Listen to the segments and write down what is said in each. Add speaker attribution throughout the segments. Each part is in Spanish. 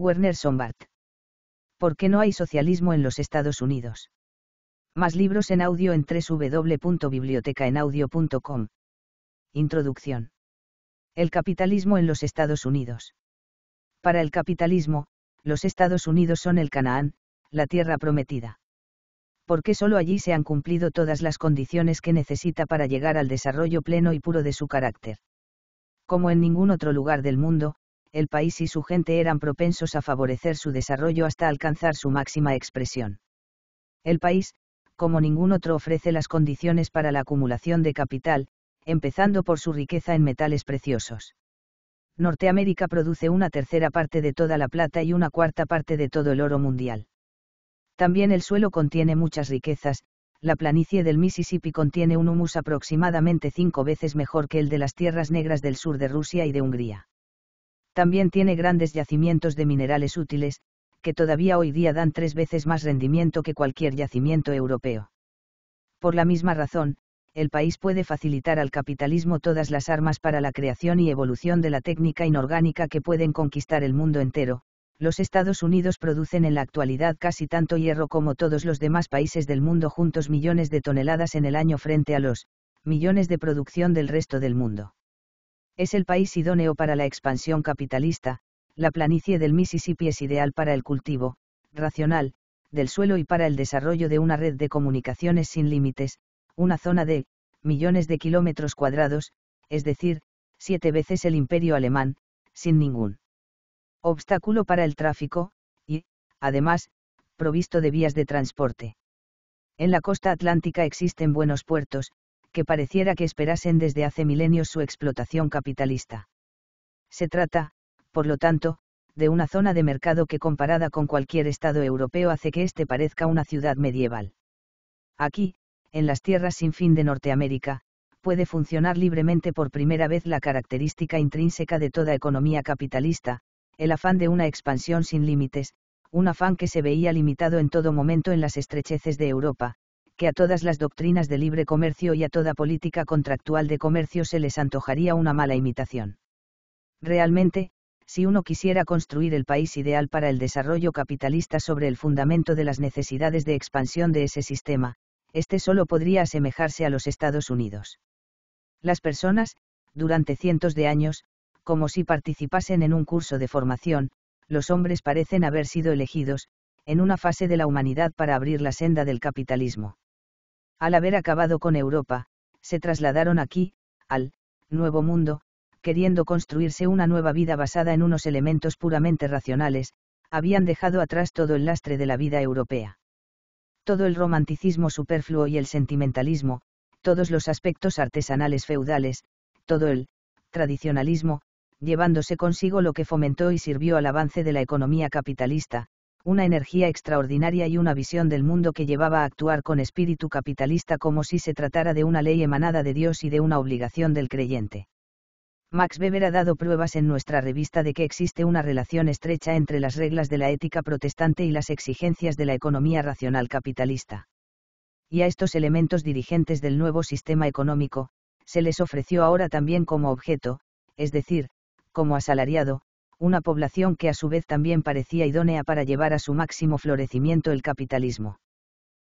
Speaker 1: Werner Sombart. ¿Por qué no hay socialismo en los Estados Unidos? Más libros en audio en www.bibliotecaenaudio.com. Introducción. El capitalismo en los Estados Unidos. Para el capitalismo, los Estados Unidos son el Canaán, la tierra prometida. Porque solo allí se han cumplido todas las condiciones que necesita para llegar al desarrollo pleno y puro de su carácter. Como en ningún otro lugar del mundo, el país y su gente eran propensos a favorecer su desarrollo hasta alcanzar su máxima expresión. El país, como ningún otro, ofrece las condiciones para la acumulación de capital, empezando por su riqueza en metales preciosos. Norteamérica produce una tercera parte de toda la plata y una cuarta parte de todo el oro mundial. También el suelo contiene muchas riquezas, la planicie del Mississippi contiene un humus aproximadamente cinco veces mejor que el de las tierras negras del sur de Rusia y de Hungría. También tiene grandes yacimientos de minerales útiles, que todavía hoy día dan tres veces más rendimiento que cualquier yacimiento europeo. Por la misma razón, el país puede facilitar al capitalismo todas las armas para la creación y evolución de la técnica inorgánica que pueden conquistar el mundo entero. Los Estados Unidos producen en la actualidad casi tanto hierro como todos los demás países del mundo juntos millones de toneladas en el año frente a los millones de producción del resto del mundo es el país idóneo para la expansión capitalista, la planicie del Mississippi es ideal para el cultivo, racional, del suelo y para el desarrollo de una red de comunicaciones sin límites, una zona de millones de kilómetros cuadrados, es decir, siete veces el imperio alemán, sin ningún obstáculo para el tráfico, y, además, provisto de vías de transporte. En la costa atlántica existen buenos puertos, que pareciera que esperasen desde hace milenios su explotación capitalista. Se trata, por lo tanto, de una zona de mercado que comparada con cualquier Estado europeo hace que éste parezca una ciudad medieval. Aquí, en las tierras sin fin de Norteamérica, puede funcionar libremente por primera vez la característica intrínseca de toda economía capitalista, el afán de una expansión sin límites, un afán que se veía limitado en todo momento en las estrecheces de Europa, que a todas las doctrinas de libre comercio y a toda política contractual de comercio se les antojaría una mala imitación. Realmente, si uno quisiera construir el país ideal para el desarrollo capitalista sobre el fundamento de las necesidades de expansión de ese sistema, este solo podría asemejarse a los Estados Unidos. Las personas, durante cientos de años, como si participasen en un curso de formación, los hombres parecen haber sido elegidos, en una fase de la humanidad para abrir la senda del capitalismo al haber acabado con Europa, se trasladaron aquí, al Nuevo Mundo, queriendo construirse una nueva vida basada en unos elementos puramente racionales, habían dejado atrás todo el lastre de la vida europea. Todo el romanticismo superfluo y el sentimentalismo, todos los aspectos artesanales feudales, todo el tradicionalismo, llevándose consigo lo que fomentó y sirvió al avance de la economía capitalista, una energía extraordinaria y una visión del mundo que llevaba a actuar con espíritu capitalista como si se tratara de una ley emanada de Dios y de una obligación del creyente. Max Weber ha dado pruebas en nuestra revista de que existe una relación estrecha entre las reglas de la ética protestante y las exigencias de la economía racional capitalista. Y a estos elementos dirigentes del nuevo sistema económico, se les ofreció ahora también como objeto, es decir, como asalariado, una población que a su vez también parecía idónea para llevar a su máximo florecimiento el capitalismo.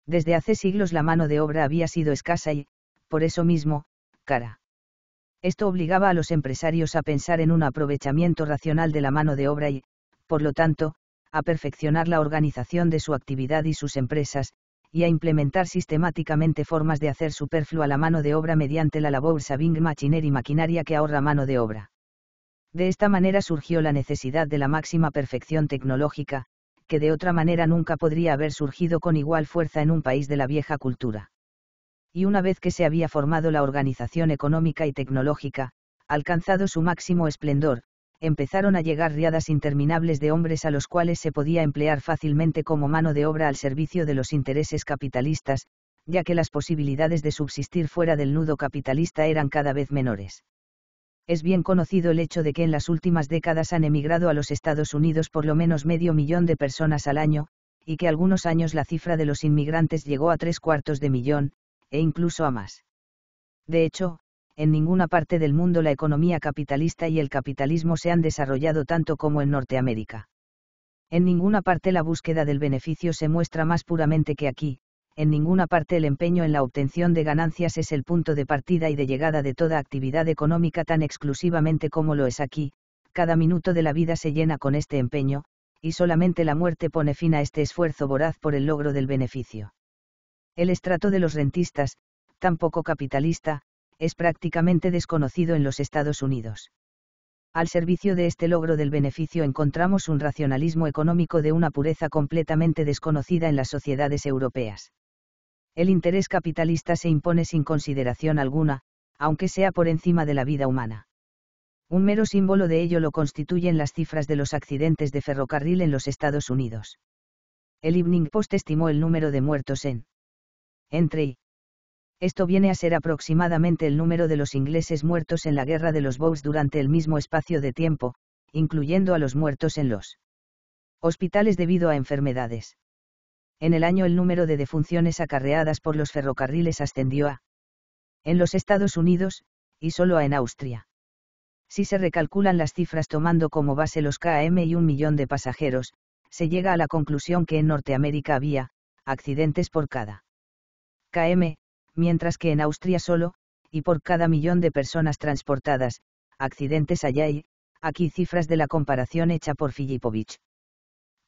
Speaker 1: Desde hace siglos la mano de obra había sido escasa y, por eso mismo, cara. Esto obligaba a los empresarios a pensar en un aprovechamiento racional de la mano de obra y, por lo tanto, a perfeccionar la organización de su actividad y sus empresas, y a implementar sistemáticamente formas de hacer superflua la mano de obra mediante la labor saving machinery maquinaria que ahorra mano de obra. De esta manera surgió la necesidad de la máxima perfección tecnológica, que de otra manera nunca podría haber surgido con igual fuerza en un país de la vieja cultura. Y una vez que se había formado la organización económica y tecnológica, alcanzado su máximo esplendor, empezaron a llegar riadas interminables de hombres a los cuales se podía emplear fácilmente como mano de obra al servicio de los intereses capitalistas, ya que las posibilidades de subsistir fuera del nudo capitalista eran cada vez menores es bien conocido el hecho de que en las últimas décadas han emigrado a los Estados Unidos por lo menos medio millón de personas al año, y que algunos años la cifra de los inmigrantes llegó a tres cuartos de millón, e incluso a más. De hecho, en ninguna parte del mundo la economía capitalista y el capitalismo se han desarrollado tanto como en Norteamérica. En ninguna parte la búsqueda del beneficio se muestra más puramente que aquí, en ninguna parte el empeño en la obtención de ganancias es el punto de partida y de llegada de toda actividad económica tan exclusivamente como lo es aquí, cada minuto de la vida se llena con este empeño, y solamente la muerte pone fin a este esfuerzo voraz por el logro del beneficio. El estrato de los rentistas, tan poco capitalista, es prácticamente desconocido en los Estados Unidos. Al servicio de este logro del beneficio encontramos un racionalismo económico de una pureza completamente desconocida en las sociedades europeas el interés capitalista se impone sin consideración alguna, aunque sea por encima de la vida humana. Un mero símbolo de ello lo constituyen las cifras de los accidentes de ferrocarril en los Estados Unidos. El Evening Post estimó el número de muertos en entre Esto viene a ser aproximadamente el número de los ingleses muertos en la guerra de los Bows durante el mismo espacio de tiempo, incluyendo a los muertos en los hospitales debido a enfermedades en el año el número de defunciones acarreadas por los ferrocarriles ascendió a en los Estados Unidos, y solo a en Austria. Si se recalculan las cifras tomando como base los KM y un millón de pasajeros, se llega a la conclusión que en Norteamérica había, accidentes por cada KM, mientras que en Austria solo, y por cada millón de personas transportadas, accidentes allá y, aquí cifras de la comparación hecha por Filipovich.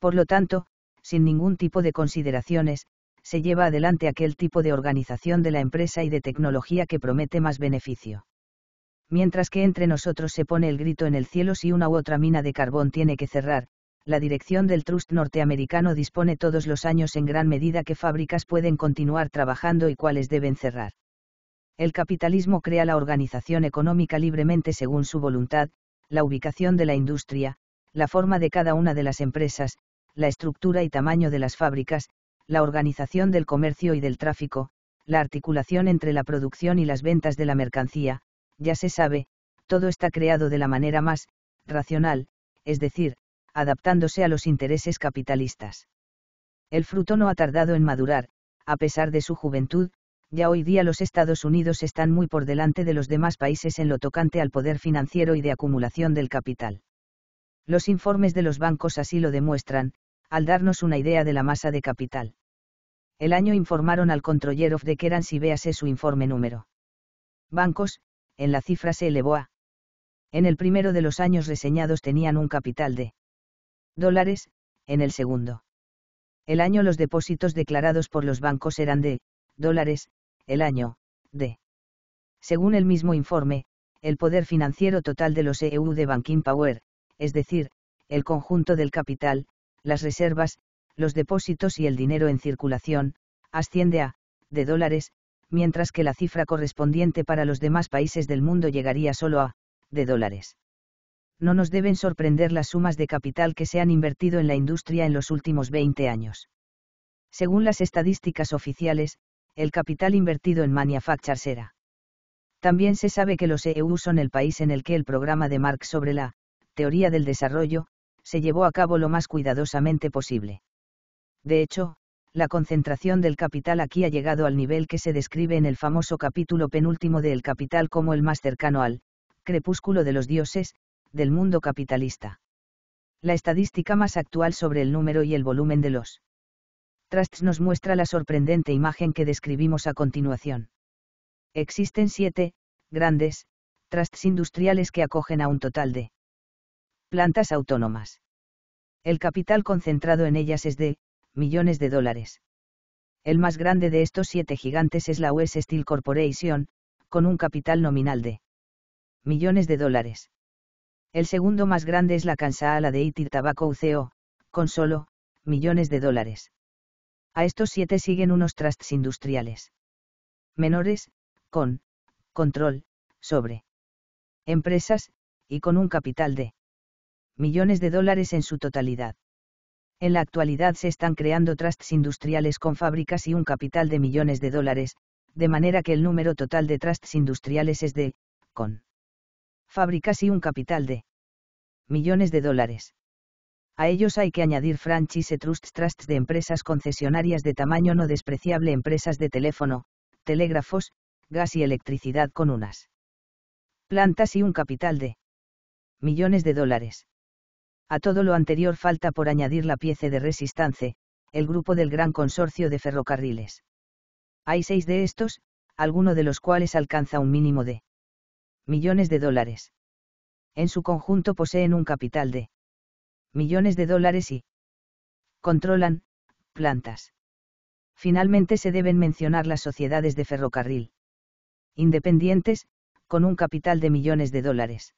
Speaker 1: Por lo tanto, sin ningún tipo de consideraciones, se lleva adelante aquel tipo de organización de la empresa y de tecnología que promete más beneficio. Mientras que entre nosotros se pone el grito en el cielo si una u otra mina de carbón tiene que cerrar, la dirección del Trust norteamericano dispone todos los años en gran medida qué fábricas pueden continuar trabajando y cuáles deben cerrar. El capitalismo crea la organización económica libremente según su voluntad, la ubicación de la industria, la forma de cada una de las empresas, la estructura y tamaño de las fábricas, la organización del comercio y del tráfico, la articulación entre la producción y las ventas de la mercancía, ya se sabe, todo está creado de la manera más racional, es decir, adaptándose a los intereses capitalistas. El fruto no ha tardado en madurar, a pesar de su juventud, ya hoy día los Estados Unidos están muy por delante de los demás países en lo tocante al poder financiero y de acumulación del capital. Los informes de los bancos así lo demuestran, al darnos una idea de la masa de capital. El año informaron al Controller de que eran si véase su informe número. Bancos, en la cifra se elevó a. En el primero de los años reseñados tenían un capital de dólares, en el segundo. El año los depósitos declarados por los bancos eran de dólares, el año, de. Según el mismo informe, el poder financiero total de los EU de Banking Power, es decir, el conjunto del capital, las reservas, los depósitos y el dinero en circulación, asciende a, de dólares, mientras que la cifra correspondiente para los demás países del mundo llegaría solo a, de dólares. No nos deben sorprender las sumas de capital que se han invertido en la industria en los últimos 20 años. Según las estadísticas oficiales, el capital invertido en manufactures era. También se sabe que los EU son el país en el que el programa de Marx sobre la teoría del desarrollo se llevó a cabo lo más cuidadosamente posible. De hecho, la concentración del capital aquí ha llegado al nivel que se describe en el famoso capítulo penúltimo de El Capital como el más cercano al crepúsculo de los dioses, del mundo capitalista. La estadística más actual sobre el número y el volumen de los trusts nos muestra la sorprendente imagen que describimos a continuación. Existen siete, grandes, trusts industriales que acogen a un total de plantas autónomas. El capital concentrado en ellas es de, millones de dólares. El más grande de estos siete gigantes es la US Steel Corporation, con un capital nominal de millones de dólares. El segundo más grande es la Kansahala de Itir Tabaco UCO, con solo millones de dólares. A estos siete siguen unos trusts industriales. Menores, con control, sobre empresas, y con un capital de millones de dólares en su totalidad. En la actualidad se están creando trusts industriales con fábricas y un capital de millones de dólares, de manera que el número total de trusts industriales es de, con fábricas y un capital de millones de dólares. A ellos hay que añadir franchise trusts trusts de empresas concesionarias de tamaño no despreciable, empresas de teléfono, telégrafos, gas y electricidad con unas plantas y un capital de millones de dólares. A todo lo anterior falta por añadir la pieza de Resistance, el grupo del Gran Consorcio de Ferrocarriles. Hay seis de estos, alguno de los cuales alcanza un mínimo de millones de dólares. En su conjunto poseen un capital de millones de dólares y controlan plantas. Finalmente se deben mencionar las sociedades de ferrocarril independientes, con un capital de millones de dólares.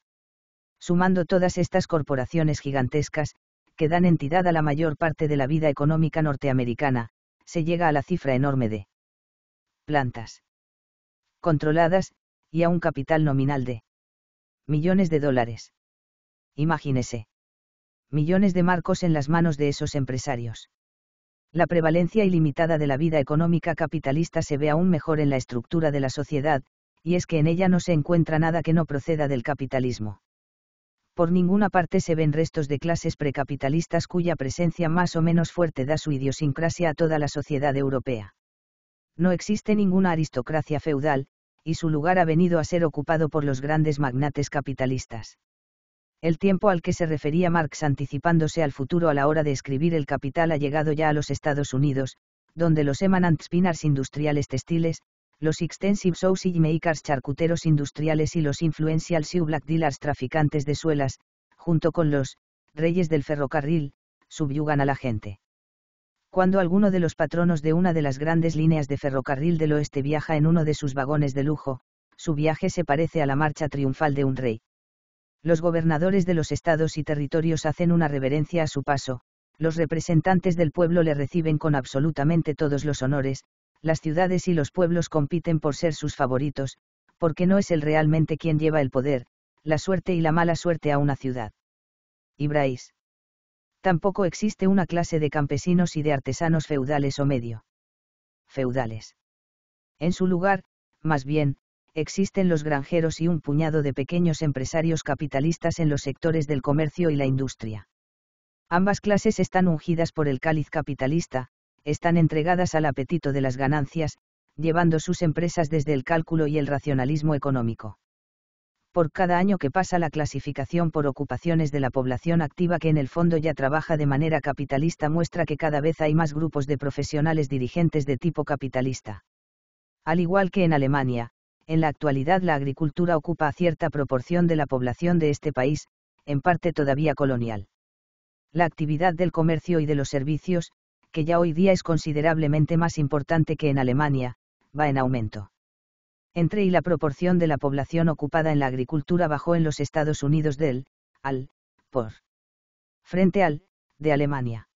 Speaker 1: Sumando todas estas corporaciones gigantescas, que dan entidad a la mayor parte de la vida económica norteamericana, se llega a la cifra enorme de plantas controladas, y a un capital nominal de millones de dólares. Imagínese. Millones de marcos en las manos de esos empresarios. La prevalencia ilimitada de la vida económica capitalista se ve aún mejor en la estructura de la sociedad, y es que en ella no se encuentra nada que no proceda del capitalismo por ninguna parte se ven restos de clases precapitalistas cuya presencia más o menos fuerte da su idiosincrasia a toda la sociedad europea. No existe ninguna aristocracia feudal, y su lugar ha venido a ser ocupado por los grandes magnates capitalistas. El tiempo al que se refería Marx anticipándose al futuro a la hora de escribir El Capital ha llegado ya a los Estados Unidos, donde los emanant spinners industriales textiles, los extensive sausage makers charcuteros industriales y los influential shoe black dealers traficantes de suelas, junto con los reyes del ferrocarril, subyugan a la gente. Cuando alguno de los patronos de una de las grandes líneas de ferrocarril del oeste viaja en uno de sus vagones de lujo, su viaje se parece a la marcha triunfal de un rey. Los gobernadores de los estados y territorios hacen una reverencia a su paso, los representantes del pueblo le reciben con absolutamente todos los honores, las ciudades y los pueblos compiten por ser sus favoritos, porque no es él realmente quien lleva el poder, la suerte y la mala suerte a una ciudad. Ibrais. Tampoco existe una clase de campesinos y de artesanos feudales o medio. Feudales. En su lugar, más bien, existen los granjeros y un puñado de pequeños empresarios capitalistas en los sectores del comercio y la industria. Ambas clases están ungidas por el cáliz capitalista, están entregadas al apetito de las ganancias, llevando sus empresas desde el cálculo y el racionalismo económico. Por cada año que pasa la clasificación por ocupaciones de la población activa que en el fondo ya trabaja de manera capitalista muestra que cada vez hay más grupos de profesionales dirigentes de tipo capitalista. Al igual que en Alemania, en la actualidad la agricultura ocupa a cierta proporción de la población de este país, en parte todavía colonial. La actividad del comercio y de los servicios, que ya hoy día es considerablemente más importante que en Alemania, va en aumento. Entre y la proporción de la población ocupada en la agricultura bajó en los Estados Unidos del, al, por. Frente al, de Alemania.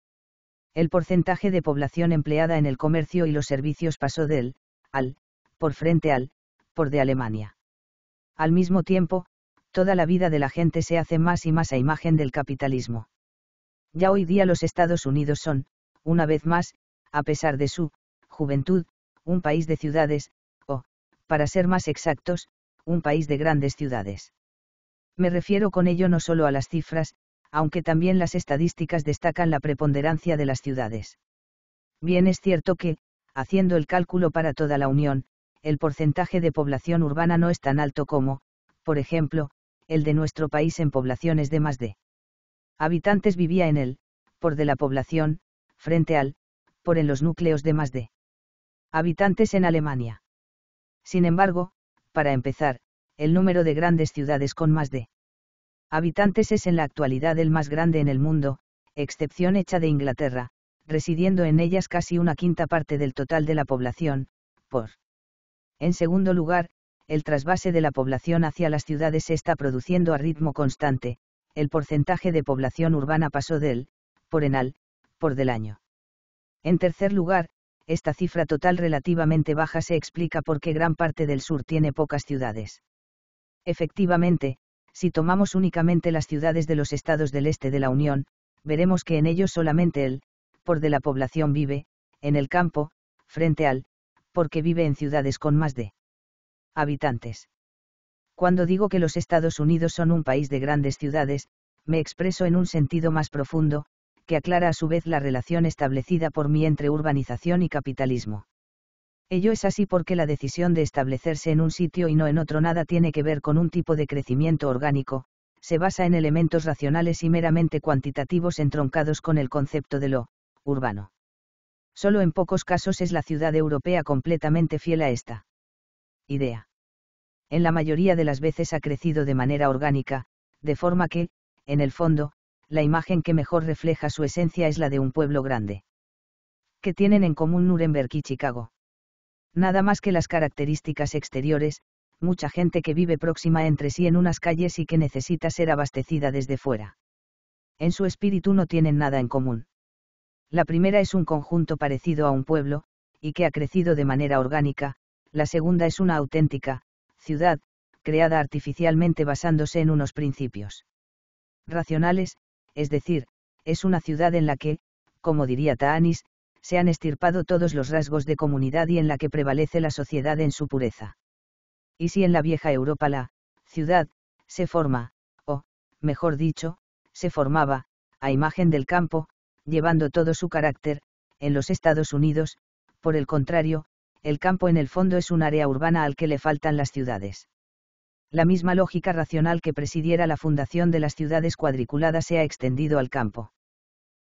Speaker 1: El porcentaje de población empleada en el comercio y los servicios pasó del, al, por frente al, por de Alemania. Al mismo tiempo, toda la vida de la gente se hace más y más a imagen del capitalismo. Ya hoy día los Estados Unidos son, una vez más, a pesar de su juventud, un país de ciudades, o, para ser más exactos, un país de grandes ciudades. Me refiero con ello no solo a las cifras, aunque también las estadísticas destacan la preponderancia de las ciudades. Bien es cierto que, haciendo el cálculo para toda la Unión, el porcentaje de población urbana no es tan alto como, por ejemplo, el de nuestro país en poblaciones de más de habitantes vivía en él, por de la población, frente al, por en los núcleos de más de habitantes en Alemania. Sin embargo, para empezar, el número de grandes ciudades con más de habitantes es en la actualidad el más grande en el mundo, excepción hecha de Inglaterra, residiendo en ellas casi una quinta parte del total de la población, por. En segundo lugar, el trasvase de la población hacia las ciudades se está produciendo a ritmo constante, el porcentaje de población urbana pasó del, por en al, por del año. En tercer lugar, esta cifra total relativamente baja se explica porque gran parte del sur tiene pocas ciudades. Efectivamente, si tomamos únicamente las ciudades de los estados del este de la Unión, veremos que en ellos solamente el, por de la población vive, en el campo, frente al, porque vive en ciudades con más de habitantes. Cuando digo que los Estados Unidos son un país de grandes ciudades, me expreso en un sentido más profundo, que aclara a su vez la relación establecida por mí entre urbanización y capitalismo. Ello es así porque la decisión de establecerse en un sitio y no en otro nada tiene que ver con un tipo de crecimiento orgánico, se basa en elementos racionales y meramente cuantitativos entroncados con el concepto de lo urbano. Solo en pocos casos es la ciudad europea completamente fiel a esta idea. En la mayoría de las veces ha crecido de manera orgánica, de forma que, en el fondo, la imagen que mejor refleja su esencia es la de un pueblo grande. ¿Qué tienen en común Nuremberg y Chicago? Nada más que las características exteriores, mucha gente que vive próxima entre sí en unas calles y que necesita ser abastecida desde fuera. En su espíritu no tienen nada en común. La primera es un conjunto parecido a un pueblo, y que ha crecido de manera orgánica, la segunda es una auténtica, ciudad, creada artificialmente basándose en unos principios racionales, es decir, es una ciudad en la que, como diría Taanis, se han estirpado todos los rasgos de comunidad y en la que prevalece la sociedad en su pureza. Y si en la vieja Europa la ciudad se forma, o, mejor dicho, se formaba, a imagen del campo, llevando todo su carácter, en los Estados Unidos, por el contrario, el campo en el fondo es un área urbana al que le faltan las ciudades la misma lógica racional que presidiera la fundación de las ciudades cuadriculadas se ha extendido al campo.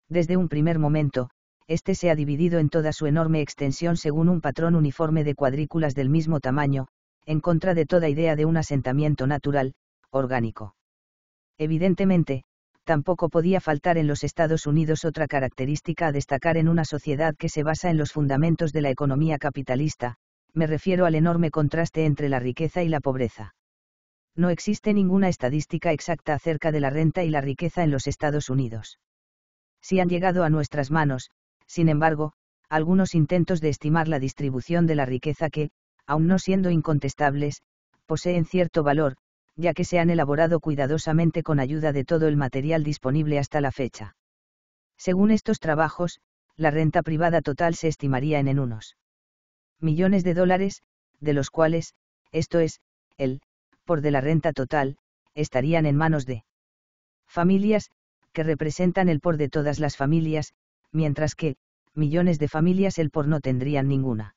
Speaker 1: Desde un primer momento, este se ha dividido en toda su enorme extensión según un patrón uniforme de cuadrículas del mismo tamaño, en contra de toda idea de un asentamiento natural, orgánico. Evidentemente, tampoco podía faltar en los Estados Unidos otra característica a destacar en una sociedad que se basa en los fundamentos de la economía capitalista, me refiero al enorme contraste entre la riqueza y la pobreza no existe ninguna estadística exacta acerca de la renta y la riqueza en los Estados Unidos. Si han llegado a nuestras manos, sin embargo, algunos intentos de estimar la distribución de la riqueza que, aun no siendo incontestables, poseen cierto valor, ya que se han elaborado cuidadosamente con ayuda de todo el material disponible hasta la fecha. Según estos trabajos, la renta privada total se estimaría en, en unos millones de dólares, de los cuales, esto es, el por de la renta total, estarían en manos de familias, que representan el por de todas las familias, mientras que, millones de familias el por no tendrían ninguna.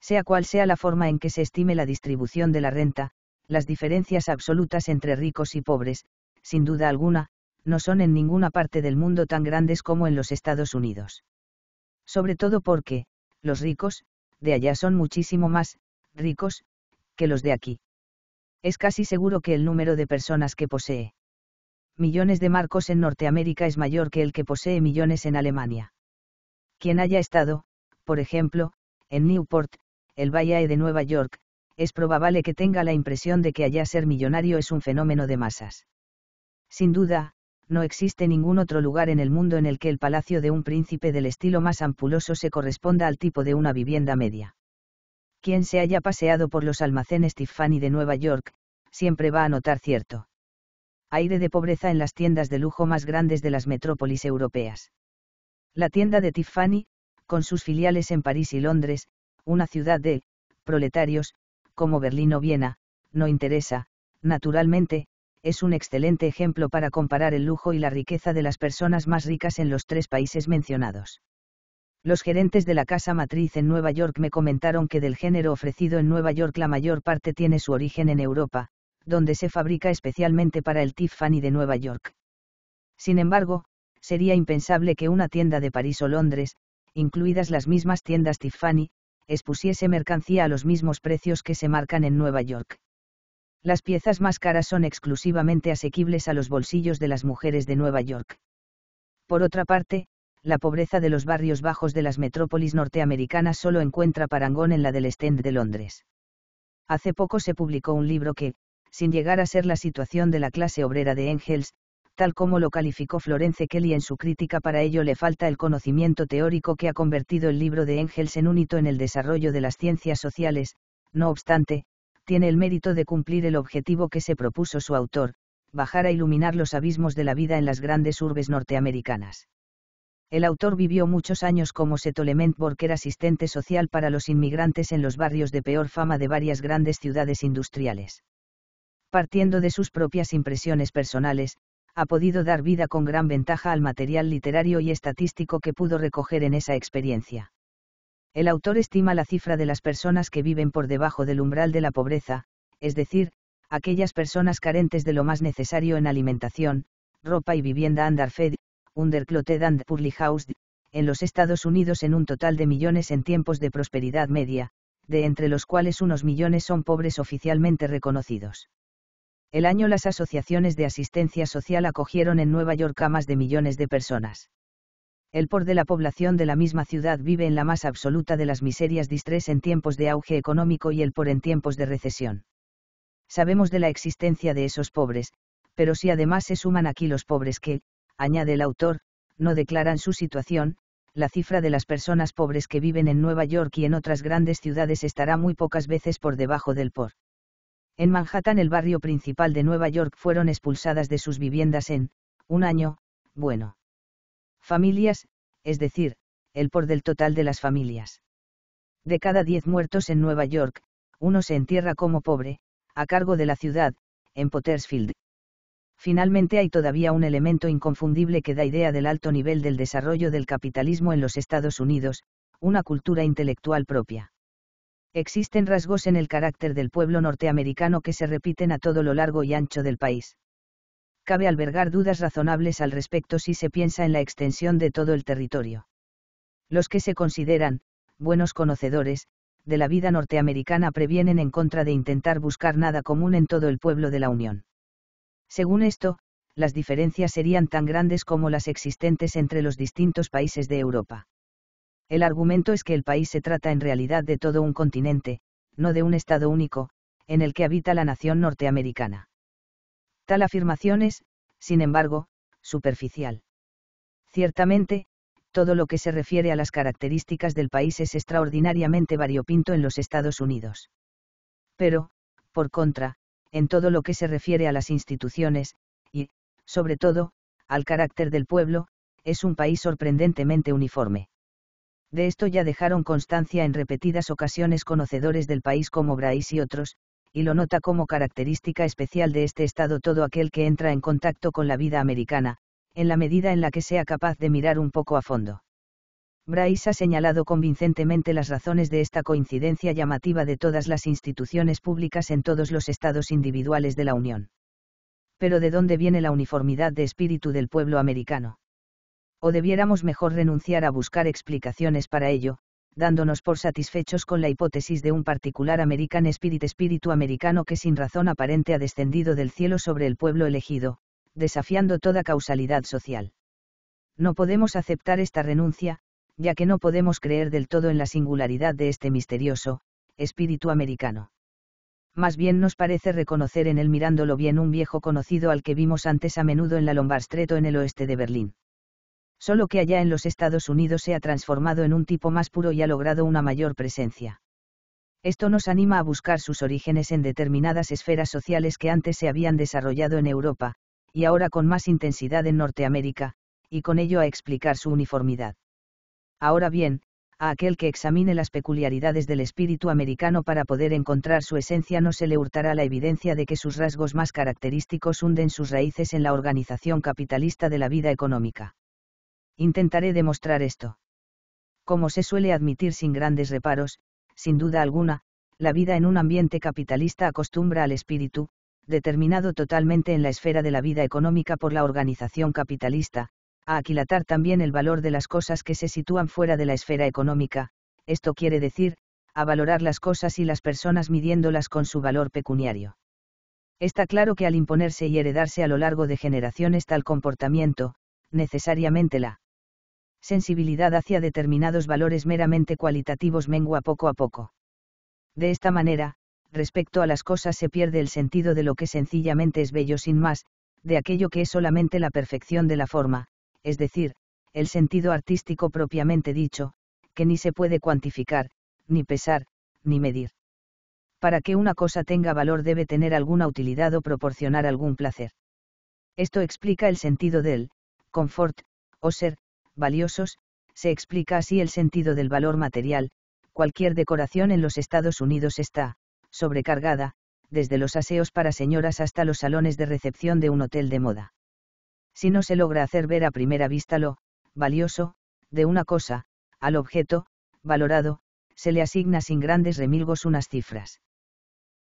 Speaker 1: Sea cual sea la forma en que se estime la distribución de la renta, las diferencias absolutas entre ricos y pobres, sin duda alguna, no son en ninguna parte del mundo tan grandes como en los Estados Unidos. Sobre todo porque, los ricos, de allá son muchísimo más, ricos, que los de aquí es casi seguro que el número de personas que posee millones de marcos en Norteamérica es mayor que el que posee millones en Alemania. Quien haya estado, por ejemplo, en Newport, el Valle de Nueva York, es probable que tenga la impresión de que allá ser millonario es un fenómeno de masas. Sin duda, no existe ningún otro lugar en el mundo en el que el palacio de un príncipe del estilo más ampuloso se corresponda al tipo de una vivienda media. Quien se haya paseado por los almacenes Tiffany de Nueva York, siempre va a notar cierto aire de pobreza en las tiendas de lujo más grandes de las metrópolis europeas. La tienda de Tiffany, con sus filiales en París y Londres, una ciudad de proletarios, como Berlín o Viena, no interesa, naturalmente, es un excelente ejemplo para comparar el lujo y la riqueza de las personas más ricas en los tres países mencionados. Los gerentes de la casa matriz en Nueva York me comentaron que del género ofrecido en Nueva York la mayor parte tiene su origen en Europa, donde se fabrica especialmente para el Tiffany de Nueva York. Sin embargo, sería impensable que una tienda de París o Londres, incluidas las mismas tiendas Tiffany, expusiese mercancía a los mismos precios que se marcan en Nueva York. Las piezas más caras son exclusivamente asequibles a los bolsillos de las mujeres de Nueva York. Por otra parte, la pobreza de los barrios bajos de las metrópolis norteamericanas solo encuentra parangón en la del stand de Londres. Hace poco se publicó un libro que, sin llegar a ser la situación de la clase obrera de Engels, tal como lo calificó Florence Kelly en su crítica para ello le falta el conocimiento teórico que ha convertido el libro de Engels en un hito en el desarrollo de las ciencias sociales, no obstante, tiene el mérito de cumplir el objetivo que se propuso su autor, bajar a iluminar los abismos de la vida en las grandes urbes norteamericanas. El autor vivió muchos años como settlement worker asistente social para los inmigrantes en los barrios de peor fama de varias grandes ciudades industriales. Partiendo de sus propias impresiones personales, ha podido dar vida con gran ventaja al material literario y estadístico que pudo recoger en esa experiencia. El autor estima la cifra de las personas que viven por debajo del umbral de la pobreza, es decir, aquellas personas carentes de lo más necesario en alimentación, ropa y vivienda andar Underclothed and Poorly House en los Estados Unidos en un total de millones en tiempos de prosperidad media, de entre los cuales unos millones son pobres oficialmente reconocidos. El año las asociaciones de asistencia social acogieron en Nueva York a más de millones de personas. El por de la población de la misma ciudad vive en la más absoluta de las miserias distrés en tiempos de auge económico y el por en tiempos de recesión. Sabemos de la existencia de esos pobres, pero si además se suman aquí los pobres que, añade el autor, no declaran su situación, la cifra de las personas pobres que viven en Nueva York y en otras grandes ciudades estará muy pocas veces por debajo del por. En Manhattan, el barrio principal de Nueva York, fueron expulsadas de sus viviendas en, un año, bueno. Familias, es decir, el por del total de las familias. De cada diez muertos en Nueva York, uno se entierra como pobre, a cargo de la ciudad, en Pottersfield. Finalmente hay todavía un elemento inconfundible que da idea del alto nivel del desarrollo del capitalismo en los Estados Unidos, una cultura intelectual propia. Existen rasgos en el carácter del pueblo norteamericano que se repiten a todo lo largo y ancho del país. Cabe albergar dudas razonables al respecto si se piensa en la extensión de todo el territorio. Los que se consideran, buenos conocedores, de la vida norteamericana previenen en contra de intentar buscar nada común en todo el pueblo de la Unión según esto, las diferencias serían tan grandes como las existentes entre los distintos países de Europa. El argumento es que el país se trata en realidad de todo un continente, no de un Estado único, en el que habita la nación norteamericana. Tal afirmación es, sin embargo, superficial. Ciertamente, todo lo que se refiere a las características del país es extraordinariamente variopinto en los Estados Unidos. Pero, por contra, en todo lo que se refiere a las instituciones, y, sobre todo, al carácter del pueblo, es un país sorprendentemente uniforme. De esto ya dejaron constancia en repetidas ocasiones conocedores del país como Brais y otros, y lo nota como característica especial de este estado todo aquel que entra en contacto con la vida americana, en la medida en la que sea capaz de mirar un poco a fondo. Bryce ha señalado convincentemente las razones de esta coincidencia llamativa de todas las instituciones públicas en todos los estados individuales de la Unión. Pero ¿de dónde viene la uniformidad de espíritu del pueblo americano? O debiéramos mejor renunciar a buscar explicaciones para ello, dándonos por satisfechos con la hipótesis de un particular American Spirit espíritu americano que sin razón aparente ha descendido del cielo sobre el pueblo elegido, desafiando toda causalidad social. No podemos aceptar esta renuncia, ya que no podemos creer del todo en la singularidad de este misterioso, espíritu americano. Más bien nos parece reconocer en él mirándolo bien un viejo conocido al que vimos antes a menudo en la Lombardstreto en el oeste de Berlín. Solo que allá en los Estados Unidos se ha transformado en un tipo más puro y ha logrado una mayor presencia. Esto nos anima a buscar sus orígenes en determinadas esferas sociales que antes se habían desarrollado en Europa, y ahora con más intensidad en Norteamérica, y con ello a explicar su uniformidad. Ahora bien, a aquel que examine las peculiaridades del espíritu americano para poder encontrar su esencia no se le hurtará la evidencia de que sus rasgos más característicos hunden sus raíces en la organización capitalista de la vida económica. Intentaré demostrar esto. Como se suele admitir sin grandes reparos, sin duda alguna, la vida en un ambiente capitalista acostumbra al espíritu, determinado totalmente en la esfera de la vida económica por la organización capitalista, a aquilatar también el valor de las cosas que se sitúan fuera de la esfera económica, esto quiere decir, a valorar las cosas y las personas midiéndolas con su valor pecuniario. Está claro que al imponerse y heredarse a lo largo de generaciones tal comportamiento, necesariamente la sensibilidad hacia determinados valores meramente cualitativos mengua poco a poco. De esta manera, respecto a las cosas se pierde el sentido de lo que sencillamente es bello sin más, de aquello que es solamente la perfección de la forma, es decir, el sentido artístico propiamente dicho, que ni se puede cuantificar, ni pesar, ni medir. Para que una cosa tenga valor debe tener alguna utilidad o proporcionar algún placer. Esto explica el sentido del confort, o ser, valiosos, se explica así el sentido del valor material, cualquier decoración en los Estados Unidos está, sobrecargada, desde los aseos para señoras hasta los salones de recepción de un hotel de moda. Si no se logra hacer ver a primera vista lo valioso de una cosa, al objeto, valorado, se le asigna sin grandes remilgos unas cifras.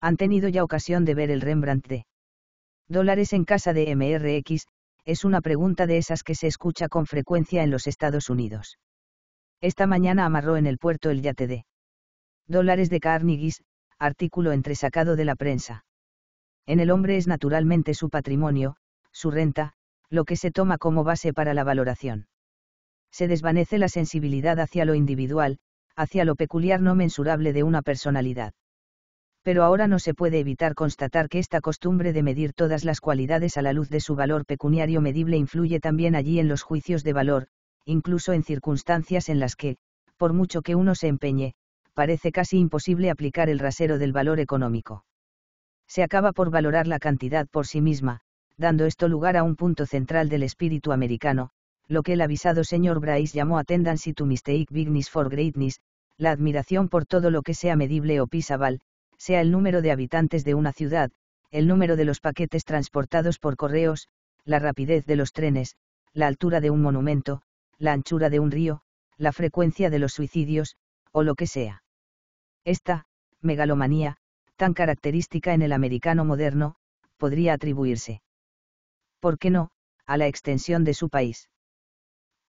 Speaker 1: Han tenido ya ocasión de ver el Rembrandt de dólares en casa de MRX, es una pregunta de esas que se escucha con frecuencia en los Estados Unidos. Esta mañana amarró en el puerto el yate de dólares de Carnegies, artículo entresacado de la prensa. En el hombre es naturalmente su patrimonio, su renta, lo que se toma como base para la valoración. Se desvanece la sensibilidad hacia lo individual, hacia lo peculiar no mensurable de una personalidad. Pero ahora no se puede evitar constatar que esta costumbre de medir todas las cualidades a la luz de su valor pecuniario medible influye también allí en los juicios de valor, incluso en circunstancias en las que, por mucho que uno se empeñe, parece casi imposible aplicar el rasero del valor económico. Se acaba por valorar la cantidad por sí misma, dando esto lugar a un punto central del espíritu americano, lo que el avisado señor Bryce llamó Tendency to Mistake Bigness for Greatness, la admiración por todo lo que sea medible o pisable, sea el número de habitantes de una ciudad, el número de los paquetes transportados por correos, la rapidez de los trenes, la altura de un monumento, la anchura de un río, la frecuencia de los suicidios, o lo que sea. Esta, megalomanía, tan característica en el americano moderno, podría atribuirse ¿por qué no?, a la extensión de su país.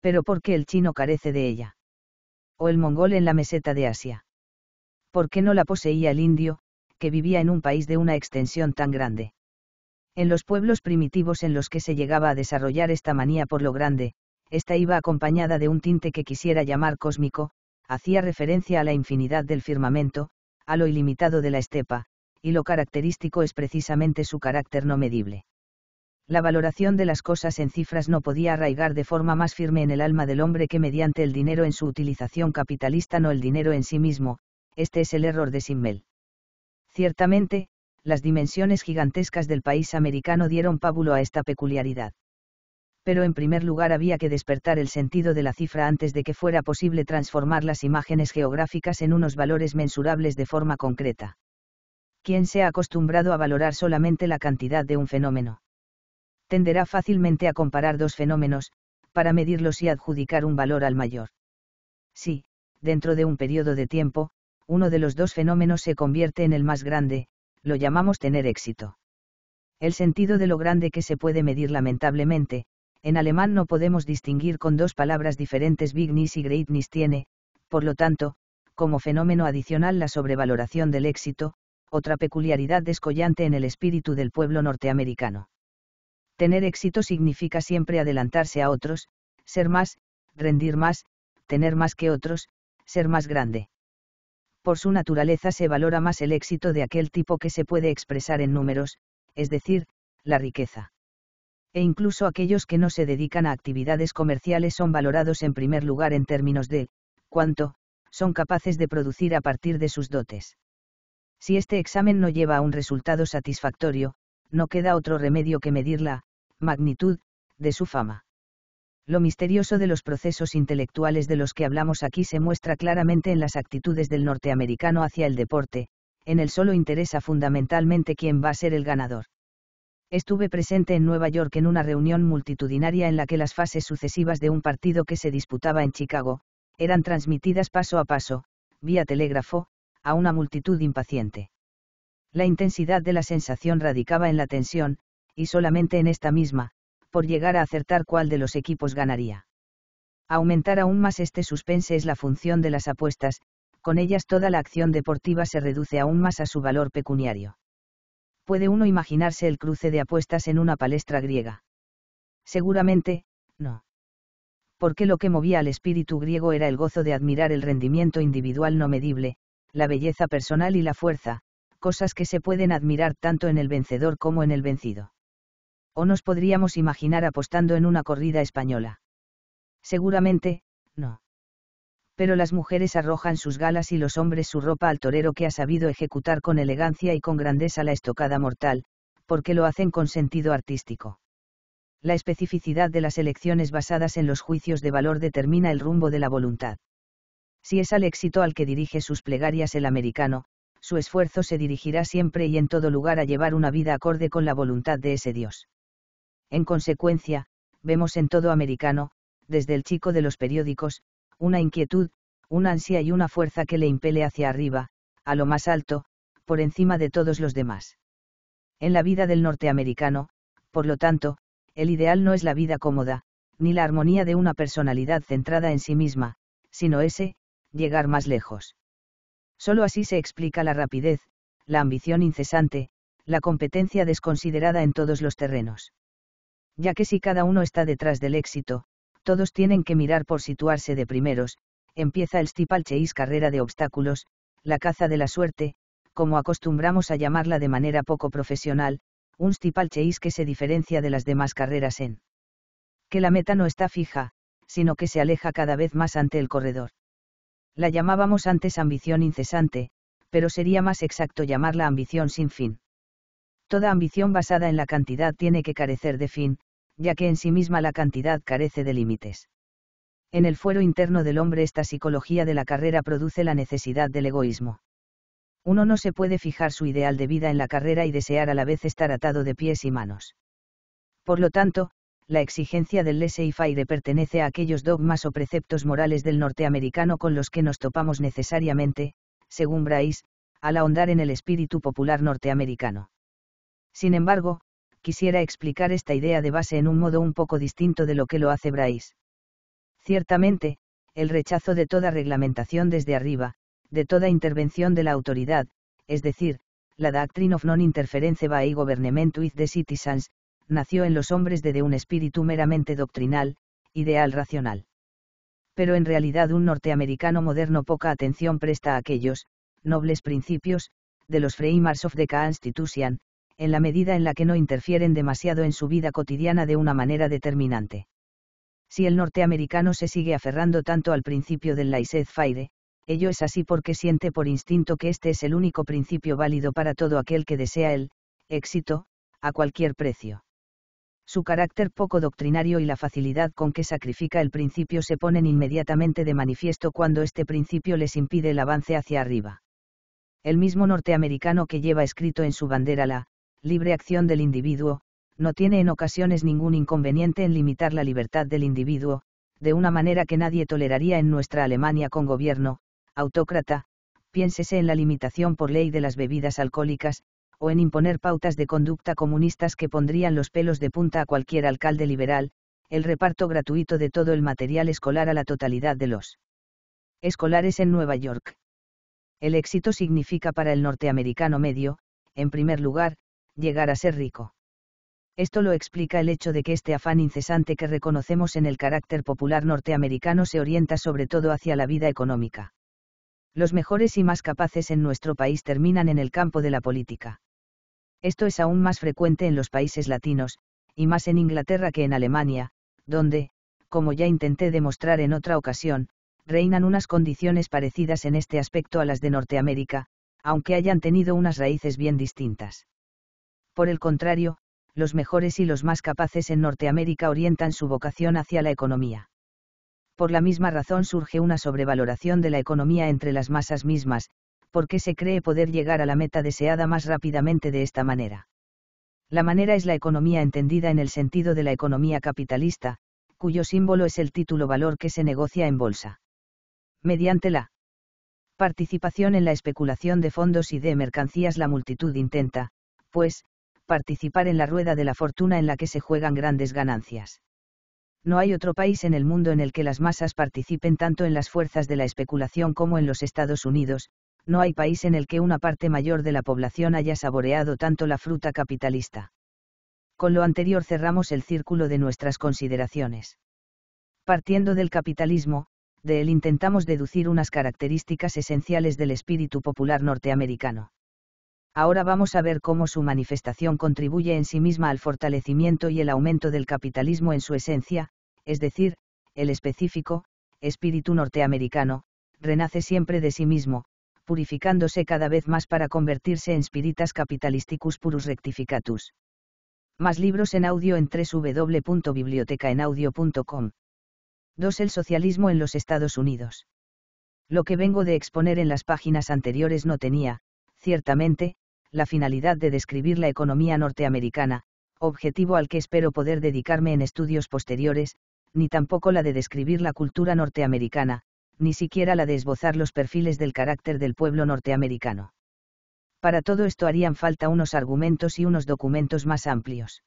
Speaker 1: Pero ¿por qué el chino carece de ella? ¿O el mongol en la meseta de Asia? ¿Por qué no la poseía el indio, que vivía en un país de una extensión tan grande? En los pueblos primitivos en los que se llegaba a desarrollar esta manía por lo grande, esta iba acompañada de un tinte que quisiera llamar cósmico, hacía referencia a la infinidad del firmamento, a lo ilimitado de la estepa, y lo característico es precisamente su carácter no medible la valoración de las cosas en cifras no podía arraigar de forma más firme en el alma del hombre que mediante el dinero en su utilización capitalista, no el dinero en sí mismo, este es el error de Simmel. Ciertamente, las dimensiones gigantescas del país americano dieron pábulo a esta peculiaridad. Pero en primer lugar había que despertar el sentido de la cifra antes de que fuera posible transformar las imágenes geográficas en unos valores mensurables de forma concreta. Quien se ha acostumbrado a valorar solamente la cantidad de un fenómeno? tenderá fácilmente a comparar dos fenómenos, para medirlos y adjudicar un valor al mayor. Si, dentro de un periodo de tiempo, uno de los dos fenómenos se convierte en el más grande, lo llamamos tener éxito. El sentido de lo grande que se puede medir lamentablemente, en alemán no podemos distinguir con dos palabras diferentes bignis y greatness tiene, por lo tanto, como fenómeno adicional la sobrevaloración del éxito, otra peculiaridad descollante en el espíritu del pueblo norteamericano. Tener éxito significa siempre adelantarse a otros, ser más, rendir más, tener más que otros, ser más grande. Por su naturaleza se valora más el éxito de aquel tipo que se puede expresar en números, es decir, la riqueza. E incluso aquellos que no se dedican a actividades comerciales son valorados en primer lugar en términos de cuánto son capaces de producir a partir de sus dotes. Si este examen no lleva a un resultado satisfactorio, no queda otro remedio que medirla, magnitud, de su fama. Lo misterioso de los procesos intelectuales de los que hablamos aquí se muestra claramente en las actitudes del norteamericano hacia el deporte, en el solo interesa fundamentalmente quién va a ser el ganador. Estuve presente en Nueva York en una reunión multitudinaria en la que las fases sucesivas de un partido que se disputaba en Chicago, eran transmitidas paso a paso, vía telégrafo, a una multitud impaciente. La intensidad de la sensación radicaba en la tensión, y solamente en esta misma, por llegar a acertar cuál de los equipos ganaría. Aumentar aún más este suspense es la función de las apuestas, con ellas toda la acción deportiva se reduce aún más a su valor pecuniario. Puede uno imaginarse el cruce de apuestas en una palestra griega. Seguramente, no. Porque lo que movía al espíritu griego era el gozo de admirar el rendimiento individual no medible, la belleza personal y la fuerza, cosas que se pueden admirar tanto en el vencedor como en el vencido o nos podríamos imaginar apostando en una corrida española. Seguramente, no. Pero las mujeres arrojan sus galas y los hombres su ropa al torero que ha sabido ejecutar con elegancia y con grandeza la estocada mortal, porque lo hacen con sentido artístico. La especificidad de las elecciones basadas en los juicios de valor determina el rumbo de la voluntad. Si es al éxito al que dirige sus plegarias el americano, su esfuerzo se dirigirá siempre y en todo lugar a llevar una vida acorde con la voluntad de ese Dios. En consecuencia, vemos en todo americano, desde el chico de los periódicos, una inquietud, una ansia y una fuerza que le impele hacia arriba, a lo más alto, por encima de todos los demás. En la vida del norteamericano, por lo tanto, el ideal no es la vida cómoda, ni la armonía de una personalidad centrada en sí misma, sino ese, llegar más lejos. Solo así se explica la rapidez, la ambición incesante, la competencia desconsiderada en todos los terrenos ya que si cada uno está detrás del éxito, todos tienen que mirar por situarse de primeros, empieza el stipalcheis carrera de obstáculos, la caza de la suerte, como acostumbramos a llamarla de manera poco profesional, un stipalcheis que se diferencia de las demás carreras en que la meta no está fija, sino que se aleja cada vez más ante el corredor. La llamábamos antes ambición incesante, pero sería más exacto llamarla ambición sin fin. Toda ambición basada en la cantidad tiene que carecer de fin, ya que en sí misma la cantidad carece de límites. En el fuero interno del hombre esta psicología de la carrera produce la necesidad del egoísmo. Uno no se puede fijar su ideal de vida en la carrera y desear a la vez estar atado de pies y manos. Por lo tanto, la exigencia del laissez-faire pertenece a aquellos dogmas o preceptos morales del norteamericano con los que nos topamos necesariamente, según Bryce, al ahondar en el espíritu popular norteamericano. Sin embargo, quisiera explicar esta idea de base en un modo un poco distinto de lo que lo hace Bryce. Ciertamente, el rechazo de toda reglamentación desde arriba, de toda intervención de la autoridad, es decir, la Doctrine of Non-Interference by Government with the Citizens, nació en los hombres desde un espíritu meramente doctrinal, ideal racional. Pero en realidad un norteamericano moderno poca atención presta a aquellos, nobles principios, de los Framers of the Constitution, en la medida en la que no interfieren demasiado en su vida cotidiana de una manera determinante. Si el norteamericano se sigue aferrando tanto al principio del laissez-faire, ello es así porque siente por instinto que este es el único principio válido para todo aquel que desea el éxito, a cualquier precio. Su carácter poco doctrinario y la facilidad con que sacrifica el principio se ponen inmediatamente de manifiesto cuando este principio les impide el avance hacia arriba. El mismo norteamericano que lleva escrito en su bandera la libre acción del individuo, no tiene en ocasiones ningún inconveniente en limitar la libertad del individuo, de una manera que nadie toleraría en nuestra Alemania con gobierno, autócrata, piénsese en la limitación por ley de las bebidas alcohólicas, o en imponer pautas de conducta comunistas que pondrían los pelos de punta a cualquier alcalde liberal, el reparto gratuito de todo el material escolar a la totalidad de los escolares en Nueva York. El éxito significa para el norteamericano medio, en primer lugar, llegar a ser rico. Esto lo explica el hecho de que este afán incesante que reconocemos en el carácter popular norteamericano se orienta sobre todo hacia la vida económica. Los mejores y más capaces en nuestro país terminan en el campo de la política. Esto es aún más frecuente en los países latinos, y más en Inglaterra que en Alemania, donde, como ya intenté demostrar en otra ocasión, reinan unas condiciones parecidas en este aspecto a las de Norteamérica, aunque hayan tenido unas raíces bien distintas. Por el contrario, los mejores y los más capaces en Norteamérica orientan su vocación hacia la economía. Por la misma razón surge una sobrevaloración de la economía entre las masas mismas, porque se cree poder llegar a la meta deseada más rápidamente de esta manera. La manera es la economía entendida en el sentido de la economía capitalista, cuyo símbolo es el título valor que se negocia en bolsa. Mediante la participación en la especulación de fondos y de mercancías la multitud intenta, pues, participar en la rueda de la fortuna en la que se juegan grandes ganancias. No hay otro país en el mundo en el que las masas participen tanto en las fuerzas de la especulación como en los Estados Unidos, no hay país en el que una parte mayor de la población haya saboreado tanto la fruta capitalista. Con lo anterior cerramos el círculo de nuestras consideraciones. Partiendo del capitalismo, de él intentamos deducir unas características esenciales del espíritu popular norteamericano. Ahora vamos a ver cómo su manifestación contribuye en sí misma al fortalecimiento y el aumento del capitalismo en su esencia, es decir, el específico, espíritu norteamericano, renace siempre de sí mismo, purificándose cada vez más para convertirse en spiritas capitalisticus purus rectificatus. Más libros en audio en www.bibliotecaenaudio.com. 2. El socialismo en los Estados Unidos. Lo que vengo de exponer en las páginas anteriores no tenía, ciertamente, la finalidad de describir la economía norteamericana, objetivo al que espero poder dedicarme en estudios posteriores, ni tampoco la de describir la cultura norteamericana, ni siquiera la de esbozar los perfiles del carácter del pueblo norteamericano. Para todo esto harían falta unos argumentos y unos documentos más amplios.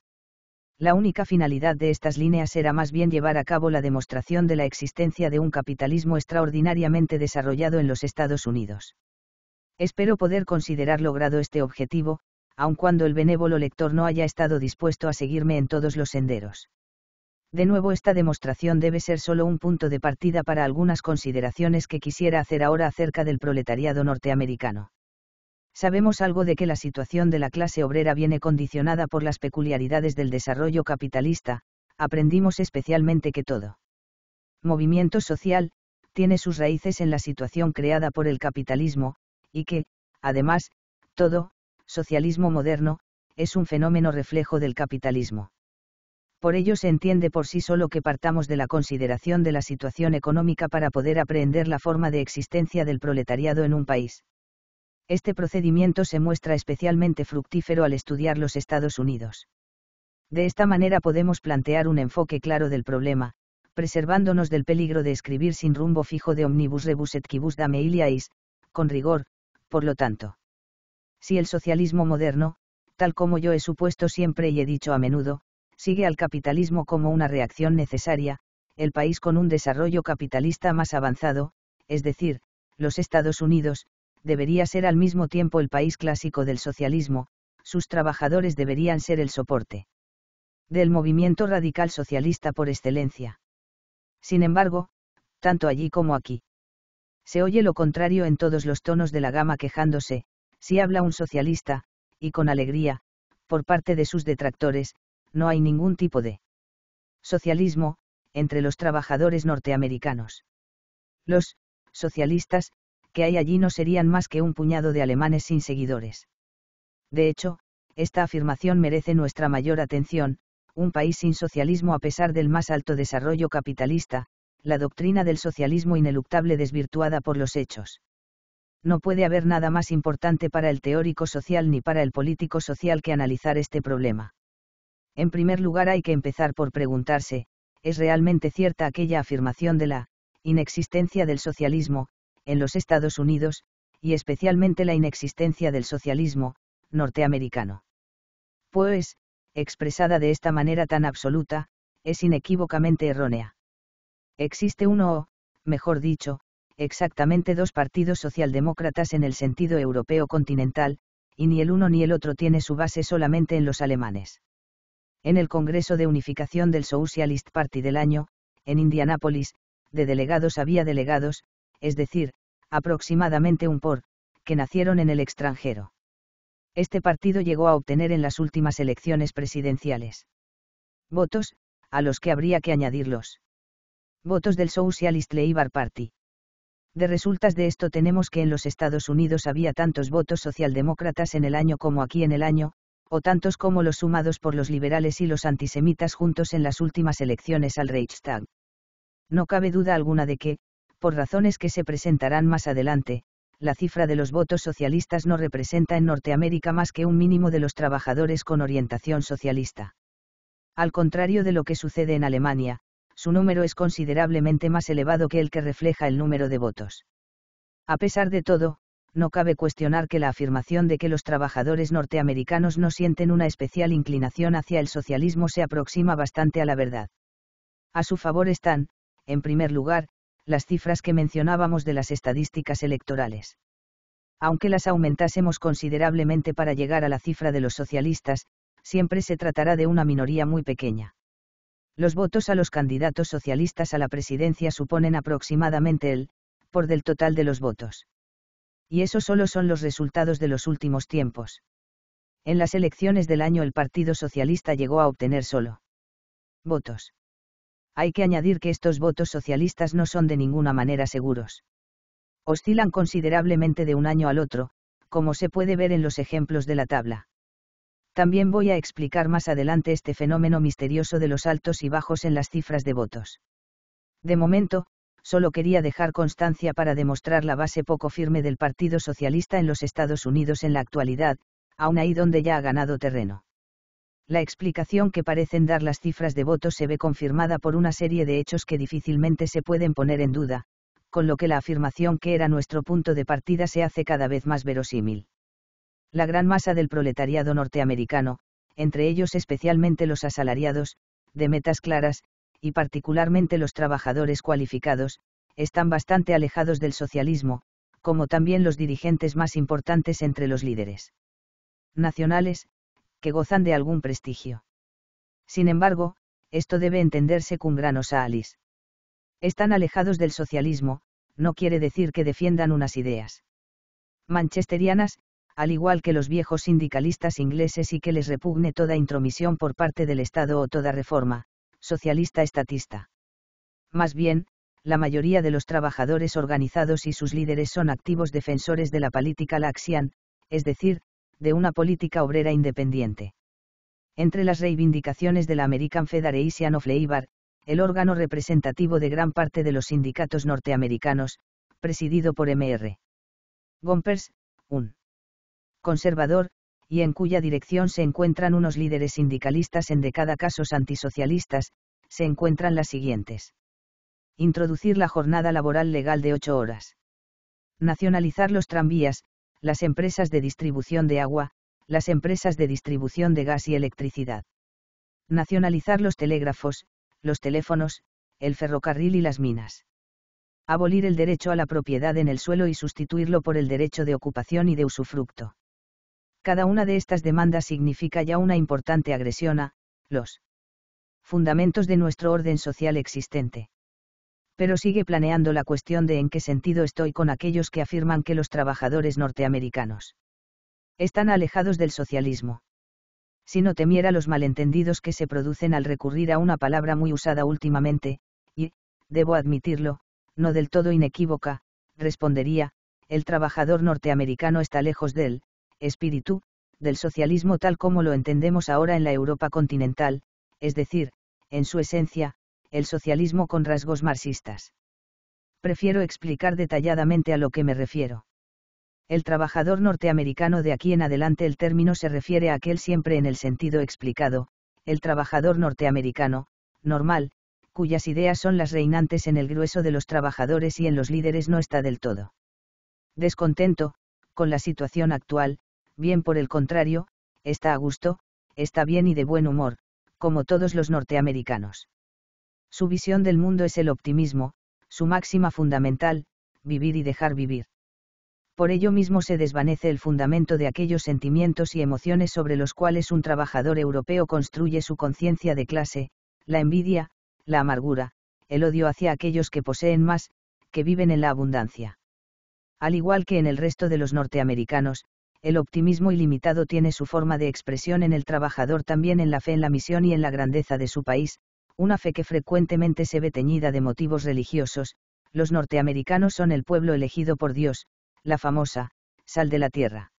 Speaker 1: La única finalidad de estas líneas era más bien llevar a cabo la demostración de la existencia de un capitalismo extraordinariamente desarrollado en los Estados Unidos. Espero poder considerar logrado este objetivo, aun cuando el benévolo lector no haya estado dispuesto a seguirme en todos los senderos. De nuevo esta demostración debe ser solo un punto de partida para algunas consideraciones que quisiera hacer ahora acerca del proletariado norteamericano. Sabemos algo de que la situación de la clase obrera viene condicionada por las peculiaridades del desarrollo capitalista, aprendimos especialmente que todo movimiento social, tiene sus raíces en la situación creada por el capitalismo, y que, además, todo, socialismo moderno, es un fenómeno reflejo del capitalismo. Por ello se entiende por sí solo que partamos de la consideración de la situación económica para poder aprehender la forma de existencia del proletariado en un país. Este procedimiento se muestra especialmente fructífero al estudiar los Estados Unidos. De esta manera podemos plantear un enfoque claro del problema, preservándonos del peligro de escribir sin rumbo fijo de omnibus rebus et quibus dame con rigor, por lo tanto, si el socialismo moderno, tal como yo he supuesto siempre y he dicho a menudo, sigue al capitalismo como una reacción necesaria, el país con un desarrollo capitalista más avanzado, es decir, los Estados Unidos, debería ser al mismo tiempo el país clásico del socialismo, sus trabajadores deberían ser el soporte del movimiento radical socialista por excelencia. Sin embargo, tanto allí como aquí. Se oye lo contrario en todos los tonos de la gama quejándose, si habla un socialista, y con alegría, por parte de sus detractores, no hay ningún tipo de socialismo entre los trabajadores norteamericanos. Los socialistas que hay allí no serían más que un puñado de alemanes sin seguidores. De hecho, esta afirmación merece nuestra mayor atención, un país sin socialismo a pesar del más alto desarrollo capitalista, la doctrina del socialismo ineluctable desvirtuada por los hechos. No puede haber nada más importante para el teórico social ni para el político social que analizar este problema. En primer lugar hay que empezar por preguntarse, ¿es realmente cierta aquella afirmación de la inexistencia del socialismo en los Estados Unidos, y especialmente la inexistencia del socialismo norteamericano? Pues, expresada de esta manera tan absoluta, es inequívocamente errónea. Existe uno o, mejor dicho, exactamente dos partidos socialdemócratas en el sentido europeo continental, y ni el uno ni el otro tiene su base solamente en los alemanes. En el Congreso de Unificación del Socialist Party del año, en Indianápolis, de delegados había delegados, es decir, aproximadamente un por, que nacieron en el extranjero. Este partido llegó a obtener en las últimas elecciones presidenciales. Votos, a los que habría que añadirlos. Votos del Socialist Labour Party. De resultas de esto tenemos que en los Estados Unidos había tantos votos socialdemócratas en el año como aquí en el año, o tantos como los sumados por los liberales y los antisemitas juntos en las últimas elecciones al Reichstag. No cabe duda alguna de que, por razones que se presentarán más adelante, la cifra de los votos socialistas no representa en Norteamérica más que un mínimo de los trabajadores con orientación socialista. Al contrario de lo que sucede en Alemania, su número es considerablemente más elevado que el que refleja el número de votos. A pesar de todo, no cabe cuestionar que la afirmación de que los trabajadores norteamericanos no sienten una especial inclinación hacia el socialismo se aproxima bastante a la verdad. A su favor están, en primer lugar, las cifras que mencionábamos de las estadísticas electorales. Aunque las aumentásemos considerablemente para llegar a la cifra de los socialistas, siempre se tratará de una minoría muy pequeña. Los votos a los candidatos socialistas a la presidencia suponen aproximadamente el, por del total de los votos. Y eso solo son los resultados de los últimos tiempos. En las elecciones del año el Partido Socialista llegó a obtener solo votos. Hay que añadir que estos votos socialistas no son de ninguna manera seguros. Oscilan considerablemente de un año al otro, como se puede ver en los ejemplos de la tabla. También voy a explicar más adelante este fenómeno misterioso de los altos y bajos en las cifras de votos. De momento, solo quería dejar constancia para demostrar la base poco firme del Partido Socialista en los Estados Unidos en la actualidad, aun ahí donde ya ha ganado terreno. La explicación que parecen dar las cifras de votos se ve confirmada por una serie de hechos que difícilmente se pueden poner en duda, con lo que la afirmación que era nuestro punto de partida se hace cada vez más verosímil. La gran masa del proletariado norteamericano, entre ellos especialmente los asalariados, de metas claras, y particularmente los trabajadores cualificados, están bastante alejados del socialismo, como también los dirigentes más importantes entre los líderes nacionales, que gozan de algún prestigio. Sin embargo, esto debe entenderse con gran alice Están alejados del socialismo, no quiere decir que defiendan unas ideas manchesterianas, al igual que los viejos sindicalistas ingleses y que les repugne toda intromisión por parte del Estado o toda reforma, socialista estatista. Más bien, la mayoría de los trabajadores organizados y sus líderes son activos defensores de la política laxian, es decir, de una política obrera independiente. Entre las reivindicaciones de la American Federation of Labor, el órgano representativo de gran parte de los sindicatos norteamericanos, presidido por Mr. Gompers, un conservador, y en cuya dirección se encuentran unos líderes sindicalistas en de cada caso antisocialistas, se encuentran las siguientes. Introducir la jornada laboral legal de ocho horas. Nacionalizar los tranvías, las empresas de distribución de agua, las empresas de distribución de gas y electricidad. Nacionalizar los telégrafos, los teléfonos, el ferrocarril y las minas. Abolir el derecho a la propiedad en el suelo y sustituirlo por el derecho de ocupación y de usufructo cada una de estas demandas significa ya una importante agresión a, los fundamentos de nuestro orden social existente. Pero sigue planeando la cuestión de en qué sentido estoy con aquellos que afirman que los trabajadores norteamericanos están alejados del socialismo. Si no temiera los malentendidos que se producen al recurrir a una palabra muy usada últimamente, y, debo admitirlo, no del todo inequívoca, respondería, el trabajador norteamericano está lejos él espíritu, del socialismo tal como lo entendemos ahora en la Europa continental, es decir, en su esencia, el socialismo con rasgos marxistas. Prefiero explicar detalladamente a lo que me refiero. El trabajador norteamericano de aquí en adelante el término se refiere a aquel siempre en el sentido explicado, el trabajador norteamericano, normal, cuyas ideas son las reinantes en el grueso de los trabajadores y en los líderes no está del todo. Descontento, con la situación actual, bien por el contrario, está a gusto, está bien y de buen humor, como todos los norteamericanos. Su visión del mundo es el optimismo, su máxima fundamental, vivir y dejar vivir. Por ello mismo se desvanece el fundamento de aquellos sentimientos y emociones sobre los cuales un trabajador europeo construye su conciencia de clase, la envidia, la amargura, el odio hacia aquellos que poseen más, que viven en la abundancia. Al igual que en el resto de los norteamericanos, el optimismo ilimitado tiene su forma de expresión en el trabajador también en la fe en la misión y en la grandeza de su país, una fe que frecuentemente se ve teñida de motivos religiosos, los norteamericanos son el pueblo elegido por Dios, la famosa, sal de la tierra.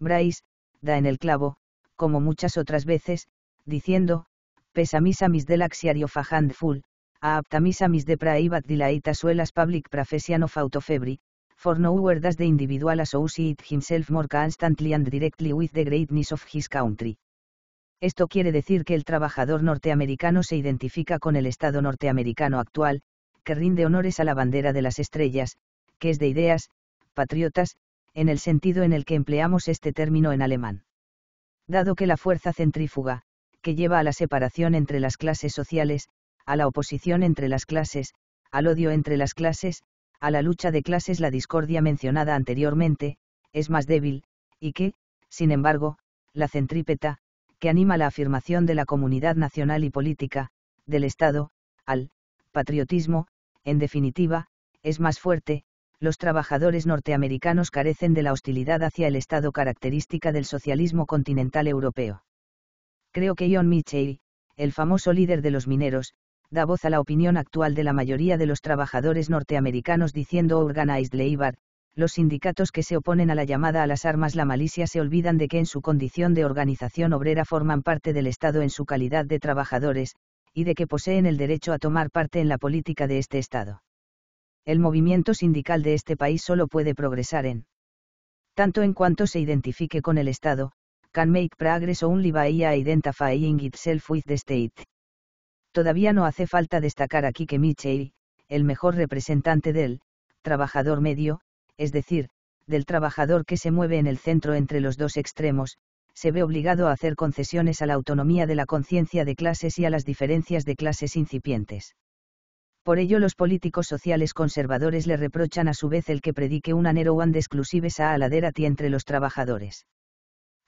Speaker 1: Bryce, da en el clavo, como muchas otras veces, diciendo, pesa DEL mis delaxiario fajand full, a de praibat dilaita suelas public profesiano febri." for nowhere does the individual associate himself more constantly and directly with the greatness of his country. Esto quiere decir que el trabajador norteamericano se identifica con el Estado norteamericano actual, que rinde honores a la bandera de las estrellas, que es de ideas, patriotas, en el sentido en el que empleamos este término en alemán. Dado que la fuerza centrífuga, que lleva a la separación entre las clases sociales, a la oposición entre las clases, al odio entre las clases, a la lucha de clases la discordia mencionada anteriormente, es más débil, y que, sin embargo, la centrípeta, que anima la afirmación de la comunidad nacional y política, del Estado, al patriotismo, en definitiva, es más fuerte, los trabajadores norteamericanos carecen de la hostilidad hacia el Estado característica del socialismo continental europeo. Creo que John Mitchell, el famoso líder de los mineros, da voz a la opinión actual de la mayoría de los trabajadores norteamericanos diciendo Organized Labor, los sindicatos que se oponen a la llamada a las armas la malicia se olvidan de que en su condición de organización obrera forman parte del Estado en su calidad de trabajadores, y de que poseen el derecho a tomar parte en la política de este Estado. El movimiento sindical de este país solo puede progresar en tanto en cuanto se identifique con el Estado, can make progress only by identifying itself with the state. Todavía no hace falta destacar aquí que Mitchell, el mejor representante del trabajador medio, es decir, del trabajador que se mueve en el centro entre los dos extremos, se ve obligado a hacer concesiones a la autonomía de la conciencia de clases y a las diferencias de clases incipientes. Por ello los políticos sociales conservadores le reprochan a su vez el que predique un Nero one de exclusives a ti entre los trabajadores.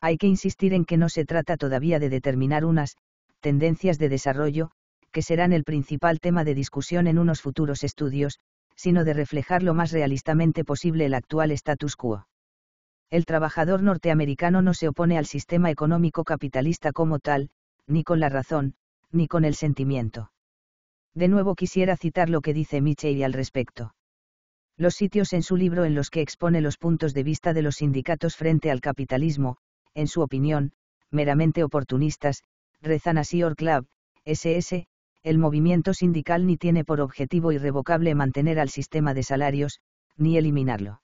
Speaker 1: Hay que insistir en que no se trata todavía de determinar unas tendencias de desarrollo, que serán el principal tema de discusión en unos futuros estudios, sino de reflejar lo más realistamente posible el actual status quo. El trabajador norteamericano no se opone al sistema económico capitalista como tal, ni con la razón, ni con el sentimiento. De nuevo quisiera citar lo que dice y al respecto. Los sitios en su libro en los que expone los puntos de vista de los sindicatos frente al capitalismo, en su opinión, meramente oportunistas, rezan así club, SS, el movimiento sindical ni tiene por objetivo irrevocable mantener al sistema de salarios, ni eliminarlo.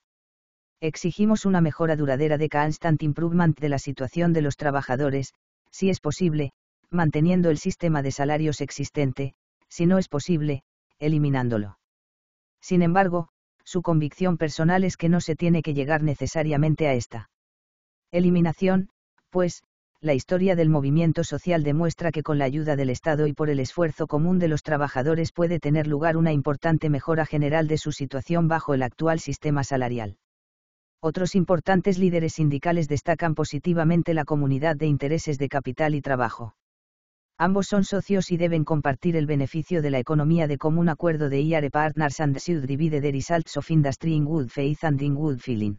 Speaker 1: Exigimos una mejora duradera de constant improvement de la situación de los trabajadores, si es posible, manteniendo el sistema de salarios existente, si no es posible, eliminándolo. Sin embargo, su convicción personal es que no se tiene que llegar necesariamente a esta eliminación, pues, la historia del movimiento social demuestra que con la ayuda del Estado y por el esfuerzo común de los trabajadores puede tener lugar una importante mejora general de su situación bajo el actual sistema salarial. Otros importantes líderes sindicales destacan positivamente la comunidad de intereses de capital y trabajo. Ambos son socios y deben compartir el beneficio de la economía de común acuerdo de IARE Partners and Sud Divide Results of Industry in Good Faith and in Good Feeling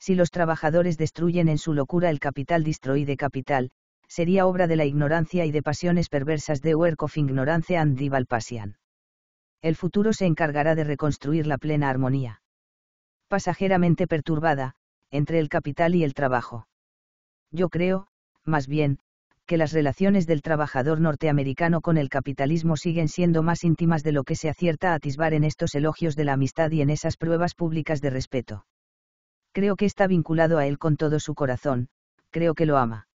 Speaker 1: si los trabajadores destruyen en su locura el capital de capital, sería obra de la ignorancia y de pasiones perversas de work of ignorance and El futuro se encargará de reconstruir la plena armonía. Pasajeramente perturbada, entre el capital y el trabajo. Yo creo, más bien, que las relaciones del trabajador norteamericano con el capitalismo siguen siendo más íntimas de lo que se acierta a atisbar en estos elogios de la amistad y en esas pruebas públicas de respeto creo que está vinculado a él con todo su corazón, creo que lo ama.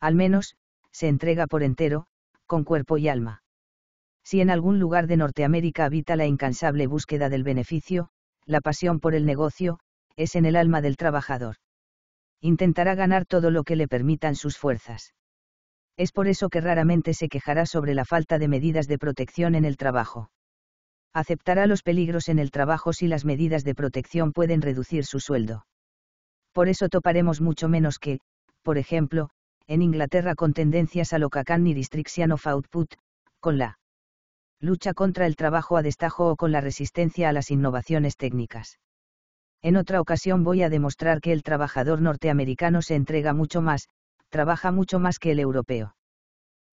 Speaker 1: Al menos, se entrega por entero, con cuerpo y alma. Si en algún lugar de Norteamérica habita la incansable búsqueda del beneficio, la pasión por el negocio, es en el alma del trabajador. Intentará ganar todo lo que le permitan sus fuerzas. Es por eso que raramente se quejará sobre la falta de medidas de protección en el trabajo aceptará los peligros en el trabajo si las medidas de protección pueden reducir su sueldo. Por eso toparemos mucho menos que, por ejemplo, en Inglaterra con tendencias a lo Kakan ni Restriction of Output, con la lucha contra el trabajo a destajo o con la resistencia a las innovaciones técnicas. En otra ocasión voy a demostrar que el trabajador norteamericano se entrega mucho más, trabaja mucho más que el europeo.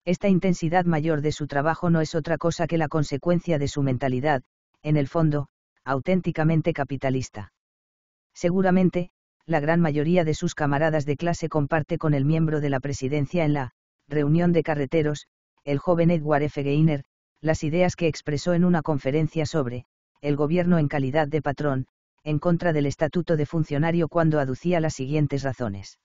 Speaker 1: Esta intensidad mayor de su trabajo no es otra cosa que la consecuencia de su mentalidad, en el fondo, auténticamente capitalista. Seguramente, la gran mayoría de sus camaradas de clase comparte con el miembro de la presidencia en la reunión de carreteros, el joven Edward F. Geiner, las ideas que expresó en una conferencia sobre el gobierno en calidad de patrón, en contra del estatuto de funcionario cuando aducía las siguientes razones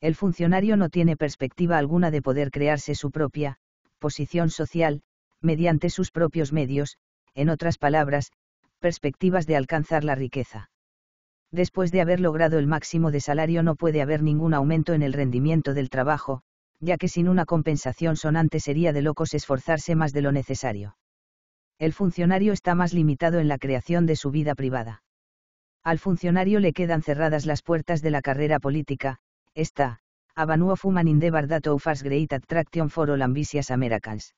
Speaker 1: el funcionario no tiene perspectiva alguna de poder crearse su propia posición social, mediante sus propios medios, en otras palabras, perspectivas de alcanzar la riqueza. Después de haber logrado el máximo de salario no puede haber ningún aumento en el rendimiento del trabajo, ya que sin una compensación sonante sería de locos esforzarse más de lo necesario. El funcionario está más limitado en la creación de su vida privada. Al funcionario le quedan cerradas las puertas de la carrera política, esta, Avanua fuman Human in great attraction for all Americans.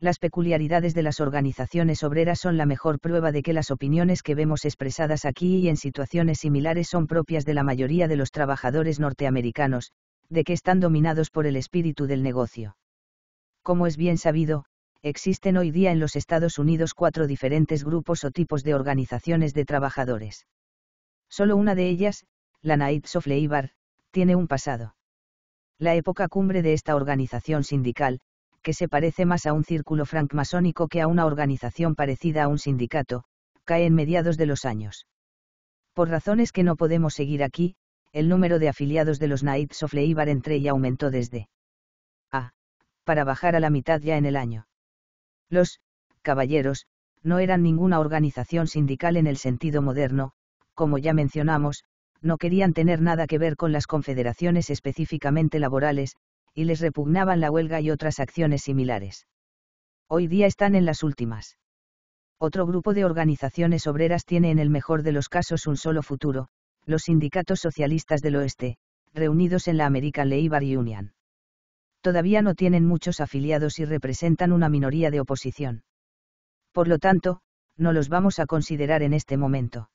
Speaker 1: Las peculiaridades de las organizaciones obreras son la mejor prueba de que las opiniones que vemos expresadas aquí y en situaciones similares son propias de la mayoría de los trabajadores norteamericanos, de que están dominados por el espíritu del negocio. Como es bien sabido, existen hoy día en los Estados Unidos cuatro diferentes grupos o tipos de organizaciones de trabajadores. Solo una de ellas, la Knights of Labor, tiene un pasado. La época cumbre de esta organización sindical, que se parece más a un círculo francmasónico que a una organización parecida a un sindicato, cae en mediados de los años. Por razones que no podemos seguir aquí, el número de afiliados de los Knights of Leibar entre y aumentó desde a para bajar a la mitad ya en el año. Los caballeros no eran ninguna organización sindical en el sentido moderno, como ya mencionamos, no querían tener nada que ver con las confederaciones específicamente laborales, y les repugnaban la huelga y otras acciones similares. Hoy día están en las últimas. Otro grupo de organizaciones obreras tiene en el mejor de los casos un solo futuro, los sindicatos socialistas del oeste, reunidos en la American Labor Union. Todavía no tienen muchos afiliados y representan una minoría de oposición. Por lo tanto, no los vamos a considerar en este momento.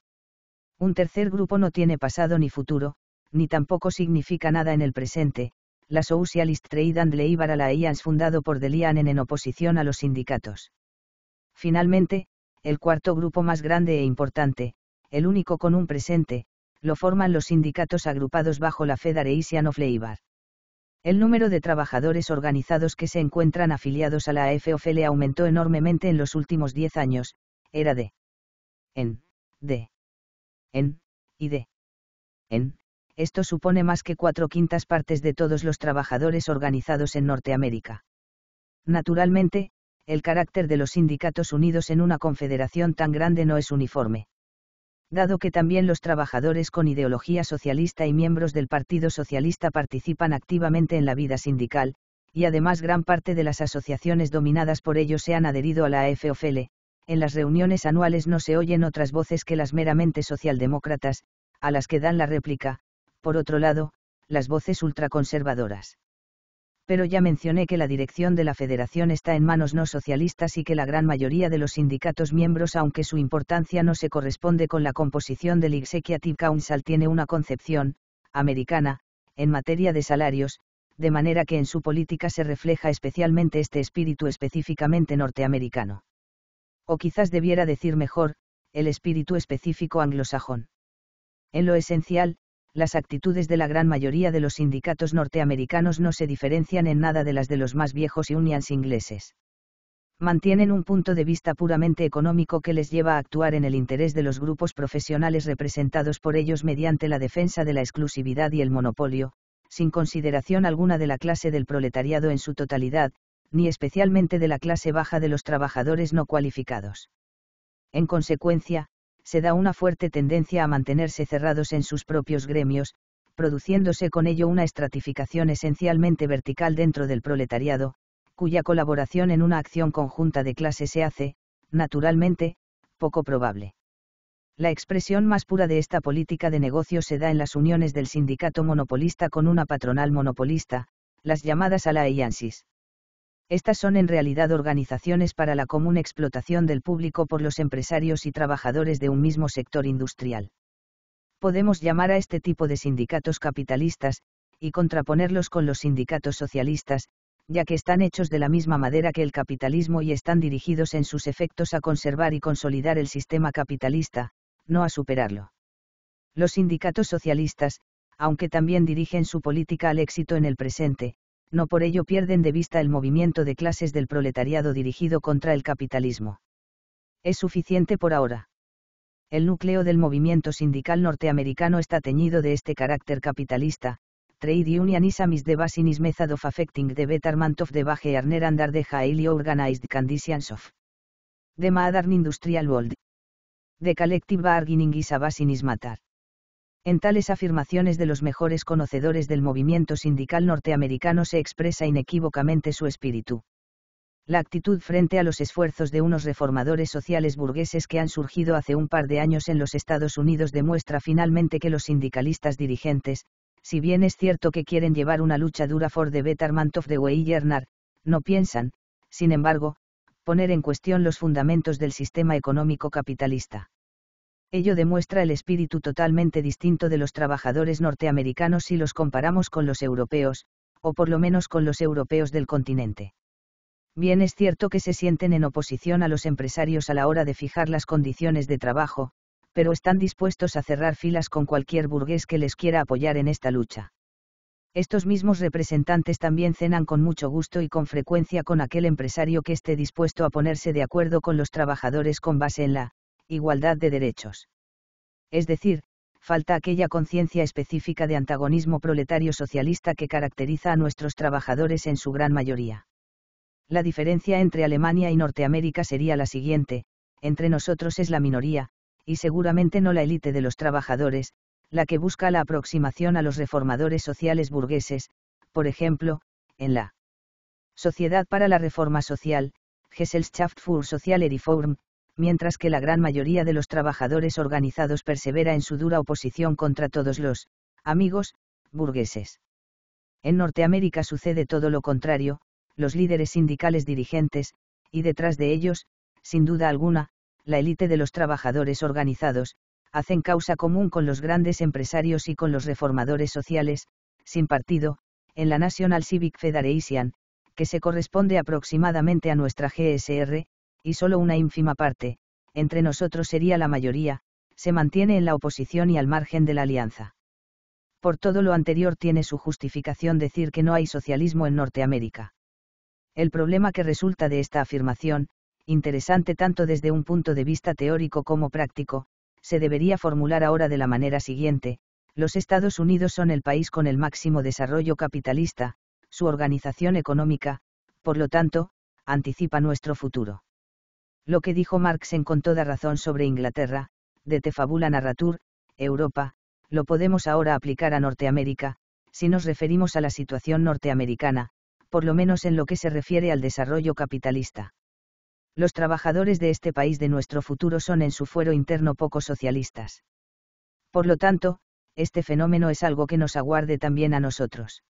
Speaker 1: Un tercer grupo no tiene pasado ni futuro, ni tampoco significa nada en el presente, la Socialist Trade and la Alliance fundado por Delianen en oposición a los sindicatos. Finalmente, el cuarto grupo más grande e importante, el único con un presente, lo forman los sindicatos agrupados bajo la Federation of Leibar. El número de trabajadores organizados que se encuentran afiliados a la AFOFL aumentó enormemente en los últimos 10 años, era de. En. De en, y de, en, esto supone más que cuatro quintas partes de todos los trabajadores organizados en Norteamérica. Naturalmente, el carácter de los sindicatos unidos en una confederación tan grande no es uniforme. Dado que también los trabajadores con ideología socialista y miembros del Partido Socialista participan activamente en la vida sindical, y además gran parte de las asociaciones dominadas por ellos se han adherido a la AFOFL, en las reuniones anuales no se oyen otras voces que las meramente socialdemócratas, a las que dan la réplica, por otro lado, las voces ultraconservadoras. Pero ya mencioné que la dirección de la federación está en manos no socialistas y que la gran mayoría de los sindicatos miembros, aunque su importancia no se corresponde con la composición del Executive Council, tiene una concepción, americana, en materia de salarios, de manera que en su política se refleja especialmente este espíritu específicamente norteamericano o quizás debiera decir mejor, el espíritu específico anglosajón. En lo esencial, las actitudes de la gran mayoría de los sindicatos norteamericanos no se diferencian en nada de las de los más viejos y unions ingleses. Mantienen un punto de vista puramente económico que les lleva a actuar en el interés de los grupos profesionales representados por ellos mediante la defensa de la exclusividad y el monopolio, sin consideración alguna de la clase del proletariado en su totalidad, ni especialmente de la clase baja de los trabajadores no cualificados. En consecuencia, se da una fuerte tendencia a mantenerse cerrados en sus propios gremios, produciéndose con ello una estratificación esencialmente vertical dentro del proletariado, cuya colaboración en una acción conjunta de clase se hace, naturalmente, poco probable. La expresión más pura de esta política de negocio se da en las uniones del sindicato monopolista con una patronal monopolista, las llamadas a la estas son en realidad organizaciones para la común explotación del público por los empresarios y trabajadores de un mismo sector industrial. Podemos llamar a este tipo de sindicatos capitalistas, y contraponerlos con los sindicatos socialistas, ya que están hechos de la misma madera que el capitalismo y están dirigidos en sus efectos a conservar y consolidar el sistema capitalista, no a superarlo. Los sindicatos socialistas, aunque también dirigen su política al éxito en el presente, no por ello pierden de vista el movimiento de clases del proletariado dirigido contra el capitalismo. Es suficiente por ahora. El núcleo del movimiento sindical norteamericano está teñido de este carácter capitalista, trade unionism is the basis method of affecting the betterment of the wage and under the organized conditions of the modern industrial world. The collective bargaining is a basis en tales afirmaciones de los mejores conocedores del movimiento sindical norteamericano se expresa inequívocamente su espíritu. La actitud frente a los esfuerzos de unos reformadores sociales burgueses que han surgido hace un par de años en los Estados Unidos demuestra finalmente que los sindicalistas dirigentes, si bien es cierto que quieren llevar una lucha dura for the betterment of the way no piensan, sin embargo, poner en cuestión los fundamentos del sistema económico capitalista ello demuestra el espíritu totalmente distinto de los trabajadores norteamericanos si los comparamos con los europeos, o por lo menos con los europeos del continente. Bien es cierto que se sienten en oposición a los empresarios a la hora de fijar las condiciones de trabajo, pero están dispuestos a cerrar filas con cualquier burgués que les quiera apoyar en esta lucha. Estos mismos representantes también cenan con mucho gusto y con frecuencia con aquel empresario que esté dispuesto a ponerse de acuerdo con los trabajadores con base en la igualdad de derechos. Es decir, falta aquella conciencia específica de antagonismo proletario socialista que caracteriza a nuestros trabajadores en su gran mayoría. La diferencia entre Alemania y Norteamérica sería la siguiente, entre nosotros es la minoría, y seguramente no la élite de los trabajadores, la que busca la aproximación a los reformadores sociales burgueses, por ejemplo, en la Sociedad para la Reforma Social, Gesellschaft für Soziale Reform, mientras que la gran mayoría de los trabajadores organizados persevera en su dura oposición contra todos los amigos burgueses. En Norteamérica sucede todo lo contrario, los líderes sindicales dirigentes, y detrás de ellos, sin duda alguna, la élite de los trabajadores organizados, hacen causa común con los grandes empresarios y con los reformadores sociales, sin partido, en la National Civic Federation, que se corresponde aproximadamente a nuestra GSR, y solo una ínfima parte, entre nosotros sería la mayoría, se mantiene en la oposición y al margen de la alianza. Por todo lo anterior tiene su justificación decir que no hay socialismo en Norteamérica. El problema que resulta de esta afirmación, interesante tanto desde un punto de vista teórico como práctico, se debería formular ahora de la manera siguiente, los Estados Unidos son el país con el máximo desarrollo capitalista, su organización económica, por lo tanto, anticipa nuestro futuro. Lo que dijo Marx en con toda razón sobre Inglaterra, de Te Fabula Narratur, Europa, lo podemos ahora aplicar a Norteamérica, si nos referimos a la situación norteamericana, por lo menos en lo que se refiere al desarrollo capitalista. Los trabajadores de este país de nuestro futuro son en su fuero interno poco socialistas. Por lo tanto, este fenómeno es algo que nos aguarde también a nosotros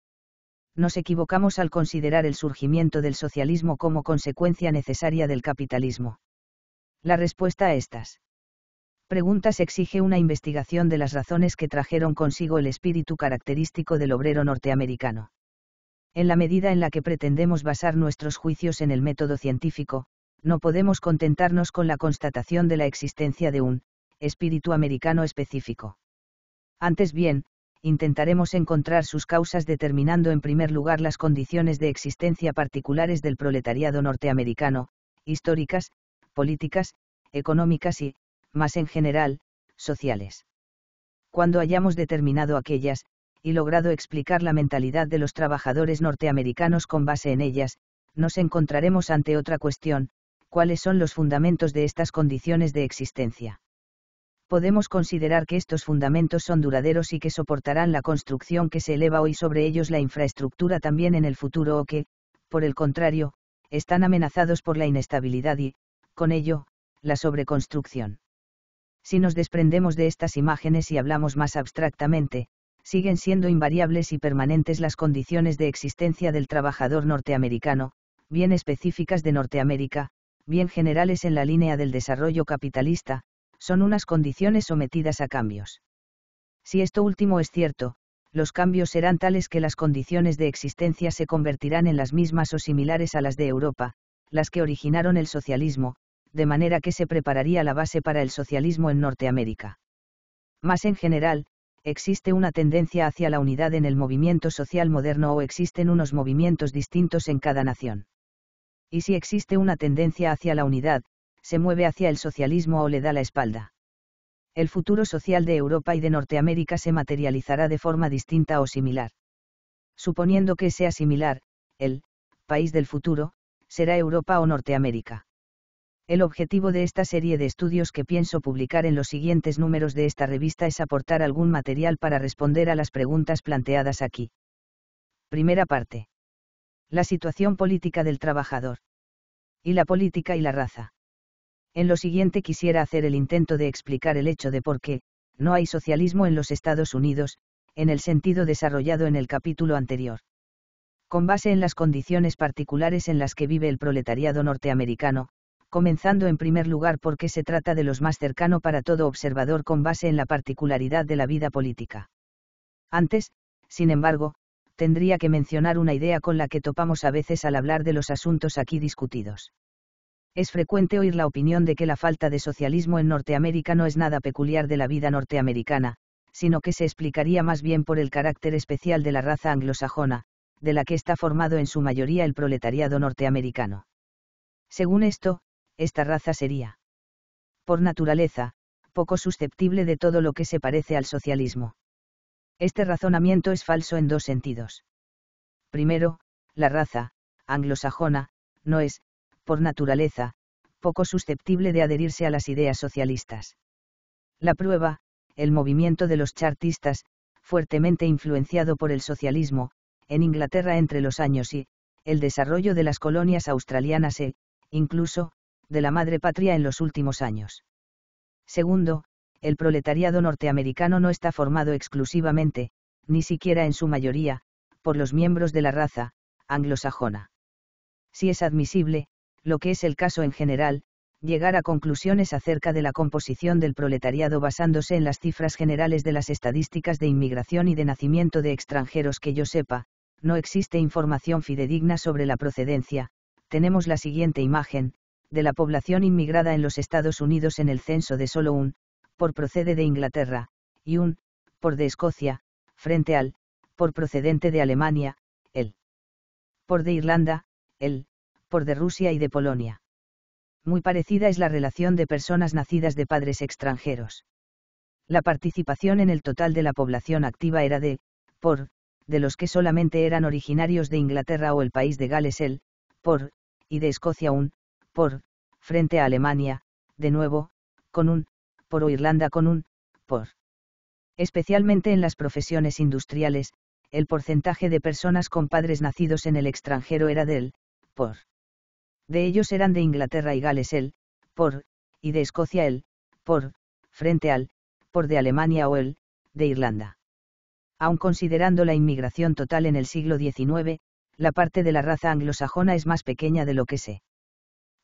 Speaker 1: nos equivocamos al considerar el surgimiento del socialismo como consecuencia necesaria del capitalismo. La respuesta a estas preguntas exige una investigación de las razones que trajeron consigo el espíritu característico del obrero norteamericano. En la medida en la que pretendemos basar nuestros juicios en el método científico, no podemos contentarnos con la constatación de la existencia de un espíritu americano específico. Antes bien, intentaremos encontrar sus causas determinando en primer lugar las condiciones de existencia particulares del proletariado norteamericano, históricas, políticas, económicas y, más en general, sociales. Cuando hayamos determinado aquellas, y logrado explicar la mentalidad de los trabajadores norteamericanos con base en ellas, nos encontraremos ante otra cuestión, cuáles son los fundamentos de estas condiciones de existencia podemos considerar que estos fundamentos son duraderos y que soportarán la construcción que se eleva hoy sobre ellos la infraestructura también en el futuro o que, por el contrario, están amenazados por la inestabilidad y, con ello, la sobreconstrucción. Si nos desprendemos de estas imágenes y hablamos más abstractamente, siguen siendo invariables y permanentes las condiciones de existencia del trabajador norteamericano, bien específicas de Norteamérica, bien generales en la línea del desarrollo capitalista, son unas condiciones sometidas a cambios. Si esto último es cierto, los cambios serán tales que las condiciones de existencia se convertirán en las mismas o similares a las de Europa, las que originaron el socialismo, de manera que se prepararía la base para el socialismo en Norteamérica. Más en general, existe una tendencia hacia la unidad en el movimiento social moderno o existen unos movimientos distintos en cada nación. Y si existe una tendencia hacia la unidad, se mueve hacia el socialismo o le da la espalda. El futuro social de Europa y de Norteamérica se materializará de forma distinta o similar. Suponiendo que sea similar, el país del futuro será Europa o Norteamérica. El objetivo de esta serie de estudios que pienso publicar en los siguientes números de esta revista es aportar algún material para responder a las preguntas planteadas aquí. Primera parte. La situación política del trabajador. Y la política y la raza. En lo siguiente quisiera hacer el intento de explicar el hecho de por qué, no hay socialismo en los Estados Unidos, en el sentido desarrollado en el capítulo anterior. Con base en las condiciones particulares en las que vive el proletariado norteamericano, comenzando en primer lugar porque se trata de los más cercano para todo observador con base en la particularidad de la vida política. Antes, sin embargo, tendría que mencionar una idea con la que topamos a veces al hablar de los asuntos aquí discutidos. Es frecuente oír la opinión de que la falta de socialismo en Norteamérica no es nada peculiar de la vida norteamericana, sino que se explicaría más bien por el carácter especial de la raza anglosajona, de la que está formado en su mayoría el proletariado norteamericano. Según esto, esta raza sería, por naturaleza, poco susceptible de todo lo que se parece al socialismo. Este razonamiento es falso en dos sentidos. Primero, la raza, anglosajona, no es, por naturaleza, poco susceptible de adherirse a las ideas socialistas. La prueba, el movimiento de los chartistas, fuertemente influenciado por el socialismo, en Inglaterra entre los años y, el desarrollo de las colonias australianas e, incluso, de la madre patria en los últimos años. Segundo, el proletariado norteamericano no está formado exclusivamente, ni siquiera en su mayoría, por los miembros de la raza, anglosajona. Si es admisible, lo que es el caso en general, llegar a conclusiones acerca de la composición del proletariado basándose en las cifras generales de las estadísticas de inmigración y de nacimiento de extranjeros que yo sepa, no existe información fidedigna sobre la procedencia, tenemos la siguiente imagen, de la población inmigrada en los Estados Unidos en el censo de solo un, por procede de Inglaterra, y un, por de Escocia, frente al, por procedente de Alemania, el, por de Irlanda, el, por de Rusia y de Polonia. Muy parecida es la relación de personas nacidas de padres extranjeros. La participación en el total de la población activa era de, por, de los que solamente eran originarios de Inglaterra o el país de Gales el, por, y de Escocia un, por, frente a Alemania, de nuevo, con un, por o Irlanda con un, por. Especialmente en las profesiones industriales, el porcentaje de personas con padres nacidos en el extranjero era del, por. De ellos eran de Inglaterra y Gales el, por, y de Escocia el, por, frente al, por de Alemania o el, de Irlanda. Aun considerando la inmigración total en el siglo XIX, la parte de la raza anglosajona es más pequeña de lo que se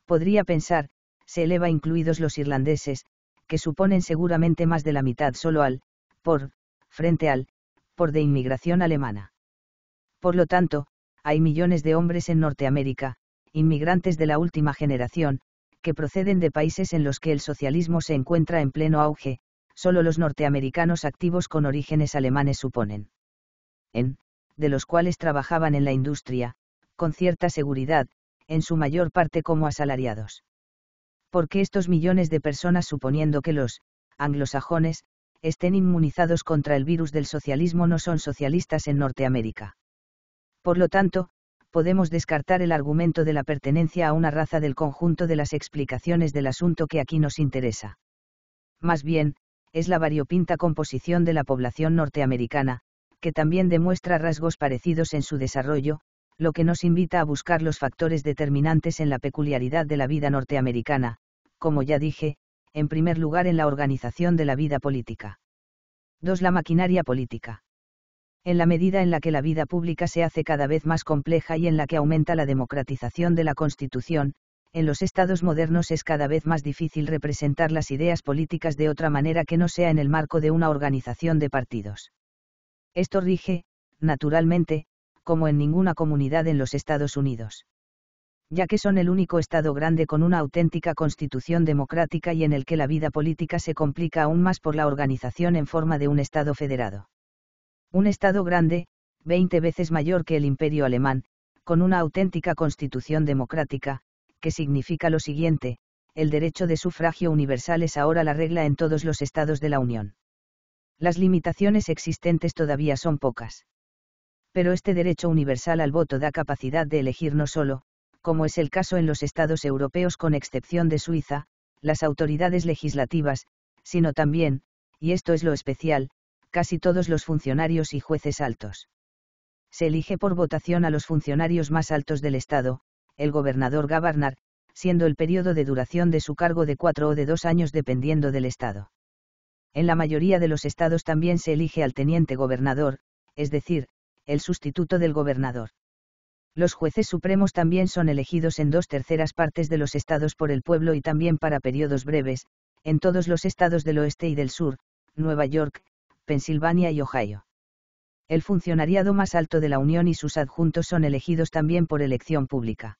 Speaker 1: podría pensar, se eleva incluidos los irlandeses, que suponen seguramente más de la mitad solo al, por, frente al, por de inmigración alemana. Por lo tanto, hay millones de hombres en Norteamérica, inmigrantes de la última generación, que proceden de países en los que el socialismo se encuentra en pleno auge, solo los norteamericanos activos con orígenes alemanes suponen. En, de los cuales trabajaban en la industria, con cierta seguridad, en su mayor parte como asalariados. Porque estos millones de personas suponiendo que los anglosajones estén inmunizados contra el virus del socialismo no son socialistas en Norteamérica? Por lo tanto, podemos descartar el argumento de la pertenencia a una raza del conjunto de las explicaciones del asunto que aquí nos interesa. Más bien, es la variopinta composición de la población norteamericana, que también demuestra rasgos parecidos en su desarrollo, lo que nos invita a buscar los factores determinantes en la peculiaridad de la vida norteamericana, como ya dije, en primer lugar en la organización de la vida política. 2. La maquinaria política en la medida en la que la vida pública se hace cada vez más compleja y en la que aumenta la democratización de la Constitución, en los estados modernos es cada vez más difícil representar las ideas políticas de otra manera que no sea en el marco de una organización de partidos. Esto rige, naturalmente, como en ninguna comunidad en los Estados Unidos. Ya que son el único estado grande con una auténtica constitución democrática y en el que la vida política se complica aún más por la organización en forma de un estado federado. Un Estado grande, 20 veces mayor que el imperio alemán, con una auténtica constitución democrática, que significa lo siguiente, el derecho de sufragio universal es ahora la regla en todos los estados de la Unión. Las limitaciones existentes todavía son pocas. Pero este derecho universal al voto da capacidad de elegir no solo, como es el caso en los estados europeos con excepción de Suiza, las autoridades legislativas, sino también, y esto es lo especial, casi todos los funcionarios y jueces altos. Se elige por votación a los funcionarios más altos del Estado, el gobernador Gabarnar, siendo el periodo de duración de su cargo de cuatro o de dos años dependiendo del Estado. En la mayoría de los estados también se elige al teniente gobernador, es decir, el sustituto del gobernador. Los jueces supremos también son elegidos en dos terceras partes de los estados por el pueblo y también para periodos breves, en todos los estados del oeste y del sur, Nueva York, Pensilvania y Ohio. El funcionariado más alto de la Unión y sus adjuntos son elegidos también por elección pública.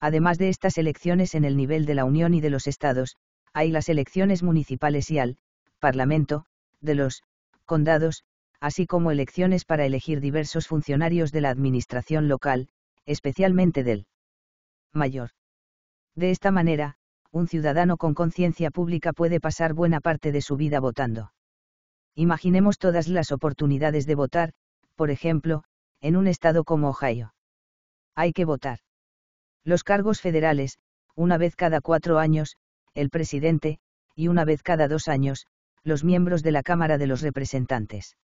Speaker 1: Además de estas elecciones en el nivel de la Unión y de los estados, hay las elecciones municipales y al Parlamento, de los condados, así como elecciones para elegir diversos funcionarios de la administración local, especialmente del mayor. De esta manera, un ciudadano con conciencia pública puede pasar buena parte de su vida votando. Imaginemos todas las oportunidades de votar, por ejemplo, en un estado como Ohio. Hay que votar. Los cargos federales, una vez cada cuatro años, el presidente, y una vez cada dos años, los miembros de la Cámara de los Representantes.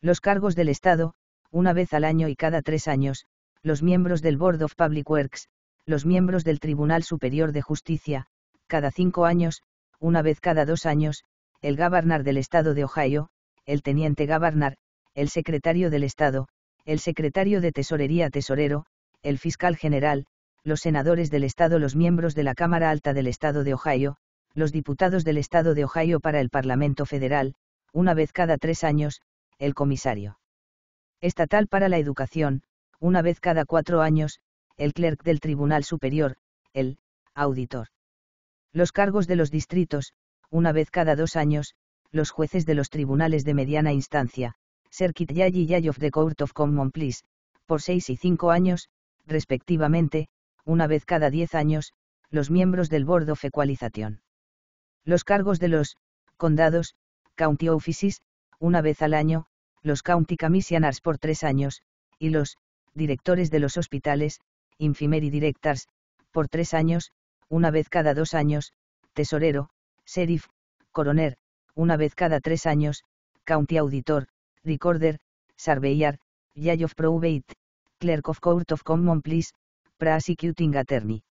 Speaker 1: Los cargos del Estado, una vez al año y cada tres años, los miembros del Board of Public Works, los miembros del Tribunal Superior de Justicia, cada cinco años, una vez cada dos años, el gobernador del Estado de Ohio, el Teniente gobernador, el Secretario del Estado, el Secretario de Tesorería Tesorero, el Fiscal General, los senadores del Estado, los miembros de la Cámara Alta del Estado de Ohio, los diputados del Estado de Ohio para el Parlamento Federal, una vez cada tres años, el comisario estatal para la educación, una vez cada cuatro años, el clerk del Tribunal Superior, el auditor. Los cargos de los distritos, una vez cada dos años, los jueces de los tribunales de mediana instancia, Circuit Yayi y of the Court of Common Pleas, por seis y cinco años, respectivamente, una vez cada diez años, los miembros del Board of Equalization. Los cargos de los condados, county offices, una vez al año, los county commissioners por tres años, y los directores de los hospitales, infimeri directors, por tres años, una vez cada dos años, tesorero, sheriff, coroner, una vez cada tres años, county auditor, recorder, surveyor, judge of probate, clerk of court of common pleas, prosecuting attorney.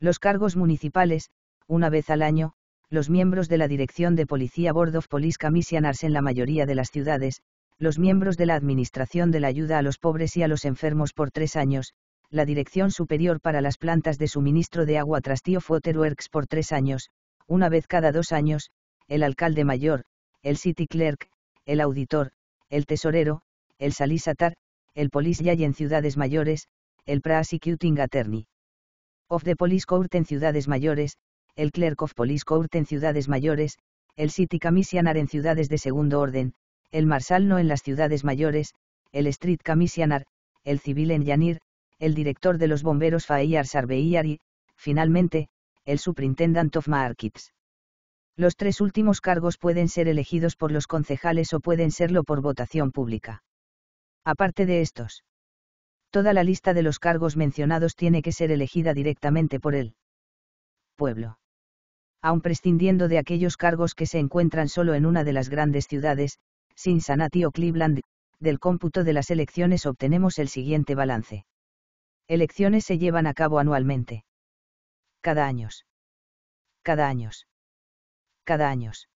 Speaker 1: Los cargos municipales, una vez al año, los miembros de la Dirección de Policía Board of Police Commissioners en la mayoría de las ciudades, los miembros de la Administración de la Ayuda a los Pobres y a los Enfermos por tres años, la Dirección Superior para las Plantas de Suministro de Agua Trastío Works por tres años, una vez cada dos años, el alcalde mayor, el city clerk, el auditor, el tesorero, el salisatar, el police y en ciudades mayores, el prosecuting attorney. Of the police court en ciudades mayores, el clerk of police court en ciudades mayores, el city commissioner en ciudades de segundo orden, el marsal no en las ciudades mayores, el street commissioner, el civil en Yanir, el director de los bomberos Fayar Sarbeiyar finalmente, el Superintendent of Markets. Los tres últimos cargos pueden ser elegidos por los concejales o pueden serlo por votación pública. Aparte de estos, toda la lista de los cargos mencionados tiene que ser elegida directamente por el pueblo. Aun prescindiendo de aquellos cargos que se encuentran solo en una de las grandes ciudades, Cincinnati o Cleveland, del cómputo de las elecciones obtenemos el siguiente balance. Elecciones se llevan a cabo anualmente. Cada años. Cada años. Cada años.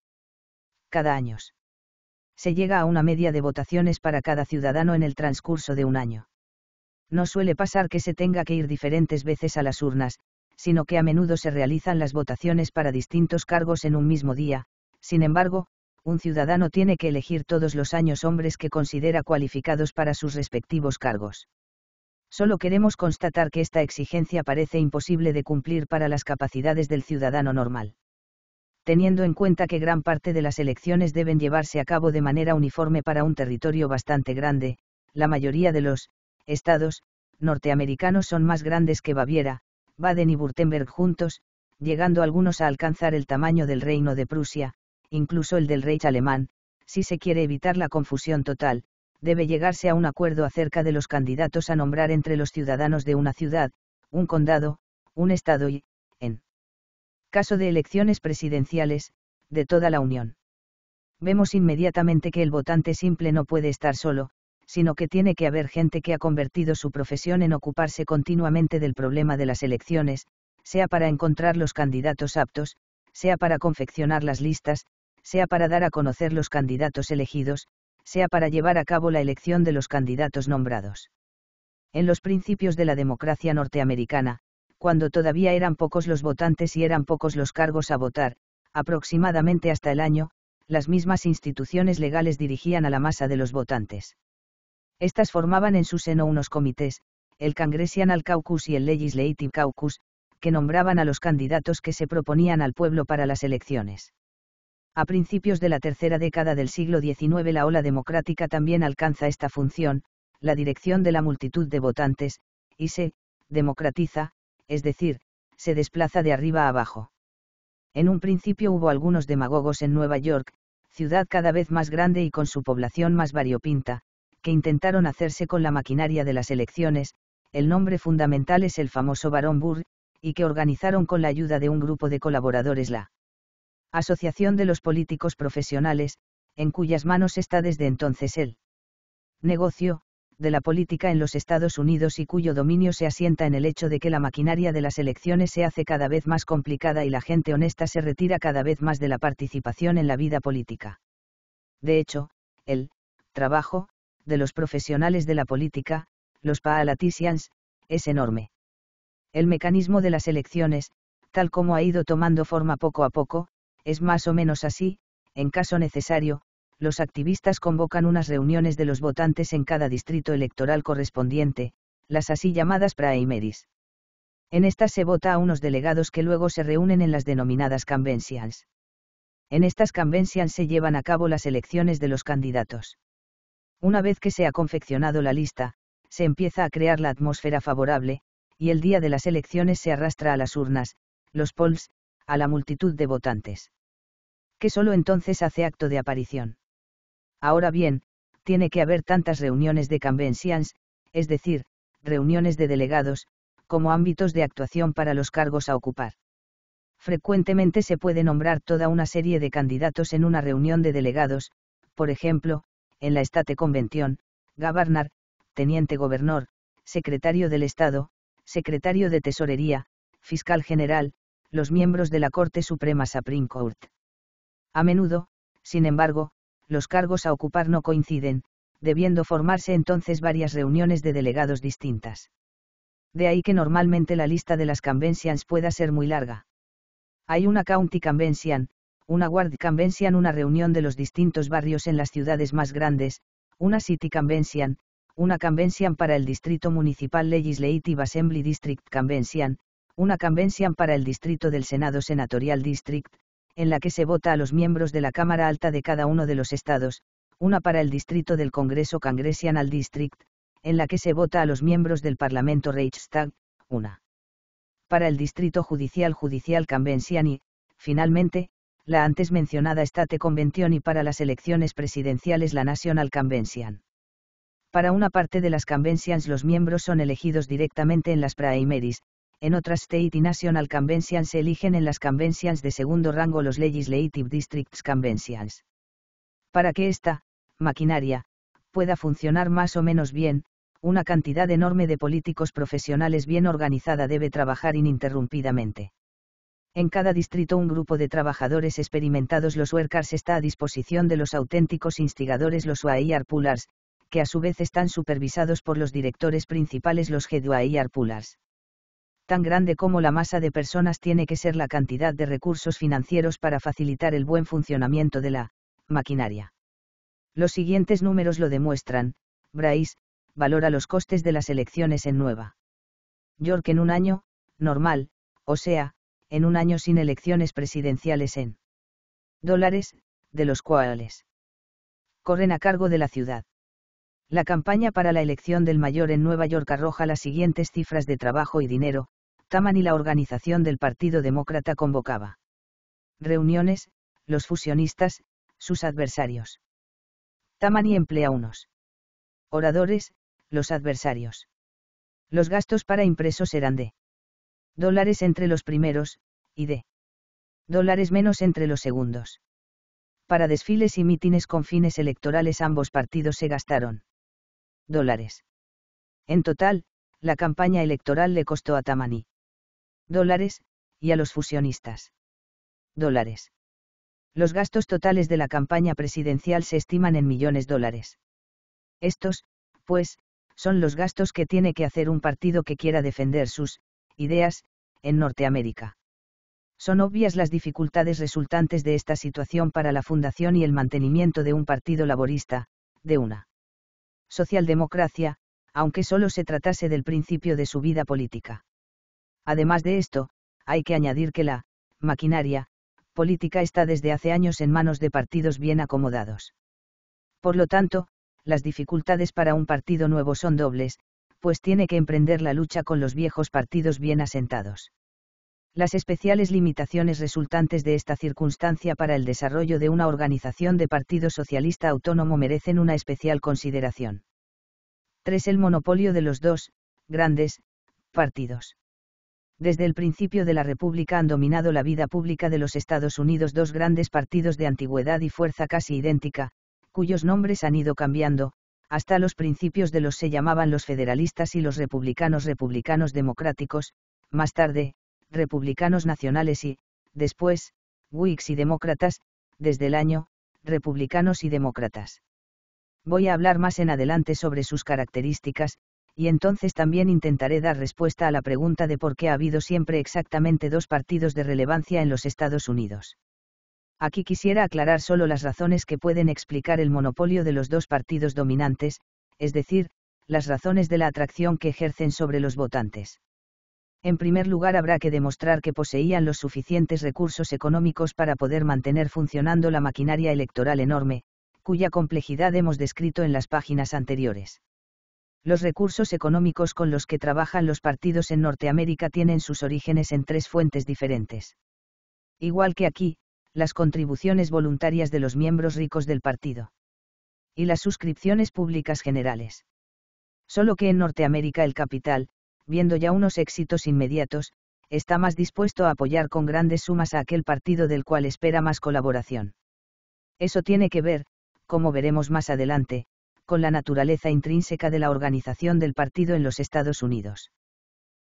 Speaker 1: Cada años. Se llega a una media de votaciones para cada ciudadano en el transcurso de un año. No suele pasar que se tenga que ir diferentes veces a las urnas, sino que a menudo se realizan las votaciones para distintos cargos en un mismo día, sin embargo, un ciudadano tiene que elegir todos los años hombres que considera cualificados para sus respectivos cargos. Solo queremos constatar que esta exigencia parece imposible de cumplir para las capacidades del ciudadano normal. Teniendo en cuenta que gran parte de las elecciones deben llevarse a cabo de manera uniforme para un territorio bastante grande, la mayoría de los estados norteamericanos son más grandes que Baviera, Baden y Württemberg juntos, llegando algunos a alcanzar el tamaño del reino de Prusia, incluso el del Reich alemán, si se quiere evitar la confusión total, debe llegarse a un acuerdo acerca de los candidatos a nombrar entre los ciudadanos de una ciudad, un condado, un estado y, en caso de elecciones presidenciales, de toda la Unión. Vemos inmediatamente que el votante simple no puede estar solo, sino que tiene que haber gente que ha convertido su profesión en ocuparse continuamente del problema de las elecciones, sea para encontrar los candidatos aptos, sea para confeccionar las listas, sea para dar a conocer los candidatos elegidos, sea para llevar a cabo la elección de los candidatos nombrados. En los principios de la democracia norteamericana, cuando todavía eran pocos los votantes y eran pocos los cargos a votar, aproximadamente hasta el año, las mismas instituciones legales dirigían a la masa de los votantes. Estas formaban en su seno unos comités, el Congressional Caucus y el Legislative Caucus, que nombraban a los candidatos que se proponían al pueblo para las elecciones. A principios de la tercera década del siglo XIX la ola democrática también alcanza esta función, la dirección de la multitud de votantes, y se, democratiza, es decir, se desplaza de arriba a abajo. En un principio hubo algunos demagogos en Nueva York, ciudad cada vez más grande y con su población más variopinta, que intentaron hacerse con la maquinaria de las elecciones, el nombre fundamental es el famoso Barón Burr, y que organizaron con la ayuda de un grupo de colaboradores la Asociación de los Políticos Profesionales, en cuyas manos está desde entonces el negocio, de la política en los Estados Unidos y cuyo dominio se asienta en el hecho de que la maquinaria de las elecciones se hace cada vez más complicada y la gente honesta se retira cada vez más de la participación en la vida política. De hecho, el trabajo de los profesionales de la política, los palaticians, es enorme. El mecanismo de las elecciones, tal como ha ido tomando forma poco a poco, es más o menos así, en caso necesario, los activistas convocan unas reuniones de los votantes en cada distrito electoral correspondiente, las así llamadas primaries. En estas se vota a unos delegados que luego se reúnen en las denominadas conventions. En estas conventions se llevan a cabo las elecciones de los candidatos. Una vez que se ha confeccionado la lista, se empieza a crear la atmósfera favorable, y el día de las elecciones se arrastra a las urnas, los polls, a la multitud de votantes. Que solo entonces hace acto de aparición. Ahora bien, tiene que haber tantas reuniones de conventions, es decir, reuniones de delegados, como ámbitos de actuación para los cargos a ocupar. Frecuentemente se puede nombrar toda una serie de candidatos en una reunión de delegados, por ejemplo, en la state Convención, Gabarnar, Teniente Gobernador, Secretario del Estado, Secretario de Tesorería, Fiscal General, los miembros de la Corte Suprema Supreme Court. A menudo, sin embargo, los cargos a ocupar no coinciden, debiendo formarse entonces varias reuniones de delegados distintas. De ahí que normalmente la lista de las conventions pueda ser muy larga. Hay una county convention, una ward convention, una reunión de los distintos barrios en las ciudades más grandes, una city convention, una convention para el distrito municipal Legislative Assembly District Convention, una convención para el distrito del Senado Senatorial District, en la que se vota a los miembros de la Cámara Alta de cada uno de los estados, una para el distrito del Congreso Congressional District, en la que se vota a los miembros del Parlamento Reichstag, una para el distrito judicial judicial Convention y, finalmente, la antes mencionada State Convention y para las elecciones presidenciales la National Convention. Para una parte de las conventions los miembros son elegidos directamente en las primaries, en otras state y national conventions se eligen en las conventions de segundo rango los legislative districts conventions. Para que esta maquinaria pueda funcionar más o menos bien, una cantidad enorme de políticos profesionales bien organizada debe trabajar ininterrumpidamente. En cada distrito un grupo de trabajadores experimentados los workers está a disposición de los auténticos instigadores los UAIR pullers, que a su vez están supervisados por los directores principales los UAIR pullers tan grande como la masa de personas tiene que ser la cantidad de recursos financieros para facilitar el buen funcionamiento de la maquinaria. Los siguientes números lo demuestran. Bryce, valora los costes de las elecciones en Nueva York en un año, normal, o sea, en un año sin elecciones presidenciales en dólares, de los cuales corren a cargo de la ciudad. La campaña para la elección del mayor en Nueva York arroja las siguientes cifras de trabajo y dinero, Tamani la organización del Partido Demócrata convocaba reuniones, los fusionistas, sus adversarios. Tamani emplea unos oradores, los adversarios. Los gastos para impresos eran de dólares entre los primeros, y de dólares menos entre los segundos. Para desfiles y mítines con fines electorales ambos partidos se gastaron dólares. En total, la campaña electoral le costó a Tamani dólares, y a los fusionistas. Dólares. Los gastos totales de la campaña presidencial se estiman en millones de dólares. Estos, pues, son los gastos que tiene que hacer un partido que quiera defender sus ideas en Norteamérica. Son obvias las dificultades resultantes de esta situación para la fundación y el mantenimiento de un partido laborista, de una socialdemocracia, aunque solo se tratase del principio de su vida política. Además de esto, hay que añadir que la maquinaria política está desde hace años en manos de partidos bien acomodados. Por lo tanto, las dificultades para un partido nuevo son dobles, pues tiene que emprender la lucha con los viejos partidos bien asentados. Las especiales limitaciones resultantes de esta circunstancia para el desarrollo de una organización de Partido Socialista Autónomo merecen una especial consideración. 3. El monopolio de los dos, grandes, partidos. Desde el principio de la República han dominado la vida pública de los Estados Unidos dos grandes partidos de antigüedad y fuerza casi idéntica, cuyos nombres han ido cambiando, hasta los principios de los se llamaban los federalistas y los republicanos republicanos democráticos, más tarde, republicanos nacionales y, después, Whigs y demócratas, desde el año, republicanos y demócratas. Voy a hablar más en adelante sobre sus características, y entonces también intentaré dar respuesta a la pregunta de por qué ha habido siempre exactamente dos partidos de relevancia en los Estados Unidos. Aquí quisiera aclarar solo las razones que pueden explicar el monopolio de los dos partidos dominantes, es decir, las razones de la atracción que ejercen sobre los votantes. En primer lugar, habrá que demostrar que poseían los suficientes recursos económicos para poder mantener funcionando la maquinaria electoral enorme, cuya complejidad hemos descrito en las páginas anteriores. Los recursos económicos con los que trabajan los partidos en Norteamérica tienen sus orígenes en tres fuentes diferentes. Igual que aquí, las contribuciones voluntarias de los miembros ricos del partido. Y las suscripciones públicas generales. Solo que en Norteamérica el capital, viendo ya unos éxitos inmediatos, está más dispuesto a apoyar con grandes sumas a aquel partido del cual espera más colaboración. Eso tiene que ver, como veremos más adelante, la naturaleza intrínseca de la organización del partido en los Estados Unidos.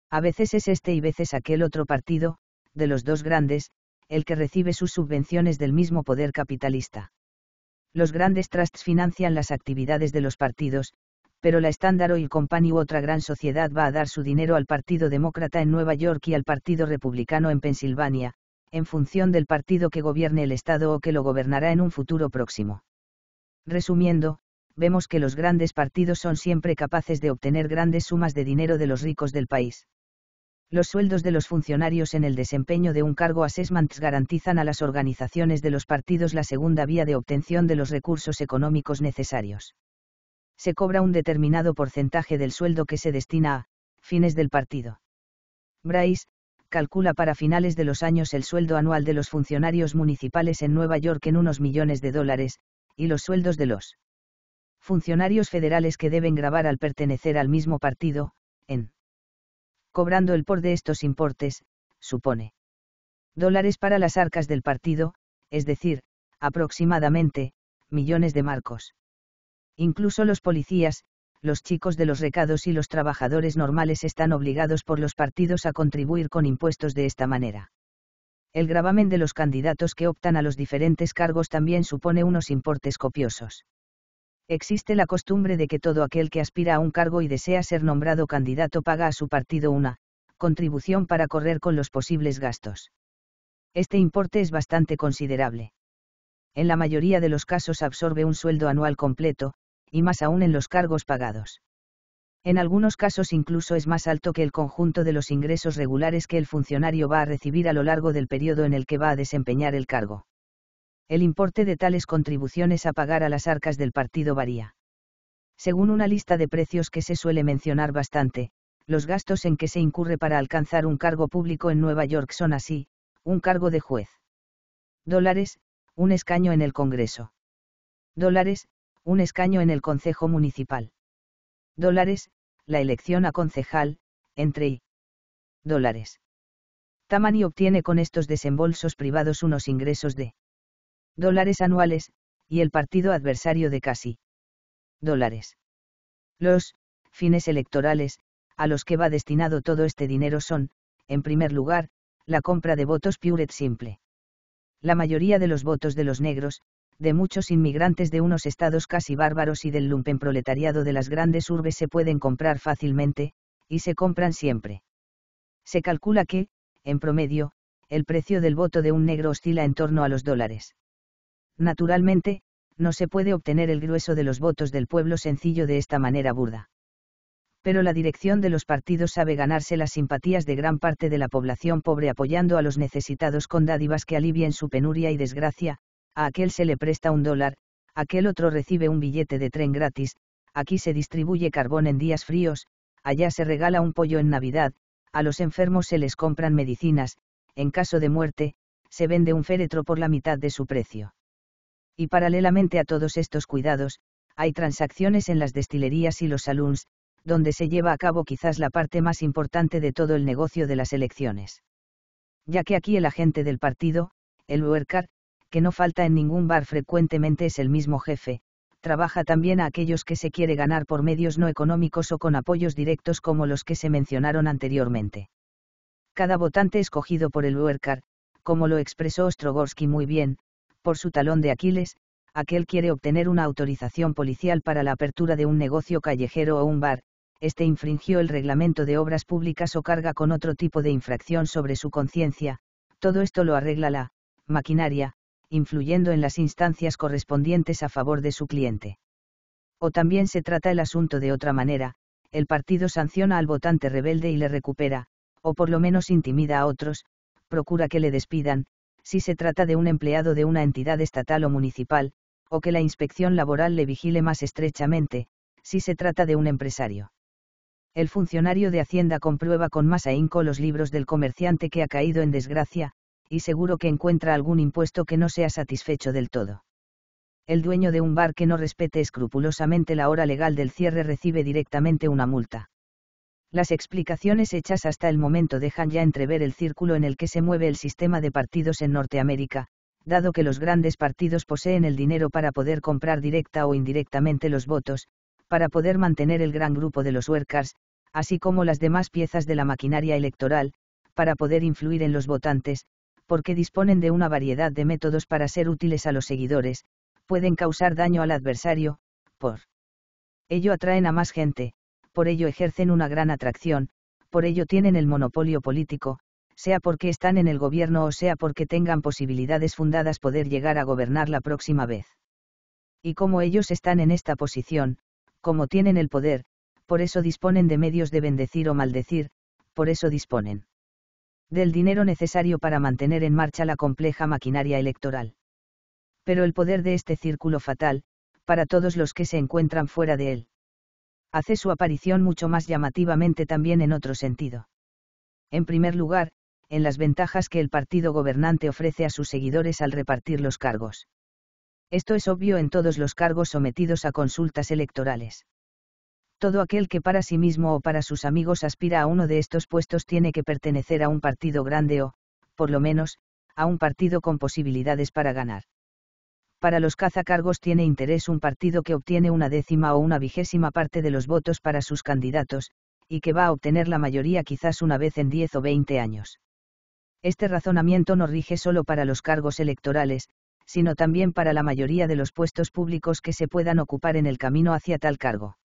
Speaker 1: A veces es este y veces aquel otro partido, de los dos grandes, el que recibe sus subvenciones del mismo poder capitalista. Los grandes trusts financian las actividades de los partidos, pero la Standard Oil Company u otra gran sociedad va a dar su dinero al Partido Demócrata en Nueva York y al Partido Republicano en Pensilvania, en función del partido que gobierne el Estado o que lo gobernará en un futuro próximo. Resumiendo, vemos que los grandes partidos son siempre capaces de obtener grandes sumas de dinero de los ricos del país. Los sueldos de los funcionarios en el desempeño de un cargo assessments garantizan a las organizaciones de los partidos la segunda vía de obtención de los recursos económicos necesarios. Se cobra un determinado porcentaje del sueldo que se destina a fines del partido. Bryce, calcula para finales de los años el sueldo anual de los funcionarios municipales en Nueva York en unos millones de dólares, y los sueldos de los funcionarios federales que deben grabar al pertenecer al mismo partido, en cobrando el por de estos importes, supone dólares para las arcas del partido, es decir, aproximadamente, millones de marcos. Incluso los policías, los chicos de los recados y los trabajadores normales están obligados por los partidos a contribuir con impuestos de esta manera. El gravamen de los candidatos que optan a los diferentes cargos también supone unos importes copiosos existe la costumbre de que todo aquel que aspira a un cargo y desea ser nombrado candidato paga a su partido una contribución para correr con los posibles gastos. Este importe es bastante considerable. En la mayoría de los casos absorbe un sueldo anual completo, y más aún en los cargos pagados. En algunos casos incluso es más alto que el conjunto de los ingresos regulares que el funcionario va a recibir a lo largo del periodo en el que va a desempeñar el cargo el importe de tales contribuciones a pagar a las arcas del partido varía. Según una lista de precios que se suele mencionar bastante, los gastos en que se incurre para alcanzar un cargo público en Nueva York son así, un cargo de juez. Dólares, un escaño en el Congreso. Dólares, un escaño en el Consejo Municipal. Dólares, la elección a concejal, entre y. Dólares. Tamani obtiene con estos desembolsos privados unos ingresos de dólares anuales, y el partido adversario de casi dólares. Los fines electorales, a los que va destinado todo este dinero son, en primer lugar, la compra de votos puret simple. La mayoría de los votos de los negros, de muchos inmigrantes de unos estados casi bárbaros y del lumpenproletariado de las grandes urbes se pueden comprar fácilmente, y se compran siempre. Se calcula que, en promedio, el precio del voto de un negro oscila en torno a los dólares. Naturalmente, no se puede obtener el grueso de los votos del pueblo sencillo de esta manera burda. Pero la dirección de los partidos sabe ganarse las simpatías de gran parte de la población pobre apoyando a los necesitados con dádivas que alivien su penuria y desgracia, a aquel se le presta un dólar, aquel otro recibe un billete de tren gratis, aquí se distribuye carbón en días fríos, allá se regala un pollo en Navidad, a los enfermos se les compran medicinas, en caso de muerte, se vende un féretro por la mitad de su precio y paralelamente a todos estos cuidados, hay transacciones en las destilerías y los saloons, donde se lleva a cabo quizás la parte más importante de todo el negocio de las elecciones. Ya que aquí el agente del partido, el worker, que no falta en ningún bar frecuentemente es el mismo jefe, trabaja también a aquellos que se quiere ganar por medios no económicos o con apoyos directos como los que se mencionaron anteriormente. Cada votante escogido por el worker, como lo expresó Ostrogorsky muy bien, por su talón de Aquiles, aquel quiere obtener una autorización policial para la apertura de un negocio callejero o un bar, este infringió el reglamento de obras públicas o carga con otro tipo de infracción sobre su conciencia, todo esto lo arregla la maquinaria, influyendo en las instancias correspondientes a favor de su cliente. O también se trata el asunto de otra manera, el partido sanciona al votante rebelde y le recupera, o por lo menos intimida a otros, procura que le despidan, si se trata de un empleado de una entidad estatal o municipal, o que la inspección laboral le vigile más estrechamente, si se trata de un empresario. El funcionario de Hacienda comprueba con más ahínco los libros del comerciante que ha caído en desgracia, y seguro que encuentra algún impuesto que no sea satisfecho del todo. El dueño de un bar que no respete escrupulosamente la hora legal del cierre recibe directamente una multa. Las explicaciones hechas hasta el momento dejan ya entrever el círculo en el que se mueve el sistema de partidos en Norteamérica, dado que los grandes partidos poseen el dinero para poder comprar directa o indirectamente los votos, para poder mantener el gran grupo de los workers, así como las demás piezas de la maquinaria electoral, para poder influir en los votantes, porque disponen de una variedad de métodos para ser útiles a los seguidores, pueden causar daño al adversario, por ello atraen a más gente, por ello ejercen una gran atracción, por ello tienen el monopolio político, sea porque están en el gobierno o sea porque tengan posibilidades fundadas poder llegar a gobernar la próxima vez. Y como ellos están en esta posición, como tienen el poder, por eso disponen de medios de bendecir o maldecir, por eso disponen del dinero necesario para mantener en marcha la compleja maquinaria electoral. Pero el poder de este círculo fatal, para todos los que se encuentran fuera de él hace su aparición mucho más llamativamente también en otro sentido. En primer lugar, en las ventajas que el partido gobernante ofrece a sus seguidores al repartir los cargos. Esto es obvio en todos los cargos sometidos a consultas electorales. Todo aquel que para sí mismo o para sus amigos aspira a uno de estos puestos tiene que pertenecer a un partido grande o, por lo menos, a un partido con posibilidades para ganar para los cazacargos tiene interés un partido que obtiene una décima o una vigésima parte de los votos para sus candidatos, y que va a obtener la mayoría quizás una vez en 10 o 20 años. Este razonamiento no rige solo para los cargos electorales, sino también para la mayoría de los puestos públicos que se puedan ocupar en el camino hacia tal cargo.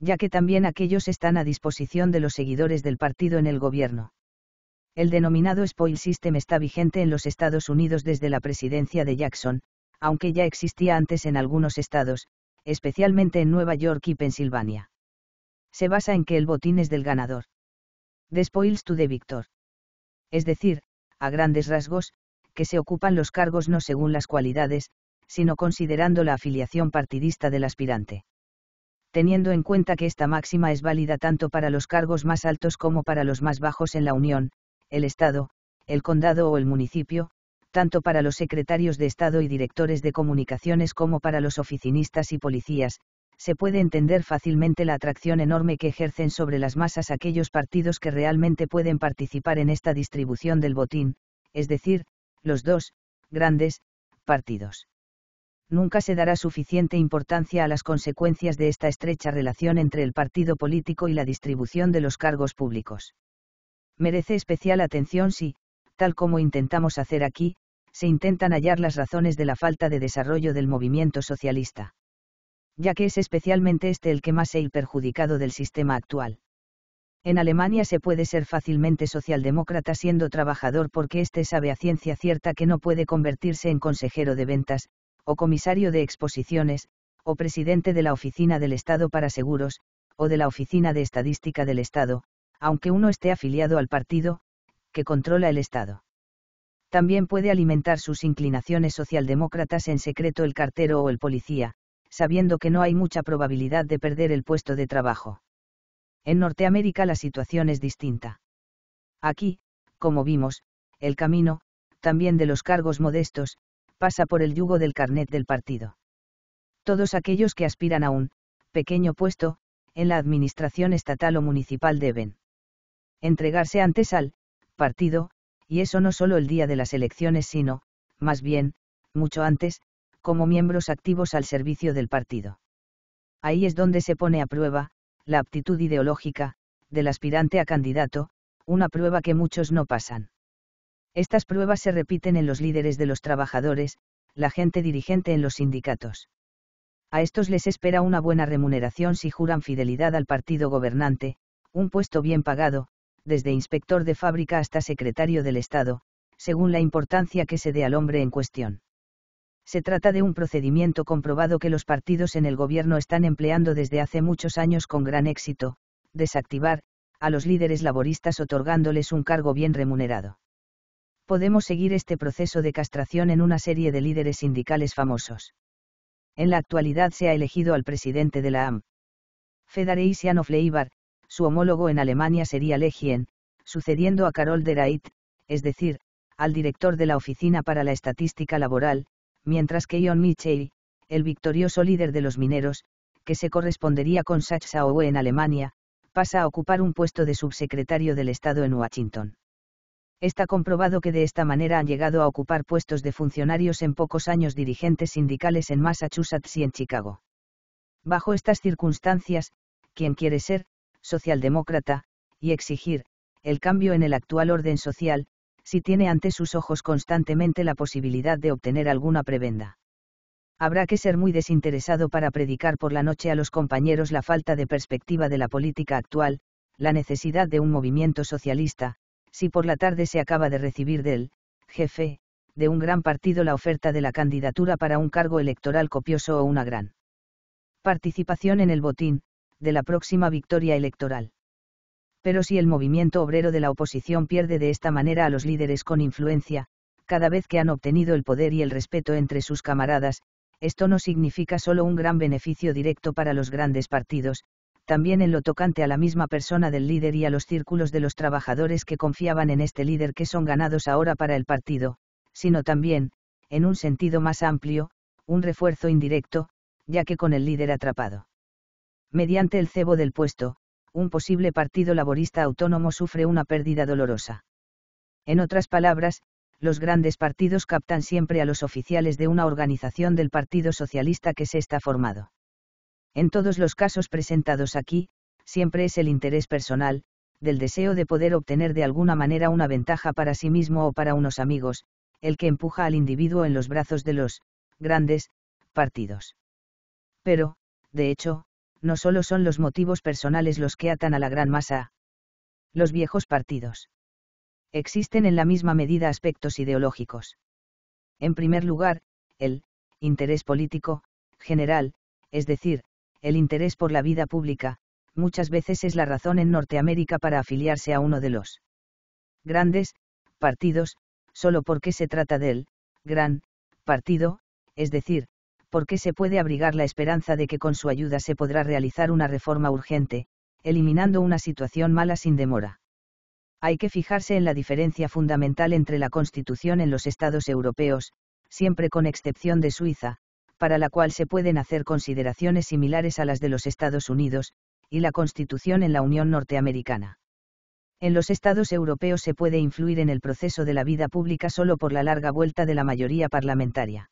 Speaker 1: Ya que también aquellos están a disposición de los seguidores del partido en el gobierno. El denominado spoil system está vigente en los Estados Unidos desde la presidencia de Jackson, aunque ya existía antes en algunos estados, especialmente en Nueva York y Pensilvania. Se basa en que el botín es del ganador. Despoils to the victor. Es decir, a grandes rasgos, que se ocupan los cargos no según las cualidades, sino considerando la afiliación partidista del aspirante. Teniendo en cuenta que esta máxima es válida tanto para los cargos más altos como para los más bajos en la Unión, el Estado, el condado o el municipio, tanto para los secretarios de Estado y directores de comunicaciones como para los oficinistas y policías, se puede entender fácilmente la atracción enorme que ejercen sobre las masas aquellos partidos que realmente pueden participar en esta distribución del botín, es decir, los dos, grandes, partidos. Nunca se dará suficiente importancia a las consecuencias de esta estrecha relación entre el partido político y la distribución de los cargos públicos. Merece especial atención si, tal como intentamos hacer aquí, se intentan hallar las razones de la falta de desarrollo del movimiento socialista. Ya que es especialmente este el que más se ha perjudicado del sistema actual. En Alemania se puede ser fácilmente socialdemócrata siendo trabajador porque éste sabe a ciencia cierta que no puede convertirse en consejero de ventas, o comisario de exposiciones, o presidente de la Oficina del Estado para Seguros, o de la Oficina de Estadística del Estado, aunque uno esté afiliado al partido, que controla el Estado. También puede alimentar sus inclinaciones socialdemócratas en secreto el cartero o el policía, sabiendo que no hay mucha probabilidad de perder el puesto de trabajo. En Norteamérica la situación es distinta. Aquí, como vimos, el camino, también de los cargos modestos, pasa por el yugo del carnet del partido. Todos aquellos que aspiran a un pequeño puesto, en la administración estatal o municipal deben entregarse antes al partido, y eso no solo el día de las elecciones, sino, más bien, mucho antes, como miembros activos al servicio del partido. Ahí es donde se pone a prueba, la aptitud ideológica, del aspirante a candidato, una prueba que muchos no pasan. Estas pruebas se repiten en los líderes de los trabajadores, la gente dirigente en los sindicatos. A estos les espera una buena remuneración si juran fidelidad al partido gobernante, un puesto bien pagado, desde inspector de fábrica hasta secretario del Estado, según la importancia que se dé al hombre en cuestión. Se trata de un procedimiento comprobado que los partidos en el gobierno están empleando desde hace muchos años con gran éxito, desactivar, a los líderes laboristas otorgándoles un cargo bien remunerado. Podemos seguir este proceso de castración en una serie de líderes sindicales famosos. En la actualidad se ha elegido al presidente de la AM. Federico su homólogo en Alemania sería Legien, sucediendo a Carol Derait, es decir, al director de la Oficina para la Estadística Laboral, mientras que Ion Mitchell, el victorioso líder de los mineros, que se correspondería con sachs en Alemania, pasa a ocupar un puesto de subsecretario del Estado en Washington. Está comprobado que de esta manera han llegado a ocupar puestos de funcionarios en pocos años dirigentes sindicales en Massachusetts y en Chicago. Bajo estas circunstancias, quien quiere ser, socialdemócrata, y exigir, el cambio en el actual orden social, si tiene ante sus ojos constantemente la posibilidad de obtener alguna prebenda. Habrá que ser muy desinteresado para predicar por la noche a los compañeros la falta de perspectiva de la política actual, la necesidad de un movimiento socialista, si por la tarde se acaba de recibir del jefe de un gran partido la oferta de la candidatura para un cargo electoral copioso o una gran participación en el botín, de la próxima victoria electoral. Pero si el movimiento obrero de la oposición pierde de esta manera a los líderes con influencia, cada vez que han obtenido el poder y el respeto entre sus camaradas, esto no significa solo un gran beneficio directo para los grandes partidos, también en lo tocante a la misma persona del líder y a los círculos de los trabajadores que confiaban en este líder que son ganados ahora para el partido, sino también, en un sentido más amplio, un refuerzo indirecto, ya que con el líder atrapado mediante el cebo del puesto, un posible partido laborista autónomo sufre una pérdida dolorosa. En otras palabras, los grandes partidos captan siempre a los oficiales de una organización del Partido Socialista que se está formado. En todos los casos presentados aquí, siempre es el interés personal, del deseo de poder obtener de alguna manera una ventaja para sí mismo o para unos amigos, el que empuja al individuo en los brazos de los grandes partidos. Pero, de hecho, no solo son los motivos personales los que atan a la gran masa. Los viejos partidos. Existen en la misma medida aspectos ideológicos. En primer lugar, el interés político, general, es decir, el interés por la vida pública, muchas veces es la razón en Norteamérica para afiliarse a uno de los grandes partidos, solo porque se trata del gran partido, es decir, porque se puede abrigar la esperanza de que con su ayuda se podrá realizar una reforma urgente, eliminando una situación mala sin demora. Hay que fijarse en la diferencia fundamental entre la Constitución en los Estados europeos, siempre con excepción de Suiza, para la cual se pueden hacer consideraciones similares a las de los Estados Unidos, y la Constitución en la Unión Norteamericana. En los Estados europeos se puede influir en el proceso de la vida pública solo por la larga vuelta de la mayoría parlamentaria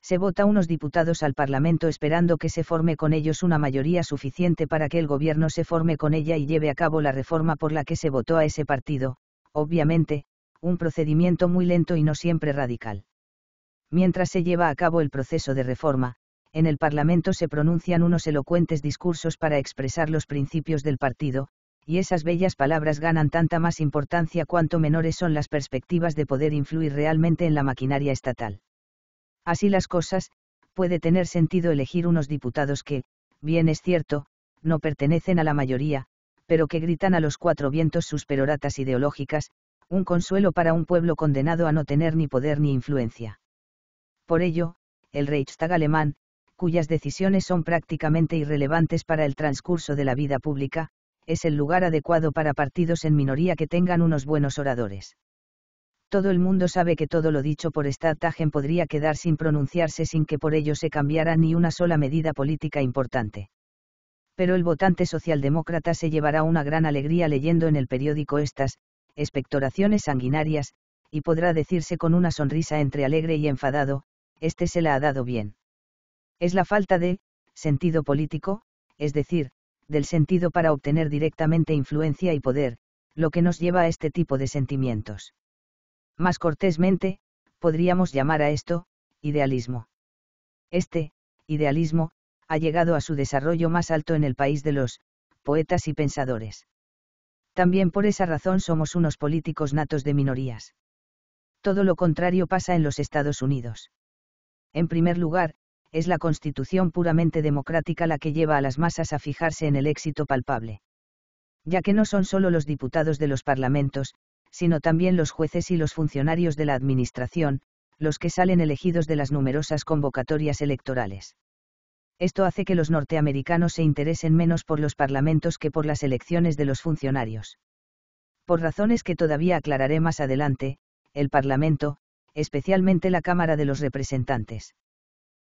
Speaker 1: se vota unos diputados al Parlamento esperando que se forme con ellos una mayoría suficiente para que el gobierno se forme con ella y lleve a cabo la reforma por la que se votó a ese partido, obviamente, un procedimiento muy lento y no siempre radical. Mientras se lleva a cabo el proceso de reforma, en el Parlamento se pronuncian unos elocuentes discursos para expresar los principios del partido, y esas bellas palabras ganan tanta más importancia cuanto menores son las perspectivas de poder influir realmente en la maquinaria estatal. Así las cosas, puede tener sentido elegir unos diputados que, bien es cierto, no pertenecen a la mayoría, pero que gritan a los cuatro vientos sus peroratas ideológicas, un consuelo para un pueblo condenado a no tener ni poder ni influencia. Por ello, el Reichstag alemán, cuyas decisiones son prácticamente irrelevantes para el transcurso de la vida pública, es el lugar adecuado para partidos en minoría que tengan unos buenos oradores. Todo el mundo sabe que todo lo dicho por esta Stadtagen podría quedar sin pronunciarse sin que por ello se cambiara ni una sola medida política importante. Pero el votante socialdemócrata se llevará una gran alegría leyendo en el periódico estas, espectoraciones sanguinarias, y podrá decirse con una sonrisa entre alegre y enfadado, este se la ha dado bien. Es la falta de sentido político, es decir, del sentido para obtener directamente influencia y poder, lo que nos lleva a este tipo de sentimientos. Más cortésmente, podríamos llamar a esto, idealismo. Este, idealismo, ha llegado a su desarrollo más alto en el país de los poetas y pensadores. También por esa razón somos unos políticos natos de minorías. Todo lo contrario pasa en los Estados Unidos. En primer lugar, es la constitución puramente democrática la que lleva a las masas a fijarse en el éxito palpable. Ya que no son solo los diputados de los parlamentos, sino también los jueces y los funcionarios de la Administración, los que salen elegidos de las numerosas convocatorias electorales. Esto hace que los norteamericanos se interesen menos por los parlamentos que por las elecciones de los funcionarios. Por razones que todavía aclararé más adelante, el Parlamento, especialmente la Cámara de los Representantes.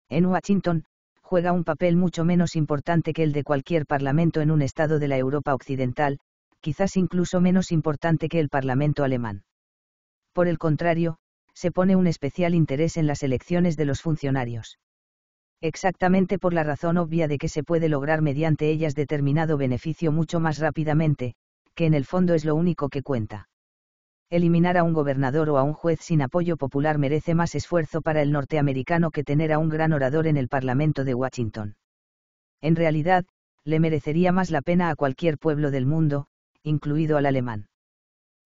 Speaker 1: En Washington, juega un papel mucho menos importante que el de cualquier parlamento en un estado de la Europa Occidental, quizás incluso menos importante que el Parlamento alemán. Por el contrario, se pone un especial interés en las elecciones de los funcionarios. Exactamente por la razón obvia de que se puede lograr mediante ellas determinado beneficio mucho más rápidamente, que en el fondo es lo único que cuenta. Eliminar a un gobernador o a un juez sin apoyo popular merece más esfuerzo para el norteamericano que tener a un gran orador en el Parlamento de Washington. En realidad, le merecería más la pena a cualquier pueblo del mundo, incluido al alemán.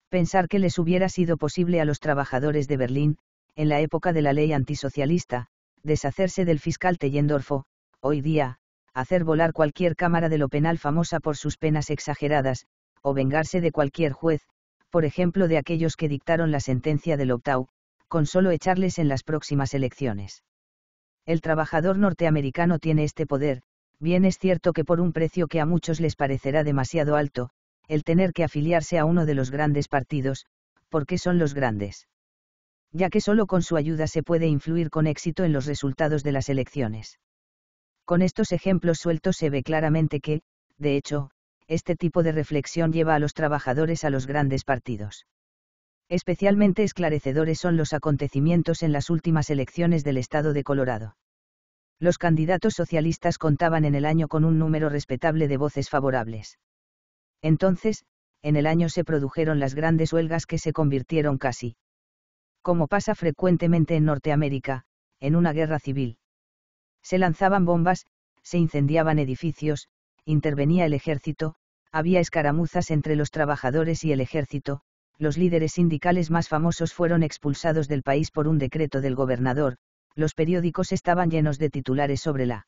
Speaker 1: Pensar que les hubiera sido posible a los trabajadores de Berlín, en la época de la ley antisocialista, deshacerse del fiscal Tellendorfo, hoy día, hacer volar cualquier cámara de lo penal famosa por sus penas exageradas, o vengarse de cualquier juez, por ejemplo de aquellos que dictaron la sentencia del Octau, con solo echarles en las próximas elecciones. El trabajador norteamericano tiene este poder, bien es cierto que por un precio que a muchos les parecerá demasiado alto, el tener que afiliarse a uno de los grandes partidos, porque son los grandes. Ya que solo con su ayuda se puede influir con éxito en los resultados de las elecciones. Con estos ejemplos sueltos se ve claramente que, de hecho, este tipo de reflexión lleva a los trabajadores a los grandes partidos. Especialmente esclarecedores son los acontecimientos en las últimas elecciones del estado de Colorado. Los candidatos socialistas contaban en el año con un número respetable de voces favorables. Entonces, en el año se produjeron las grandes huelgas que se convirtieron casi, como pasa frecuentemente en Norteamérica, en una guerra civil. Se lanzaban bombas, se incendiaban edificios, intervenía el ejército, había escaramuzas entre los trabajadores y el ejército, los líderes sindicales más famosos fueron expulsados del país por un decreto del gobernador, los periódicos estaban llenos de titulares sobre la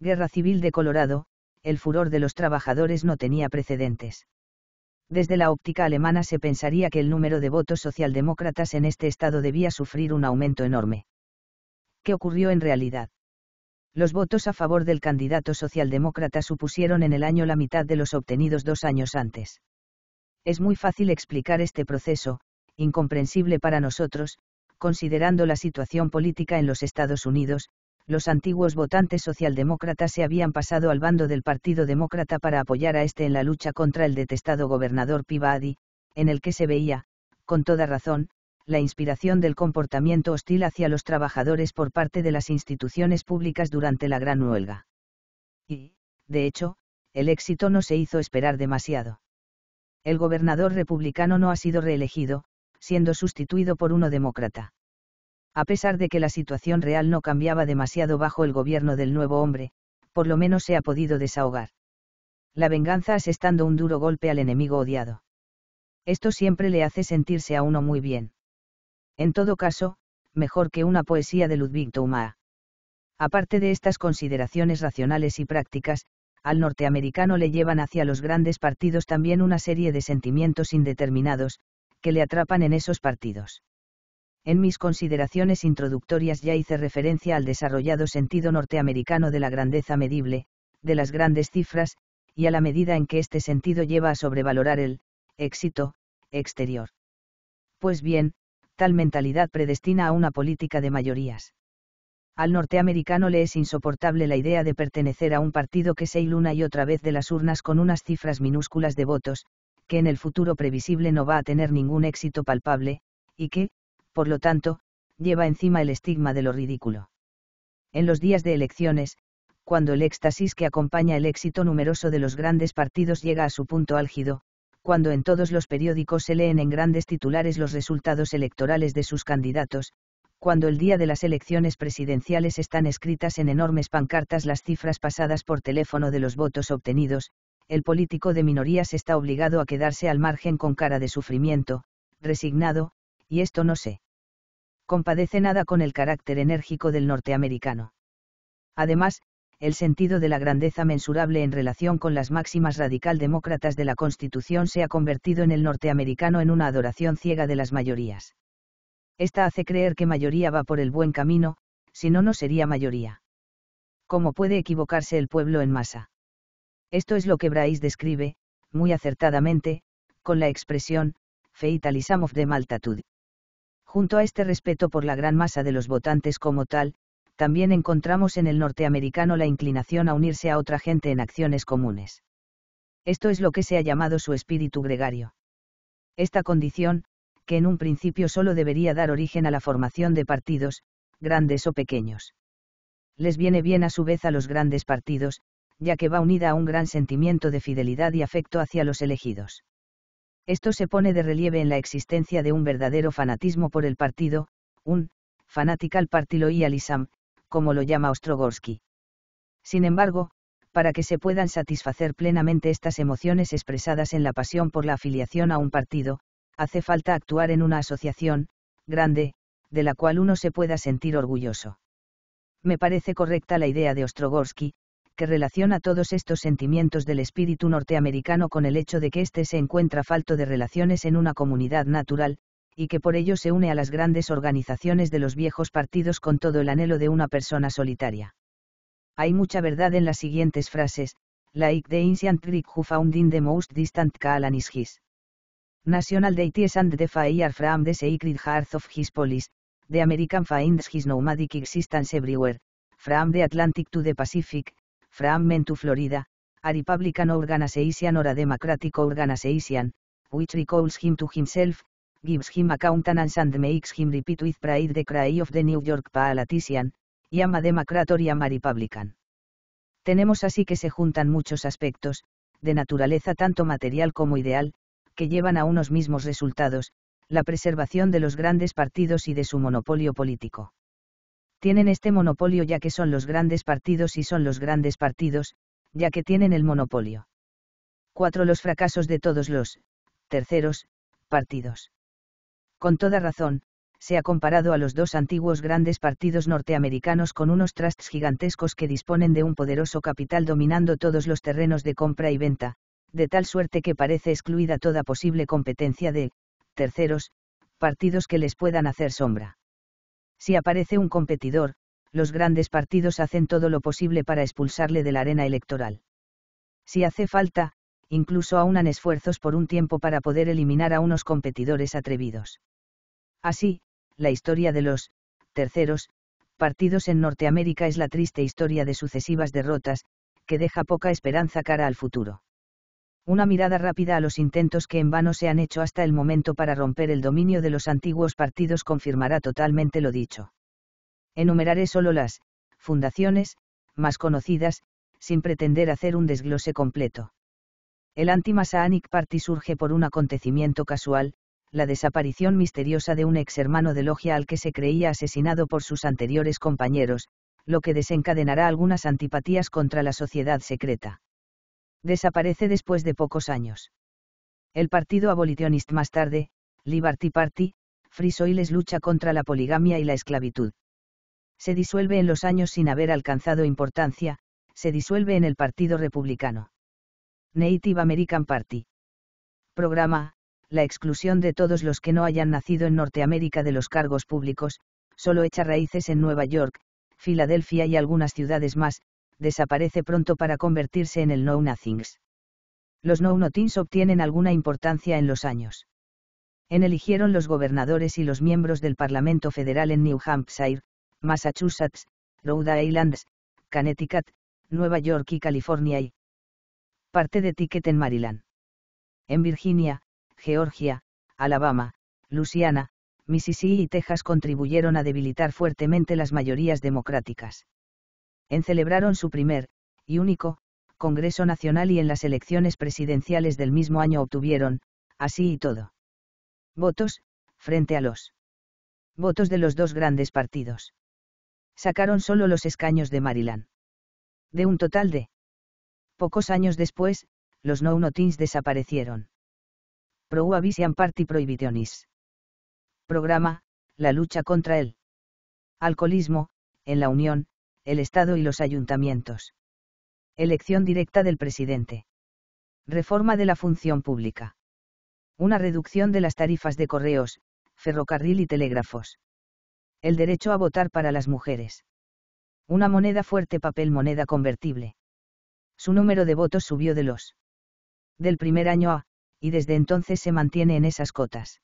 Speaker 1: guerra civil de Colorado, el furor de los trabajadores no tenía precedentes. Desde la óptica alemana se pensaría que el número de votos socialdemócratas en este estado debía sufrir un aumento enorme. ¿Qué ocurrió en realidad? Los votos a favor del candidato socialdemócrata supusieron en el año la mitad de los obtenidos dos años antes. Es muy fácil explicar este proceso, incomprensible para nosotros, considerando la situación política en los Estados Unidos, los antiguos votantes socialdemócratas se habían pasado al bando del Partido Demócrata para apoyar a este en la lucha contra el detestado gobernador Pivadi, en el que se veía, con toda razón, la inspiración del comportamiento hostil hacia los trabajadores por parte de las instituciones públicas durante la gran huelga. Y, de hecho, el éxito no se hizo esperar demasiado. El gobernador republicano no ha sido reelegido, siendo sustituido por uno demócrata. A pesar de que la situación real no cambiaba demasiado bajo el gobierno del nuevo hombre, por lo menos se ha podido desahogar. La venganza asestando un duro golpe al enemigo odiado. Esto siempre le hace sentirse a uno muy bien. En todo caso, mejor que una poesía de Ludwig Thomas. Aparte de estas consideraciones racionales y prácticas, al norteamericano le llevan hacia los grandes partidos también una serie de sentimientos indeterminados, que le atrapan en esos partidos. En mis consideraciones introductorias ya hice referencia al desarrollado sentido norteamericano de la grandeza medible, de las grandes cifras, y a la medida en que este sentido lleva a sobrevalorar el éxito exterior. Pues bien, tal mentalidad predestina a una política de mayorías. Al norteamericano le es insoportable la idea de pertenecer a un partido que se iluna y otra vez de las urnas con unas cifras minúsculas de votos, que en el futuro previsible no va a tener ningún éxito palpable, y que, por lo tanto, lleva encima el estigma de lo ridículo. En los días de elecciones, cuando el éxtasis que acompaña el éxito numeroso de los grandes partidos llega a su punto álgido, cuando en todos los periódicos se leen en grandes titulares los resultados electorales de sus candidatos, cuando el día de las elecciones presidenciales están escritas en enormes pancartas las cifras pasadas por teléfono de los votos obtenidos, el político de minorías está obligado a quedarse al margen con cara de sufrimiento, resignado, y esto no sé compadece nada con el carácter enérgico del norteamericano. Además, el sentido de la grandeza mensurable en relación con las máximas radical demócratas de la Constitución se ha convertido en el norteamericano en una adoración ciega de las mayorías. Esta hace creer que mayoría va por el buen camino, si no, no sería mayoría. ¿Cómo puede equivocarse el pueblo en masa? Esto es lo que Bryce describe, muy acertadamente, con la expresión, fatalism de maltatud. Junto a este respeto por la gran masa de los votantes como tal, también encontramos en el norteamericano la inclinación a unirse a otra gente en acciones comunes. Esto es lo que se ha llamado su espíritu gregario. Esta condición, que en un principio solo debería dar origen a la formación de partidos, grandes o pequeños. Les viene bien a su vez a los grandes partidos, ya que va unida a un gran sentimiento de fidelidad y afecto hacia los elegidos. Esto se pone de relieve en la existencia de un verdadero fanatismo por el partido, un fanatical y Alisam», como lo llama Ostrogorsky. Sin embargo, para que se puedan satisfacer plenamente estas emociones expresadas en la pasión por la afiliación a un partido, hace falta actuar en una asociación, grande, de la cual uno se pueda sentir orgulloso. Me parece correcta la idea de Ostrogorsky, que relaciona todos estos sentimientos del espíritu norteamericano con el hecho de que éste se encuentra falto de relaciones en una comunidad natural, y que por ello se une a las grandes organizaciones de los viejos partidos con todo el anhelo de una persona solitaria. Hay mucha verdad en las siguientes frases, like the ancient Greek who found in the most distant Kaalan is his. National deities and the fire from the sacred hearth of his polis, the American finds his nomadic existence everywhere, from the Atlantic to the Pacific, mentu Florida, a Republican organization or a Democratic organization, which recalls him to himself, gives him an and makes him repeat with pride the cry of the New York politician, y ama Democrat or ama Republican. Tenemos así que se juntan muchos aspectos, de naturaleza tanto material como ideal, que llevan a unos mismos resultados, la preservación de los grandes partidos y de su monopolio político tienen este monopolio ya que son los grandes partidos y son los grandes partidos, ya que tienen el monopolio. 4. Los fracasos de todos los, terceros, partidos. Con toda razón, se ha comparado a los dos antiguos grandes partidos norteamericanos con unos trusts gigantescos que disponen de un poderoso capital dominando todos los terrenos de compra y venta, de tal suerte que parece excluida toda posible competencia de, terceros, partidos que les puedan hacer sombra. Si aparece un competidor, los grandes partidos hacen todo lo posible para expulsarle de la arena electoral. Si hace falta, incluso aunan esfuerzos por un tiempo para poder eliminar a unos competidores atrevidos. Así, la historia de los terceros partidos en Norteamérica es la triste historia de sucesivas derrotas, que deja poca esperanza cara al futuro una mirada rápida a los intentos que en vano se han hecho hasta el momento para romper el dominio de los antiguos partidos confirmará totalmente lo dicho. Enumeraré solo las fundaciones, más conocidas, sin pretender hacer un desglose completo. El anti-Masahanic Party surge por un acontecimiento casual, la desaparición misteriosa de un ex hermano de logia al que se creía asesinado por sus anteriores compañeros, lo que desencadenará algunas antipatías contra la sociedad secreta desaparece después de pocos años. El partido abolicionista más tarde, Liberty Party, Free lucha contra la poligamia y la esclavitud. Se disuelve en los años sin haber alcanzado importancia, se disuelve en el Partido Republicano. Native American Party. Programa, la exclusión de todos los que no hayan nacido en Norteamérica de los cargos públicos, solo echa raíces en Nueva York, Filadelfia y algunas ciudades más, desaparece pronto para convertirse en el Know-Nothings. Los Know-Nothings obtienen alguna importancia en los años. En eligieron los gobernadores y los miembros del Parlamento Federal en New Hampshire, Massachusetts, Rhode Island, Connecticut, Nueva York y California y parte de Ticket en Maryland. En Virginia, Georgia, Alabama, Louisiana, Mississippi y Texas contribuyeron a debilitar fuertemente las mayorías democráticas en celebraron su primer, y único, Congreso Nacional y en las elecciones presidenciales del mismo año obtuvieron, así y todo. Votos, frente a los votos de los dos grandes partidos. Sacaron solo los escaños de Maryland. De un total de. Pocos años después, los no notins desaparecieron. Pro avisian Party Prohibitionis. Programa, la lucha contra el alcoholismo, en la Unión, el Estado y los ayuntamientos. Elección directa del presidente. Reforma de la función pública. Una reducción de las tarifas de correos, ferrocarril y telégrafos. El derecho a votar para las mujeres. Una moneda fuerte papel moneda convertible. Su número de votos subió de los del primer año a, y desde entonces se mantiene en esas cotas.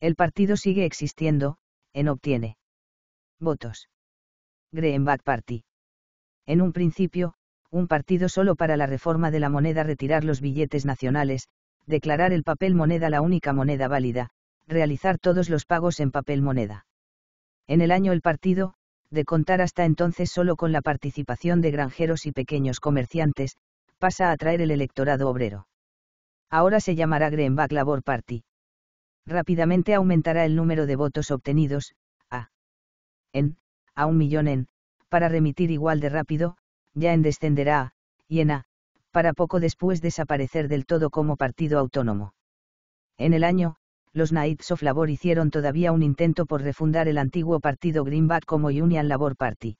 Speaker 1: El partido sigue existiendo, en obtiene votos. Greenback Party. En un principio, un partido solo para la reforma de la moneda, retirar los billetes nacionales, declarar el papel moneda la única moneda válida, realizar todos los pagos en papel moneda. En el año el partido, de contar hasta entonces solo con la participación de granjeros y pequeños comerciantes, pasa a atraer el electorado obrero. Ahora se llamará Greenback Labor Party. Rápidamente aumentará el número de votos obtenidos, a. En a un millón en, para remitir igual de rápido, ya en descenderá y en a, para poco después desaparecer del todo como partido autónomo. En el año, los Knights of Labor hicieron todavía un intento por refundar el antiguo partido Greenback como Union Labor Party.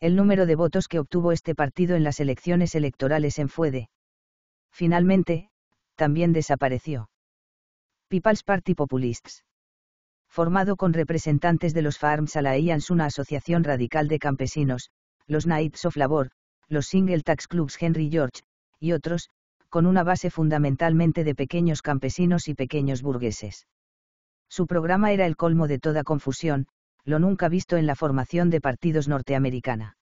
Speaker 1: El número de votos que obtuvo este partido en las elecciones electorales en fue de. Finalmente, también desapareció. People's Party Populists formado con representantes de los Farms Alliance, una asociación radical de campesinos, los Knights of Labor, los Single Tax Clubs Henry George, y otros, con una base fundamentalmente de pequeños campesinos y pequeños burgueses. Su programa era el colmo de toda confusión, lo nunca visto en la formación de partidos norteamericana.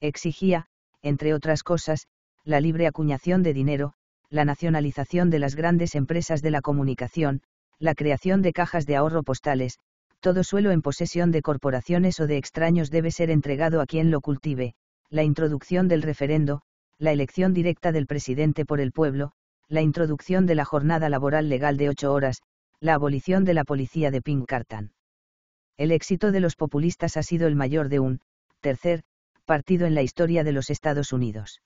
Speaker 1: Exigía, entre otras cosas, la libre acuñación de dinero, la nacionalización de las grandes empresas de la comunicación, la creación de cajas de ahorro postales, todo suelo en posesión de corporaciones o de extraños debe ser entregado a quien lo cultive, la introducción del referendo, la elección directa del presidente por el pueblo, la introducción de la jornada laboral legal de ocho horas, la abolición de la policía de Pinkerton. El éxito de los populistas ha sido el mayor de un, tercer, partido en la historia de los Estados Unidos.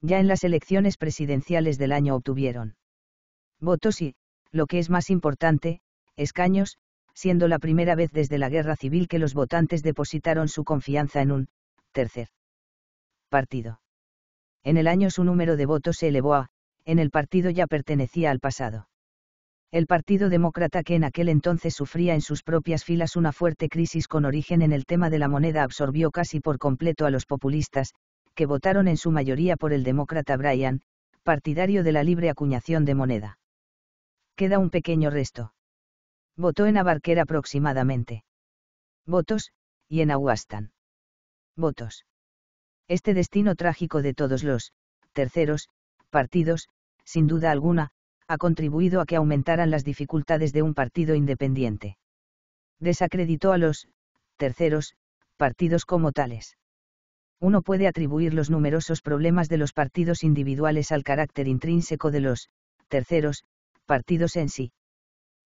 Speaker 1: Ya en las elecciones presidenciales del año obtuvieron votos y, lo que es más importante, escaños, siendo la primera vez desde la guerra civil que los votantes depositaron su confianza en un tercer partido. En el año su número de votos se elevó a, en el partido ya pertenecía al pasado. El Partido Demócrata que en aquel entonces sufría en sus propias filas una fuerte crisis con origen en el tema de la moneda absorbió casi por completo a los populistas, que votaron en su mayoría por el demócrata Bryan, partidario de la libre acuñación de moneda queda un pequeño resto. Votó en Abarquer aproximadamente. Votos, y en Aguastan. Votos. Este destino trágico de todos los, terceros, partidos, sin duda alguna, ha contribuido a que aumentaran las dificultades de un partido independiente. Desacreditó a los, terceros, partidos como tales. Uno puede atribuir los numerosos problemas de los partidos individuales al carácter intrínseco de los, terceros, partidos en sí.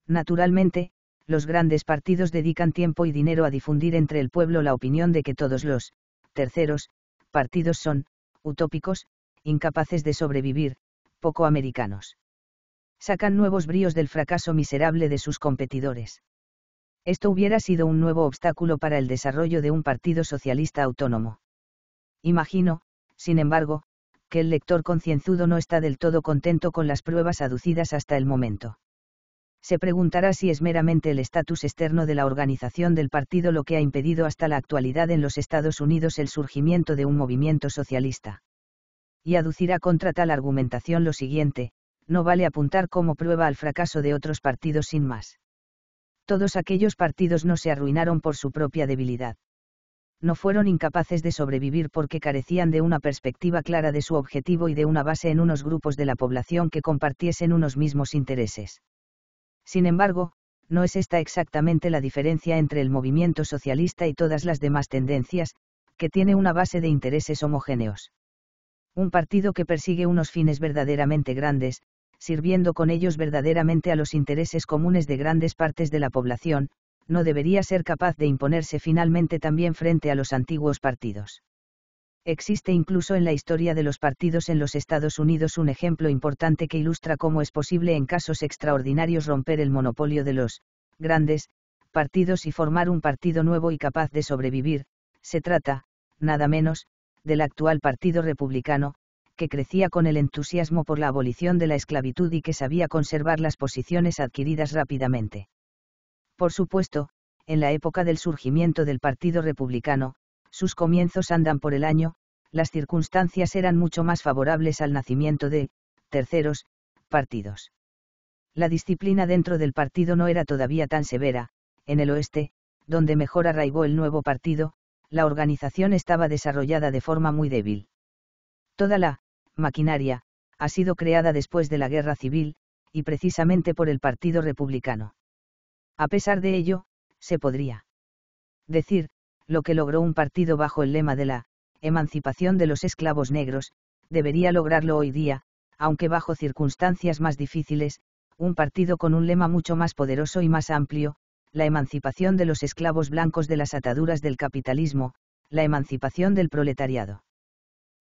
Speaker 1: Naturalmente, los grandes partidos dedican tiempo y dinero a difundir entre el pueblo la opinión de que todos los, terceros, partidos son, utópicos, incapaces de sobrevivir, poco americanos. Sacan nuevos bríos del fracaso miserable de sus competidores. Esto hubiera sido un nuevo obstáculo para el desarrollo de un partido socialista autónomo. Imagino, sin embargo, que el lector concienzudo no está del todo contento con las pruebas aducidas hasta el momento. Se preguntará si es meramente el estatus externo de la organización del partido lo que ha impedido hasta la actualidad en los Estados Unidos el surgimiento de un movimiento socialista. Y aducirá contra tal argumentación lo siguiente, no vale apuntar como prueba al fracaso de otros partidos sin más. Todos aquellos partidos no se arruinaron por su propia debilidad no fueron incapaces de sobrevivir porque carecían de una perspectiva clara de su objetivo y de una base en unos grupos de la población que compartiesen unos mismos intereses. Sin embargo, no es esta exactamente la diferencia entre el movimiento socialista y todas las demás tendencias, que tiene una base de intereses homogéneos. Un partido que persigue unos fines verdaderamente grandes, sirviendo con ellos verdaderamente a los intereses comunes de grandes partes de la población, no debería ser capaz de imponerse finalmente también frente a los antiguos partidos. Existe incluso en la historia de los partidos en los Estados Unidos un ejemplo importante que ilustra cómo es posible en casos extraordinarios romper el monopolio de los grandes partidos y formar un partido nuevo y capaz de sobrevivir, se trata, nada menos, del actual Partido Republicano, que crecía con el entusiasmo por la abolición de la esclavitud y que sabía conservar las posiciones adquiridas rápidamente. Por supuesto, en la época del surgimiento del Partido Republicano, sus comienzos andan por el año, las circunstancias eran mucho más favorables al nacimiento de, terceros, partidos. La disciplina dentro del partido no era todavía tan severa, en el oeste, donde mejor arraigó el nuevo partido, la organización estaba desarrollada de forma muy débil. Toda la maquinaria ha sido creada después de la guerra civil, y precisamente por el Partido Republicano. A pesar de ello, se podría decir, lo que logró un partido bajo el lema de la emancipación de los esclavos negros, debería lograrlo hoy día, aunque bajo circunstancias más difíciles, un partido con un lema mucho más poderoso y más amplio, la emancipación de los esclavos blancos de las ataduras del capitalismo, la emancipación del proletariado.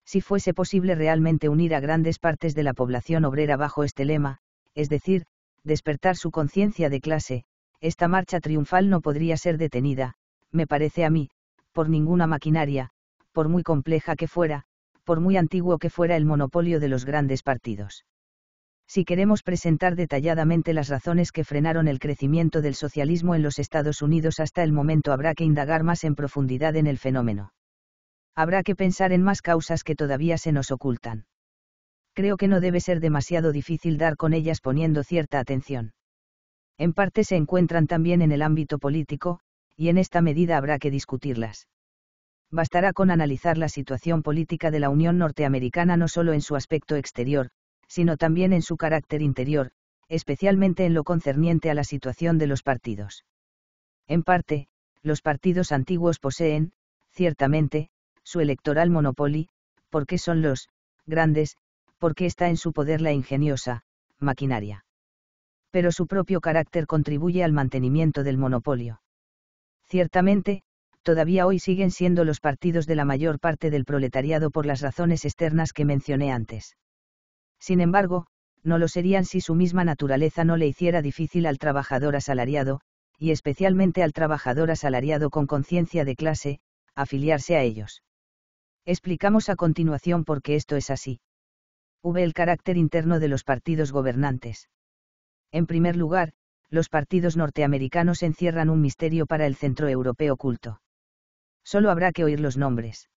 Speaker 1: Si fuese posible realmente unir a grandes partes de la población obrera bajo este lema, es decir, despertar su conciencia de clase, esta marcha triunfal no podría ser detenida, me parece a mí, por ninguna maquinaria, por muy compleja que fuera, por muy antiguo que fuera el monopolio de los grandes partidos. Si queremos presentar detalladamente las razones que frenaron el crecimiento del socialismo en los Estados Unidos hasta el momento habrá que indagar más en profundidad en el fenómeno. Habrá que pensar en más causas que todavía se nos ocultan. Creo que no debe ser demasiado difícil dar con ellas poniendo cierta atención en parte se encuentran también en el ámbito político, y en esta medida habrá que discutirlas. Bastará con analizar la situación política de la Unión Norteamericana no solo en su aspecto exterior, sino también en su carácter interior, especialmente en lo concerniente a la situación de los partidos. En parte, los partidos antiguos poseen, ciertamente, su electoral monopoly, porque son los, grandes, porque está en su poder la ingeniosa, maquinaria pero su propio carácter contribuye al mantenimiento del monopolio. Ciertamente, todavía hoy siguen siendo los partidos de la mayor parte del proletariado por las razones externas que mencioné antes. Sin embargo, no lo serían si su misma naturaleza no le hiciera difícil al trabajador asalariado, y especialmente al trabajador asalariado con conciencia de clase, afiliarse a ellos. Explicamos a continuación por qué esto es así. V. El carácter interno de los partidos gobernantes. En primer lugar, los partidos norteamericanos encierran un misterio para el centro europeo culto. Solo habrá que oír los nombres.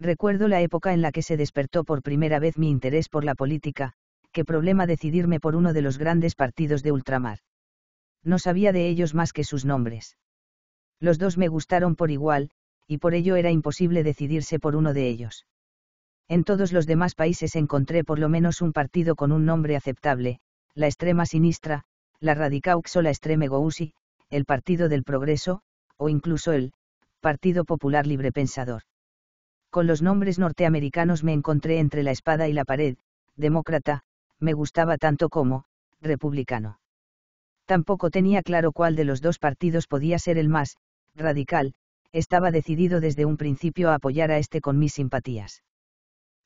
Speaker 1: Recuerdo la época en la que se despertó por primera vez mi interés por la política, qué problema decidirme por uno de los grandes partidos de ultramar. No sabía de ellos más que sus nombres. Los dos me gustaron por igual, y por ello era imposible decidirse por uno de ellos. En todos los demás países encontré por lo menos un partido con un nombre aceptable, la extrema sinistra, la radicaux o la extreme gousi, el Partido del Progreso, o incluso el Partido Popular Libre Pensador. Con los nombres norteamericanos me encontré entre la espada y la pared, demócrata, me gustaba tanto como, republicano. Tampoco tenía claro cuál de los dos partidos podía ser el más, radical, estaba decidido desde un principio a apoyar a este con mis simpatías.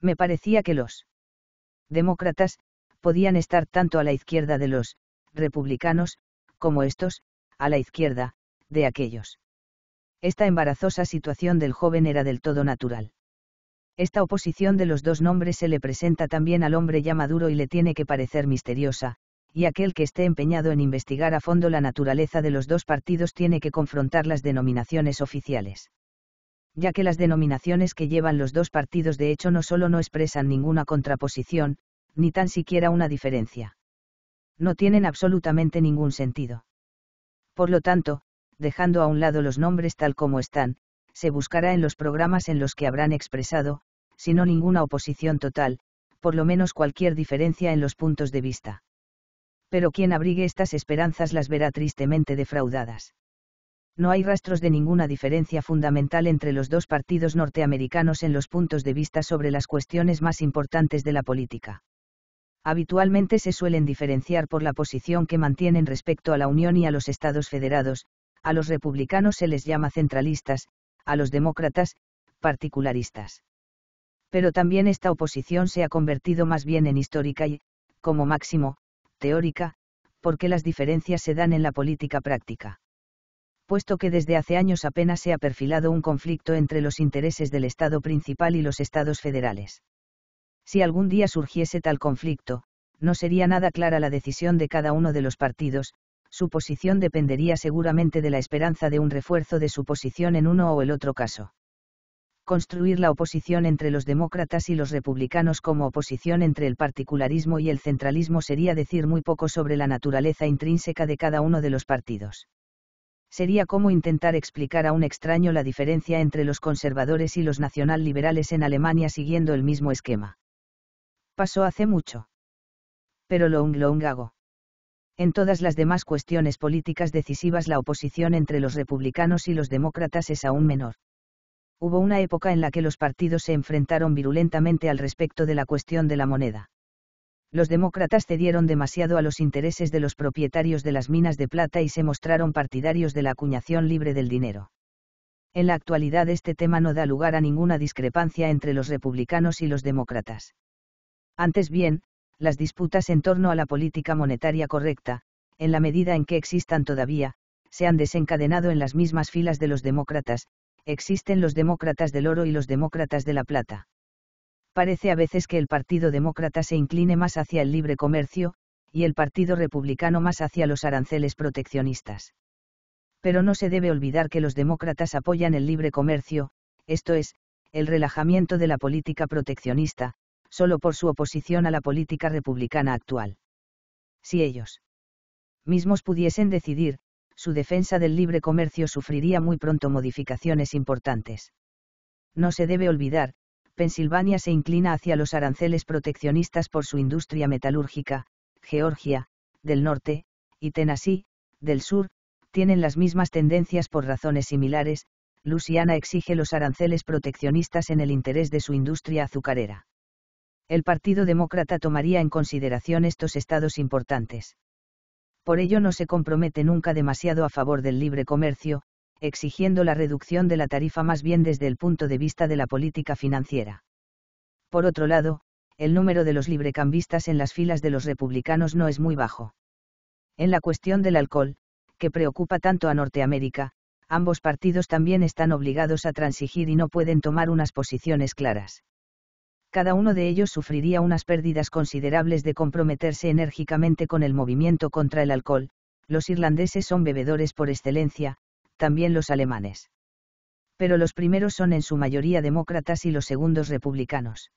Speaker 1: Me parecía que los demócratas, podían estar tanto a la izquierda de los republicanos, como estos, a la izquierda, de aquellos. Esta embarazosa situación del joven era del todo natural. Esta oposición de los dos nombres se le presenta también al hombre ya maduro y le tiene que parecer misteriosa, y aquel que esté empeñado en investigar a fondo la naturaleza de los dos partidos tiene que confrontar las denominaciones oficiales. Ya que las denominaciones que llevan los dos partidos de hecho no solo no expresan ninguna contraposición, ni tan siquiera una diferencia. No tienen absolutamente ningún sentido. Por lo tanto, dejando a un lado los nombres tal como están, se buscará en los programas en los que habrán expresado, si no ninguna oposición total, por lo menos cualquier diferencia en los puntos de vista. Pero quien abrigue estas esperanzas las verá tristemente defraudadas. No hay rastros de ninguna diferencia fundamental entre los dos partidos norteamericanos en los puntos de vista sobre las cuestiones más importantes de la política habitualmente se suelen diferenciar por la posición que mantienen respecto a la Unión y a los Estados federados, a los republicanos se les llama centralistas, a los demócratas, particularistas. Pero también esta oposición se ha convertido más bien en histórica y, como máximo, teórica, porque las diferencias se dan en la política práctica. Puesto que desde hace años apenas se ha perfilado un conflicto entre los intereses del Estado principal y los Estados federales. Si algún día surgiese tal conflicto, no sería nada clara la decisión de cada uno de los partidos, su posición dependería seguramente de la esperanza de un refuerzo de su posición en uno o el otro caso. Construir la oposición entre los demócratas y los republicanos como oposición entre el particularismo y el centralismo sería decir muy poco sobre la naturaleza intrínseca de cada uno de los partidos. Sería como intentar explicar a un extraño la diferencia entre los conservadores y los nacional liberales en Alemania siguiendo el mismo esquema pasó hace mucho. Pero lo Long hago. En todas las demás cuestiones políticas decisivas la oposición entre los republicanos y los demócratas es aún menor. Hubo una época en la que los partidos se enfrentaron virulentamente al respecto de la cuestión de la moneda. Los demócratas cedieron demasiado a los intereses de los propietarios de las minas de plata y se mostraron partidarios de la acuñación libre del dinero. En la actualidad este tema no da lugar a ninguna discrepancia entre los republicanos y los demócratas. Antes bien, las disputas en torno a la política monetaria correcta, en la medida en que existan todavía, se han desencadenado en las mismas filas de los demócratas, existen los demócratas del oro y los demócratas de la plata. Parece a veces que el Partido Demócrata se incline más hacia el libre comercio, y el Partido Republicano más hacia los aranceles proteccionistas. Pero no se debe olvidar que los demócratas apoyan el libre comercio, esto es, el relajamiento de la política proteccionista, solo por su oposición a la política republicana actual. Si ellos mismos pudiesen decidir, su defensa del libre comercio sufriría muy pronto modificaciones importantes. No se debe olvidar, Pensilvania se inclina hacia los aranceles proteccionistas por su industria metalúrgica, Georgia, del norte, y Tennessee, del sur, tienen las mismas tendencias por razones similares, Luisiana exige los aranceles proteccionistas en el interés de su industria azucarera el Partido Demócrata tomaría en consideración estos estados importantes. Por ello no se compromete nunca demasiado a favor del libre comercio, exigiendo la reducción de la tarifa más bien desde el punto de vista de la política financiera. Por otro lado, el número de los librecambistas en las filas de los republicanos no es muy bajo. En la cuestión del alcohol, que preocupa tanto a Norteamérica, ambos partidos también están obligados a transigir y no pueden tomar unas posiciones claras cada uno de ellos sufriría unas pérdidas considerables de comprometerse enérgicamente con el movimiento contra el alcohol, los irlandeses son bebedores por excelencia, también los alemanes. Pero los primeros son en su mayoría demócratas y los segundos republicanos.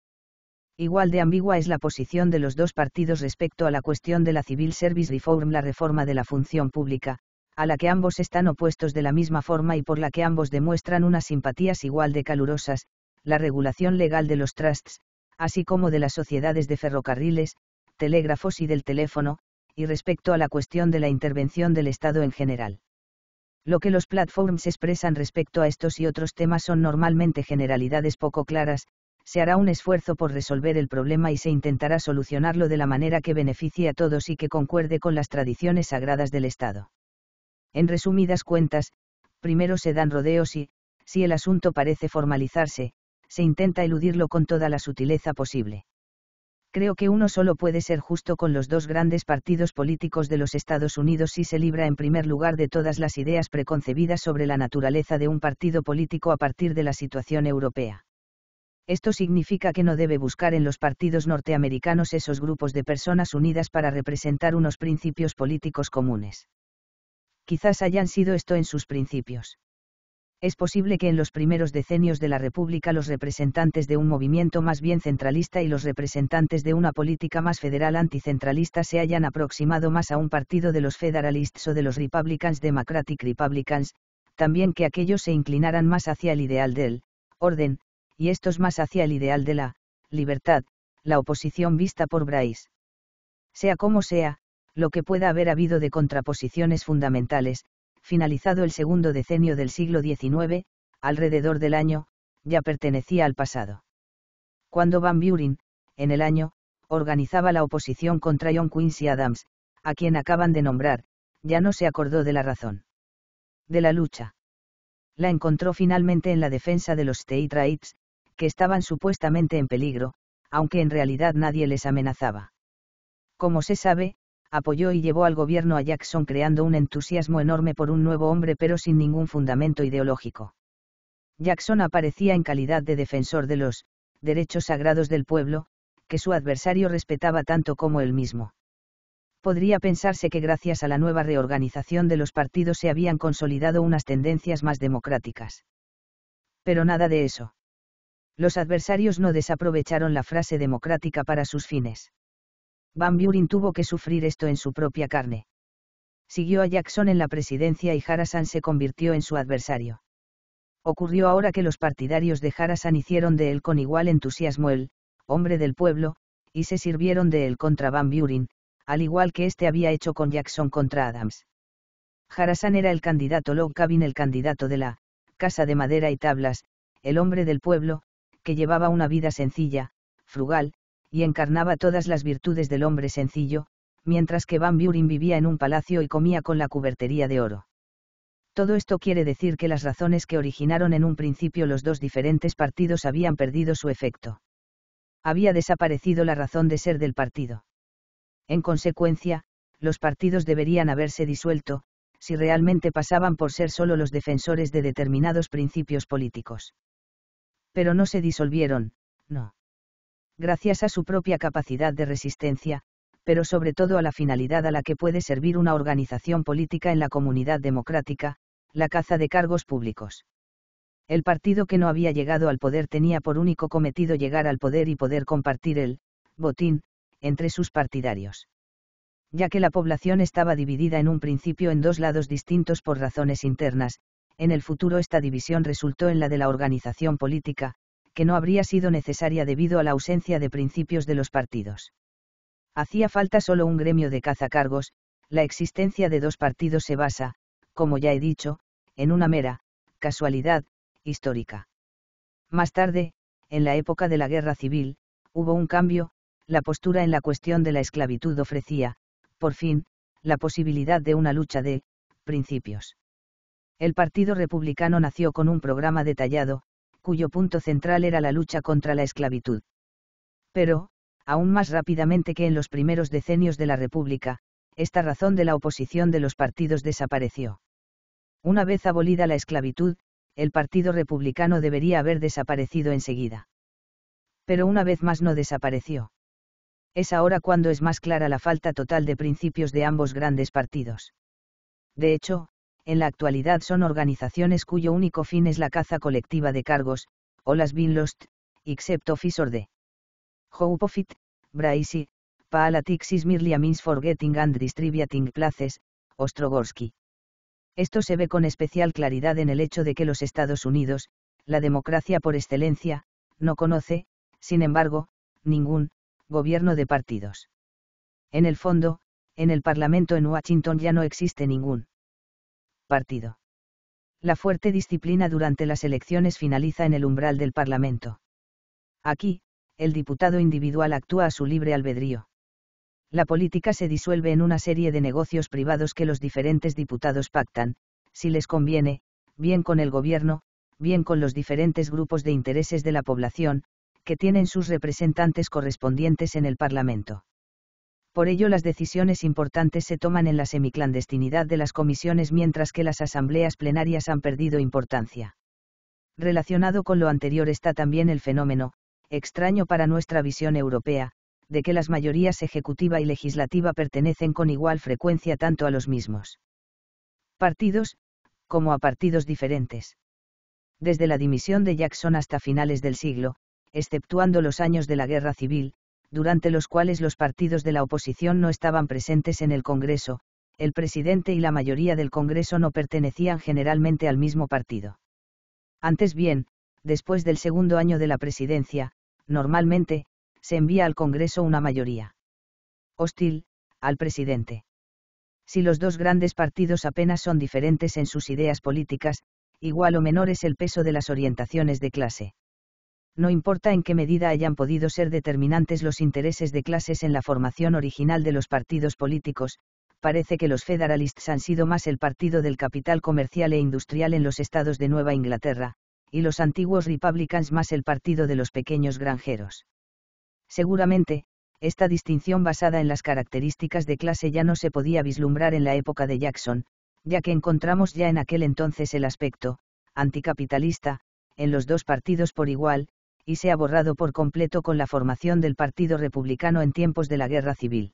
Speaker 1: Igual de ambigua es la posición de los dos partidos respecto a la cuestión de la Civil Service Reform, la reforma de la función pública, a la que ambos están opuestos de la misma forma y por la que ambos demuestran unas simpatías igual de calurosas, la regulación legal de los trusts, así como de las sociedades de ferrocarriles, telégrafos y del teléfono, y respecto a la cuestión de la intervención del Estado en general. Lo que los platforms expresan respecto a estos y otros temas son normalmente generalidades poco claras, se hará un esfuerzo por resolver el problema y se intentará solucionarlo de la manera que beneficie a todos y que concuerde con las tradiciones sagradas del Estado. En resumidas cuentas, primero se dan rodeos y, si el asunto parece formalizarse, se intenta eludirlo con toda la sutileza posible. Creo que uno solo puede ser justo con los dos grandes partidos políticos de los Estados Unidos si se libra en primer lugar de todas las ideas preconcebidas sobre la naturaleza de un partido político a partir de la situación europea. Esto significa que no debe buscar en los partidos norteamericanos esos grupos de personas unidas para representar unos principios políticos comunes. Quizás hayan sido esto en sus principios es posible que en los primeros decenios de la República los representantes de un movimiento más bien centralista y los representantes de una política más federal anticentralista se hayan aproximado más a un partido de los Federalists o de los Republicans Democratic Republicans, también que aquellos se inclinaran más hacia el ideal del orden, y estos más hacia el ideal de la libertad, la oposición vista por Bryce. Sea como sea, lo que pueda haber habido de contraposiciones fundamentales, finalizado el segundo decenio del siglo XIX, alrededor del año, ya pertenecía al pasado. Cuando Van Buren, en el año, organizaba la oposición contra John Quincy Adams, a quien acaban de nombrar, ya no se acordó de la razón. De la lucha. La encontró finalmente en la defensa de los state que estaban supuestamente en peligro, aunque en realidad nadie les amenazaba. Como se sabe, apoyó y llevó al gobierno a Jackson creando un entusiasmo enorme por un nuevo hombre pero sin ningún fundamento ideológico. Jackson aparecía en calidad de defensor de los derechos sagrados del pueblo, que su adversario respetaba tanto como él mismo. Podría pensarse que gracias a la nueva reorganización de los partidos se habían consolidado unas tendencias más democráticas. Pero nada de eso. Los adversarios no desaprovecharon la frase democrática para sus fines Van Buren tuvo que sufrir esto en su propia carne. Siguió a Jackson en la presidencia y Harrison se convirtió en su adversario. Ocurrió ahora que los partidarios de Harrison hicieron de él con igual entusiasmo el hombre del pueblo, y se sirvieron de él contra Van Buren, al igual que este había hecho con Jackson contra Adams. Harrison era el candidato Low Cabin, el candidato de la Casa de Madera y Tablas, el hombre del pueblo, que llevaba una vida sencilla, frugal, y encarnaba todas las virtudes del hombre sencillo, mientras que Van Buren vivía en un palacio y comía con la cubertería de oro. Todo esto quiere decir que las razones que originaron en un principio los dos diferentes partidos habían perdido su efecto. Había desaparecido la razón de ser del partido. En consecuencia, los partidos deberían haberse disuelto, si realmente pasaban por ser solo los defensores de determinados principios políticos. Pero no se disolvieron, no gracias a su propia capacidad de resistencia, pero sobre todo a la finalidad a la que puede servir una organización política en la comunidad democrática, la caza de cargos públicos. El partido que no había llegado al poder tenía por único cometido llegar al poder y poder compartir el botín entre sus partidarios. Ya que la población estaba dividida en un principio en dos lados distintos por razones internas, en el futuro esta división resultó en la de la organización política, que no habría sido necesaria debido a la ausencia de principios de los partidos. Hacía falta solo un gremio de cazacargos, la existencia de dos partidos se basa, como ya he dicho, en una mera, casualidad, histórica. Más tarde, en la época de la guerra civil, hubo un cambio, la postura en la cuestión de la esclavitud ofrecía, por fin, la posibilidad de una lucha de principios. El Partido Republicano nació con un programa detallado, cuyo punto central era la lucha contra la esclavitud. Pero, aún más rápidamente que en los primeros decenios de la República, esta razón de la oposición de los partidos desapareció. Una vez abolida la esclavitud, el Partido Republicano debería haber desaparecido enseguida. Pero una vez más no desapareció. Es ahora cuando es más clara la falta total de principios de ambos grandes partidos. De hecho, en la actualidad son organizaciones cuyo único fin es la caza colectiva de cargos, o las binlost, lost, except de Hope Braisi, Palatix merely means and distributing places, Ostrogorsky. Esto se ve con especial claridad en el hecho de que los Estados Unidos, la democracia por excelencia, no conoce, sin embargo, ningún gobierno de partidos. En el fondo, en el Parlamento en Washington ya no existe ningún partido. La fuerte disciplina durante las elecciones finaliza en el umbral del Parlamento. Aquí, el diputado individual actúa a su libre albedrío. La política se disuelve en una serie de negocios privados que los diferentes diputados pactan, si les conviene, bien con el gobierno, bien con los diferentes grupos de intereses de la población, que tienen sus representantes correspondientes en el Parlamento por ello las decisiones importantes se toman en la semiclandestinidad de las comisiones mientras que las asambleas plenarias han perdido importancia. Relacionado con lo anterior está también el fenómeno, extraño para nuestra visión europea, de que las mayorías ejecutiva y legislativa pertenecen con igual frecuencia tanto a los mismos partidos, como a partidos diferentes. Desde la dimisión de Jackson hasta finales del siglo, exceptuando los años de la guerra civil, durante los cuales los partidos de la oposición no estaban presentes en el Congreso, el presidente y la mayoría del Congreso no pertenecían generalmente al mismo partido. Antes bien, después del segundo año de la presidencia, normalmente, se envía al Congreso una mayoría hostil, al presidente. Si los dos grandes partidos apenas son diferentes en sus ideas políticas, igual o menor es el peso de las orientaciones de clase no importa en qué medida hayan podido ser determinantes los intereses de clases en la formación original de los partidos políticos, parece que los Federalists han sido más el partido del capital comercial e industrial en los estados de Nueva Inglaterra, y los antiguos Republicans más el partido de los pequeños granjeros. Seguramente, esta distinción basada en las características de clase ya no se podía vislumbrar en la época de Jackson, ya que encontramos ya en aquel entonces el aspecto, anticapitalista, en los dos partidos por igual, y se ha borrado por completo con la formación del Partido Republicano en tiempos de la Guerra Civil.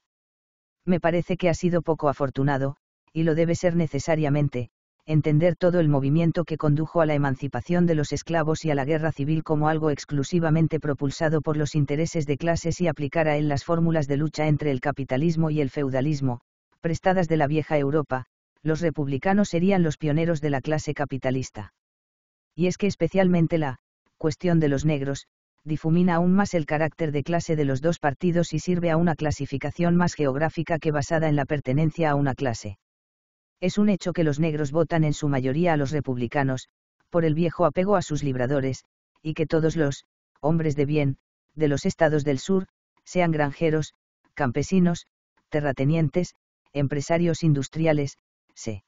Speaker 1: Me parece que ha sido poco afortunado, y lo debe ser necesariamente, entender todo el movimiento que condujo a la emancipación de los esclavos y a la guerra civil como algo exclusivamente propulsado por los intereses de clases y aplicar a él las fórmulas de lucha entre el capitalismo y el feudalismo, prestadas de la vieja Europa, los republicanos serían los pioneros de la clase capitalista. Y es que especialmente la cuestión de los negros, difumina aún más el carácter de clase de los dos partidos y sirve a una clasificación más geográfica que basada en la pertenencia a una clase. Es un hecho que los negros votan en su mayoría a los republicanos, por el viejo apego a sus libradores, y que todos los, hombres de bien, de los estados del sur, sean granjeros, campesinos, terratenientes, empresarios industriales, se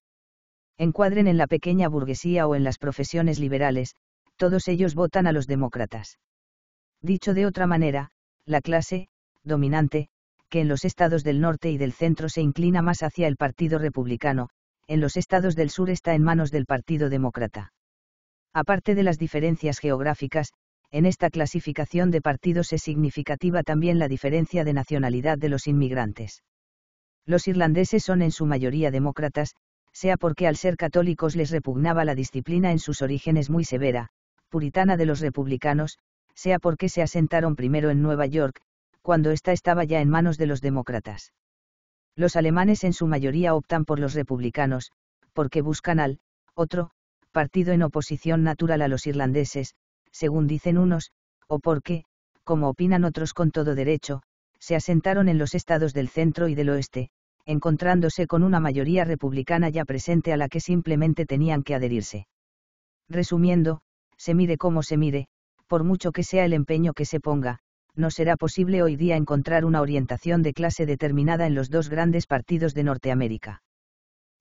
Speaker 1: encuadren en la pequeña burguesía o en las profesiones liberales, todos ellos votan a los demócratas. Dicho de otra manera, la clase, dominante, que en los estados del norte y del centro se inclina más hacia el Partido Republicano, en los estados del sur está en manos del Partido Demócrata. Aparte de las diferencias geográficas, en esta clasificación de partidos es significativa también la diferencia de nacionalidad de los inmigrantes. Los irlandeses son en su mayoría demócratas, sea porque al ser católicos les repugnaba la disciplina en sus orígenes muy severa, puritana de los republicanos, sea porque se asentaron primero en Nueva York, cuando ésta estaba ya en manos de los demócratas. Los alemanes en su mayoría optan por los republicanos, porque buscan al, otro, partido en oposición natural a los irlandeses, según dicen unos, o porque, como opinan otros con todo derecho, se asentaron en los estados del centro y del oeste, encontrándose con una mayoría republicana ya presente a la que simplemente tenían que adherirse. Resumiendo, se mire como se mire, por mucho que sea el empeño que se ponga, no será posible hoy día encontrar una orientación de clase determinada en los dos grandes partidos de Norteamérica.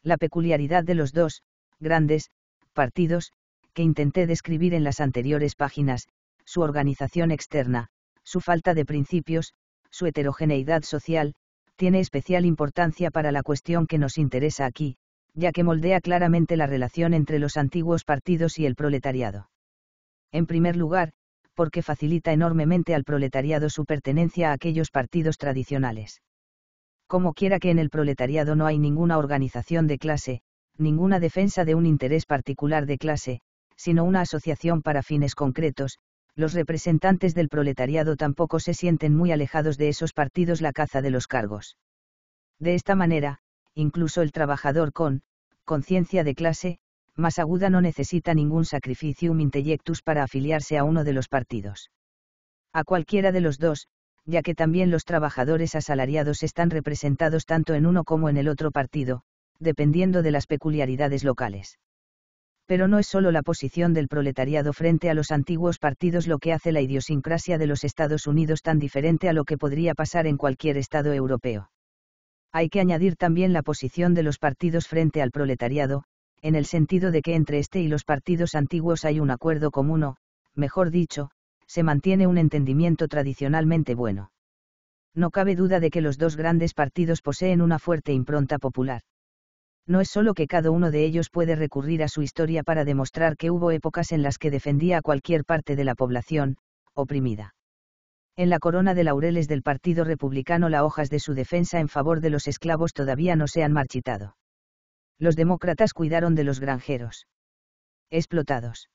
Speaker 1: La peculiaridad de los dos, grandes, partidos, que intenté describir en las anteriores páginas, su organización externa, su falta de principios, su heterogeneidad social, tiene especial importancia para la cuestión que nos interesa aquí, ya que moldea claramente la relación entre los antiguos partidos y el proletariado en primer lugar, porque facilita enormemente al proletariado su pertenencia a aquellos partidos tradicionales. Como quiera que en el proletariado no hay ninguna organización de clase, ninguna defensa de un interés particular de clase, sino una asociación para fines concretos, los representantes del proletariado tampoco se sienten muy alejados de esos partidos la caza de los cargos. De esta manera, incluso el trabajador con conciencia de clase, aguda no necesita ningún sacrificium intellectus para afiliarse a uno de los partidos. A cualquiera de los dos, ya que también los trabajadores asalariados están representados tanto en uno como en el otro partido, dependiendo de las peculiaridades locales. Pero no es solo la posición del proletariado frente a los antiguos partidos lo que hace la idiosincrasia de los Estados Unidos tan diferente a lo que podría pasar en cualquier Estado europeo. Hay que añadir también la posición de los partidos frente al proletariado, en el sentido de que entre este y los partidos antiguos hay un acuerdo común mejor dicho, se mantiene un entendimiento tradicionalmente bueno. No cabe duda de que los dos grandes partidos poseen una fuerte impronta popular. No es solo que cada uno de ellos puede recurrir a su historia para demostrar que hubo épocas en las que defendía a cualquier parte de la población, oprimida. En la corona de laureles del Partido Republicano las hojas de su defensa en favor de los esclavos todavía no se han marchitado los demócratas cuidaron de los granjeros. Explotados.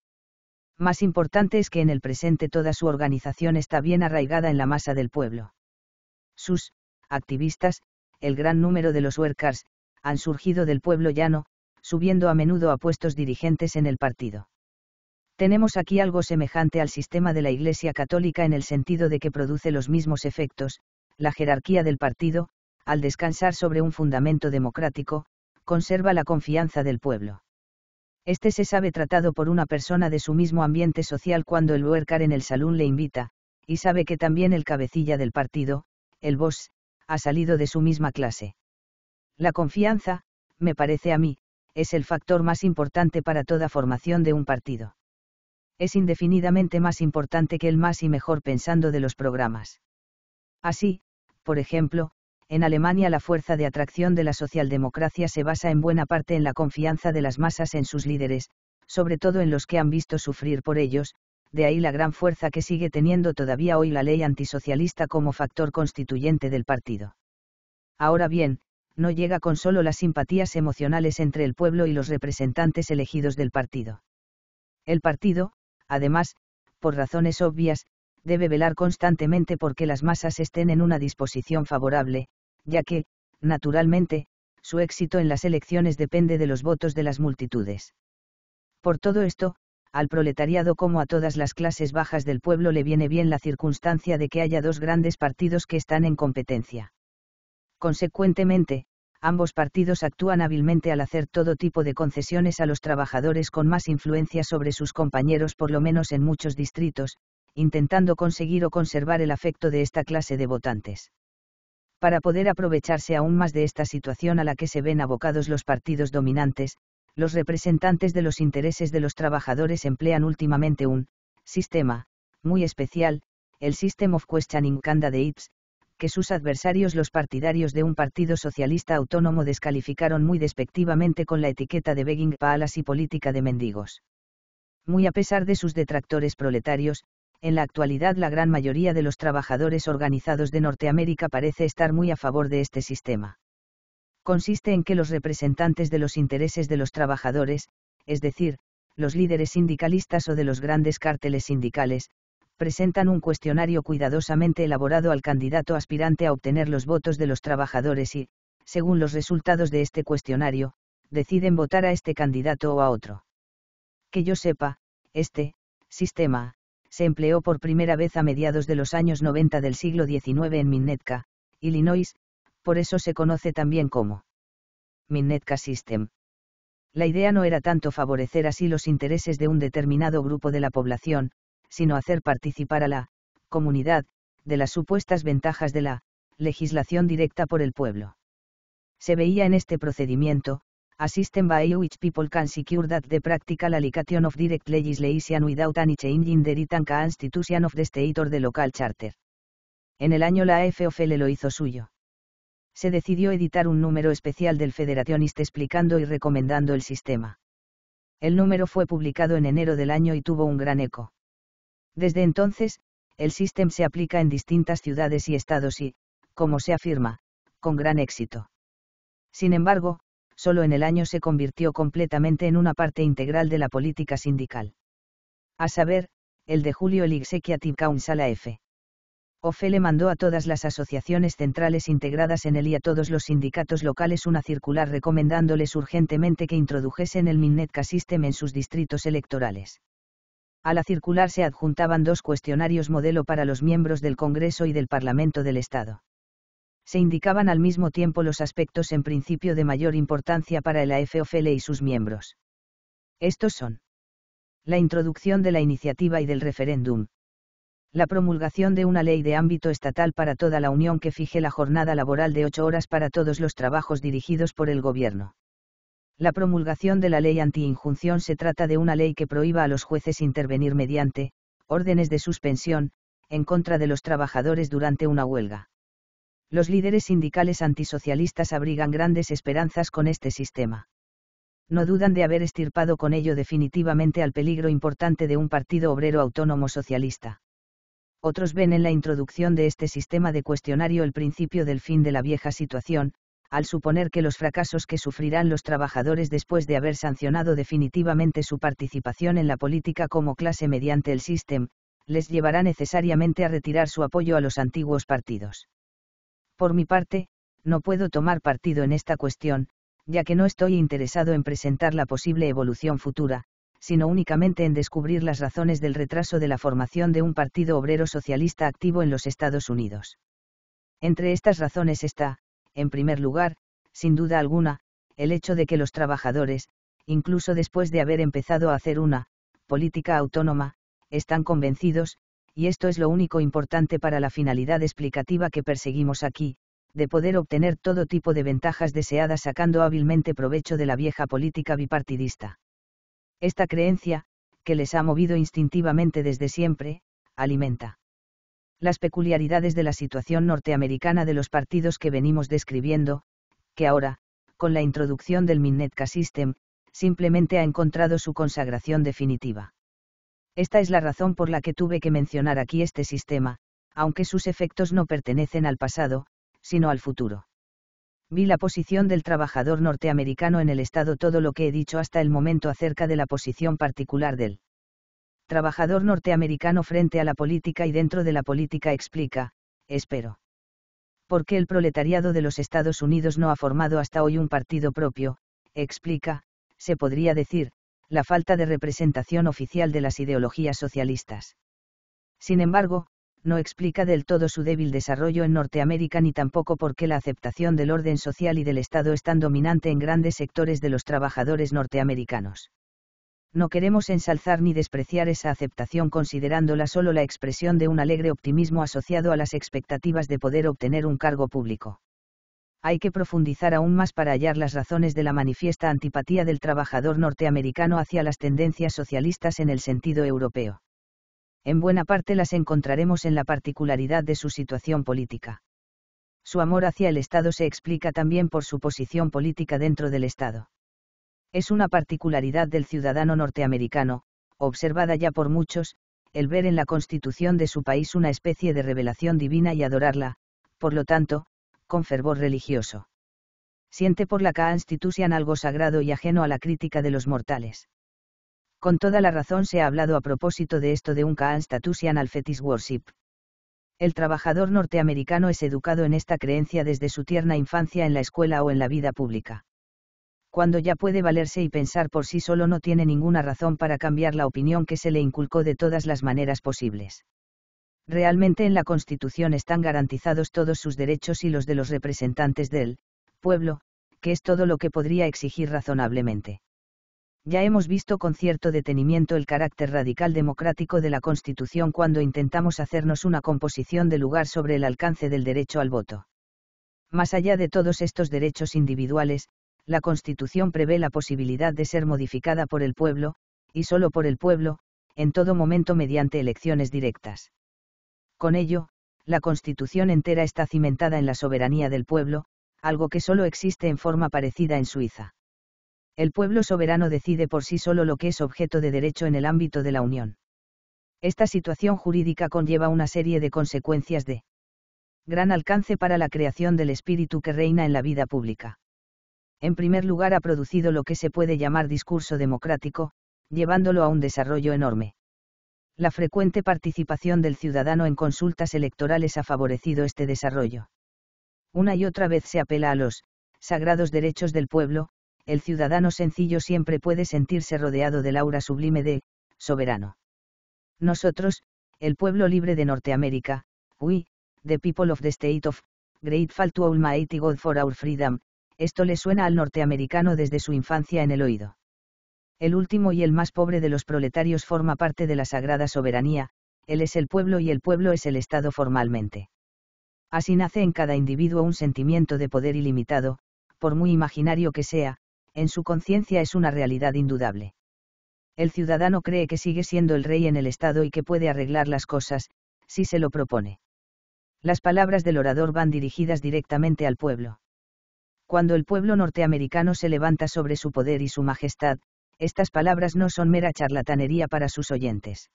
Speaker 1: Más importante es que en el presente toda su organización está bien arraigada en la masa del pueblo. Sus activistas, el gran número de los workers, han surgido del pueblo llano, subiendo a menudo a puestos dirigentes en el partido. Tenemos aquí algo semejante al sistema de la Iglesia Católica en el sentido de que produce los mismos efectos, la jerarquía del partido, al descansar sobre un fundamento democrático, conserva la confianza del pueblo. Este se sabe tratado por una persona de su mismo ambiente social cuando el Huercar en el salón le invita, y sabe que también el cabecilla del partido, el boss, ha salido de su misma clase. La confianza, me parece a mí, es el factor más importante para toda formación de un partido. Es indefinidamente más importante que el más y mejor pensando de los programas. Así, por ejemplo, en Alemania la fuerza de atracción de la socialdemocracia se basa en buena parte en la confianza de las masas en sus líderes, sobre todo en los que han visto sufrir por ellos, de ahí la gran fuerza que sigue teniendo todavía hoy la ley antisocialista como factor constituyente del partido. Ahora bien, no llega con solo las simpatías emocionales entre el pueblo y los representantes elegidos del partido. El partido, además, por razones obvias, debe velar constantemente porque las masas estén en una disposición favorable, ya que, naturalmente, su éxito en las elecciones depende de los votos de las multitudes. Por todo esto, al proletariado como a todas las clases bajas del pueblo le viene bien la circunstancia de que haya dos grandes partidos que están en competencia. Consecuentemente, ambos partidos actúan hábilmente al hacer todo tipo de concesiones a los trabajadores con más influencia sobre sus compañeros por lo menos en muchos distritos, intentando conseguir o conservar el afecto de esta clase de votantes para poder aprovecharse aún más de esta situación a la que se ven abocados los partidos dominantes, los representantes de los intereses de los trabajadores emplean últimamente un sistema, muy especial, el System of Questioning Candidates, que sus adversarios los partidarios de un partido socialista autónomo descalificaron muy despectivamente con la etiqueta de begging palas y política de mendigos. Muy a pesar de sus detractores proletarios, en la actualidad la gran mayoría de los trabajadores organizados de Norteamérica parece estar muy a favor de este sistema. Consiste en que los representantes de los intereses de los trabajadores, es decir, los líderes sindicalistas o de los grandes cárteles sindicales, presentan un cuestionario cuidadosamente elaborado al candidato aspirante a obtener los votos de los trabajadores y, según los resultados de este cuestionario, deciden votar a este candidato o a otro. Que yo sepa, este, sistema, se empleó por primera vez a mediados de los años 90 del siglo XIX en Minnetka, Illinois, por eso se conoce también como Minnetka System. La idea no era tanto favorecer así los intereses de un determinado grupo de la población, sino hacer participar a la comunidad de las supuestas ventajas de la legislación directa por el pueblo. Se veía en este procedimiento, a system by which people can secure that the practical application of direct legislation without any change in the written constitution of the state or the local charter. En el año la AFOFL lo hizo suyo. Se decidió editar un número especial del Federationist explicando y recomendando el sistema. El número fue publicado en enero del año y tuvo un gran eco. Desde entonces, el sistema se aplica en distintas ciudades y estados y, como se afirma, con gran éxito. Sin embargo, solo en el año se convirtió completamente en una parte integral de la política sindical. A saber, el de Julio el Executive Council F. OFE le mandó a todas las asociaciones centrales integradas en él y a todos los sindicatos locales una circular recomendándoles urgentemente que introdujesen el Minnetka System en sus distritos electorales. A la circular se adjuntaban dos cuestionarios modelo para los miembros del Congreso y del Parlamento del Estado se indicaban al mismo tiempo los aspectos en principio de mayor importancia para el AFOFL y sus miembros. Estos son la introducción de la iniciativa y del referéndum, la promulgación de una ley de ámbito estatal para toda la Unión que fije la jornada laboral de ocho horas para todos los trabajos dirigidos por el Gobierno. La promulgación de la ley anti-injunción se trata de una ley que prohíba a los jueces intervenir mediante órdenes de suspensión en contra de los trabajadores durante una huelga los líderes sindicales antisocialistas abrigan grandes esperanzas con este sistema. No dudan de haber estirpado con ello definitivamente al peligro importante de un partido obrero autónomo socialista. Otros ven en la introducción de este sistema de cuestionario el principio del fin de la vieja situación, al suponer que los fracasos que sufrirán los trabajadores después de haber sancionado definitivamente su participación en la política como clase mediante el sistema, les llevará necesariamente a retirar su apoyo a los antiguos partidos. Por mi parte, no puedo tomar partido en esta cuestión, ya que no estoy interesado en presentar la posible evolución futura, sino únicamente en descubrir las razones del retraso de la formación de un partido obrero socialista activo en los Estados Unidos. Entre estas razones está, en primer lugar, sin duda alguna, el hecho de que los trabajadores, incluso después de haber empezado a hacer una, política autónoma, están convencidos, y esto es lo único importante para la finalidad explicativa que perseguimos aquí, de poder obtener todo tipo de ventajas deseadas sacando hábilmente provecho de la vieja política bipartidista. Esta creencia, que les ha movido instintivamente desde siempre, alimenta las peculiaridades de la situación norteamericana de los partidos que venimos describiendo, que ahora, con la introducción del Minnetka System, simplemente ha encontrado su consagración definitiva. Esta es la razón por la que tuve que mencionar aquí este sistema, aunque sus efectos no pertenecen al pasado, sino al futuro. Vi la posición del trabajador norteamericano en el Estado todo lo que he dicho hasta el momento acerca de la posición particular del trabajador norteamericano frente a la política y dentro de la política explica, espero. ¿Por qué el proletariado de los Estados Unidos no ha formado hasta hoy un partido propio? Explica, se podría decir, la falta de representación oficial de las ideologías socialistas. Sin embargo, no explica del todo su débil desarrollo en Norteamérica ni tampoco por qué la aceptación del orden social y del Estado es tan dominante en grandes sectores de los trabajadores norteamericanos. No queremos ensalzar ni despreciar esa aceptación considerándola solo la expresión de un alegre optimismo asociado a las expectativas de poder obtener un cargo público hay que profundizar aún más para hallar las razones de la manifiesta antipatía del trabajador norteamericano hacia las tendencias socialistas en el sentido europeo. En buena parte las encontraremos en la particularidad de su situación política. Su amor hacia el Estado se explica también por su posición política dentro del Estado. Es una particularidad del ciudadano norteamericano, observada ya por muchos, el ver en la constitución de su país una especie de revelación divina y adorarla, por lo tanto, con fervor religioso. Siente por la Constitution algo sagrado y ajeno a la crítica de los mortales. Con toda la razón se ha hablado a propósito de esto de un Statusian al Fetish Worship. El trabajador norteamericano es educado en esta creencia desde su tierna infancia en la escuela o en la vida pública. Cuando ya puede valerse y pensar por sí solo no tiene ninguna razón para cambiar la opinión que se le inculcó de todas las maneras posibles. Realmente en la Constitución están garantizados todos sus derechos y los de los representantes del pueblo, que es todo lo que podría exigir razonablemente. Ya hemos visto con cierto detenimiento el carácter radical democrático de la Constitución cuando intentamos hacernos una composición de lugar sobre el alcance del derecho al voto. Más allá de todos estos derechos individuales, la Constitución prevé la posibilidad de ser modificada por el pueblo, y solo por el pueblo, en todo momento mediante elecciones directas. Con ello, la Constitución entera está cimentada en la soberanía del pueblo, algo que solo existe en forma parecida en Suiza. El pueblo soberano decide por sí solo lo que es objeto de derecho en el ámbito de la Unión. Esta situación jurídica conlleva una serie de consecuencias de gran alcance para la creación del espíritu que reina en la vida pública. En primer lugar, ha producido lo que se puede llamar discurso democrático, llevándolo a un desarrollo enorme la frecuente participación del ciudadano en consultas electorales ha favorecido este desarrollo. Una y otra vez se apela a los sagrados derechos del pueblo, el ciudadano sencillo siempre puede sentirse rodeado del aura sublime de soberano. Nosotros, el pueblo libre de Norteamérica, we, the people of the state of, grateful to Almighty God for our freedom, esto le suena al norteamericano desde su infancia en el oído el último y el más pobre de los proletarios forma parte de la sagrada soberanía, él es el pueblo y el pueblo es el Estado formalmente. Así nace en cada individuo un sentimiento de poder ilimitado, por muy imaginario que sea, en su conciencia es una realidad indudable. El ciudadano cree que sigue siendo el rey en el Estado y que puede arreglar las cosas, si se lo propone. Las palabras del orador van dirigidas directamente al pueblo. Cuando el pueblo norteamericano se levanta sobre su poder y su majestad, estas palabras no son mera charlatanería para sus oyentes.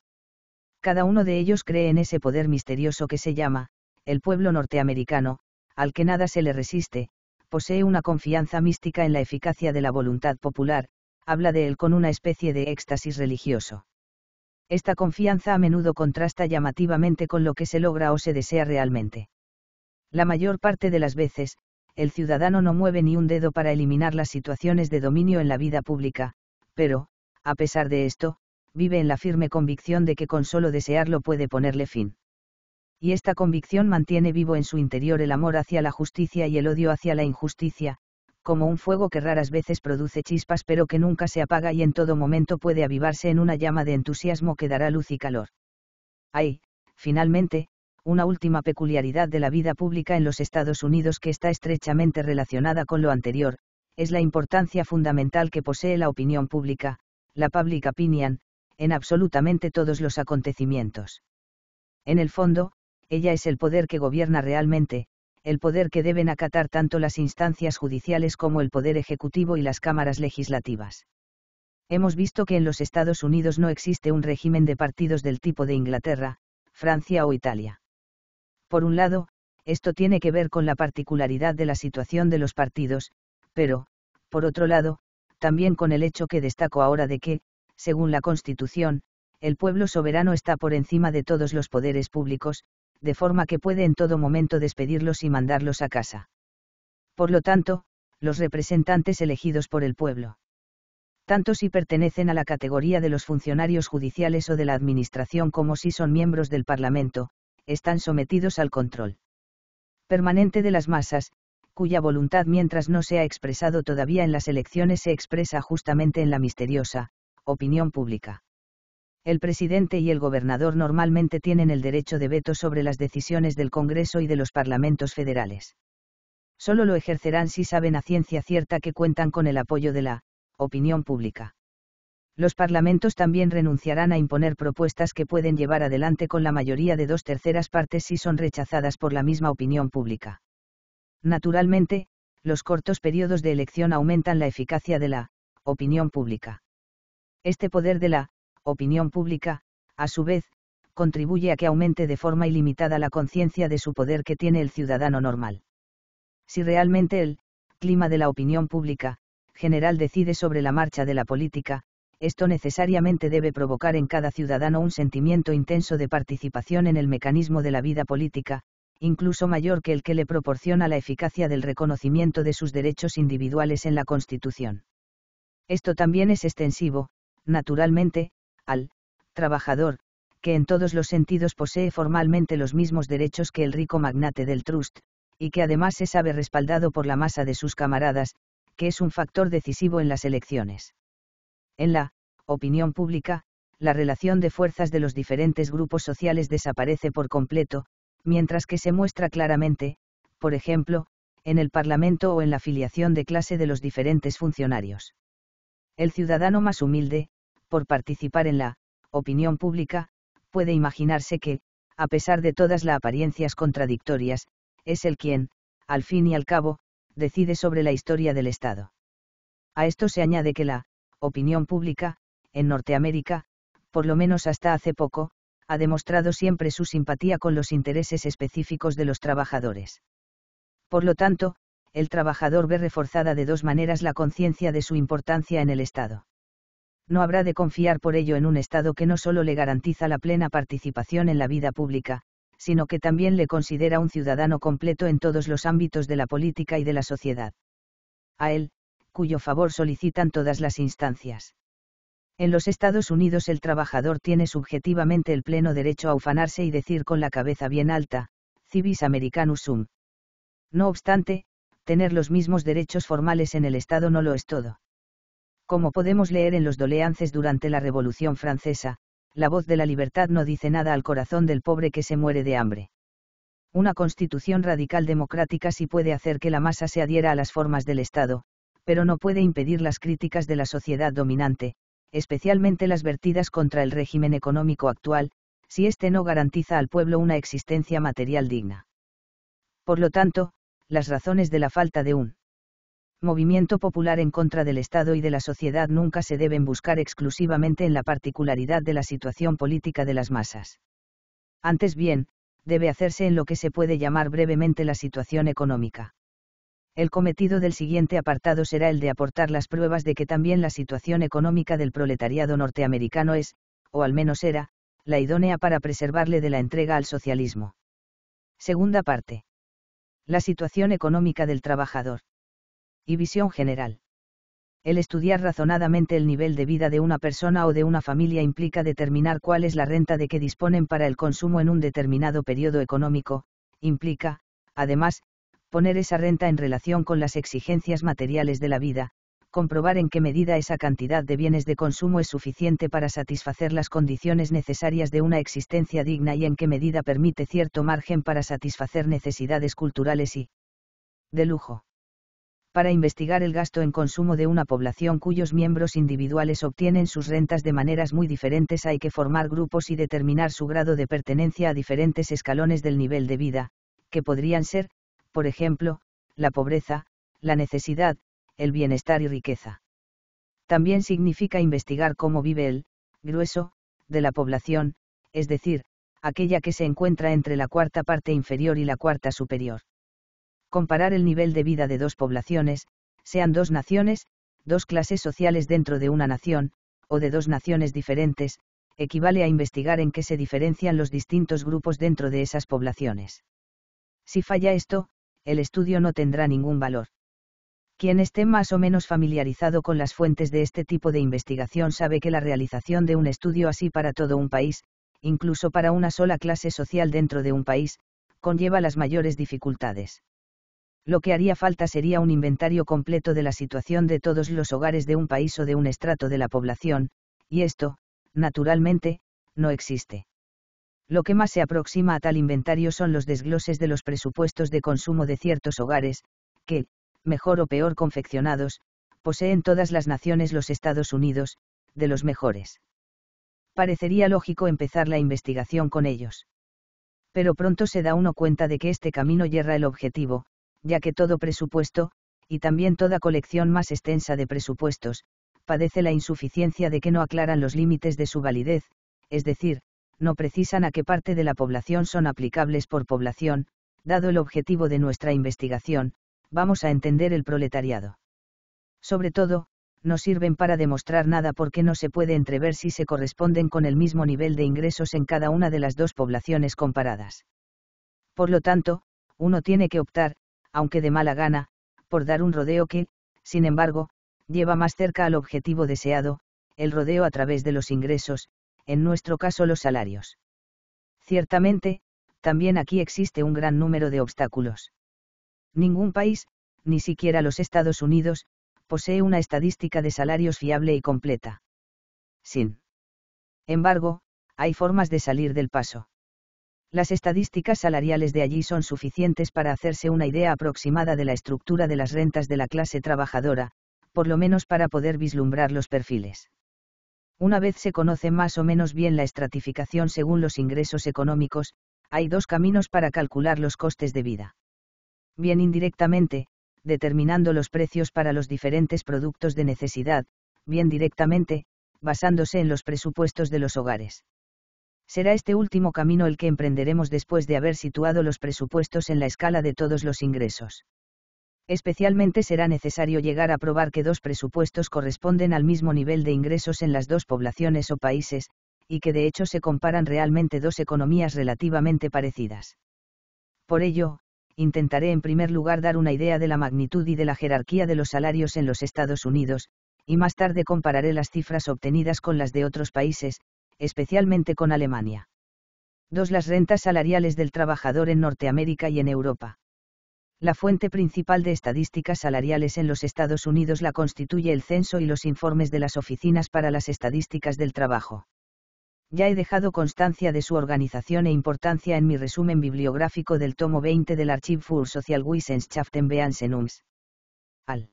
Speaker 1: Cada uno de ellos cree en ese poder misterioso que se llama, el pueblo norteamericano, al que nada se le resiste, posee una confianza mística en la eficacia de la voluntad popular, habla de él con una especie de éxtasis religioso. Esta confianza a menudo contrasta llamativamente con lo que se logra o se desea realmente. La mayor parte de las veces, el ciudadano no mueve ni un dedo para eliminar las situaciones de dominio en la vida pública, pero, a pesar de esto, vive en la firme convicción de que con solo desearlo puede ponerle fin. Y esta convicción mantiene vivo en su interior el amor hacia la justicia y el odio hacia la injusticia, como un fuego que raras veces produce chispas pero que nunca se apaga y en todo momento puede avivarse en una llama de entusiasmo que dará luz y calor. Hay, finalmente, una última peculiaridad de la vida pública en los Estados Unidos que está estrechamente relacionada con lo anterior, es la importancia fundamental que posee la opinión pública, la public opinion, en absolutamente todos los acontecimientos. En el fondo, ella es el poder que gobierna realmente, el poder que deben acatar tanto las instancias judiciales como el poder ejecutivo y las cámaras legislativas. Hemos visto que en los Estados Unidos no existe un régimen de partidos del tipo de Inglaterra, Francia o Italia. Por un lado, esto tiene que ver con la particularidad de la situación de los partidos, pero, por otro lado, también con el hecho que destaco ahora de que, según la Constitución, el pueblo soberano está por encima de todos los poderes públicos, de forma que puede en todo momento despedirlos y mandarlos a casa. Por lo tanto, los representantes elegidos por el pueblo. Tanto si pertenecen a la categoría de los funcionarios judiciales o de la Administración como si son miembros del Parlamento, están sometidos al control permanente de las masas, cuya voluntad mientras no se ha expresado todavía en las elecciones se expresa justamente en la misteriosa, opinión pública. El presidente y el gobernador normalmente tienen el derecho de veto sobre las decisiones del Congreso y de los parlamentos federales. Solo lo ejercerán si saben a ciencia cierta que cuentan con el apoyo de la opinión pública. Los parlamentos también renunciarán a imponer propuestas que pueden llevar adelante con la mayoría de dos terceras partes si son rechazadas por la misma opinión pública. Naturalmente, los cortos periodos de elección aumentan la eficacia de la opinión pública. Este poder de la opinión pública, a su vez, contribuye a que aumente de forma ilimitada la conciencia de su poder que tiene el ciudadano normal. Si realmente el clima de la opinión pública, general decide sobre la marcha de la política, esto necesariamente debe provocar en cada ciudadano un sentimiento intenso de participación en el mecanismo de la vida política, incluso mayor que el que le proporciona la eficacia del reconocimiento de sus derechos individuales en la Constitución. Esto también es extensivo, naturalmente, al trabajador, que en todos los sentidos posee formalmente los mismos derechos que el rico magnate del trust, y que además se sabe respaldado por la masa de sus camaradas, que es un factor decisivo en las elecciones. En la opinión pública, la relación de fuerzas de los diferentes grupos sociales desaparece por completo, mientras que se muestra claramente, por ejemplo, en el Parlamento o en la filiación de clase de los diferentes funcionarios. El ciudadano más humilde, por participar en la opinión pública, puede imaginarse que, a pesar de todas las apariencias contradictorias, es el quien, al fin y al cabo, decide sobre la historia del Estado. A esto se añade que la opinión pública, en Norteamérica, por lo menos hasta hace poco, ha demostrado siempre su simpatía con los intereses específicos de los trabajadores. Por lo tanto, el trabajador ve reforzada de dos maneras la conciencia de su importancia en el Estado. No habrá de confiar por ello en un Estado que no solo le garantiza la plena participación en la vida pública, sino que también le considera un ciudadano completo en todos los ámbitos de la política y de la sociedad. A él, cuyo favor solicitan todas las instancias. En los Estados Unidos el trabajador tiene subjetivamente el pleno derecho a ufanarse y decir con la cabeza bien alta, civis americanus sum. No obstante, tener los mismos derechos formales en el Estado no lo es todo. Como podemos leer en los doleances durante la Revolución Francesa, la voz de la libertad no dice nada al corazón del pobre que se muere de hambre. Una constitución radical democrática sí puede hacer que la masa se adhiera a las formas del Estado, pero no puede impedir las críticas de la sociedad dominante, especialmente las vertidas contra el régimen económico actual, si éste no garantiza al pueblo una existencia material digna. Por lo tanto, las razones de la falta de un movimiento popular en contra del Estado y de la sociedad nunca se deben buscar exclusivamente en la particularidad de la situación política de las masas. Antes bien, debe hacerse en lo que se puede llamar brevemente la situación económica el cometido del siguiente apartado será el de aportar las pruebas de que también la situación económica del proletariado norteamericano es, o al menos era, la idónea para preservarle de la entrega al socialismo. Segunda parte. La situación económica del trabajador. Y visión general. El estudiar razonadamente el nivel de vida de una persona o de una familia implica determinar cuál es la renta de que disponen para el consumo en un determinado periodo económico, implica, además, poner esa renta en relación con las exigencias materiales de la vida, comprobar en qué medida esa cantidad de bienes de consumo es suficiente para satisfacer las condiciones necesarias de una existencia digna y en qué medida permite cierto margen para satisfacer necesidades culturales y de lujo. Para investigar el gasto en consumo de una población cuyos miembros individuales obtienen sus rentas de maneras muy diferentes hay que formar grupos y determinar su grado de pertenencia a diferentes escalones del nivel de vida, que podrían ser, por ejemplo, la pobreza, la necesidad, el bienestar y riqueza. También significa investigar cómo vive el grueso de la población, es decir, aquella que se encuentra entre la cuarta parte inferior y la cuarta superior. Comparar el nivel de vida de dos poblaciones, sean dos naciones, dos clases sociales dentro de una nación, o de dos naciones diferentes, equivale a investigar en qué se diferencian los distintos grupos dentro de esas poblaciones. Si falla esto, el estudio no tendrá ningún valor. Quien esté más o menos familiarizado con las fuentes de este tipo de investigación sabe que la realización de un estudio así para todo un país, incluso para una sola clase social dentro de un país, conlleva las mayores dificultades. Lo que haría falta sería un inventario completo de la situación de todos los hogares de un país o de un estrato de la población, y esto, naturalmente, no existe. Lo que más se aproxima a tal inventario son los desgloses de los presupuestos de consumo de ciertos hogares, que, mejor o peor confeccionados, poseen todas las naciones los Estados Unidos, de los mejores. Parecería lógico empezar la investigación con ellos. Pero pronto se da uno cuenta de que este camino yerra el objetivo, ya que todo presupuesto, y también toda colección más extensa de presupuestos, padece la insuficiencia de que no aclaran los límites de su validez, es decir, no precisan a qué parte de la población son aplicables por población, dado el objetivo de nuestra investigación, vamos a entender el proletariado. Sobre todo, no sirven para demostrar nada porque no se puede entrever si se corresponden con el mismo nivel de ingresos en cada una de las dos poblaciones comparadas. Por lo tanto, uno tiene que optar, aunque de mala gana, por dar un rodeo que, sin embargo, lleva más cerca al objetivo deseado, el rodeo a través de los ingresos, en nuestro caso los salarios. Ciertamente, también aquí existe un gran número de obstáculos. Ningún país, ni siquiera los Estados Unidos, posee una estadística de salarios fiable y completa. Sin embargo, hay formas de salir del paso. Las estadísticas salariales de allí son suficientes para hacerse una idea aproximada de la estructura de las rentas de la clase trabajadora, por lo menos para poder vislumbrar los perfiles. Una vez se conoce más o menos bien la estratificación según los ingresos económicos, hay dos caminos para calcular los costes de vida. Bien indirectamente, determinando los precios para los diferentes productos de necesidad, bien directamente, basándose en los presupuestos de los hogares. Será este último camino el que emprenderemos después de haber situado los presupuestos en la escala de todos los ingresos especialmente será necesario llegar a probar que dos presupuestos corresponden al mismo nivel de ingresos en las dos poblaciones o países, y que de hecho se comparan realmente dos economías relativamente parecidas. Por ello, intentaré en primer lugar dar una idea de la magnitud y de la jerarquía de los salarios en los Estados Unidos, y más tarde compararé las cifras obtenidas con las de otros países, especialmente con Alemania. 2. Las rentas salariales del trabajador en Norteamérica y en Europa. La fuente principal de estadísticas salariales en los Estados Unidos la constituye el censo y los informes de las oficinas para las estadísticas del trabajo. Ya he dejado constancia de su organización e importancia en mi resumen bibliográfico del tomo 20 del Archiv für Sozialwissenschaften Beansenums. Al.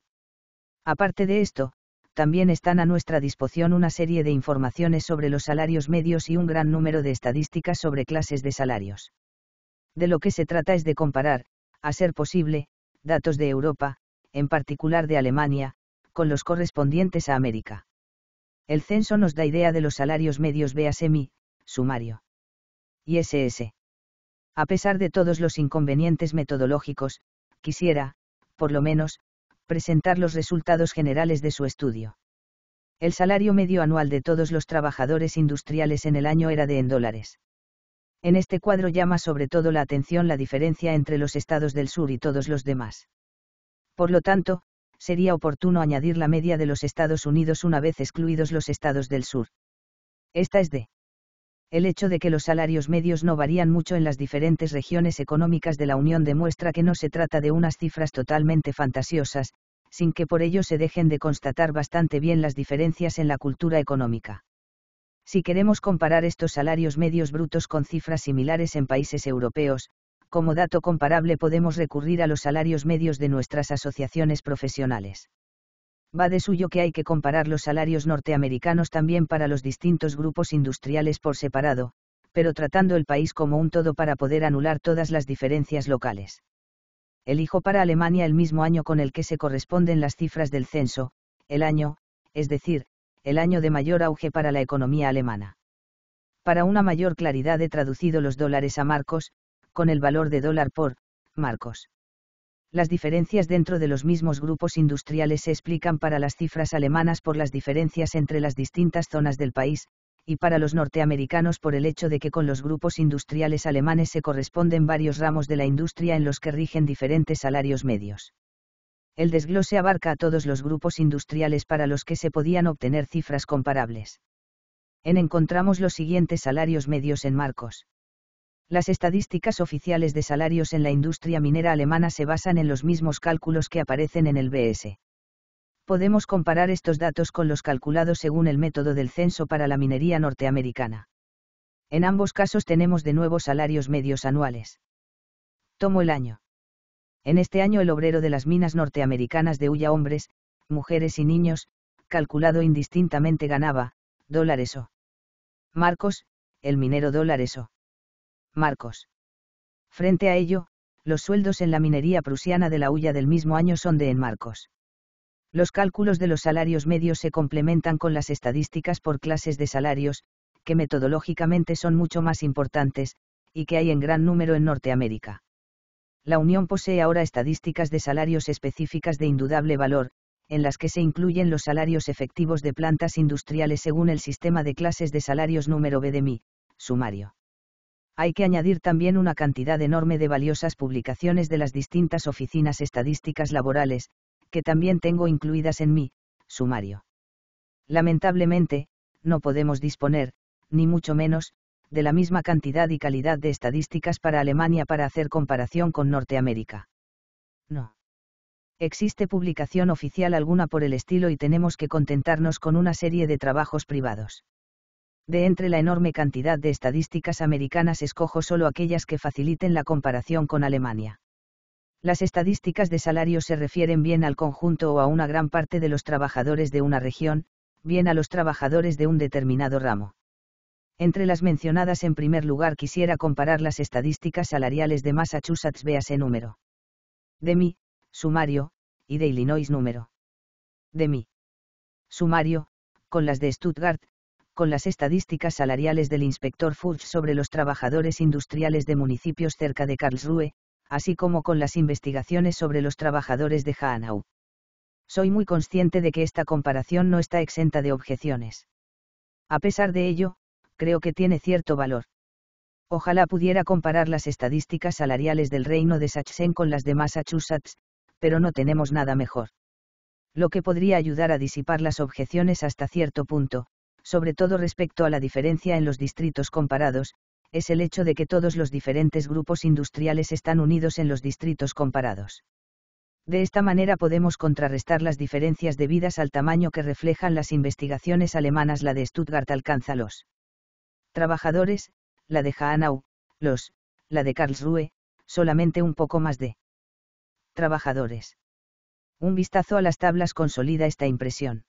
Speaker 1: Aparte de esto, también están a nuestra disposición una serie de informaciones sobre los salarios medios y un gran número de estadísticas sobre clases de salarios. De lo que se trata es de comparar, a ser posible, datos de Europa, en particular de Alemania, con los correspondientes a América. El censo nos da idea de los salarios medios BASEMI, sumario. ISS. A pesar de todos los inconvenientes metodológicos, quisiera, por lo menos, presentar los resultados generales de su estudio. El salario medio anual de todos los trabajadores industriales en el año era de en dólares. En este cuadro llama sobre todo la atención la diferencia entre los estados del sur y todos los demás. Por lo tanto, sería oportuno añadir la media de los Estados Unidos una vez excluidos los estados del sur. Esta es de el hecho de que los salarios medios no varían mucho en las diferentes regiones económicas de la Unión demuestra que no se trata de unas cifras totalmente fantasiosas, sin que por ello se dejen de constatar bastante bien las diferencias en la cultura económica. Si queremos comparar estos salarios medios brutos con cifras similares en países europeos, como dato comparable podemos recurrir a los salarios medios de nuestras asociaciones profesionales. Va de suyo que hay que comparar los salarios norteamericanos también para los distintos grupos industriales por separado, pero tratando el país como un todo para poder anular todas las diferencias locales. Elijo para Alemania el mismo año con el que se corresponden las cifras del censo, el año, es decir, el año de mayor auge para la economía alemana. Para una mayor claridad he traducido los dólares a marcos, con el valor de dólar por marcos. Las diferencias dentro de los mismos grupos industriales se explican para las cifras alemanas por las diferencias entre las distintas zonas del país, y para los norteamericanos por el hecho de que con los grupos industriales alemanes se corresponden varios ramos de la industria en los que rigen diferentes salarios medios el desglose abarca a todos los grupos industriales para los que se podían obtener cifras comparables. En encontramos los siguientes salarios medios en marcos. Las estadísticas oficiales de salarios en la industria minera alemana se basan en los mismos cálculos que aparecen en el BS. Podemos comparar estos datos con los calculados según el método del censo para la minería norteamericana. En ambos casos tenemos de nuevo salarios medios anuales. Tomo el año. En este año el obrero de las minas norteamericanas de Ulla hombres, mujeres y niños, calculado indistintamente ganaba, dólares o. Marcos, el minero dólares o. Marcos. Frente a ello, los sueldos en la minería prusiana de la Ulla del mismo año son de en marcos. Los cálculos de los salarios medios se complementan con las estadísticas por clases de salarios, que metodológicamente son mucho más importantes, y que hay en gran número en Norteamérica la Unión posee ahora estadísticas de salarios específicas de indudable valor, en las que se incluyen los salarios efectivos de plantas industriales según el sistema de clases de salarios número B de mi, sumario. Hay que añadir también una cantidad enorme de valiosas publicaciones de las distintas oficinas estadísticas laborales, que también tengo incluidas en mi, sumario. Lamentablemente, no podemos disponer, ni mucho menos, de la misma cantidad y calidad de estadísticas para Alemania para hacer comparación con Norteamérica. No. Existe publicación oficial alguna por el estilo y tenemos que contentarnos con una serie de trabajos privados. De entre la enorme cantidad de estadísticas americanas escojo solo aquellas que faciliten la comparación con Alemania. Las estadísticas de salario se refieren bien al conjunto o a una gran parte de los trabajadores de una región, bien a los trabajadores de un determinado ramo. Entre las mencionadas en primer lugar quisiera comparar las estadísticas salariales de Massachusetts véase número. De mi, sumario, y de Illinois número. De mi. Sumario, con las de Stuttgart, con las estadísticas salariales del inspector Fuchs sobre los trabajadores industriales de municipios cerca de Karlsruhe, así como con las investigaciones sobre los trabajadores de Hanau. Soy muy consciente de que esta comparación no está exenta de objeciones. A pesar de ello, creo que tiene cierto valor. Ojalá pudiera comparar las estadísticas salariales del reino de Sachsen con las de Massachusetts, pero no tenemos nada mejor. Lo que podría ayudar a disipar las objeciones hasta cierto punto, sobre todo respecto a la diferencia en los distritos comparados, es el hecho de que todos los diferentes grupos industriales están unidos en los distritos comparados. De esta manera podemos contrarrestar las diferencias debidas al tamaño que reflejan las investigaciones alemanas. La de Stuttgart alcanza los trabajadores, la de Hanau, los, la de Karlsruhe, solamente un poco más de trabajadores. Un vistazo a las tablas consolida esta impresión.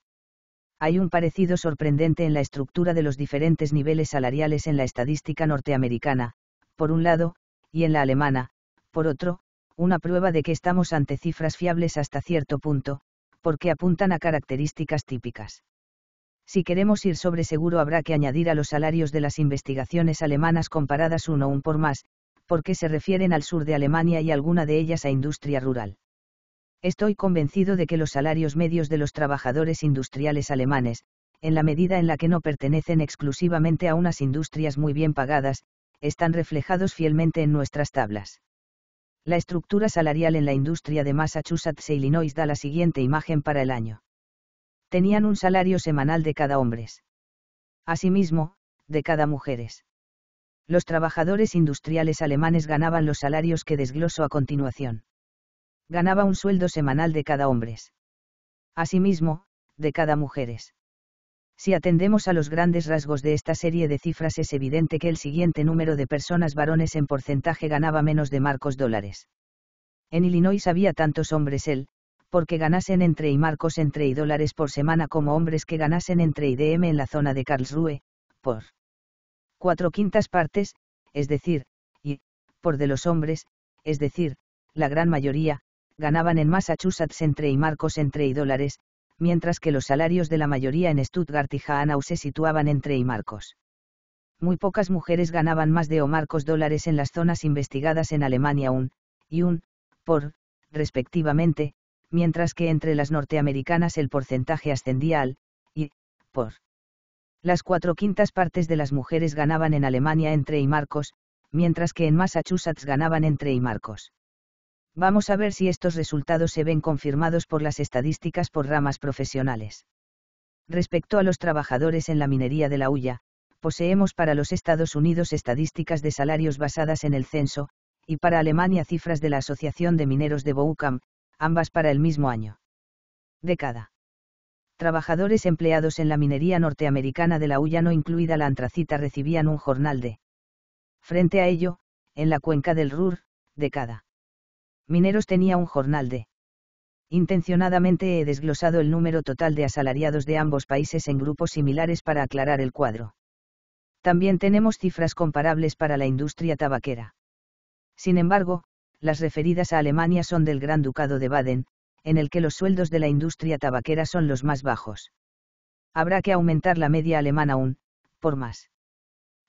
Speaker 1: Hay un parecido sorprendente en la estructura de los diferentes niveles salariales en la estadística norteamericana, por un lado, y en la alemana, por otro, una prueba de que estamos ante cifras fiables hasta cierto punto, porque apuntan a características típicas. Si queremos ir sobre seguro habrá que añadir a los salarios de las investigaciones alemanas comparadas uno un por más, porque se refieren al sur de Alemania y alguna de ellas a industria rural. Estoy convencido de que los salarios medios de los trabajadores industriales alemanes, en la medida en la que no pertenecen exclusivamente a unas industrias muy bien pagadas, están reflejados fielmente en nuestras tablas. La estructura salarial en la industria de Massachusetts e Illinois da la siguiente imagen para el año tenían un salario semanal de cada hombres. Asimismo, de cada mujeres. Los trabajadores industriales alemanes ganaban los salarios que desgloso a continuación. Ganaba un sueldo semanal de cada hombres. Asimismo, de cada mujeres. Si atendemos a los grandes rasgos de esta serie de cifras es evidente que el siguiente número de personas varones en porcentaje ganaba menos de marcos dólares. En Illinois había tantos hombres él, porque ganasen entre y marcos entre y dólares por semana como hombres que ganasen entre y DM en la zona de Karlsruhe, por cuatro quintas partes, es decir, y, por de los hombres, es decir, la gran mayoría, ganaban en Massachusetts entre y marcos entre y dólares, mientras que los salarios de la mayoría en Stuttgart y Hanau se situaban entre y marcos. Muy pocas mujeres ganaban más de o marcos dólares en las zonas investigadas en Alemania un, y un, por, respectivamente, mientras que entre las norteamericanas el porcentaje ascendía al, y, por. Las cuatro quintas partes de las mujeres ganaban en Alemania entre y marcos, mientras que en Massachusetts ganaban entre y marcos. Vamos a ver si estos resultados se ven confirmados por las estadísticas por ramas profesionales. Respecto a los trabajadores en la minería de la hulla, poseemos para los Estados Unidos estadísticas de salarios basadas en el censo, y para Alemania cifras de la Asociación de Mineros de Boucam, ambas para el mismo año. Década. Trabajadores empleados en la minería norteamericana de la Ulla no incluida la antracita recibían un jornal de. Frente a ello, en la cuenca del Ruhr, década. Mineros tenía un jornal de. Intencionadamente he desglosado el número total de asalariados de ambos países en grupos similares para aclarar el cuadro. También tenemos cifras comparables para la industria tabaquera. Sin embargo, las referidas a Alemania son del Gran Ducado de Baden, en el que los sueldos de la industria tabaquera son los más bajos. Habrá que aumentar la media alemana aún, por más.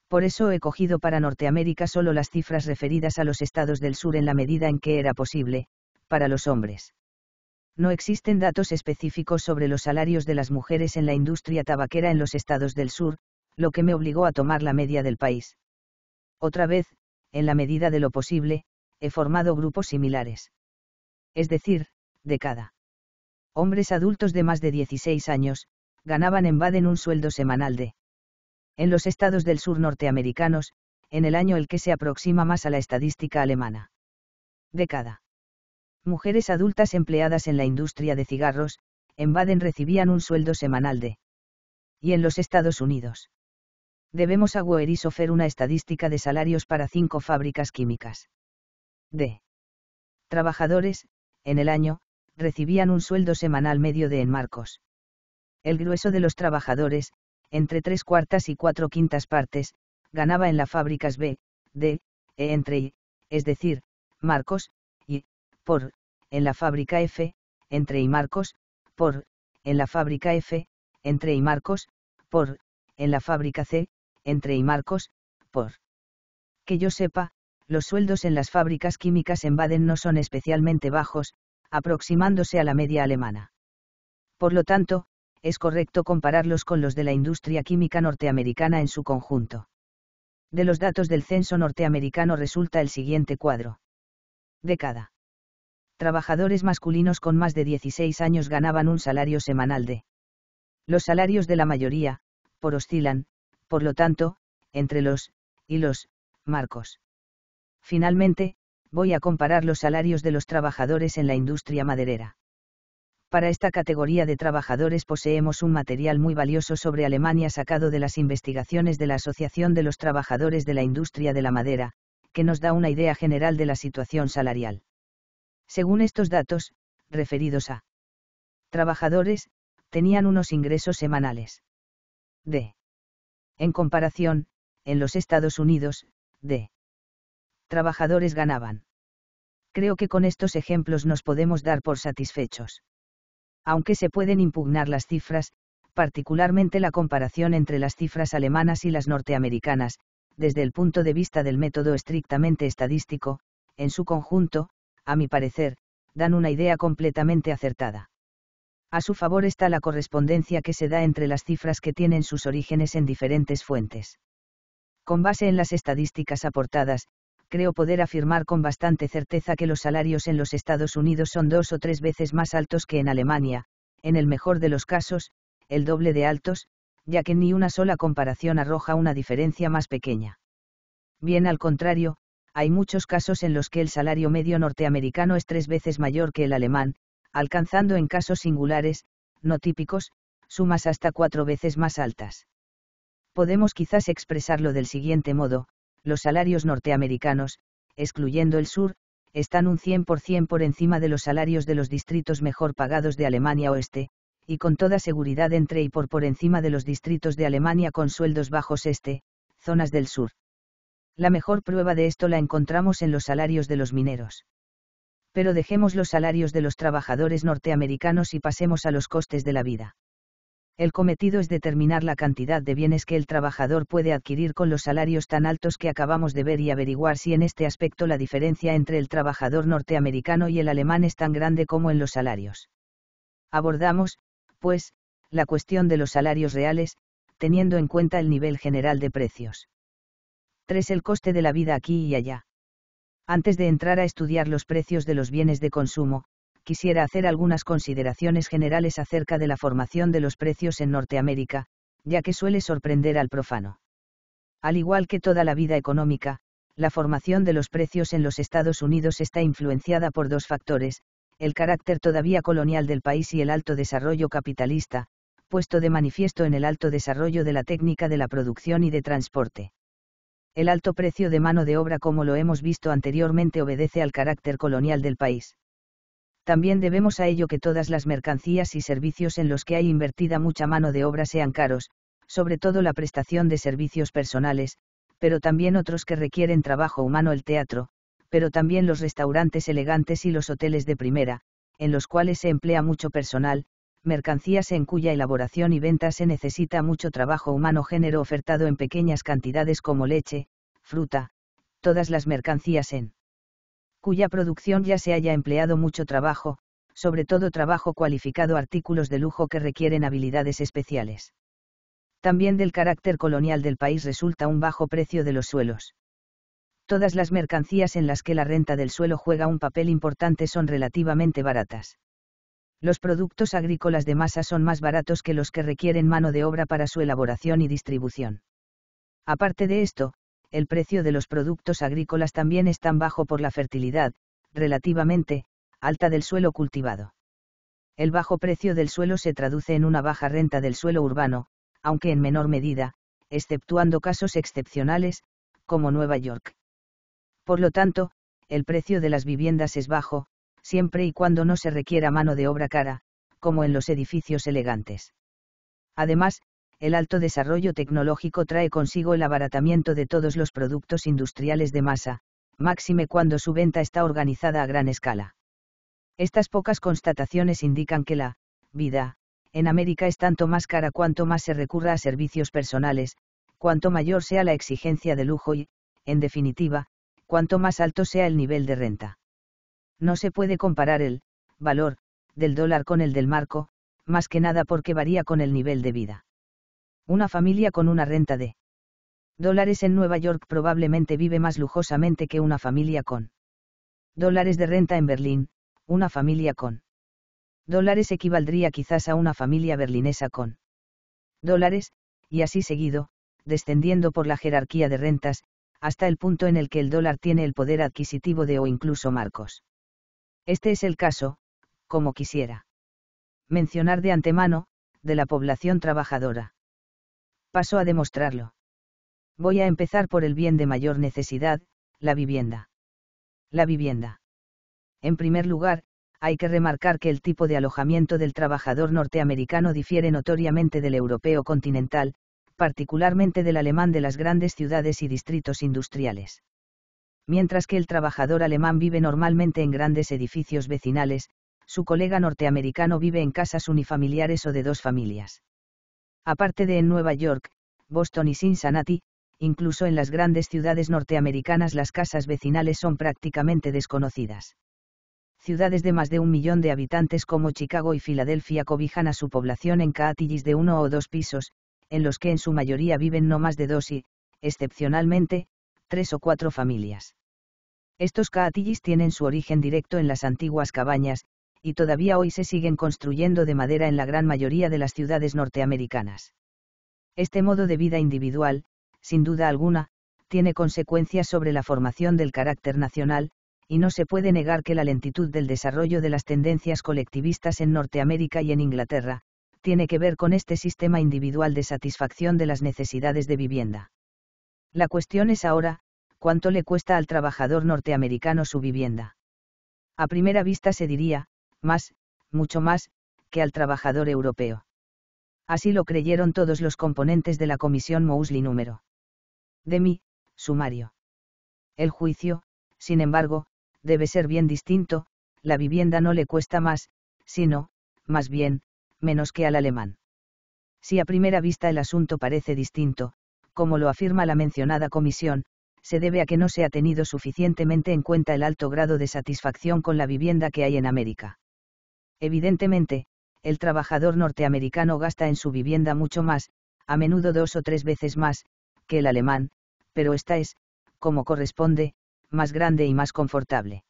Speaker 1: Por eso he cogido para Norteamérica solo las cifras referidas a los estados del sur en la medida en que era posible, para los hombres. No existen datos específicos sobre los salarios de las mujeres en la industria tabaquera en los estados del sur, lo que me obligó a tomar la media del país. Otra vez, en la medida de lo posible, he formado grupos similares. Es decir, de cada. Hombres adultos de más de 16 años, ganaban en Baden un sueldo semanal de. En los estados del sur norteamericanos, en el año el que se aproxima más a la estadística alemana. De cada. Mujeres adultas empleadas en la industria de cigarros, en Baden recibían un sueldo semanal de. Y en los Estados Unidos. Debemos a Goerisofer una estadística de salarios para cinco fábricas químicas. D. trabajadores, en el año, recibían un sueldo semanal medio de en marcos. El grueso de los trabajadores, entre tres cuartas y cuatro quintas partes, ganaba en las fábricas B, D, E entre y, es decir, marcos, y, por, en la fábrica F, entre y marcos, por, en la fábrica F, entre y marcos, por, en la fábrica C, entre y marcos, por. Que yo sepa, los sueldos en las fábricas químicas en Baden no son especialmente bajos, aproximándose a la media alemana. Por lo tanto, es correcto compararlos con los de la industria química norteamericana en su conjunto. De los datos del censo norteamericano resulta el siguiente cuadro. cada Trabajadores masculinos con más de 16 años ganaban un salario semanal de. Los salarios de la mayoría, por oscilan, por lo tanto, entre los, y los, marcos. Finalmente, voy a comparar los salarios de los trabajadores en la industria maderera. Para esta categoría de trabajadores poseemos un material muy valioso sobre Alemania sacado de las investigaciones de la Asociación de los Trabajadores de la Industria de la Madera, que nos da una idea general de la situación salarial. Según estos datos, referidos a trabajadores, tenían unos ingresos semanales de. En comparación, en los Estados Unidos, de trabajadores ganaban. Creo que con estos ejemplos nos podemos dar por satisfechos. Aunque se pueden impugnar las cifras, particularmente la comparación entre las cifras alemanas y las norteamericanas, desde el punto de vista del método estrictamente estadístico, en su conjunto, a mi parecer, dan una idea completamente acertada. A su favor está la correspondencia que se da entre las cifras que tienen sus orígenes en diferentes fuentes. Con base en las estadísticas aportadas, creo poder afirmar con bastante certeza que los salarios en los Estados Unidos son dos o tres veces más altos que en Alemania, en el mejor de los casos, el doble de altos, ya que ni una sola comparación arroja una diferencia más pequeña. Bien al contrario, hay muchos casos en los que el salario medio norteamericano es tres veces mayor que el alemán, alcanzando en casos singulares, no típicos, sumas hasta cuatro veces más altas. Podemos quizás expresarlo del siguiente modo, los salarios norteamericanos, excluyendo el sur, están un 100% por encima de los salarios de los distritos mejor pagados de Alemania Oeste, y con toda seguridad entre y por por encima de los distritos de Alemania con sueldos bajos este, zonas del sur. La mejor prueba de esto la encontramos en los salarios de los mineros. Pero dejemos los salarios de los trabajadores norteamericanos y pasemos a los costes de la vida el cometido es determinar la cantidad de bienes que el trabajador puede adquirir con los salarios tan altos que acabamos de ver y averiguar si en este aspecto la diferencia entre el trabajador norteamericano y el alemán es tan grande como en los salarios. Abordamos, pues, la cuestión de los salarios reales, teniendo en cuenta el nivel general de precios. 3. El coste de la vida aquí y allá. Antes de entrar a estudiar los precios de los bienes de consumo, quisiera hacer algunas consideraciones generales acerca de la formación de los precios en Norteamérica, ya que suele sorprender al profano. Al igual que toda la vida económica, la formación de los precios en los Estados Unidos está influenciada por dos factores, el carácter todavía colonial del país y el alto desarrollo capitalista, puesto de manifiesto en el alto desarrollo de la técnica de la producción y de transporte. El alto precio de mano de obra como lo hemos visto anteriormente obedece al carácter colonial del país también debemos a ello que todas las mercancías y servicios en los que hay invertida mucha mano de obra sean caros, sobre todo la prestación de servicios personales, pero también otros que requieren trabajo humano el teatro, pero también los restaurantes elegantes y los hoteles de primera, en los cuales se emplea mucho personal, mercancías en cuya elaboración y venta se necesita mucho trabajo humano género ofertado en pequeñas cantidades como leche, fruta, todas las mercancías en cuya producción ya se haya empleado mucho trabajo, sobre todo trabajo cualificado artículos de lujo que requieren habilidades especiales. También del carácter colonial del país resulta un bajo precio de los suelos. Todas las mercancías en las que la renta del suelo juega un papel importante son relativamente baratas. Los productos agrícolas de masa son más baratos que los que requieren mano de obra para su elaboración y distribución. Aparte de esto, el precio de los productos agrícolas también es tan bajo por la fertilidad, relativamente, alta del suelo cultivado. El bajo precio del suelo se traduce en una baja renta del suelo urbano, aunque en menor medida, exceptuando casos excepcionales, como Nueva York. Por lo tanto, el precio de las viviendas es bajo, siempre y cuando no se requiera mano de obra cara, como en los edificios elegantes. Además, el alto desarrollo tecnológico trae consigo el abaratamiento de todos los productos industriales de masa, máxime cuando su venta está organizada a gran escala. Estas pocas constataciones indican que la vida en América es tanto más cara cuanto más se recurra a servicios personales, cuanto mayor sea la exigencia de lujo y, en definitiva, cuanto más alto sea el nivel de renta. No se puede comparar el valor del dólar con el del marco, más que nada porque varía con el nivel de vida una familia con una renta de dólares en Nueva York probablemente vive más lujosamente que una familia con dólares de renta en Berlín, una familia con dólares equivaldría quizás a una familia berlinesa con dólares, y así seguido, descendiendo por la jerarquía de rentas, hasta el punto en el que el dólar tiene el poder adquisitivo de o incluso marcos. Este es el caso, como quisiera mencionar de antemano, de la población trabajadora pasó a demostrarlo. Voy a empezar por el bien de mayor necesidad, la vivienda. La vivienda. En primer lugar, hay que remarcar que el tipo de alojamiento del trabajador norteamericano difiere notoriamente del europeo continental, particularmente del alemán de las grandes ciudades y distritos industriales. Mientras que el trabajador alemán vive normalmente en grandes edificios vecinales, su colega norteamericano vive en casas unifamiliares o de dos familias. Aparte de en Nueva York, Boston y Cincinnati, incluso en las grandes ciudades norteamericanas las casas vecinales son prácticamente desconocidas. Ciudades de más de un millón de habitantes como Chicago y Filadelfia cobijan a su población en caatillis de uno o dos pisos, en los que en su mayoría viven no más de dos y, excepcionalmente, tres o cuatro familias. Estos caatillis tienen su origen directo en las antiguas cabañas, y todavía hoy se siguen construyendo de madera en la gran mayoría de las ciudades norteamericanas. Este modo de vida individual, sin duda alguna, tiene consecuencias sobre la formación del carácter nacional, y no se puede negar que la lentitud del desarrollo de las tendencias colectivistas en Norteamérica y en Inglaterra, tiene que ver con este sistema individual de satisfacción de las necesidades de vivienda. La cuestión es ahora, ¿cuánto le cuesta al trabajador norteamericano su vivienda? A primera vista se diría, más, mucho más, que al trabajador europeo. Así lo creyeron todos los componentes de la comisión Mousli número. De mí, sumario. El juicio, sin embargo, debe ser bien distinto, la vivienda no le cuesta más, sino, más bien, menos que al alemán. Si a primera vista el asunto parece distinto, como lo afirma la mencionada comisión, se debe a que no se ha tenido suficientemente en cuenta el alto grado de satisfacción con la vivienda que hay en América. Evidentemente, el trabajador norteamericano gasta en su vivienda mucho más, a menudo dos o tres veces más, que el alemán, pero esta es, como corresponde, más grande y más confortable.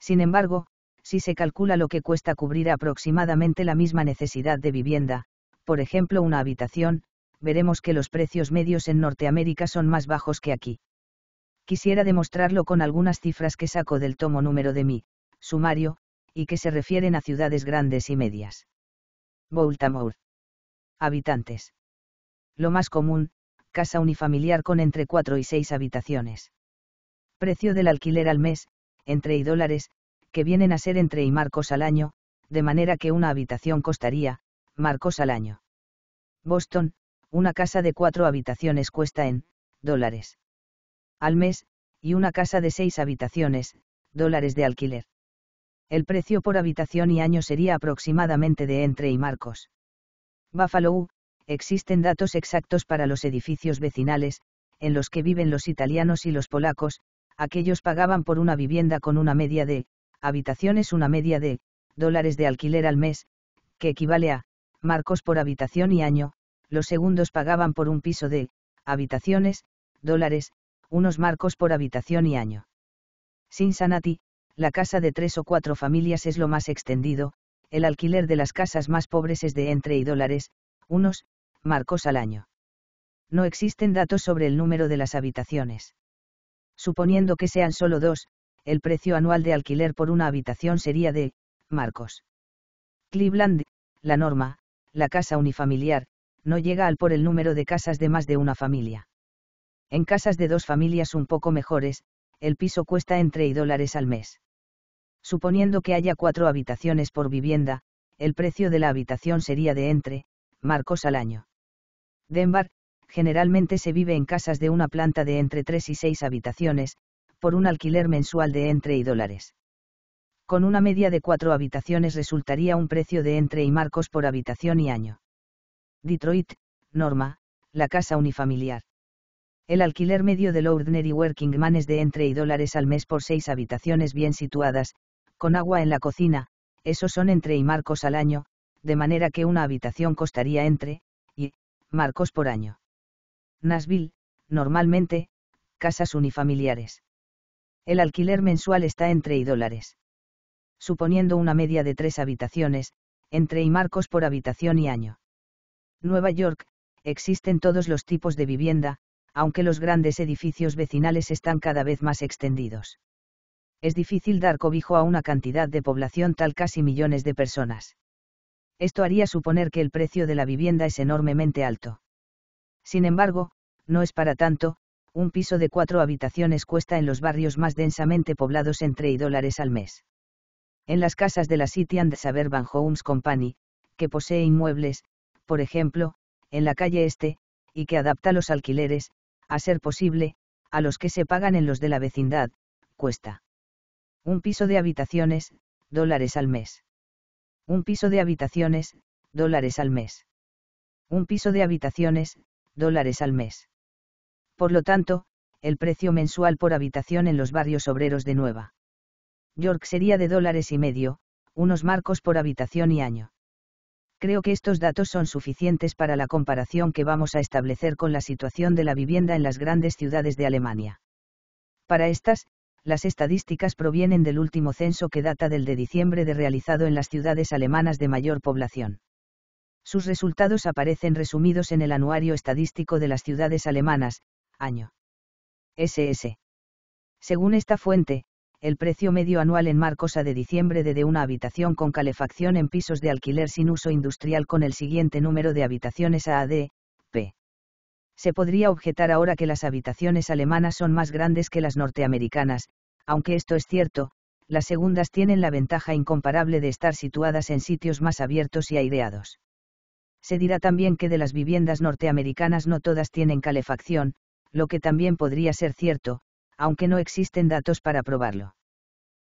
Speaker 1: Sin embargo, si se calcula lo que cuesta cubrir aproximadamente la misma necesidad de vivienda, por ejemplo una habitación, veremos que los precios medios en Norteamérica son más bajos que aquí. Quisiera demostrarlo con algunas cifras que saco del tomo número de mi sumario, y que se refieren a ciudades grandes y medias. Baltimore. Habitantes. Lo más común, casa unifamiliar con entre 4 y 6 habitaciones. Precio del alquiler al mes, entre y dólares, que vienen a ser entre y marcos al año, de manera que una habitación costaría, marcos al año. Boston, una casa de cuatro habitaciones cuesta en, dólares. Al mes, y una casa de seis habitaciones, dólares de alquiler el precio por habitación y año sería aproximadamente de entre y marcos. Buffalo, existen datos exactos para los edificios vecinales, en los que viven los italianos y los polacos, aquellos pagaban por una vivienda con una media de, habitaciones una media de, dólares de alquiler al mes, que equivale a, marcos por habitación y año, los segundos pagaban por un piso de, habitaciones, dólares, unos marcos por habitación y año. Cincinnati, la casa de tres o cuatro familias es lo más extendido, el alquiler de las casas más pobres es de entre y dólares, unos, marcos al año. No existen datos sobre el número de las habitaciones. Suponiendo que sean solo dos, el precio anual de alquiler por una habitación sería de, marcos. Cleveland, la norma, la casa unifamiliar, no llega al por el número de casas de más de una familia. En casas de dos familias un poco mejores, el piso cuesta entre y dólares al mes. Suponiendo que haya cuatro habitaciones por vivienda, el precio de la habitación sería de entre, marcos al año. Denver, generalmente se vive en casas de una planta de entre tres y seis habitaciones, por un alquiler mensual de entre y dólares. Con una media de cuatro habitaciones resultaría un precio de entre y marcos por habitación y año. Detroit, Norma, la casa unifamiliar. El alquiler medio del Ordinary Working Man es de entre y dólares al mes por seis habitaciones bien situadas, con agua en la cocina, esos son entre y marcos al año, de manera que una habitación costaría entre, y, marcos por año. Nashville, normalmente, casas unifamiliares. El alquiler mensual está entre y dólares. Suponiendo una media de tres habitaciones, entre y marcos por habitación y año. Nueva York, existen todos los tipos de vivienda, aunque los grandes edificios vecinales están cada vez más extendidos es difícil dar cobijo a una cantidad de población tal casi millones de personas. Esto haría suponer que el precio de la vivienda es enormemente alto. Sin embargo, no es para tanto, un piso de cuatro habitaciones cuesta en los barrios más densamente poblados entre y dólares al mes. En las casas de la City and Suburban Homes Company, que posee inmuebles, por ejemplo, en la calle Este, y que adapta los alquileres, a ser posible, a los que se pagan en los de la vecindad, cuesta un piso de habitaciones, dólares al mes. Un piso de habitaciones, dólares al mes. Un piso de habitaciones, dólares al mes. Por lo tanto, el precio mensual por habitación en los barrios obreros de Nueva York sería de dólares y medio, unos marcos por habitación y año. Creo que estos datos son suficientes para la comparación que vamos a establecer con la situación de la vivienda en las grandes ciudades de Alemania. Para estas, las estadísticas provienen del último censo que data del de diciembre de realizado en las ciudades alemanas de mayor población. Sus resultados aparecen resumidos en el Anuario Estadístico de las Ciudades Alemanas, año. SS. Según esta fuente, el precio medio anual en a de diciembre de, de una habitación con calefacción en pisos de alquiler sin uso industrial con el siguiente número de habitaciones a AAD, se podría objetar ahora que las habitaciones alemanas son más grandes que las norteamericanas, aunque esto es cierto, las segundas tienen la ventaja incomparable de estar situadas en sitios más abiertos y aireados. Se dirá también que de las viviendas norteamericanas no todas tienen calefacción, lo que también podría ser cierto, aunque no existen datos para probarlo.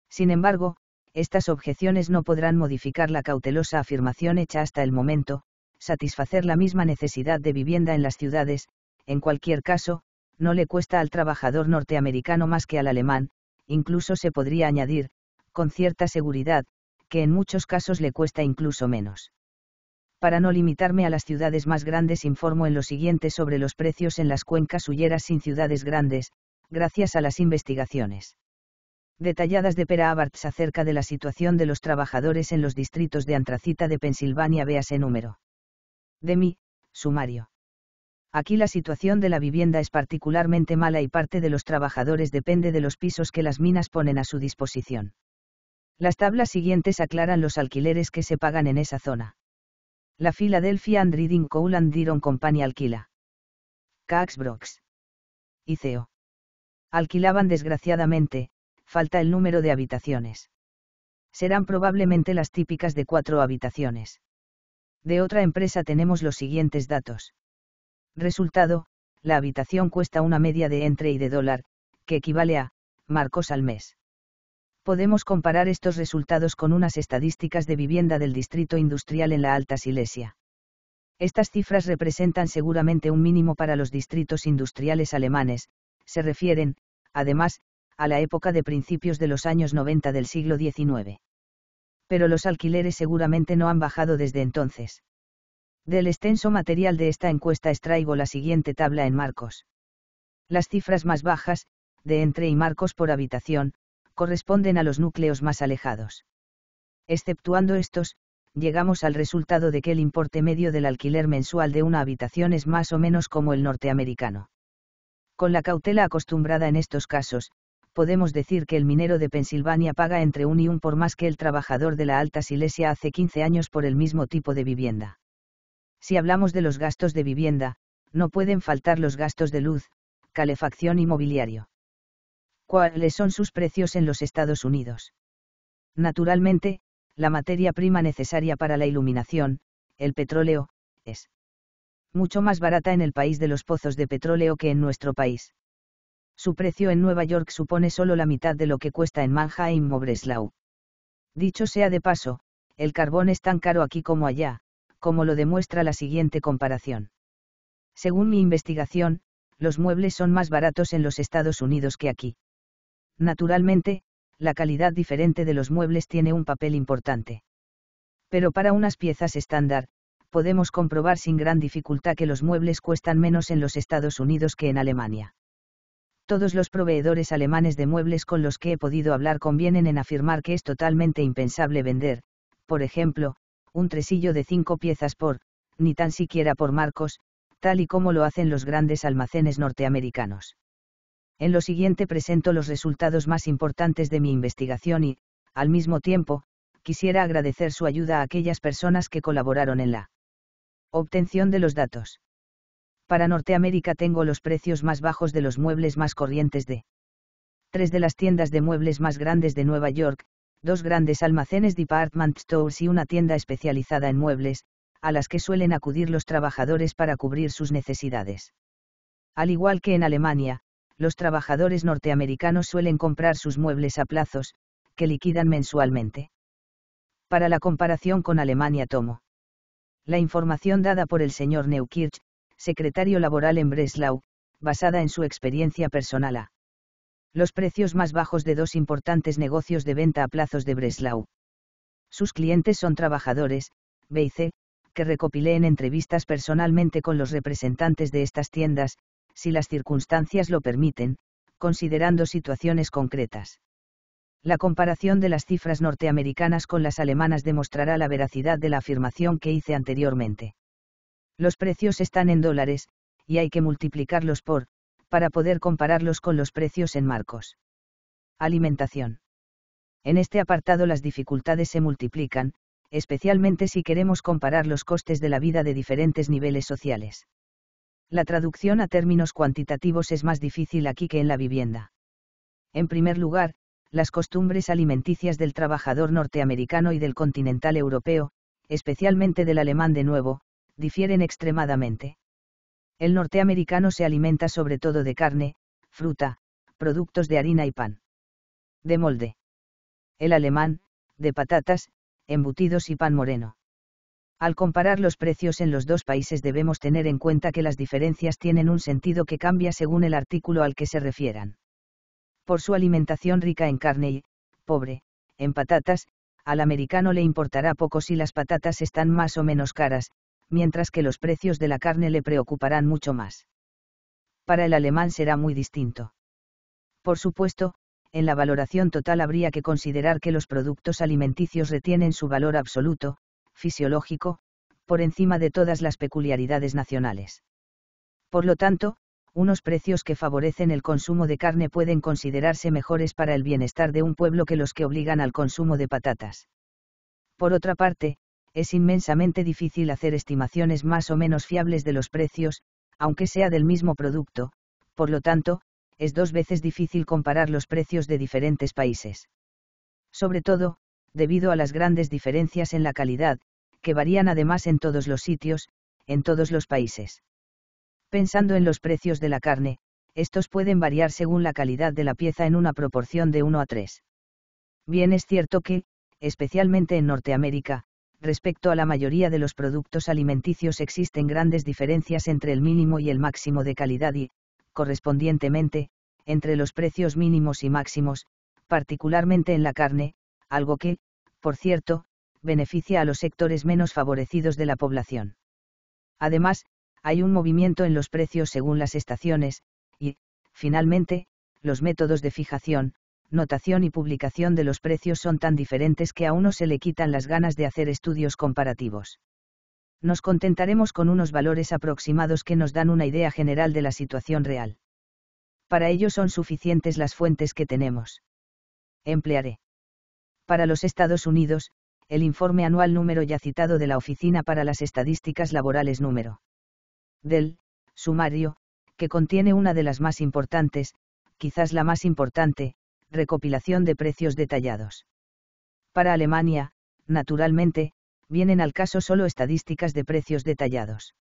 Speaker 1: Sin embargo, estas objeciones no podrán modificar la cautelosa afirmación hecha hasta el momento, satisfacer la misma necesidad de vivienda en las ciudades, en cualquier caso, no le cuesta al trabajador norteamericano más que al alemán, incluso se podría añadir, con cierta seguridad, que en muchos casos le cuesta incluso menos. Para no limitarme a las ciudades más grandes, informo en lo siguiente sobre los precios en las cuencas huyeras sin ciudades grandes, gracias a las investigaciones detalladas de Pera Abarts acerca de la situación de los trabajadores en los distritos de Antracita de Pensilvania, véase número. De mí, sumario. Aquí la situación de la vivienda es particularmente mala y parte de los trabajadores depende de los pisos que las minas ponen a su disposición. Las tablas siguientes aclaran los alquileres que se pagan en esa zona. La Philadelphia and Reading Coal and Company alquila. Caxbrox. ICEO. Alquilaban desgraciadamente, falta el número de habitaciones. Serán probablemente las típicas de cuatro habitaciones. De otra empresa tenemos los siguientes datos. Resultado, la habitación cuesta una media de entre y de dólar, que equivale a, marcos al mes. Podemos comparar estos resultados con unas estadísticas de vivienda del distrito industrial en la Alta Silesia. Estas cifras representan seguramente un mínimo para los distritos industriales alemanes, se refieren, además, a la época de principios de los años 90 del siglo XIX. Pero los alquileres seguramente no han bajado desde entonces. Del extenso material de esta encuesta extraigo la siguiente tabla en marcos. Las cifras más bajas, de entre y marcos por habitación, corresponden a los núcleos más alejados. Exceptuando estos, llegamos al resultado de que el importe medio del alquiler mensual de una habitación es más o menos como el norteamericano. Con la cautela acostumbrada en estos casos, podemos decir que el minero de Pensilvania paga entre un y un por más que el trabajador de la Alta Silesia hace 15 años por el mismo tipo de vivienda. Si hablamos de los gastos de vivienda, no pueden faltar los gastos de luz, calefacción y mobiliario. ¿Cuáles son sus precios en los Estados Unidos? Naturalmente, la materia prima necesaria para la iluminación, el petróleo, es mucho más barata en el país de los pozos de petróleo que en nuestro país. Su precio en Nueva York supone solo la mitad de lo que cuesta en Manhattan o Breslau. Dicho sea de paso, el carbón es tan caro aquí como allá, como lo demuestra la siguiente comparación. Según mi investigación, los muebles son más baratos en los Estados Unidos que aquí. Naturalmente, la calidad diferente de los muebles tiene un papel importante. Pero para unas piezas estándar, podemos comprobar sin gran dificultad que los muebles cuestan menos en los Estados Unidos que en Alemania. Todos los proveedores alemanes de muebles con los que he podido hablar convienen en afirmar que es totalmente impensable vender, por ejemplo, un tresillo de cinco piezas por, ni tan siquiera por marcos, tal y como lo hacen los grandes almacenes norteamericanos. En lo siguiente presento los resultados más importantes de mi investigación y, al mismo tiempo, quisiera agradecer su ayuda a aquellas personas que colaboraron en la obtención de los datos. Para Norteamérica tengo los precios más bajos de los muebles más corrientes de tres de las tiendas de muebles más grandes de Nueva York, dos grandes almacenes department stores y una tienda especializada en muebles, a las que suelen acudir los trabajadores para cubrir sus necesidades. Al igual que en Alemania, los trabajadores norteamericanos suelen comprar sus muebles a plazos, que liquidan mensualmente. Para la comparación con Alemania tomo. La información dada por el señor Neukirch, secretario laboral en Breslau, basada en su experiencia personal a los precios más bajos de dos importantes negocios de venta a plazos de Breslau. Sus clientes son trabajadores, C, que recopilé en entrevistas personalmente con los representantes de estas tiendas, si las circunstancias lo permiten, considerando situaciones concretas. La comparación de las cifras norteamericanas con las alemanas demostrará la veracidad de la afirmación que hice anteriormente. Los precios están en dólares, y hay que multiplicarlos por para poder compararlos con los precios en marcos. Alimentación. En este apartado las dificultades se multiplican, especialmente si queremos comparar los costes de la vida de diferentes niveles sociales. La traducción a términos cuantitativos es más difícil aquí que en la vivienda. En primer lugar, las costumbres alimenticias del trabajador norteamericano y del continental europeo, especialmente del alemán de nuevo, difieren extremadamente el norteamericano se alimenta sobre todo de carne, fruta, productos de harina y pan. De molde. El alemán, de patatas, embutidos y pan moreno. Al comparar los precios en los dos países debemos tener en cuenta que las diferencias tienen un sentido que cambia según el artículo al que se refieran. Por su alimentación rica en carne y, pobre, en patatas, al americano le importará poco si las patatas están más o menos caras, mientras que los precios de la carne le preocuparán mucho más. Para el alemán será muy distinto. Por supuesto, en la valoración total habría que considerar que los productos alimenticios retienen su valor absoluto, fisiológico, por encima de todas las peculiaridades nacionales. Por lo tanto, unos precios que favorecen el consumo de carne pueden considerarse mejores para el bienestar de un pueblo que los que obligan al consumo de patatas. Por otra parte, es inmensamente difícil hacer estimaciones más o menos fiables de los precios, aunque sea del mismo producto, por lo tanto, es dos veces difícil comparar los precios de diferentes países. Sobre todo, debido a las grandes diferencias en la calidad, que varían además en todos los sitios, en todos los países. Pensando en los precios de la carne, estos pueden variar según la calidad de la pieza en una proporción de 1 a 3. Bien es cierto que, especialmente en Norteamérica, Respecto a la mayoría de los productos alimenticios existen grandes diferencias entre el mínimo y el máximo de calidad y, correspondientemente, entre los precios mínimos y máximos, particularmente en la carne, algo que, por cierto, beneficia a los sectores menos favorecidos de la población. Además, hay un movimiento en los precios según las estaciones, y, finalmente, los métodos de fijación, notación y publicación de los precios son tan diferentes que a uno se le quitan las ganas de hacer estudios comparativos. Nos contentaremos con unos valores aproximados que nos dan una idea general de la situación real. Para ello son suficientes las fuentes que tenemos. Emplearé. Para los Estados Unidos, el informe anual número ya citado de la Oficina para las Estadísticas Laborales número del sumario, que contiene una de las más importantes, quizás la más importante, recopilación de precios detallados. Para Alemania, naturalmente, vienen al caso solo estadísticas de precios detallados.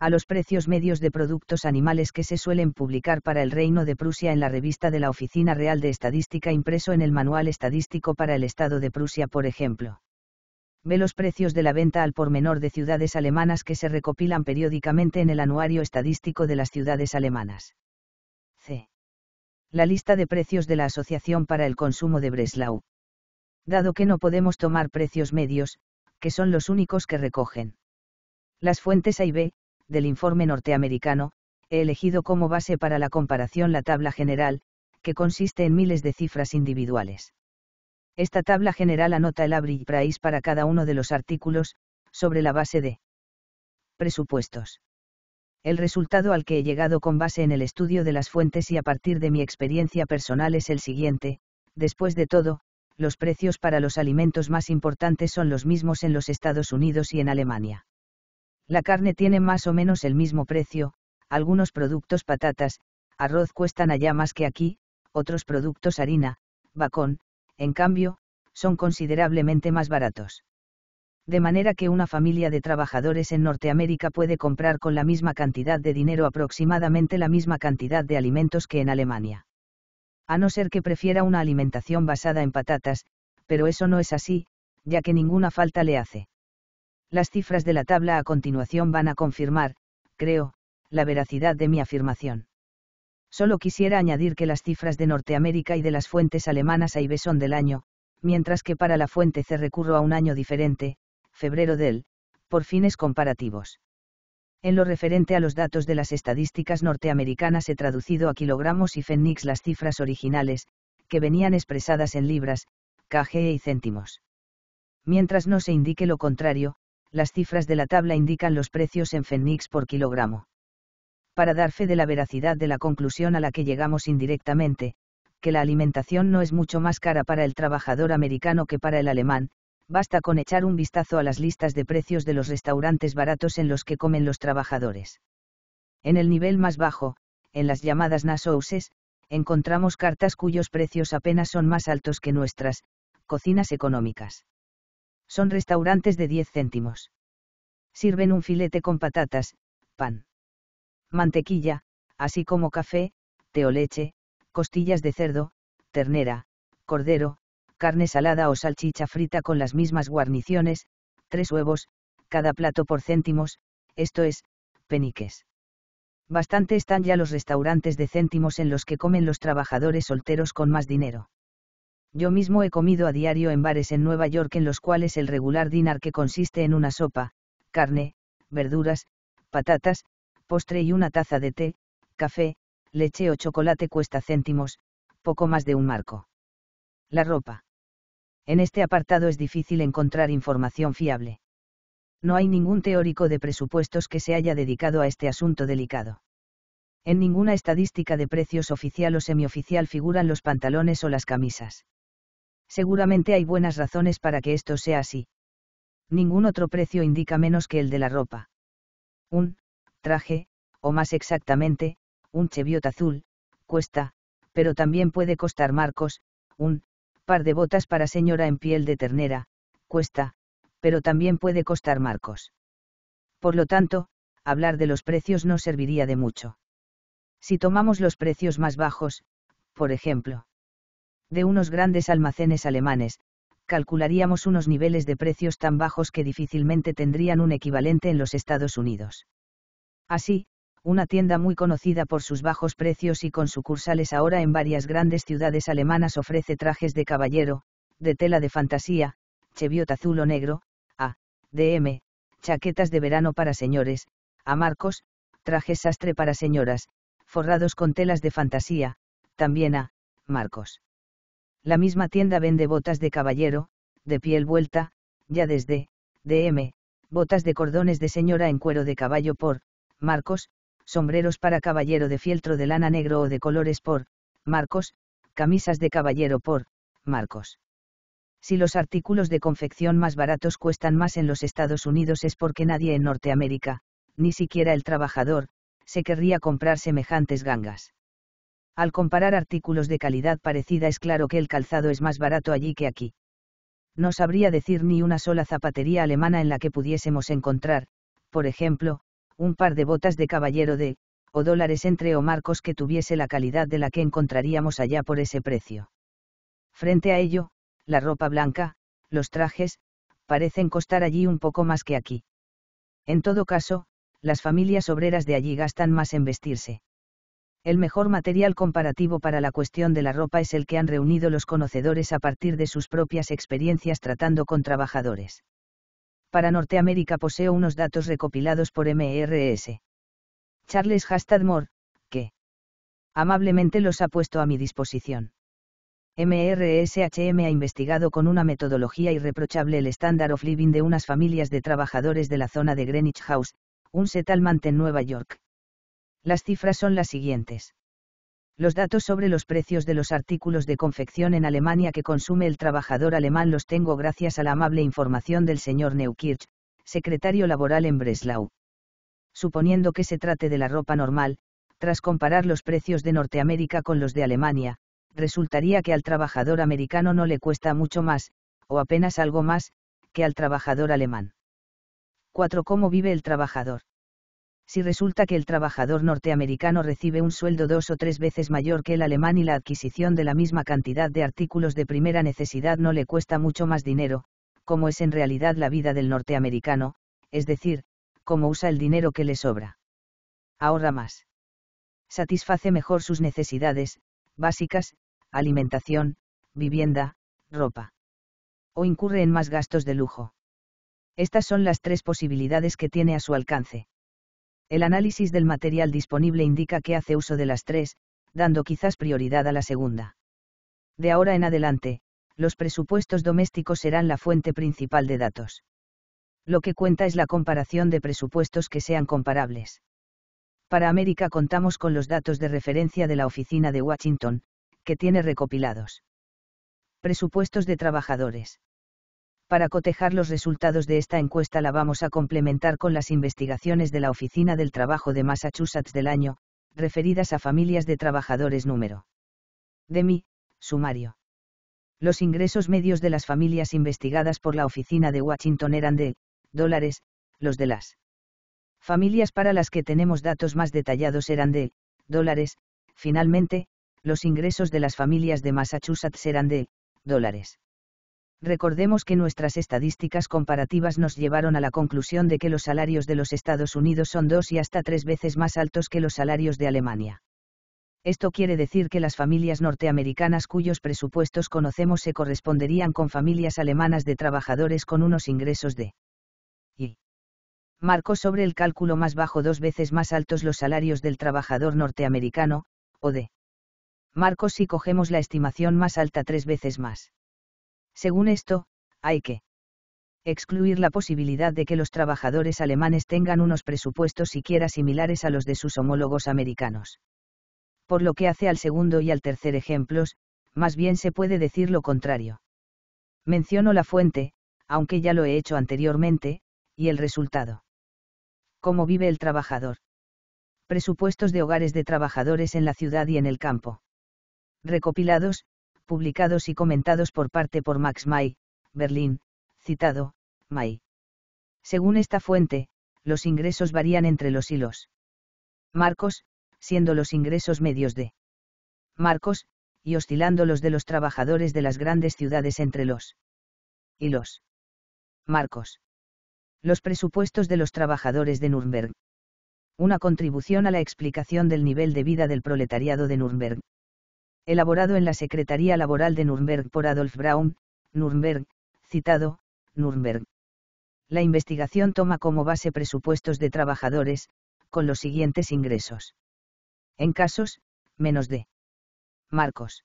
Speaker 1: A los precios medios de productos animales que se suelen publicar para el Reino de Prusia en la revista de la Oficina Real de Estadística impreso en el Manual Estadístico para el Estado de Prusia, por ejemplo. Ve los precios de la venta al por menor de ciudades alemanas que se recopilan periódicamente en el Anuario Estadístico de las Ciudades Alemanas. C la lista de precios de la Asociación para el Consumo de Breslau. Dado que no podemos tomar precios medios, que son los únicos que recogen. Las fuentes A y B, del informe norteamericano, he elegido como base para la comparación la tabla general, que consiste en miles de cifras individuales. Esta tabla general anota el average price para cada uno de los artículos, sobre la base de presupuestos. El resultado al que he llegado con base en el estudio de las fuentes y a partir de mi experiencia personal es el siguiente, después de todo, los precios para los alimentos más importantes son los mismos en los Estados Unidos y en Alemania. La carne tiene más o menos el mismo precio, algunos productos patatas, arroz cuestan allá más que aquí, otros productos harina, bacón, en cambio, son considerablemente más baratos de manera que una familia de trabajadores en Norteamérica puede comprar con la misma cantidad de dinero aproximadamente la misma cantidad de alimentos que en Alemania. A no ser que prefiera una alimentación basada en patatas, pero eso no es así, ya que ninguna falta le hace. Las cifras de la tabla a continuación van a confirmar, creo, la veracidad de mi afirmación. Solo quisiera añadir que las cifras de Norteamérica y de las fuentes alemanas A y son del año, mientras que para la fuente C recurro a un año diferente, febrero del, por fines comparativos. En lo referente a los datos de las estadísticas norteamericanas he traducido a kilogramos y fenix las cifras originales, que venían expresadas en libras, kg y céntimos. Mientras no se indique lo contrario, las cifras de la tabla indican los precios en fenix por kilogramo. Para dar fe de la veracidad de la conclusión a la que llegamos indirectamente, que la alimentación no es mucho más cara para el trabajador americano que para el alemán, basta con echar un vistazo a las listas de precios de los restaurantes baratos en los que comen los trabajadores. En el nivel más bajo, en las llamadas nasouses, encontramos cartas cuyos precios apenas son más altos que nuestras, cocinas económicas. Son restaurantes de 10 céntimos. Sirven un filete con patatas, pan, mantequilla, así como café, té o leche, costillas de cerdo, ternera, cordero, carne salada o salchicha frita con las mismas guarniciones, tres huevos, cada plato por céntimos, esto es, peniques. Bastante están ya los restaurantes de céntimos en los que comen los trabajadores solteros con más dinero. Yo mismo he comido a diario en bares en Nueva York en los cuales el regular dinar que consiste en una sopa, carne, verduras, patatas, postre y una taza de té, café, leche o chocolate cuesta céntimos, poco más de un marco. La ropa en este apartado es difícil encontrar información fiable. No hay ningún teórico de presupuestos que se haya dedicado a este asunto delicado. En ninguna estadística de precios oficial o semioficial figuran los pantalones o las camisas. Seguramente hay buenas razones para que esto sea así. Ningún otro precio indica menos que el de la ropa. Un traje, o más exactamente, un cheviot azul, cuesta, pero también puede costar marcos, un par de botas para señora en piel de ternera, cuesta, pero también puede costar marcos. Por lo tanto, hablar de los precios no serviría de mucho. Si tomamos los precios más bajos, por ejemplo, de unos grandes almacenes alemanes, calcularíamos unos niveles de precios tan bajos que difícilmente tendrían un equivalente en los Estados Unidos. Así, una tienda muy conocida por sus bajos precios y con sucursales ahora en varias grandes ciudades alemanas ofrece trajes de caballero, de tela de fantasía, cheviot azul o negro, a, DM, chaquetas de verano para señores, a marcos, trajes sastre para señoras, forrados con telas de fantasía, también a, marcos. La misma tienda vende botas de caballero, de piel vuelta, ya desde, DM, botas de cordones de señora en cuero de caballo por, marcos, sombreros para caballero de fieltro de lana negro o de colores por, Marcos, camisas de caballero por, Marcos. Si los artículos de confección más baratos cuestan más en los Estados Unidos es porque nadie en Norteamérica, ni siquiera el trabajador, se querría comprar semejantes gangas. Al comparar artículos de calidad parecida es claro que el calzado es más barato allí que aquí. No sabría decir ni una sola zapatería alemana en la que pudiésemos encontrar, por ejemplo, un par de botas de caballero de, o dólares entre o marcos que tuviese la calidad de la que encontraríamos allá por ese precio. Frente a ello, la ropa blanca, los trajes, parecen costar allí un poco más que aquí. En todo caso, las familias obreras de allí gastan más en vestirse. El mejor material comparativo para la cuestión de la ropa es el que han reunido los conocedores a partir de sus propias experiencias tratando con trabajadores para Norteamérica poseo unos datos recopilados por MRS. Charles Hastadmore, que amablemente los ha puesto a mi disposición. MRSHM ha investigado con una metodología irreprochable el estándar of living de unas familias de trabajadores de la zona de Greenwich House, un settlement en Nueva York. Las cifras son las siguientes. Los datos sobre los precios de los artículos de confección en Alemania que consume el trabajador alemán los tengo gracias a la amable información del señor Neukirch, secretario laboral en Breslau. Suponiendo que se trate de la ropa normal, tras comparar los precios de Norteamérica con los de Alemania, resultaría que al trabajador americano no le cuesta mucho más, o apenas algo más, que al trabajador alemán. 4. ¿Cómo vive el trabajador? si resulta que el trabajador norteamericano recibe un sueldo dos o tres veces mayor que el alemán y la adquisición de la misma cantidad de artículos de primera necesidad no le cuesta mucho más dinero, como es en realidad la vida del norteamericano, es decir, cómo usa el dinero que le sobra. Ahorra más. Satisface mejor sus necesidades, básicas, alimentación, vivienda, ropa. O incurre en más gastos de lujo. Estas son las tres posibilidades que tiene a su alcance el análisis del material disponible indica que hace uso de las tres, dando quizás prioridad a la segunda. De ahora en adelante, los presupuestos domésticos serán la fuente principal de datos. Lo que cuenta es la comparación de presupuestos que sean comparables. Para América contamos con los datos de referencia de la Oficina de Washington, que tiene recopilados. Presupuestos de trabajadores. Para cotejar los resultados de esta encuesta la vamos a complementar con las investigaciones de la Oficina del Trabajo de Massachusetts del año, referidas a familias de trabajadores número. De mi, sumario. Los ingresos medios de las familias investigadas por la Oficina de Washington eran de, dólares, los de las familias para las que tenemos datos más detallados eran de, dólares, finalmente, los ingresos de las familias de Massachusetts eran de, dólares. Recordemos que nuestras estadísticas comparativas nos llevaron a la conclusión de que los salarios de los Estados Unidos son dos y hasta tres veces más altos que los salarios de Alemania. Esto quiere decir que las familias norteamericanas cuyos presupuestos conocemos se corresponderían con familias alemanas de trabajadores con unos ingresos de y marcó sobre el cálculo más bajo dos veces más altos los salarios del trabajador norteamericano, o de marcos si cogemos la estimación más alta tres veces más según esto, hay que excluir la posibilidad de que los trabajadores alemanes tengan unos presupuestos siquiera similares a los de sus homólogos americanos. Por lo que hace al segundo y al tercer ejemplos, más bien se puede decir lo contrario. Menciono la fuente, aunque ya lo he hecho anteriormente, y el resultado. ¿Cómo vive el trabajador? Presupuestos de hogares de trabajadores en la ciudad y en el campo. Recopilados, publicados y comentados por parte por Max May, Berlín, citado, May. Según esta fuente, los ingresos varían entre los hilos. Marcos, siendo los ingresos medios de Marcos, y oscilando los de los trabajadores de las grandes ciudades entre los y los Marcos. Los presupuestos de los trabajadores de Nürnberg. Una contribución a la explicación del nivel de vida del proletariado de Nürnberg elaborado en la Secretaría Laboral de Nürnberg por Adolf Braun, Nürnberg, citado, Nürnberg. La investigación toma como base presupuestos de trabajadores, con los siguientes ingresos. En casos, menos de. Marcos.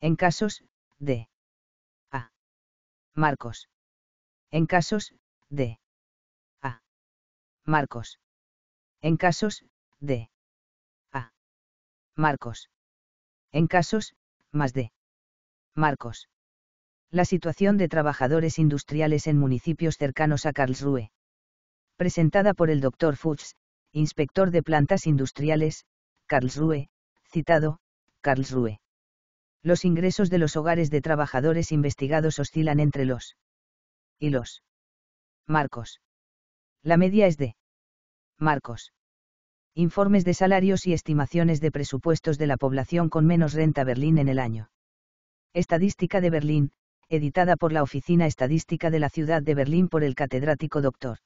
Speaker 1: En casos, de. A. Marcos. En casos, de. A. Marcos. En casos, de. A. Marcos en casos, más de Marcos. La situación de trabajadores industriales en municipios cercanos a Karlsruhe. Presentada por el Dr. Fuchs, inspector de plantas industriales, Karlsruhe, citado, Karlsruhe. Los ingresos de los hogares de trabajadores investigados oscilan entre los y los marcos. La media es de marcos informes de salarios y estimaciones de presupuestos de la población con menos renta Berlín en el año. Estadística de Berlín, editada por la Oficina Estadística de la Ciudad de Berlín por el catedrático Dr.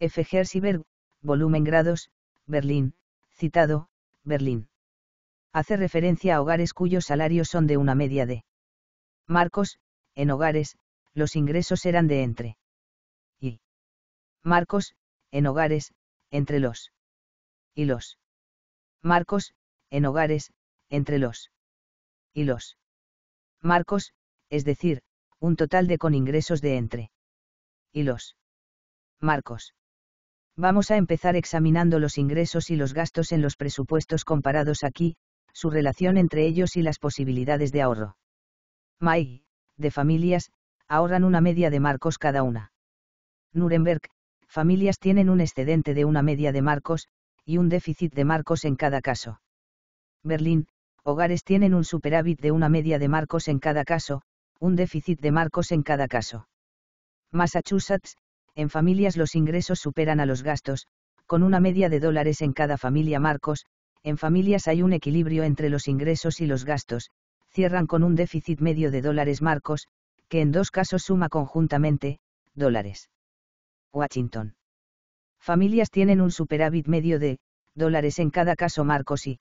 Speaker 1: F. Gersiberg, volumen grados, Berlín, citado, Berlín. Hace referencia a hogares cuyos salarios son de una media de marcos, en hogares, los ingresos eran de entre y marcos, en hogares, entre los y los marcos, en hogares, entre los y los marcos, es decir, un total de con ingresos de entre y los marcos. Vamos a empezar examinando los ingresos y los gastos en los presupuestos comparados aquí, su relación entre ellos y las posibilidades de ahorro. Mai, de familias, ahorran una media de marcos cada una. Nuremberg, familias tienen un excedente de una media de marcos, y un déficit de marcos en cada caso. Berlín, hogares tienen un superávit de una media de marcos en cada caso, un déficit de marcos en cada caso. Massachusetts, en familias los ingresos superan a los gastos, con una media de dólares en cada familia marcos, en familias hay un equilibrio entre los ingresos y los gastos, cierran con un déficit medio de dólares marcos, que en dos casos suma conjuntamente, dólares. Washington familias tienen un superávit medio de dólares en cada caso marcos y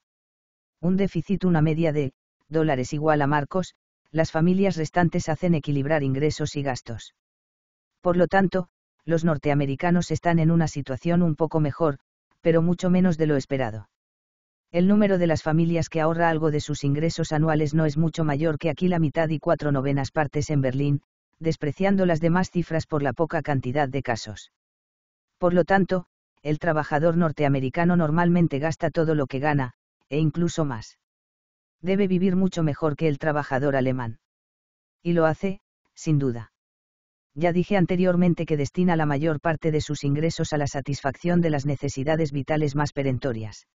Speaker 1: un déficit una media de dólares igual a marcos, las familias restantes hacen equilibrar ingresos y gastos. Por lo tanto, los norteamericanos están en una situación un poco mejor, pero mucho menos de lo esperado. El número de las familias que ahorra algo de sus ingresos anuales no es mucho mayor que aquí la mitad y cuatro novenas partes en Berlín, despreciando las demás cifras por la poca cantidad de casos. Por lo tanto, el trabajador norteamericano normalmente gasta todo lo que gana, e incluso más. Debe vivir mucho mejor que el trabajador alemán. Y lo hace, sin duda. Ya dije anteriormente que destina la mayor parte de sus ingresos a la satisfacción de las necesidades vitales más perentorias.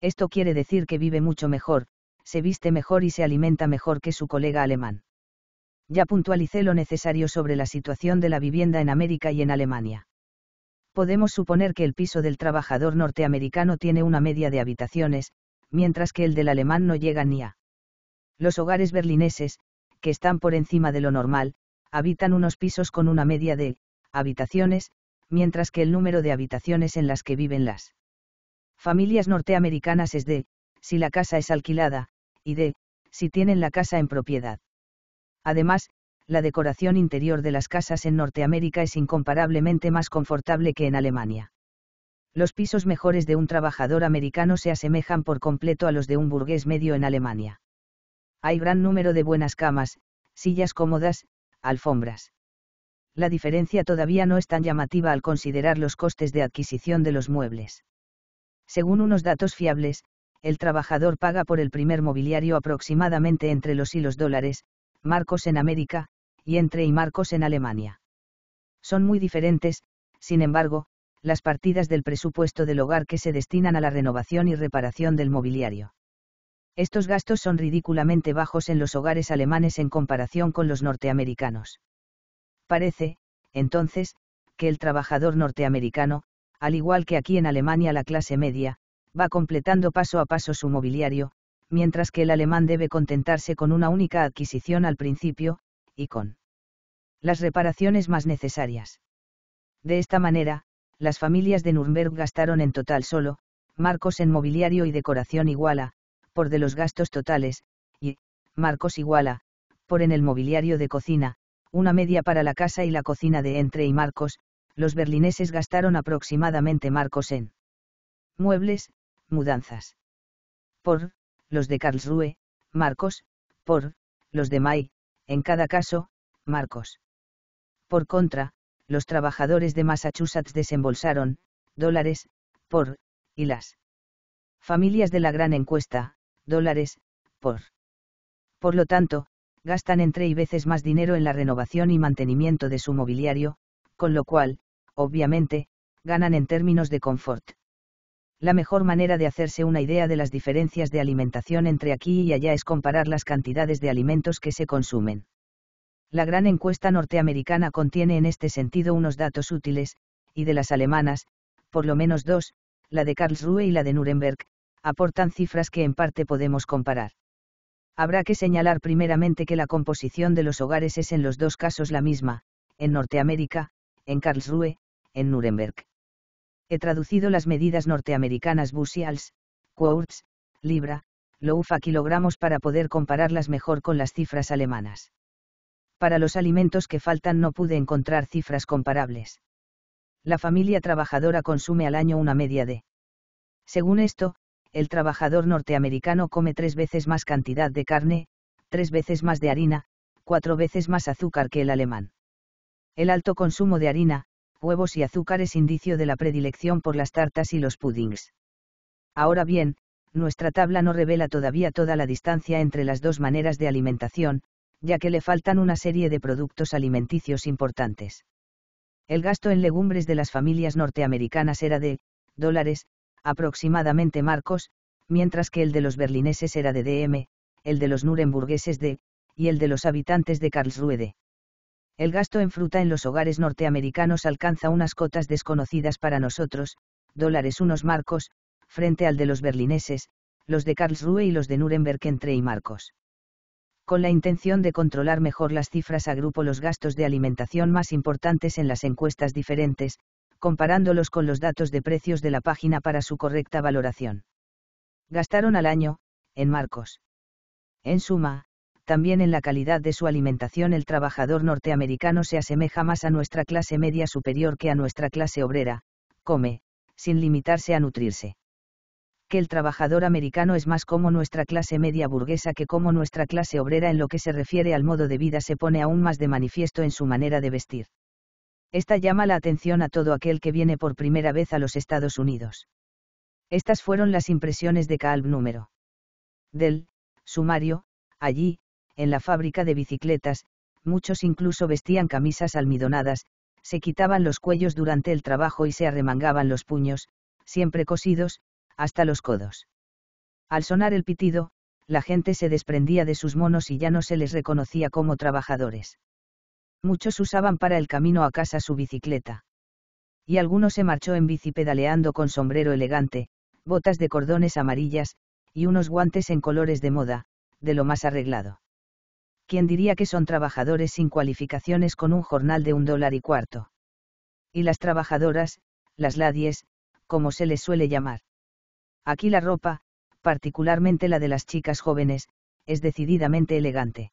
Speaker 1: Esto quiere decir que vive mucho mejor, se viste mejor y se alimenta mejor que su colega alemán. Ya puntualicé lo necesario sobre la situación de la vivienda en América y en Alemania podemos suponer que el piso del trabajador norteamericano tiene una media de habitaciones, mientras que el del alemán no llega ni a. Los hogares berlineses, que están por encima de lo normal, habitan unos pisos con una media de habitaciones, mientras que el número de habitaciones en las que viven las familias norteamericanas es de, si la casa es alquilada, y de, si tienen la casa en propiedad. Además, la decoración interior de las casas en Norteamérica es incomparablemente más confortable que en Alemania. Los pisos mejores de un trabajador americano se asemejan por completo a los de un burgués medio en Alemania. Hay gran número de buenas camas, sillas cómodas, alfombras. La diferencia todavía no es tan llamativa al considerar los costes de adquisición de los muebles. Según unos datos fiables, el trabajador paga por el primer mobiliario aproximadamente entre los y los dólares, marcos en América, y entre y Marcos en Alemania. Son muy diferentes, sin embargo, las partidas del presupuesto del hogar que se destinan a la renovación y reparación del mobiliario. Estos gastos son ridículamente bajos en los hogares alemanes en comparación con los norteamericanos. Parece, entonces, que el trabajador norteamericano, al igual que aquí en Alemania la clase media, va completando paso a paso su mobiliario, mientras que el alemán debe contentarse con una única adquisición al principio, y con las reparaciones más necesarias. De esta manera, las familias de Nürnberg gastaron en total solo, marcos en mobiliario y decoración iguala, por de los gastos totales, y, marcos iguala, por en el mobiliario de cocina, una media para la casa y la cocina de entre y marcos, los berlineses gastaron aproximadamente marcos en muebles, mudanzas. Por, los de Karlsruhe, marcos, por, los de May, en cada caso, marcos. Por contra, los trabajadores de Massachusetts desembolsaron, dólares, por, y las familias de la gran encuesta, dólares, por. Por lo tanto, gastan entre y veces más dinero en la renovación y mantenimiento de su mobiliario, con lo cual, obviamente, ganan en términos de confort. La mejor manera de hacerse una idea de las diferencias de alimentación entre aquí y allá es comparar las cantidades de alimentos que se consumen. La gran encuesta norteamericana contiene en este sentido unos datos útiles, y de las alemanas, por lo menos dos, la de Karlsruhe y la de Nuremberg, aportan cifras que en parte podemos comparar. Habrá que señalar primeramente que la composición de los hogares es en los dos casos la misma, en Norteamérica, en Karlsruhe, en Nuremberg. He traducido las medidas norteamericanas bushels, quarts, libra, loufa kilogramos para poder compararlas mejor con las cifras alemanas. Para los alimentos que faltan no pude encontrar cifras comparables. La familia trabajadora consume al año una media de. Según esto, el trabajador norteamericano come tres veces más cantidad de carne, tres veces más de harina, cuatro veces más azúcar que el alemán. El alto consumo de harina, huevos y azúcar es indicio de la predilección por las tartas y los puddings. Ahora bien, nuestra tabla no revela todavía toda la distancia entre las dos maneras de alimentación, ya que le faltan una serie de productos alimenticios importantes. El gasto en legumbres de las familias norteamericanas era de dólares, aproximadamente marcos, mientras que el de los berlineses era de DM, el de los nuremburgueses de, y el de los habitantes de Karlsruhe. de. El gasto en fruta en los hogares norteamericanos alcanza unas cotas desconocidas para nosotros, dólares unos marcos, frente al de los berlineses, los de Karlsruhe y los de Nuremberg entre y marcos con la intención de controlar mejor las cifras agrupo los gastos de alimentación más importantes en las encuestas diferentes, comparándolos con los datos de precios de la página para su correcta valoración. Gastaron al año, en marcos. En suma, también en la calidad de su alimentación el trabajador norteamericano se asemeja más a nuestra clase media superior que a nuestra clase obrera, come, sin limitarse a nutrirse que el trabajador americano es más como nuestra clase media burguesa que como nuestra clase obrera en lo que se refiere al modo de vida se pone aún más de manifiesto en su manera de vestir. Esta llama la atención a todo aquel que viene por primera vez a los Estados Unidos. Estas fueron las impresiones de Calb número. Del, sumario, allí, en la fábrica de bicicletas, muchos incluso vestían camisas almidonadas, se quitaban los cuellos durante el trabajo y se arremangaban los puños, siempre cosidos, hasta los codos. Al sonar el pitido, la gente se desprendía de sus monos y ya no se les reconocía como trabajadores. Muchos usaban para el camino a casa su bicicleta. Y algunos se marchó en bici pedaleando con sombrero elegante, botas de cordones amarillas, y unos guantes en colores de moda, de lo más arreglado. ¿Quién diría que son trabajadores sin cualificaciones con un jornal de un dólar y cuarto? Y las trabajadoras, las ladies, como se les suele llamar. Aquí la ropa, particularmente la de las chicas jóvenes, es decididamente elegante.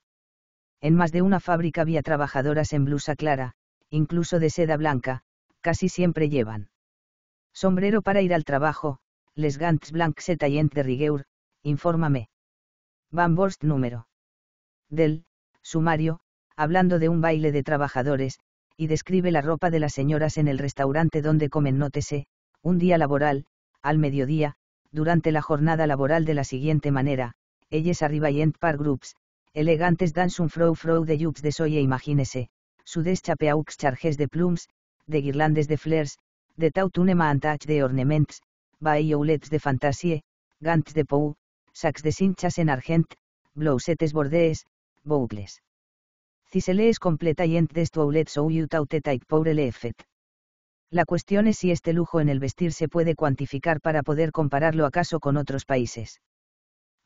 Speaker 1: En más de una fábrica había trabajadoras en blusa clara, incluso de seda blanca, casi siempre llevan sombrero para ir al trabajo, Les Gants Blancs et de Rigueur, infórmame. Van Borst número. Del, sumario, hablando de un baile de trabajadores, y describe la ropa de las señoras en el restaurante donde comen nótese, un día laboral, al mediodía, durante la jornada laboral de la siguiente manera, ellas arriba y par groups, elegantes dans un frou frou de yups de soya e imagínese, sudes chapeaux charges de plumes, de guirlandes de flares, de tautunema antach de ornaments, oulets de fantasie, gants de pou, sacs de cinchas en argent, blousetes bordees, boucles. Cicelees es completa y ent ou you taute type pour la cuestión es si este lujo en el vestir se puede cuantificar para poder compararlo acaso con otros países.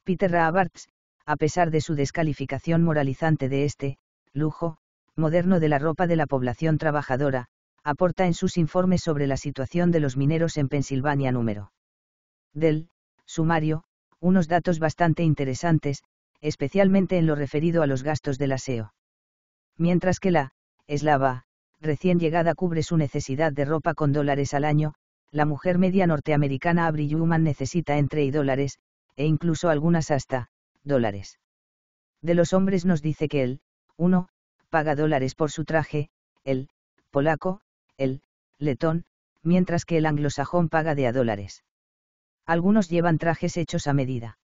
Speaker 1: Peter Raabarts, a pesar de su descalificación moralizante de este, lujo, moderno de la ropa de la población trabajadora, aporta en sus informes sobre la situación de los mineros en Pensilvania número. Del, sumario, unos datos bastante interesantes, especialmente en lo referido a los gastos del aseo. Mientras que la, eslava, recién llegada cubre su necesidad de ropa con dólares al año, la mujer media norteamericana Avery Human necesita entre y dólares, e incluso algunas hasta, dólares. De los hombres nos dice que el, uno, paga dólares por su traje, el, polaco, el, letón, mientras que el anglosajón paga de a dólares. Algunos llevan trajes hechos a medida.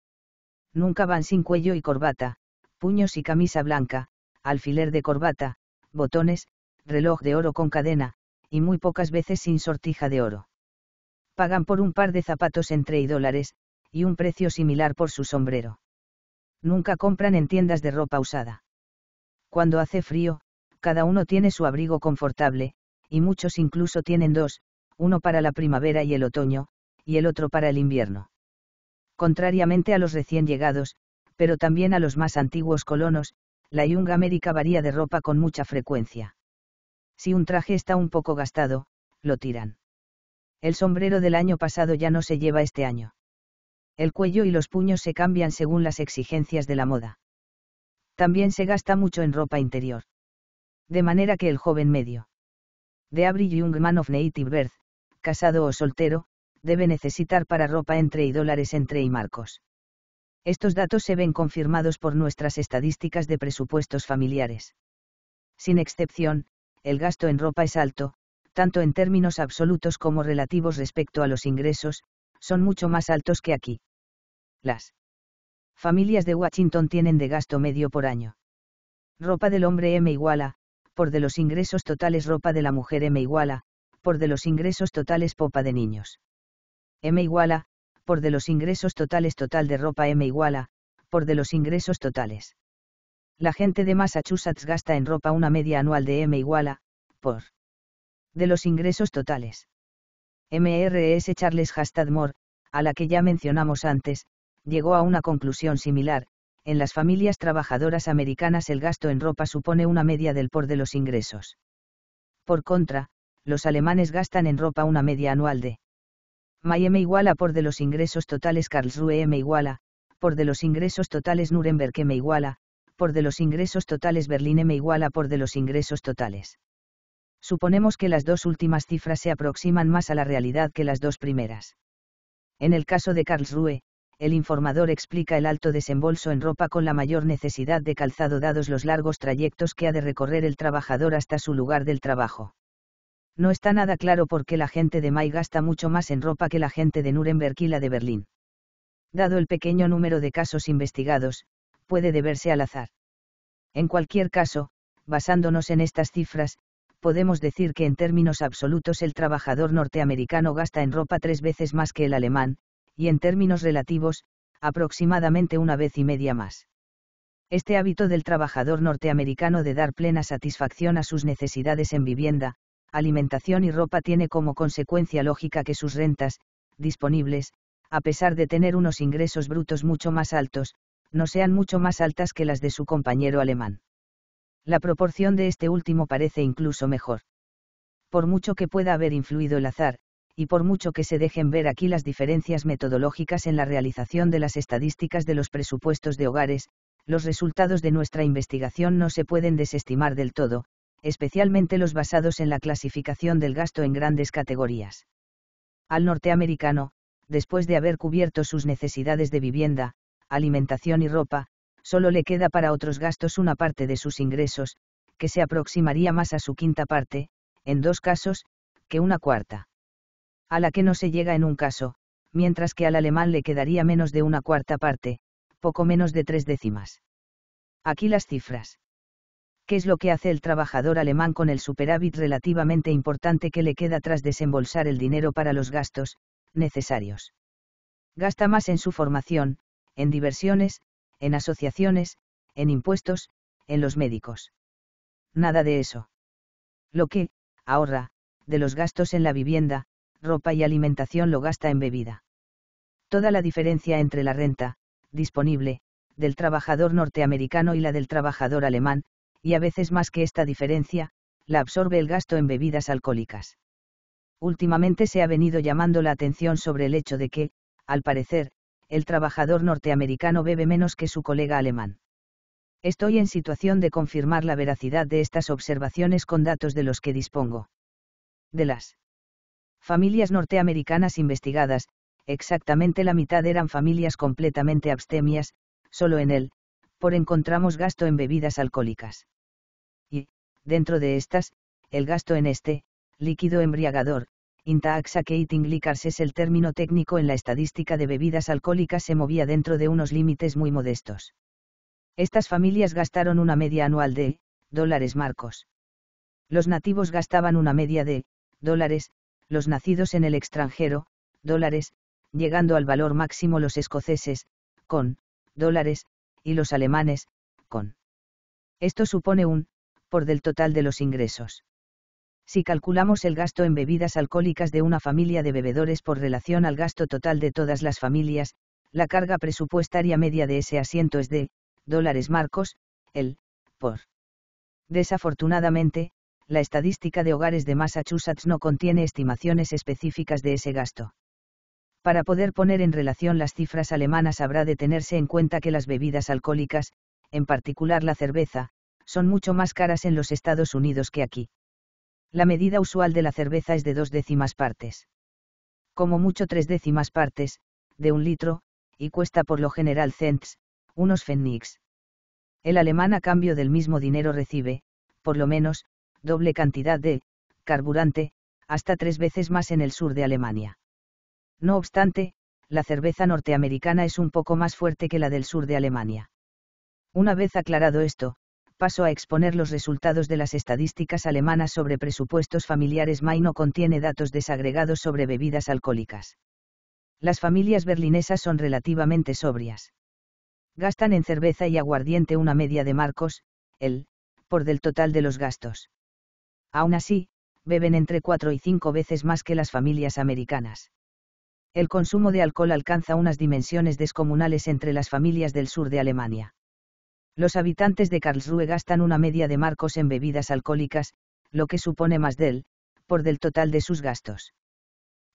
Speaker 1: Nunca van sin cuello y corbata, puños y camisa blanca, alfiler de corbata, botones, reloj de oro con cadena, y muy pocas veces sin sortija de oro. Pagan por un par de zapatos entre y dólares, y un precio similar por su sombrero. Nunca compran en tiendas de ropa usada. Cuando hace frío, cada uno tiene su abrigo confortable, y muchos incluso tienen dos, uno para la primavera y el otoño, y el otro para el invierno. Contrariamente a los recién llegados, pero también a los más antiguos colonos, la yunga médica varía de ropa con mucha frecuencia. Si un traje está un poco gastado, lo tiran. El sombrero del año pasado ya no se lleva este año. El cuello y los puños se cambian según las exigencias de la moda. También se gasta mucho en ropa interior. De manera que el joven medio. De average young man of native birth, casado o soltero, debe necesitar para ropa entre y dólares entre y marcos. Estos datos se ven confirmados por nuestras estadísticas de presupuestos familiares. Sin excepción, el gasto en ropa es alto, tanto en términos absolutos como relativos respecto a los ingresos, son mucho más altos que aquí. Las familias de Washington tienen de gasto medio por año. Ropa del hombre M iguala, por de los ingresos totales ropa de la mujer M iguala, por de los ingresos totales popa de niños. M iguala, por de los ingresos totales total de ropa M iguala, por de los ingresos totales. La gente de Massachusetts gasta en ropa una media anual de M igual a, por. De los ingresos totales. MRS Charles Moore, a la que ya mencionamos antes, llegó a una conclusión similar, en las familias trabajadoras americanas el gasto en ropa supone una media del por de los ingresos. Por contra, los alemanes gastan en ropa una media anual de May M igual a por de los ingresos totales Karlsruhe M igual a, por de los ingresos totales Nuremberg M igual a, por de los ingresos totales Berlín M igual a por de los ingresos totales. Suponemos que las dos últimas cifras se aproximan más a la realidad que las dos primeras. En el caso de Karlsruhe, el informador explica el alto desembolso en ropa con la mayor necesidad de calzado dados los largos trayectos que ha de recorrer el trabajador hasta su lugar del trabajo. No está nada claro por qué la gente de May gasta mucho más en ropa que la gente de Nuremberg y la de Berlín. Dado el pequeño número de casos investigados, puede deberse al azar. En cualquier caso, basándonos en estas cifras, podemos decir que en términos absolutos el trabajador norteamericano gasta en ropa tres veces más que el alemán, y en términos relativos, aproximadamente una vez y media más. Este hábito del trabajador norteamericano de dar plena satisfacción a sus necesidades en vivienda, alimentación y ropa tiene como consecuencia lógica que sus rentas, disponibles, a pesar de tener unos ingresos brutos mucho más altos, no sean mucho más altas que las de su compañero alemán. La proporción de este último parece incluso mejor. Por mucho que pueda haber influido el azar, y por mucho que se dejen ver aquí las diferencias metodológicas en la realización de las estadísticas de los presupuestos de hogares, los resultados de nuestra investigación no se pueden desestimar del todo, especialmente los basados en la clasificación del gasto en grandes categorías. Al norteamericano, después de haber cubierto sus necesidades de vivienda, alimentación y ropa, solo le queda para otros gastos una parte de sus ingresos, que se aproximaría más a su quinta parte, en dos casos, que una cuarta. A la que no se llega en un caso, mientras que al alemán le quedaría menos de una cuarta parte, poco menos de tres décimas. Aquí las cifras. ¿Qué es lo que hace el trabajador alemán con el superávit relativamente importante que le queda tras desembolsar el dinero para los gastos necesarios? Gasta más en su formación, en diversiones, en asociaciones, en impuestos, en los médicos. Nada de eso. Lo que, ahorra, de los gastos en la vivienda, ropa y alimentación lo gasta en bebida. Toda la diferencia entre la renta, disponible, del trabajador norteamericano y la del trabajador alemán, y a veces más que esta diferencia, la absorbe el gasto en bebidas alcohólicas. Últimamente se ha venido llamando la atención sobre el hecho de que, al parecer, el trabajador norteamericano bebe menos que su colega alemán. Estoy en situación de confirmar la veracidad de estas observaciones con datos de los que dispongo. De las familias norteamericanas investigadas, exactamente la mitad eran familias completamente abstemias, solo en él, por encontramos gasto en bebidas alcohólicas. Y, dentro de estas, el gasto en este, líquido embriagador, intoxicating liquors es el término técnico en la estadística de bebidas alcohólicas se movía dentro de unos límites muy modestos. Estas familias gastaron una media anual de dólares marcos. Los nativos gastaban una media de dólares, los nacidos en el extranjero, dólares, llegando al valor máximo los escoceses, con dólares, y los alemanes, con. Esto supone un, por del total de los ingresos. Si calculamos el gasto en bebidas alcohólicas de una familia de bebedores por relación al gasto total de todas las familias, la carga presupuestaria media de ese asiento es de, dólares marcos, el, por. Desafortunadamente, la estadística de hogares de Massachusetts no contiene estimaciones específicas de ese gasto. Para poder poner en relación las cifras alemanas habrá de tenerse en cuenta que las bebidas alcohólicas, en particular la cerveza, son mucho más caras en los Estados Unidos que aquí. La medida usual de la cerveza es de dos décimas partes. Como mucho tres décimas partes, de un litro, y cuesta por lo general cents, unos fennigs. El alemán a cambio del mismo dinero recibe, por lo menos, doble cantidad de carburante, hasta tres veces más en el sur de Alemania. No obstante, la cerveza norteamericana es un poco más fuerte que la del sur de Alemania. Una vez aclarado esto, paso a exponer los resultados de las estadísticas alemanas sobre presupuestos familiares. May no contiene datos desagregados sobre bebidas alcohólicas. Las familias berlinesas son relativamente sobrias. Gastan en cerveza y aguardiente una media de marcos, el, por del total de los gastos. Aún así, beben entre cuatro y cinco veces más que las familias americanas. El consumo de alcohol alcanza unas dimensiones descomunales entre las familias del sur de Alemania. Los habitantes de Karlsruhe gastan una media de marcos en bebidas alcohólicas, lo que supone más del, por del total de sus gastos.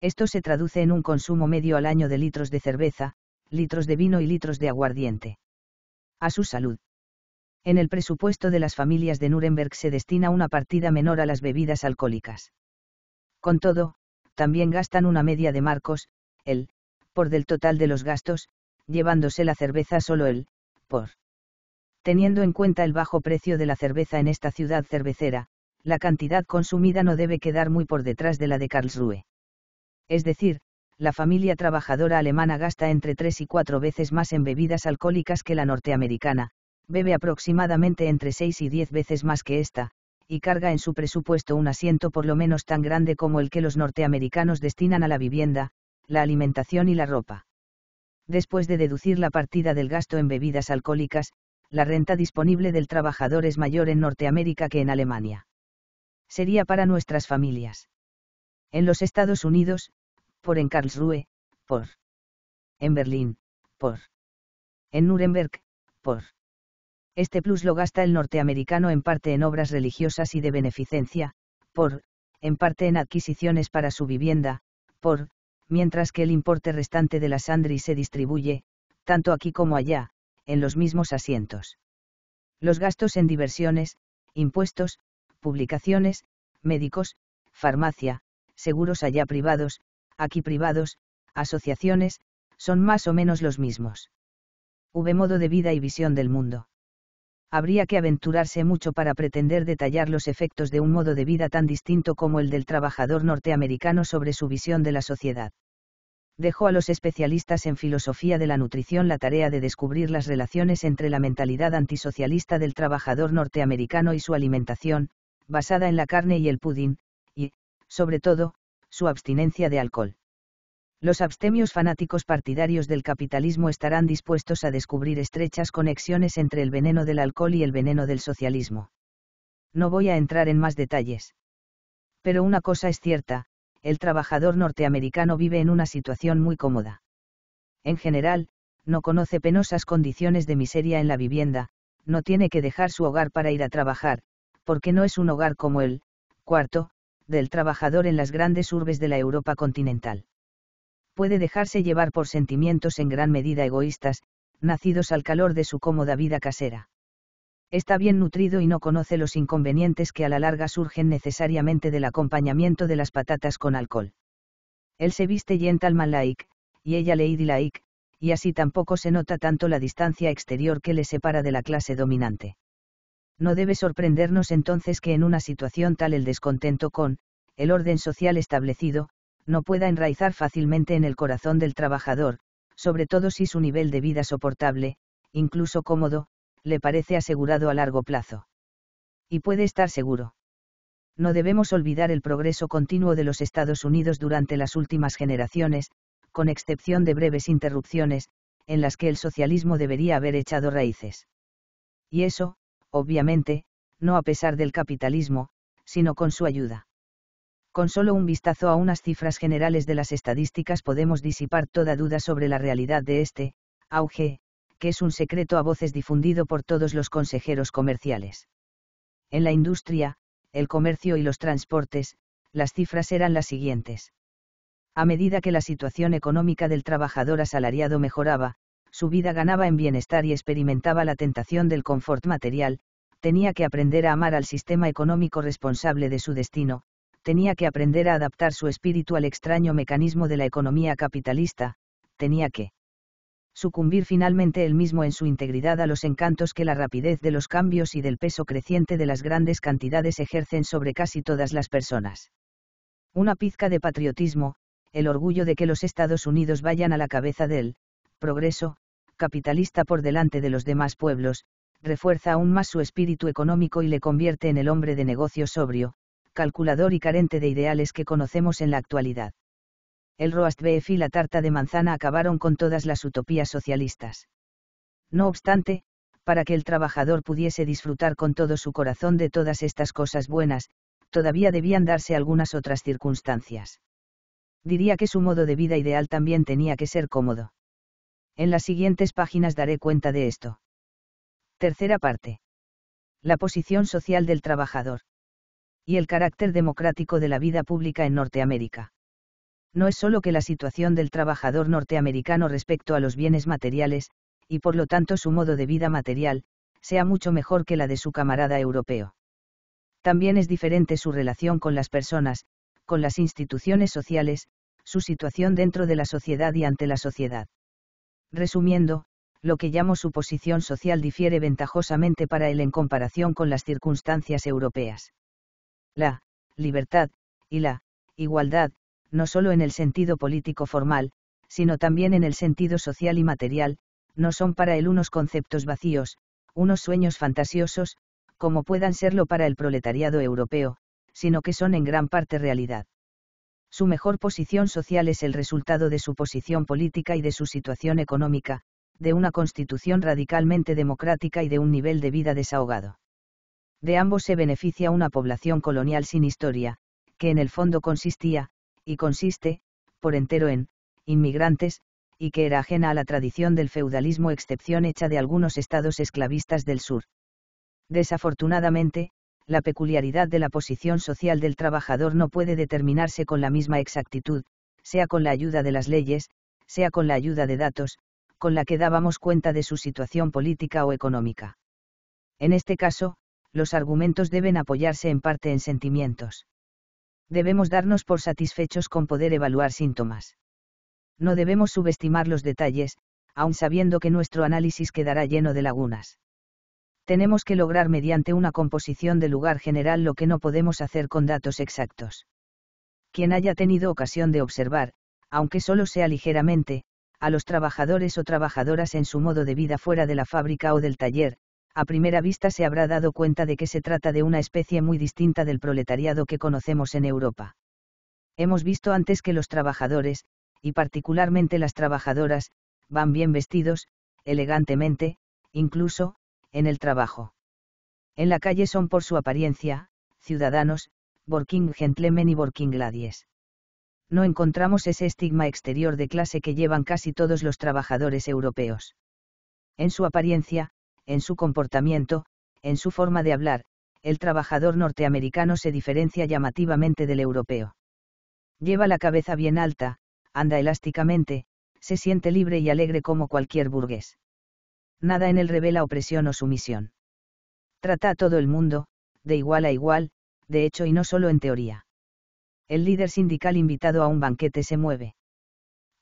Speaker 1: Esto se traduce en un consumo medio al año de litros de cerveza, litros de vino y litros de aguardiente. A su salud. En el presupuesto de las familias de Nuremberg se destina una partida menor a las bebidas alcohólicas. Con todo, también gastan una media de marcos, el, por del total de los gastos, llevándose la cerveza solo el, por teniendo en cuenta el bajo precio de la cerveza en esta ciudad cervecera, la cantidad consumida no debe quedar muy por detrás de la de Karlsruhe. Es decir, la familia trabajadora alemana gasta entre tres y cuatro veces más en bebidas alcohólicas que la norteamericana, bebe aproximadamente entre seis y diez veces más que esta, y carga en su presupuesto un asiento por lo menos tan grande como el que los norteamericanos destinan a la vivienda, la alimentación y la ropa. Después de deducir la partida del gasto en bebidas alcohólicas, la renta disponible del trabajador es mayor en Norteamérica que en Alemania. Sería para nuestras familias. En los Estados Unidos, por en Karlsruhe, por. En Berlín, por. En Nuremberg, por. Este plus lo gasta el norteamericano en parte en obras religiosas y de beneficencia, por, en parte en adquisiciones para su vivienda, por, mientras que el importe restante de la Sandri se distribuye, tanto aquí como allá, en los mismos asientos. Los gastos en diversiones, impuestos, publicaciones, médicos, farmacia, seguros allá privados, aquí privados, asociaciones, son más o menos los mismos. V modo de vida y visión del mundo. Habría que aventurarse mucho para pretender detallar los efectos de un modo de vida tan distinto como el del trabajador norteamericano sobre su visión de la sociedad dejó a los especialistas en filosofía de la nutrición la tarea de descubrir las relaciones entre la mentalidad antisocialista del trabajador norteamericano y su alimentación, basada en la carne y el pudín, y, sobre todo, su abstinencia de alcohol. Los abstemios fanáticos partidarios del capitalismo estarán dispuestos a descubrir estrechas conexiones entre el veneno del alcohol y el veneno del socialismo. No voy a entrar en más detalles. Pero una cosa es cierta, el trabajador norteamericano vive en una situación muy cómoda. En general, no conoce penosas condiciones de miseria en la vivienda, no tiene que dejar su hogar para ir a trabajar, porque no es un hogar como el, cuarto, del trabajador en las grandes urbes de la Europa continental. Puede dejarse llevar por sentimientos en gran medida egoístas, nacidos al calor de su cómoda vida casera está bien nutrido y no conoce los inconvenientes que a la larga surgen necesariamente del acompañamiento de las patatas con alcohol. Él se viste gentleman like, y ella lady like, y así tampoco se nota tanto la distancia exterior que le separa de la clase dominante. No debe sorprendernos entonces que en una situación tal el descontento con, el orden social establecido, no pueda enraizar fácilmente en el corazón del trabajador, sobre todo si su nivel de vida soportable, incluso cómodo, le parece asegurado a largo plazo. Y puede estar seguro. No debemos olvidar el progreso continuo de los Estados Unidos durante las últimas generaciones, con excepción de breves interrupciones, en las que el socialismo debería haber echado raíces. Y eso, obviamente, no a pesar del capitalismo, sino con su ayuda. Con solo un vistazo a unas cifras generales de las estadísticas podemos disipar toda duda sobre la realidad de este, auge, que es un secreto a voces difundido por todos los consejeros comerciales. En la industria, el comercio y los transportes, las cifras eran las siguientes. A medida que la situación económica del trabajador asalariado mejoraba, su vida ganaba en bienestar y experimentaba la tentación del confort material, tenía que aprender a amar al sistema económico responsable de su destino, tenía que aprender a adaptar su espíritu al extraño mecanismo de la economía capitalista, tenía que sucumbir finalmente él mismo en su integridad a los encantos que la rapidez de los cambios y del peso creciente de las grandes cantidades ejercen sobre casi todas las personas. Una pizca de patriotismo, el orgullo de que los Estados Unidos vayan a la cabeza del progreso, capitalista por delante de los demás pueblos, refuerza aún más su espíritu económico y le convierte en el hombre de negocio sobrio, calculador y carente de ideales que conocemos en la actualidad el roast beef y la tarta de manzana acabaron con todas las utopías socialistas. No obstante, para que el trabajador pudiese disfrutar con todo su corazón de todas estas cosas buenas, todavía debían darse algunas otras circunstancias. Diría que su modo de vida ideal también tenía que ser cómodo. En las siguientes páginas daré cuenta de esto. Tercera parte. La posición social del trabajador. Y el carácter democrático de la vida pública en Norteamérica. No es solo que la situación del trabajador norteamericano respecto a los bienes materiales, y por lo tanto su modo de vida material, sea mucho mejor que la de su camarada europeo. También es diferente su relación con las personas, con las instituciones sociales, su situación dentro de la sociedad y ante la sociedad. Resumiendo, lo que llamo su posición social difiere ventajosamente para él en comparación con las circunstancias europeas. La libertad y la igualdad no solo en el sentido político formal, sino también en el sentido social y material, no son para él unos conceptos vacíos, unos sueños fantasiosos, como puedan serlo para el proletariado europeo, sino que son en gran parte realidad. Su mejor posición social es el resultado de su posición política y de su situación económica, de una constitución radicalmente democrática y de un nivel de vida desahogado. De ambos se beneficia una población colonial sin historia, que en el fondo consistía, y consiste, por entero en, inmigrantes, y que era ajena a la tradición del feudalismo excepción hecha de algunos estados esclavistas del sur. Desafortunadamente, la peculiaridad de la posición social del trabajador no puede determinarse con la misma exactitud, sea con la ayuda de las leyes, sea con la ayuda de datos, con la que dábamos cuenta de su situación política o económica. En este caso, los argumentos deben apoyarse en parte en sentimientos debemos darnos por satisfechos con poder evaluar síntomas. No debemos subestimar los detalles, aun sabiendo que nuestro análisis quedará lleno de lagunas. Tenemos que lograr mediante una composición de lugar general lo que no podemos hacer con datos exactos. Quien haya tenido ocasión de observar, aunque solo sea ligeramente, a los trabajadores o trabajadoras en su modo de vida fuera de la fábrica o del taller, a primera vista se habrá dado cuenta de que se trata de una especie muy distinta del proletariado que conocemos en Europa. Hemos visto antes que los trabajadores, y particularmente las trabajadoras, van bien vestidos, elegantemente, incluso, en el trabajo. En la calle son por su apariencia, ciudadanos, working gentlemen y working ladies. No encontramos ese estigma exterior de clase que llevan casi todos los trabajadores europeos. En su apariencia, en su comportamiento, en su forma de hablar, el trabajador norteamericano se diferencia llamativamente del europeo. Lleva la cabeza bien alta, anda elásticamente, se siente libre y alegre como cualquier burgués. Nada en él revela opresión o sumisión. Trata a todo el mundo, de igual a igual, de hecho y no solo en teoría. El líder sindical invitado a un banquete se mueve.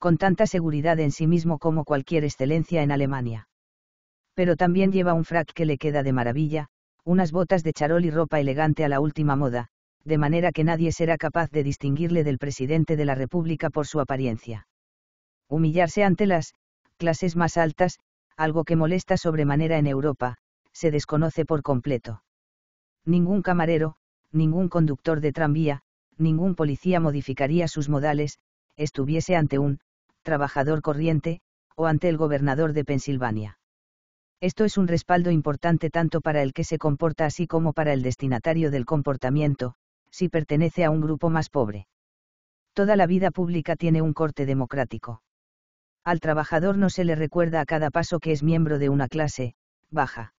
Speaker 1: Con tanta seguridad en sí mismo como cualquier excelencia en Alemania pero también lleva un frac que le queda de maravilla, unas botas de charol y ropa elegante a la última moda, de manera que nadie será capaz de distinguirle del presidente de la República por su apariencia. Humillarse ante las clases más altas, algo que molesta sobremanera en Europa, se desconoce por completo. Ningún camarero, ningún conductor de tranvía, ningún policía modificaría sus modales, estuviese ante un trabajador corriente, o ante el gobernador de Pensilvania. Esto es un respaldo importante tanto para el que se comporta así como para el destinatario del comportamiento, si pertenece a un grupo más pobre. Toda la vida pública tiene un corte democrático. Al trabajador no se le recuerda a cada paso que es miembro de una clase, baja.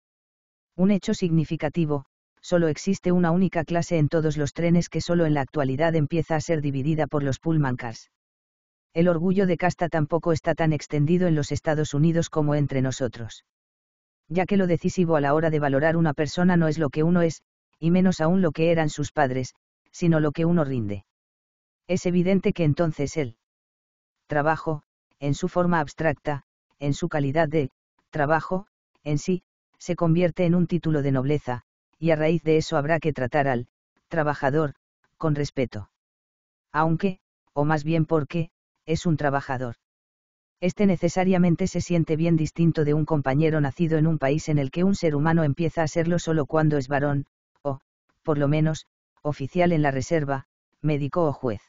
Speaker 1: Un hecho significativo, solo existe una única clase en todos los trenes que solo en la actualidad empieza a ser dividida por los pullman cars. El orgullo de casta tampoco está tan extendido en los Estados Unidos como entre nosotros ya que lo decisivo a la hora de valorar una persona no es lo que uno es, y menos aún lo que eran sus padres, sino lo que uno rinde. Es evidente que entonces el trabajo, en su forma abstracta, en su calidad de trabajo, en sí, se convierte en un título de nobleza, y a raíz de eso habrá que tratar al trabajador, con respeto. Aunque, o más bien porque, es un trabajador este necesariamente se siente bien distinto de un compañero nacido en un país en el que un ser humano empieza a serlo solo cuando es varón, o, por lo menos, oficial en la reserva, médico o juez.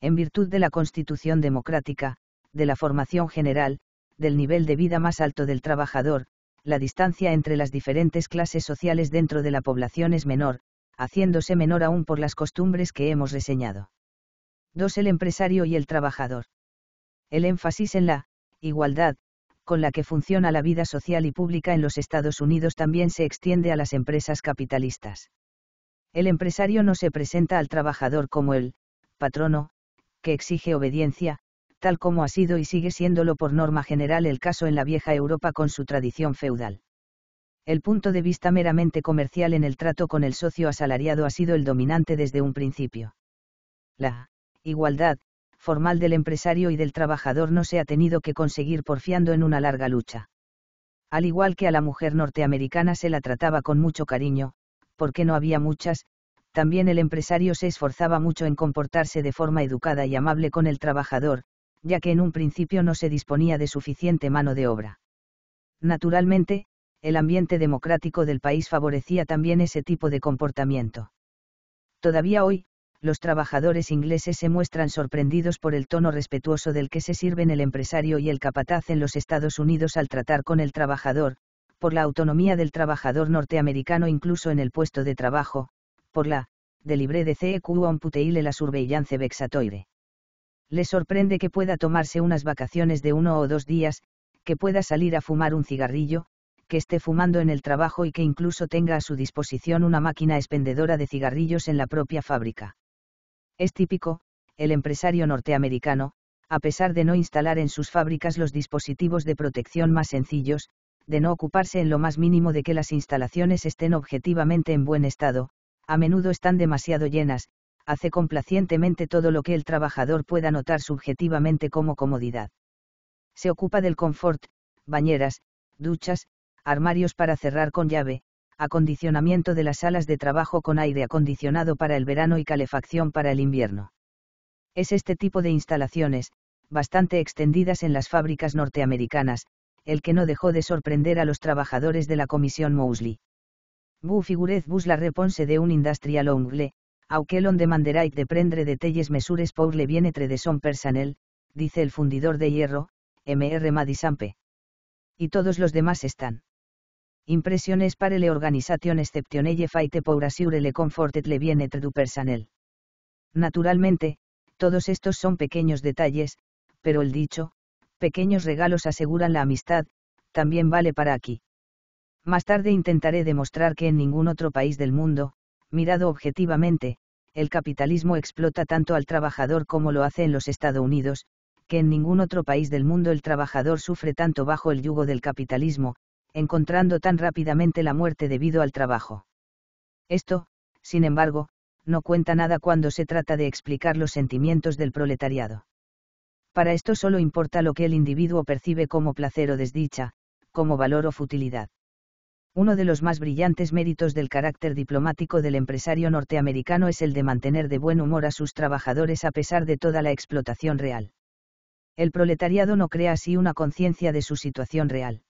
Speaker 1: En virtud de la constitución democrática, de la formación general, del nivel de vida más alto del trabajador, la distancia entre las diferentes clases sociales dentro de la población es menor, haciéndose menor aún por las costumbres que hemos reseñado. 2. El empresario y el trabajador el énfasis en la igualdad, con la que funciona la vida social y pública en los Estados Unidos también se extiende a las empresas capitalistas. El empresario no se presenta al trabajador como el patrono, que exige obediencia, tal como ha sido y sigue siéndolo por norma general el caso en la vieja Europa con su tradición feudal. El punto de vista meramente comercial en el trato con el socio asalariado ha sido el dominante desde un principio. La igualdad, formal del empresario y del trabajador no se ha tenido que conseguir porfiando en una larga lucha. Al igual que a la mujer norteamericana se la trataba con mucho cariño, porque no había muchas, también el empresario se esforzaba mucho en comportarse de forma educada y amable con el trabajador, ya que en un principio no se disponía de suficiente mano de obra. Naturalmente, el ambiente democrático del país favorecía también ese tipo de comportamiento. Todavía hoy, los trabajadores ingleses se muestran sorprendidos por el tono respetuoso del que se sirven el empresario y el capataz en los Estados Unidos al tratar con el trabajador, por la autonomía del trabajador norteamericano incluso en el puesto de trabajo, por la, de libre de CEQ puteile la surveillance vexatoire. Le sorprende que pueda tomarse unas vacaciones de uno o dos días, que pueda salir a fumar un cigarrillo, que esté fumando en el trabajo y que incluso tenga a su disposición una máquina expendedora de cigarrillos en la propia fábrica. Es típico, el empresario norteamericano, a pesar de no instalar en sus fábricas los dispositivos de protección más sencillos, de no ocuparse en lo más mínimo de que las instalaciones estén objetivamente en buen estado, a menudo están demasiado llenas, hace complacientemente todo lo que el trabajador pueda notar subjetivamente como comodidad. Se ocupa del confort, bañeras, duchas, armarios para cerrar con llave, acondicionamiento de las salas de trabajo con aire acondicionado para el verano y calefacción para el invierno. Es este tipo de instalaciones, bastante extendidas en las fábricas norteamericanas, el que no dejó de sorprender a los trabajadores de la comisión Mosley. Bu figurez bus la reponse de un industrial ongle, auquel on demanderait de prendre de telles mesures pour le bien de son personnel, dice el fundidor de hierro, MR Madisampe. Y todos los demás están. Impresiones para le organización exceptionelle faite pour assurer le confort et le bien-être du personnel. Naturalmente, todos estos son pequeños detalles, pero el dicho, pequeños regalos aseguran la amistad, también vale para aquí. Más tarde intentaré demostrar que en ningún otro país del mundo, mirado objetivamente, el capitalismo explota tanto al trabajador como lo hace en los Estados Unidos, que en ningún otro país del mundo el trabajador sufre tanto bajo el yugo del capitalismo, encontrando tan rápidamente la muerte debido al trabajo. Esto, sin embargo, no cuenta nada cuando se trata de explicar los sentimientos del proletariado. Para esto solo importa lo que el individuo percibe como placer o desdicha, como valor o futilidad. Uno de los más brillantes méritos del carácter diplomático del empresario norteamericano es el de mantener de buen humor a sus trabajadores a pesar de toda la explotación real. El proletariado no crea así una conciencia de su situación real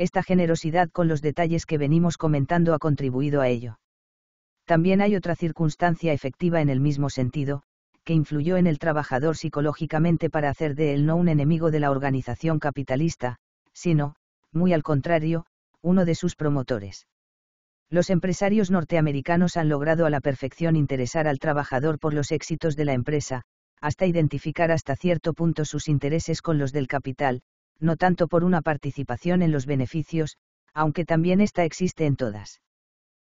Speaker 1: esta generosidad con los detalles que venimos comentando ha contribuido a ello. También hay otra circunstancia efectiva en el mismo sentido, que influyó en el trabajador psicológicamente para hacer de él no un enemigo de la organización capitalista, sino, muy al contrario, uno de sus promotores. Los empresarios norteamericanos han logrado a la perfección interesar al trabajador por los éxitos de la empresa, hasta identificar hasta cierto punto sus intereses con los del capital, no tanto por una participación en los beneficios, aunque también esta existe en todas.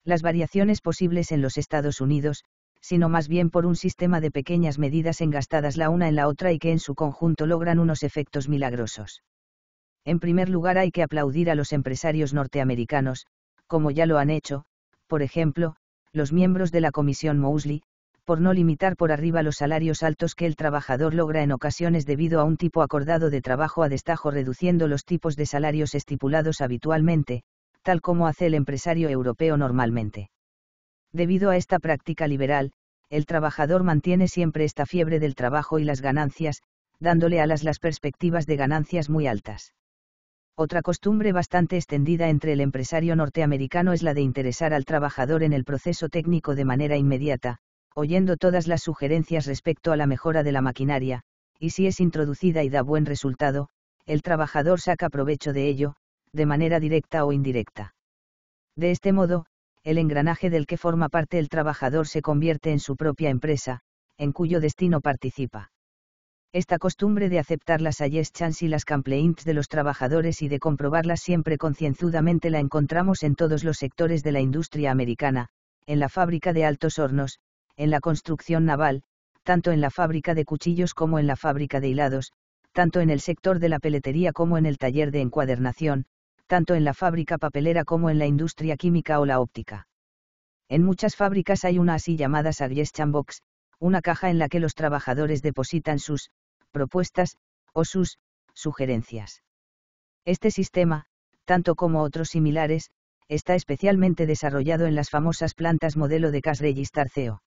Speaker 1: Las variaciones posibles en los Estados Unidos, sino más bien por un sistema de pequeñas medidas engastadas la una en la otra y que en su conjunto logran unos efectos milagrosos. En primer lugar hay que aplaudir a los empresarios norteamericanos, como ya lo han hecho, por ejemplo, los miembros de la Comisión Mosley, por no limitar por arriba los salarios altos que el trabajador logra en ocasiones debido a un tipo acordado de trabajo a destajo reduciendo los tipos de salarios estipulados habitualmente, tal como hace el empresario europeo normalmente. Debido a esta práctica liberal, el trabajador mantiene siempre esta fiebre del trabajo y las ganancias, dándole alas las perspectivas de ganancias muy altas. Otra costumbre bastante extendida entre el empresario norteamericano es la de interesar al trabajador en el proceso técnico de manera inmediata, oyendo todas las sugerencias respecto a la mejora de la maquinaria, y si es introducida y da buen resultado, el trabajador saca provecho de ello, de manera directa o indirecta. De este modo, el engranaje del que forma parte el trabajador se convierte en su propia empresa, en cuyo destino participa. Esta costumbre de aceptar las chance y las complaints de los trabajadores y de comprobarlas siempre concienzudamente la encontramos en todos los sectores de la industria americana, en la fábrica de altos hornos, en la construcción naval, tanto en la fábrica de cuchillos como en la fábrica de hilados, tanto en el sector de la peletería como en el taller de encuadernación, tanto en la fábrica papelera como en la industria química o la óptica. En muchas fábricas hay una así llamada suggestion box, una caja en la que los trabajadores depositan sus propuestas o sus sugerencias. Este sistema, tanto como otros similares, está especialmente desarrollado en las famosas plantas modelo de Cas CEO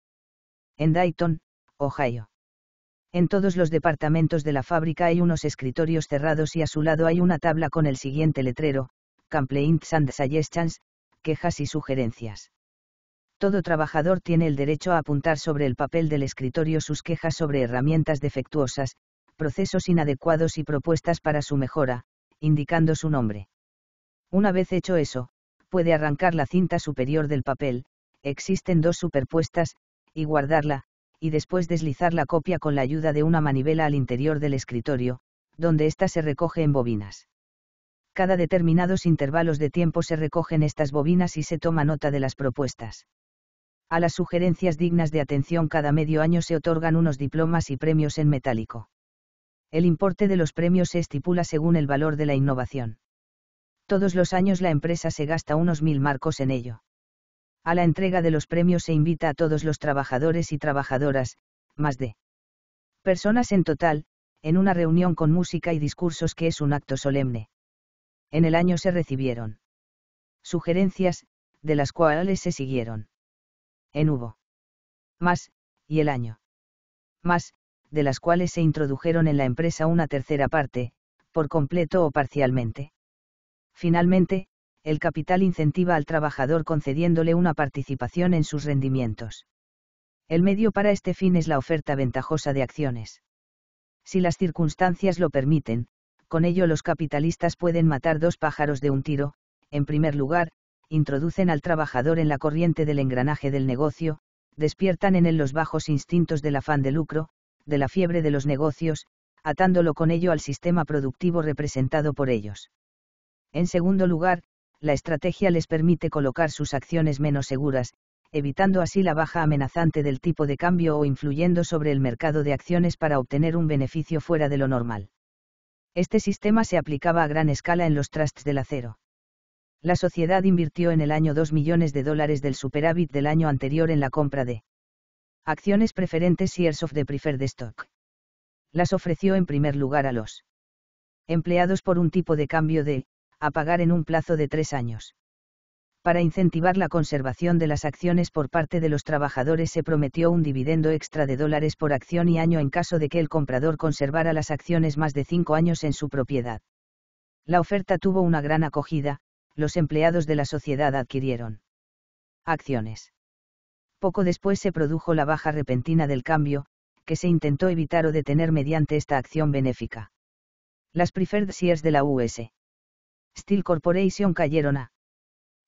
Speaker 1: en Dayton, Ohio. En todos los departamentos de la fábrica hay unos escritorios cerrados y a su lado hay una tabla con el siguiente letrero, Complaints and Suggestions, quejas y sugerencias. Todo trabajador tiene el derecho a apuntar sobre el papel del escritorio sus quejas sobre herramientas defectuosas, procesos inadecuados y propuestas para su mejora, indicando su nombre. Una vez hecho eso, puede arrancar la cinta superior del papel, existen dos superpuestas, y guardarla, y después deslizar la copia con la ayuda de una manivela al interior del escritorio, donde ésta se recoge en bobinas. Cada determinados intervalos de tiempo se recogen estas bobinas y se toma nota de las propuestas. A las sugerencias dignas de atención cada medio año se otorgan unos diplomas y premios en metálico. El importe de los premios se estipula según el valor de la innovación. Todos los años la empresa se gasta unos mil marcos en ello. A la entrega de los premios se invita a todos los trabajadores y trabajadoras, más de personas en total, en una reunión con música y discursos que es un acto solemne. En el año se recibieron sugerencias, de las cuales se siguieron. En hubo más, y el año más, de las cuales se introdujeron en la empresa una tercera parte, por completo o parcialmente. Finalmente, el capital incentiva al trabajador concediéndole una participación en sus rendimientos. El medio para este fin es la oferta ventajosa de acciones. Si las circunstancias lo permiten, con ello los capitalistas pueden matar dos pájaros de un tiro, en primer lugar, introducen al trabajador en la corriente del engranaje del negocio, despiertan en él los bajos instintos del afán de lucro, de la fiebre de los negocios, atándolo con ello al sistema productivo representado por ellos. En segundo lugar, la estrategia les permite colocar sus acciones menos seguras, evitando así la baja amenazante del tipo de cambio o influyendo sobre el mercado de acciones para obtener un beneficio fuera de lo normal. Este sistema se aplicaba a gran escala en los trusts del acero. La sociedad invirtió en el año 2 millones de dólares del superávit del año anterior en la compra de acciones preferentes Shares of the Preferred Stock. Las ofreció en primer lugar a los empleados por un tipo de cambio de a pagar en un plazo de tres años. Para incentivar la conservación de las acciones por parte de los trabajadores se prometió un dividendo extra de dólares por acción y año en caso de que el comprador conservara las acciones más de cinco años en su propiedad. La oferta tuvo una gran acogida, los empleados de la sociedad adquirieron acciones. Poco después se produjo la baja repentina del cambio, que se intentó evitar o detener mediante esta acción benéfica. Las preferred de la US. Steel Corporation cayeron a.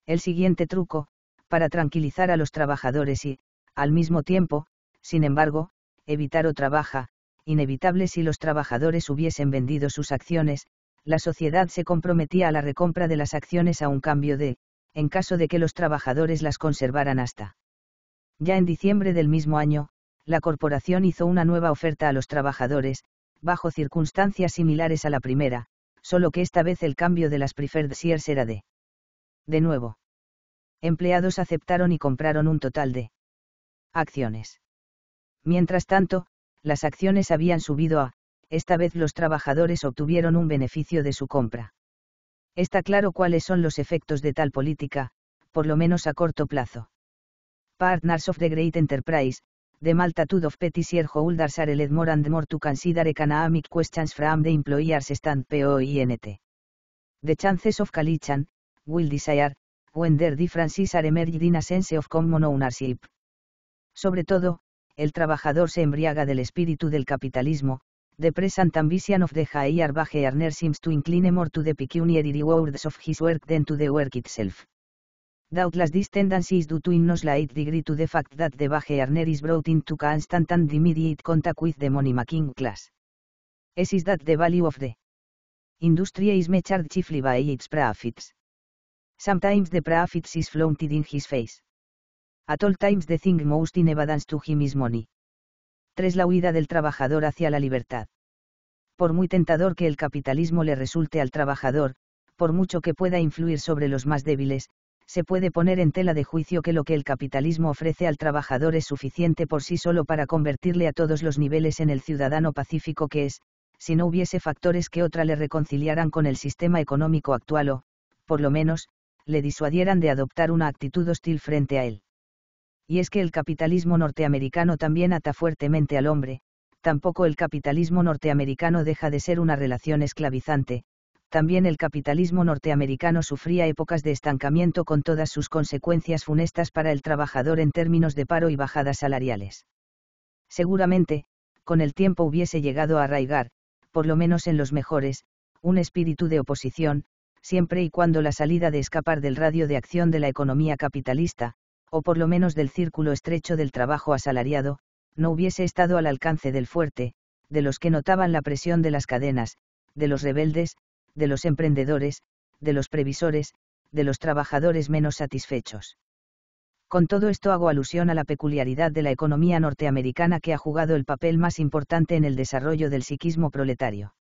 Speaker 1: El siguiente truco, para tranquilizar a los trabajadores y, al mismo tiempo, sin embargo, evitar otra baja, inevitable si los trabajadores hubiesen vendido sus acciones, la sociedad se comprometía a la recompra de las acciones a un cambio de, en caso de que los trabajadores las conservaran hasta. Ya en diciembre del mismo año, la corporación hizo una nueva oferta a los trabajadores, bajo circunstancias similares a la primera, solo que esta vez el cambio de las preferred shares era de. De nuevo. Empleados aceptaron y compraron un total de acciones. Mientras tanto, las acciones habían subido a, esta vez los trabajadores obtuvieron un beneficio de su compra. Está claro cuáles son los efectos de tal política, por lo menos a corto plazo. Partners of the Great Enterprise, the multitude of petitier holders are led more and more to consider economic questions from the employer's POINT. The chances of Kalichan, will desire, when their Francis are emerged in a sense of common ownership. Sobre todo, el trabajador se embriaga del espíritu del capitalismo, the present ambition of the higher wage earner seems to incline more to the pecuniary rewards of his work than to the work itself. Doubtless this tendency is due to slight degree to the fact that the wage Arner is brought into constant and immediate contact with the money-making class. S is that the value of the industry is measured chiefly by its profits. Sometimes the profits is flaunted in his face. At all times the thing most in evidence to him is money. 3. La huida del trabajador hacia la libertad. Por muy tentador que el capitalismo le resulte al trabajador, por mucho que pueda influir sobre los más débiles, se puede poner en tela de juicio que lo que el capitalismo ofrece al trabajador es suficiente por sí solo para convertirle a todos los niveles en el ciudadano pacífico que es, si no hubiese factores que otra le reconciliaran con el sistema económico actual o, por lo menos, le disuadieran de adoptar una actitud hostil frente a él. Y es que el capitalismo norteamericano también ata fuertemente al hombre, tampoco el capitalismo norteamericano deja de ser una relación esclavizante, también el capitalismo norteamericano sufría épocas de estancamiento con todas sus consecuencias funestas para el trabajador en términos de paro y bajadas salariales. Seguramente, con el tiempo hubiese llegado a arraigar, por lo menos en los mejores, un espíritu de oposición, siempre y cuando la salida de escapar del radio de acción de la economía capitalista, o por lo menos del círculo estrecho del trabajo asalariado, no hubiese estado al alcance del fuerte, de los que notaban la presión de las cadenas, de los rebeldes, de los emprendedores, de los previsores, de los trabajadores menos satisfechos. Con todo esto hago alusión a la peculiaridad de la economía norteamericana que ha jugado el papel más importante en el desarrollo del psiquismo proletario.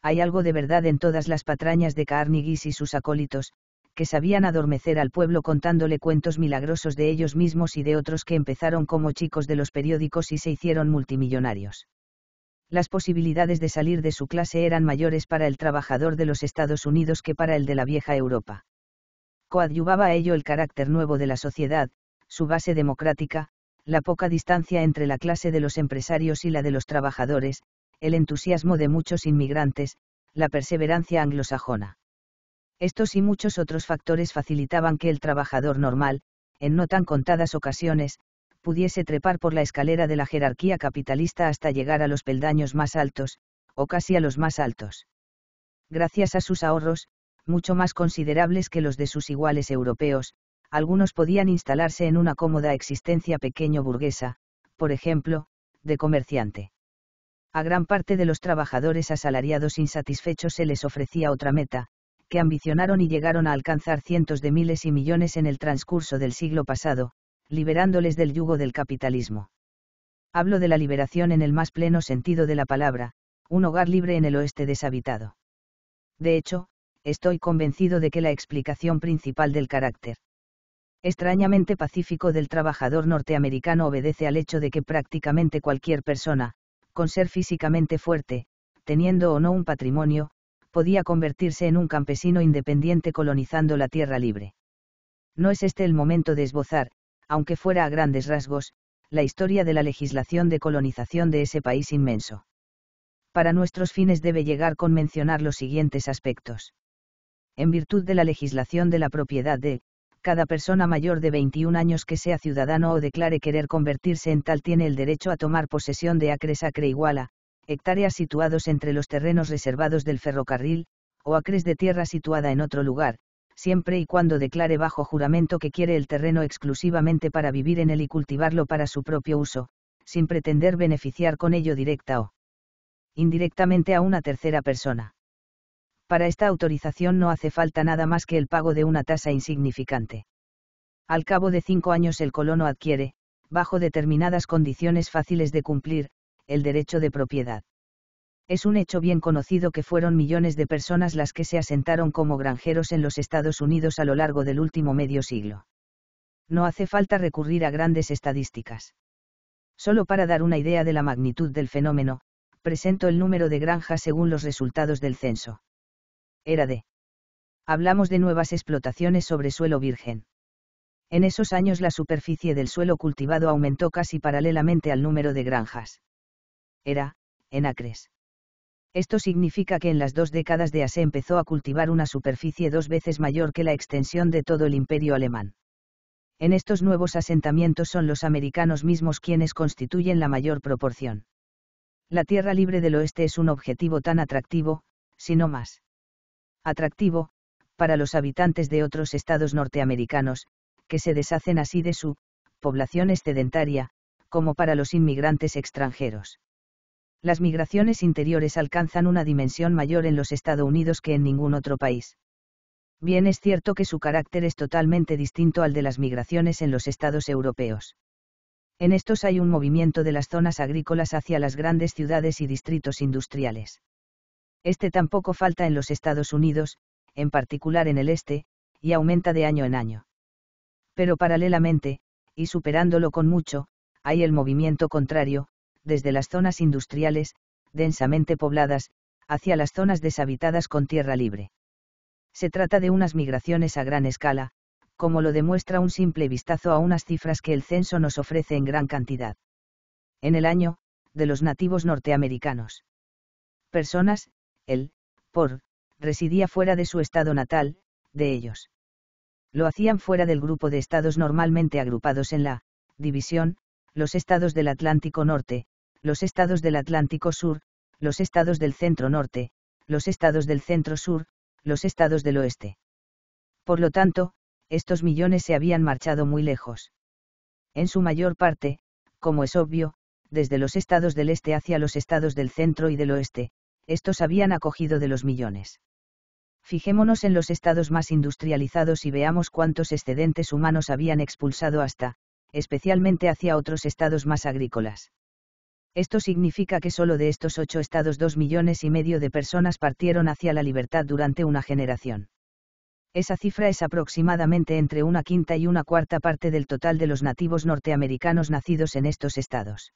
Speaker 1: Hay algo de verdad en todas las patrañas de Carnegie y sus acólitos, que sabían adormecer al pueblo contándole cuentos milagrosos de ellos mismos y de otros que empezaron como chicos de los periódicos y se hicieron multimillonarios las posibilidades de salir de su clase eran mayores para el trabajador de los Estados Unidos que para el de la vieja Europa. Coadyuvaba a ello el carácter nuevo de la sociedad, su base democrática, la poca distancia entre la clase de los empresarios y la de los trabajadores, el entusiasmo de muchos inmigrantes, la perseverancia anglosajona. Estos y muchos otros factores facilitaban que el trabajador normal, en no tan contadas ocasiones, pudiese trepar por la escalera de la jerarquía capitalista hasta llegar a los peldaños más altos, o casi a los más altos. Gracias a sus ahorros, mucho más considerables que los de sus iguales europeos, algunos podían instalarse en una cómoda existencia pequeño burguesa, por ejemplo, de comerciante. A gran parte de los trabajadores asalariados insatisfechos se les ofrecía otra meta, que ambicionaron y llegaron a alcanzar cientos de miles y millones en el transcurso del siglo pasado, liberándoles del yugo del capitalismo. Hablo de la liberación en el más pleno sentido de la palabra, un hogar libre en el oeste deshabitado. De hecho, estoy convencido de que la explicación principal del carácter extrañamente pacífico del trabajador norteamericano obedece al hecho de que prácticamente cualquier persona, con ser físicamente fuerte, teniendo o no un patrimonio, podía convertirse en un campesino independiente colonizando la tierra libre. No es este el momento de esbozar, aunque fuera a grandes rasgos, la historia de la legislación de colonización de ese país inmenso. Para nuestros fines debe llegar con mencionar los siguientes aspectos. En virtud de la legislación de la propiedad de, cada persona mayor de 21 años que sea ciudadano o declare querer convertirse en tal tiene el derecho a tomar posesión de acres acre iguala, hectáreas situados entre los terrenos reservados del ferrocarril, o acres de tierra situada en otro lugar, siempre y cuando declare bajo juramento que quiere el terreno exclusivamente para vivir en él y cultivarlo para su propio uso, sin pretender beneficiar con ello directa o indirectamente a una tercera persona. Para esta autorización no hace falta nada más que el pago de una tasa insignificante. Al cabo de cinco años el colono adquiere, bajo determinadas condiciones fáciles de cumplir, el derecho de propiedad. Es un hecho bien conocido que fueron millones de personas las que se asentaron como granjeros en los Estados Unidos a lo largo del último medio siglo. No hace falta recurrir a grandes estadísticas. Solo para dar una idea de la magnitud del fenómeno, presento el número de granjas según los resultados del censo. Era de. Hablamos de nuevas explotaciones sobre suelo virgen. En esos años la superficie del suelo cultivado aumentó casi paralelamente al número de granjas. Era, en acres esto significa que en las dos décadas de Ase empezó a cultivar una superficie dos veces mayor que la extensión de todo el imperio alemán. En estos nuevos asentamientos son los americanos mismos quienes constituyen la mayor proporción. La tierra libre del oeste es un objetivo tan atractivo, si no más. Atractivo, para los habitantes de otros estados norteamericanos, que se deshacen así de su población excedentaria, como para los inmigrantes extranjeros las migraciones interiores alcanzan una dimensión mayor en los Estados Unidos que en ningún otro país. Bien es cierto que su carácter es totalmente distinto al de las migraciones en los estados europeos. En estos hay un movimiento de las zonas agrícolas hacia las grandes ciudades y distritos industriales. Este tampoco falta en los Estados Unidos, en particular en el este, y aumenta de año en año. Pero paralelamente, y superándolo con mucho, hay el movimiento contrario, desde las zonas industriales, densamente pobladas, hacia las zonas deshabitadas con tierra libre. Se trata de unas migraciones a gran escala, como lo demuestra un simple vistazo a unas cifras que el censo nos ofrece en gran cantidad. En el año, de los nativos norteamericanos. Personas, el, por, residía fuera de su estado natal, de ellos. Lo hacían fuera del grupo de estados normalmente agrupados en la división, los estados del Atlántico Norte, los estados del Atlántico Sur, los estados del centro norte, los estados del centro sur, los estados del oeste. Por lo tanto, estos millones se habían marchado muy lejos. En su mayor parte, como es obvio, desde los estados del este hacia los estados del centro y del oeste, estos habían acogido de los millones. Fijémonos en los estados más industrializados y veamos cuántos excedentes humanos habían expulsado hasta, especialmente hacia otros estados más agrícolas. Esto significa que solo de estos ocho estados dos millones y medio de personas partieron hacia la libertad durante una generación. Esa cifra es aproximadamente entre una quinta y una cuarta parte del total de los nativos norteamericanos nacidos en estos estados.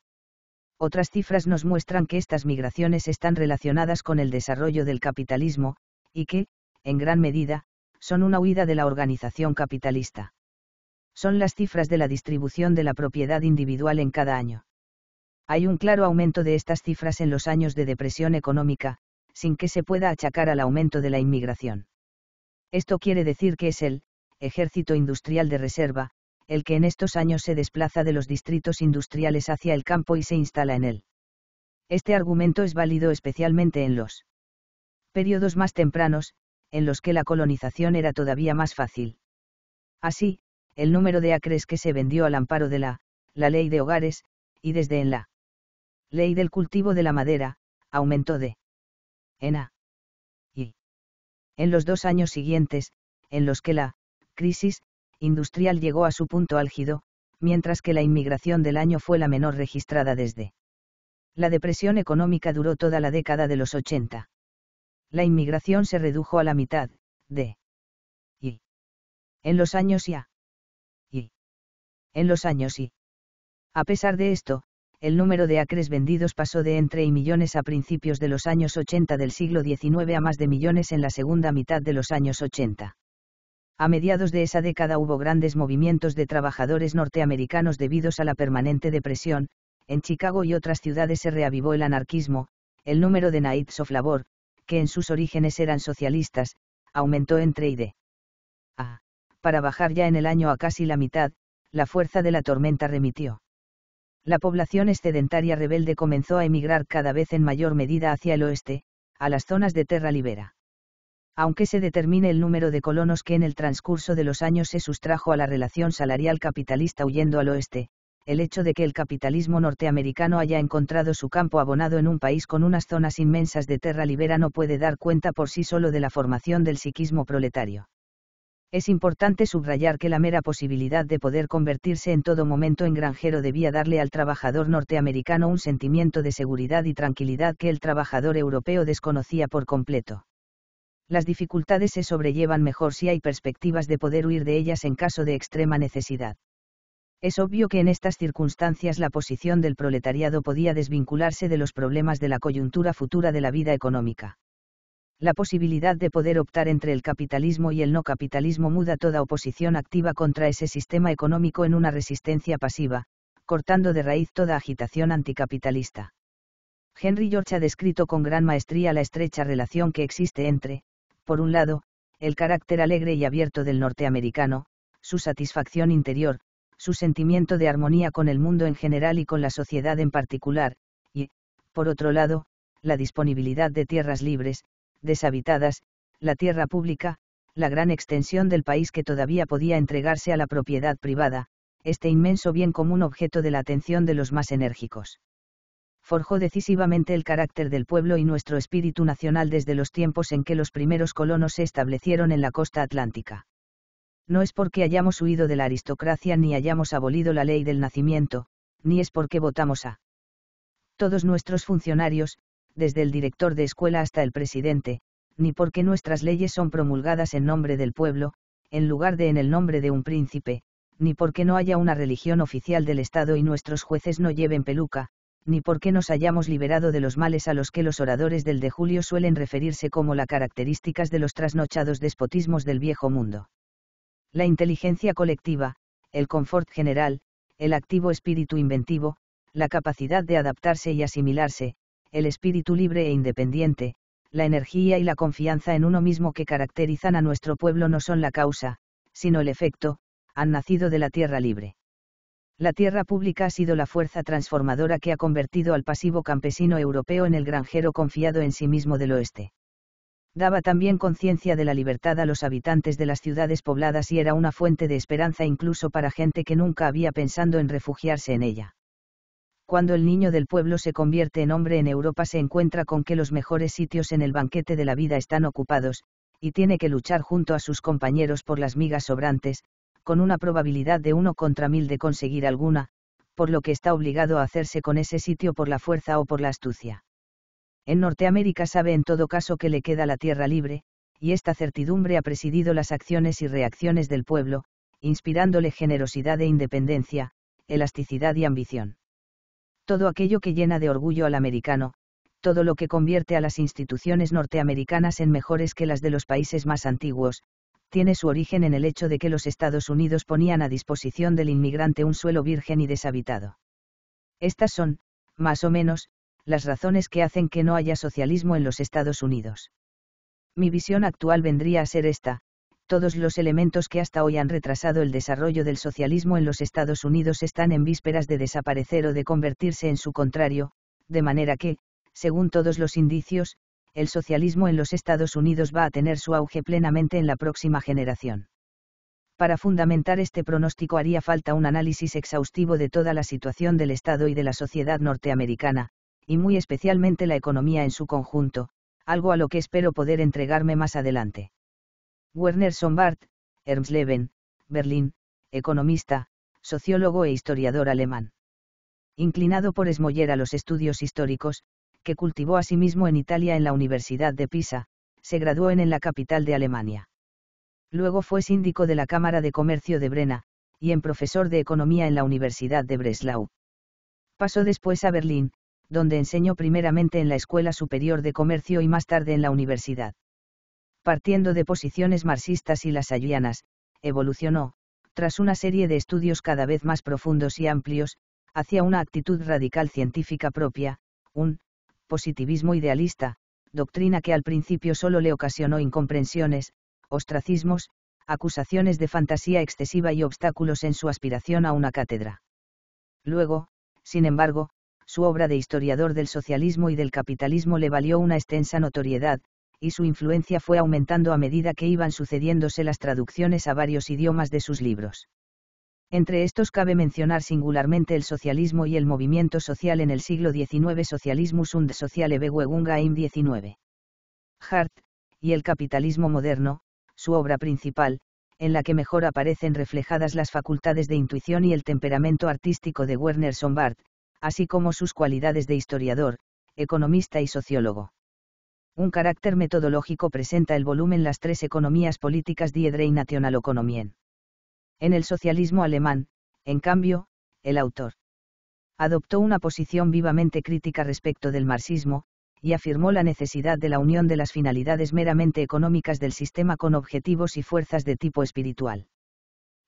Speaker 1: Otras cifras nos muestran que estas migraciones están relacionadas con el desarrollo del capitalismo, y que, en gran medida, son una huida de la organización capitalista. Son las cifras de la distribución de la propiedad individual en cada año. Hay un claro aumento de estas cifras en los años de depresión económica, sin que se pueda achacar al aumento de la inmigración. Esto quiere decir que es el ejército industrial de reserva, el que en estos años se desplaza de los distritos industriales hacia el campo y se instala en él. Este argumento es válido especialmente en los periodos más tempranos, en los que la colonización era todavía más fácil. Así, el número de acres que se vendió al amparo de la, la ley de hogares, y desde en la ley del cultivo de la madera, aumentó de ENA. Y. En los dos años siguientes, en los que la crisis industrial llegó a su punto álgido, mientras que la inmigración del año fue la menor registrada desde. La depresión económica duró toda la década de los 80. La inmigración se redujo a la mitad, de. Y. En los años ya. Y. En los años y. A pesar de esto, el número de acres vendidos pasó de entre y millones a principios de los años 80 del siglo XIX a más de millones en la segunda mitad de los años 80. A mediados de esa década hubo grandes movimientos de trabajadores norteamericanos debidos a la permanente depresión, en Chicago y otras ciudades se reavivó el anarquismo, el número de Knights of Labor, que en sus orígenes eran socialistas, aumentó entre y de a, para bajar ya en el año a casi la mitad, la fuerza de la tormenta remitió. La población excedentaria rebelde comenzó a emigrar cada vez en mayor medida hacia el oeste, a las zonas de Terra Libera. Aunque se determine el número de colonos que en el transcurso de los años se sustrajo a la relación salarial capitalista huyendo al oeste, el hecho de que el capitalismo norteamericano haya encontrado su campo abonado en un país con unas zonas inmensas de Terra Libera no puede dar cuenta por sí solo de la formación del psiquismo proletario. Es importante subrayar que la mera posibilidad de poder convertirse en todo momento en granjero debía darle al trabajador norteamericano un sentimiento de seguridad y tranquilidad que el trabajador europeo desconocía por completo. Las dificultades se sobrellevan mejor si hay perspectivas de poder huir de ellas en caso de extrema necesidad. Es obvio que en estas circunstancias la posición del proletariado podía desvincularse de los problemas de la coyuntura futura de la vida económica la posibilidad de poder optar entre el capitalismo y el no capitalismo muda toda oposición activa contra ese sistema económico en una resistencia pasiva, cortando de raíz toda agitación anticapitalista. Henry George ha descrito con gran maestría la estrecha relación que existe entre, por un lado, el carácter alegre y abierto del norteamericano, su satisfacción interior, su sentimiento de armonía con el mundo en general y con la sociedad en particular, y, por otro lado, la disponibilidad de tierras libres, deshabitadas, la tierra pública, la gran extensión del país que todavía podía entregarse a la propiedad privada, este inmenso bien común objeto de la atención de los más enérgicos. Forjó decisivamente el carácter del pueblo y nuestro espíritu nacional desde los tiempos en que los primeros colonos se establecieron en la costa atlántica. No es porque hayamos huido de la aristocracia ni hayamos abolido la ley del nacimiento, ni es porque votamos a todos nuestros funcionarios, desde el director de escuela hasta el presidente, ni porque nuestras leyes son promulgadas en nombre del pueblo, en lugar de en el nombre de un príncipe, ni porque no haya una religión oficial del Estado y nuestros jueces no lleven peluca, ni porque nos hayamos liberado de los males a los que los oradores del de julio suelen referirse como las características de los trasnochados despotismos del viejo mundo. La inteligencia colectiva, el confort general, el activo espíritu inventivo, la capacidad de adaptarse y asimilarse, el espíritu libre e independiente, la energía y la confianza en uno mismo que caracterizan a nuestro pueblo no son la causa, sino el efecto, han nacido de la tierra libre. La tierra pública ha sido la fuerza transformadora que ha convertido al pasivo campesino europeo en el granjero confiado en sí mismo del oeste. Daba también conciencia de la libertad a los habitantes de las ciudades pobladas y era una fuente de esperanza incluso para gente que nunca había pensado en refugiarse en ella cuando el niño del pueblo se convierte en hombre en Europa se encuentra con que los mejores sitios en el banquete de la vida están ocupados, y tiene que luchar junto a sus compañeros por las migas sobrantes, con una probabilidad de uno contra mil de conseguir alguna, por lo que está obligado a hacerse con ese sitio por la fuerza o por la astucia. En Norteamérica sabe en todo caso que le queda la tierra libre, y esta certidumbre ha presidido las acciones y reacciones del pueblo, inspirándole generosidad e independencia, elasticidad y ambición todo aquello que llena de orgullo al americano, todo lo que convierte a las instituciones norteamericanas en mejores que las de los países más antiguos, tiene su origen en el hecho de que los Estados Unidos ponían a disposición del inmigrante un suelo virgen y deshabitado. Estas son, más o menos, las razones que hacen que no haya socialismo en los Estados Unidos. Mi visión actual vendría a ser esta, todos los elementos que hasta hoy han retrasado el desarrollo del socialismo en los Estados Unidos están en vísperas de desaparecer o de convertirse en su contrario, de manera que, según todos los indicios, el socialismo en los Estados Unidos va a tener su auge plenamente en la próxima generación. Para fundamentar este pronóstico haría falta un análisis exhaustivo de toda la situación del Estado y de la sociedad norteamericana, y muy especialmente la economía en su conjunto, algo a lo que espero poder entregarme más adelante. Werner Sombart, Ermsleben, Berlín, economista, sociólogo e historiador alemán. Inclinado por Esmoller a los estudios históricos, que cultivó a sí mismo en Italia en la Universidad de Pisa, se graduó en, en la capital de Alemania. Luego fue síndico de la Cámara de Comercio de Brena, y en profesor de economía en la Universidad de Breslau. Pasó después a Berlín, donde enseñó primeramente en la Escuela Superior de Comercio y más tarde en la universidad partiendo de posiciones marxistas y las lasallanas, evolucionó, tras una serie de estudios cada vez más profundos y amplios, hacia una actitud radical científica propia, un positivismo idealista, doctrina que al principio solo le ocasionó incomprensiones, ostracismos, acusaciones de fantasía excesiva y obstáculos en su aspiración a una cátedra. Luego, sin embargo, su obra de historiador del socialismo y del capitalismo le valió una extensa notoriedad, y su influencia fue aumentando a medida que iban sucediéndose las traducciones a varios idiomas de sus libros. Entre estos cabe mencionar singularmente el socialismo y el movimiento social en el siglo XIX Socialismus und Soziale Bewegung im XIX. Hart, y el capitalismo moderno, su obra principal, en la que mejor aparecen reflejadas las facultades de intuición y el temperamento artístico de Werner Sombart, así como sus cualidades de historiador, economista y sociólogo. Un carácter metodológico presenta el volumen Las tres economías políticas Die drei Nationaleconomien. En el socialismo alemán, en cambio, el autor adoptó una posición vivamente crítica respecto del marxismo, y afirmó la necesidad de la unión de las finalidades meramente económicas del sistema con objetivos y fuerzas de tipo espiritual.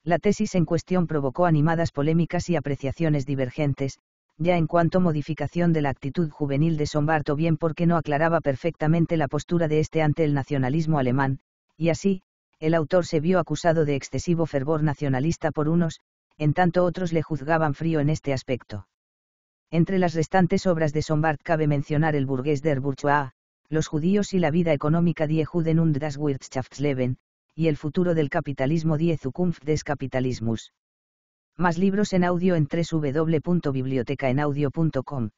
Speaker 1: La tesis en cuestión provocó animadas polémicas y apreciaciones divergentes, ya en cuanto modificación de la actitud juvenil de Sombart o bien porque no aclaraba perfectamente la postura de este ante el nacionalismo alemán, y así, el autor se vio acusado de excesivo fervor nacionalista por unos, en tanto otros le juzgaban frío en este aspecto. Entre las restantes obras de Sombart cabe mencionar El burgués der Bourgeois, Los judíos y la vida económica Die Juden und das Wirtschaftsleben, y El futuro del capitalismo Die Zukunft des Kapitalismus. Más libros en audio en www.bibliotecaenaudio.com.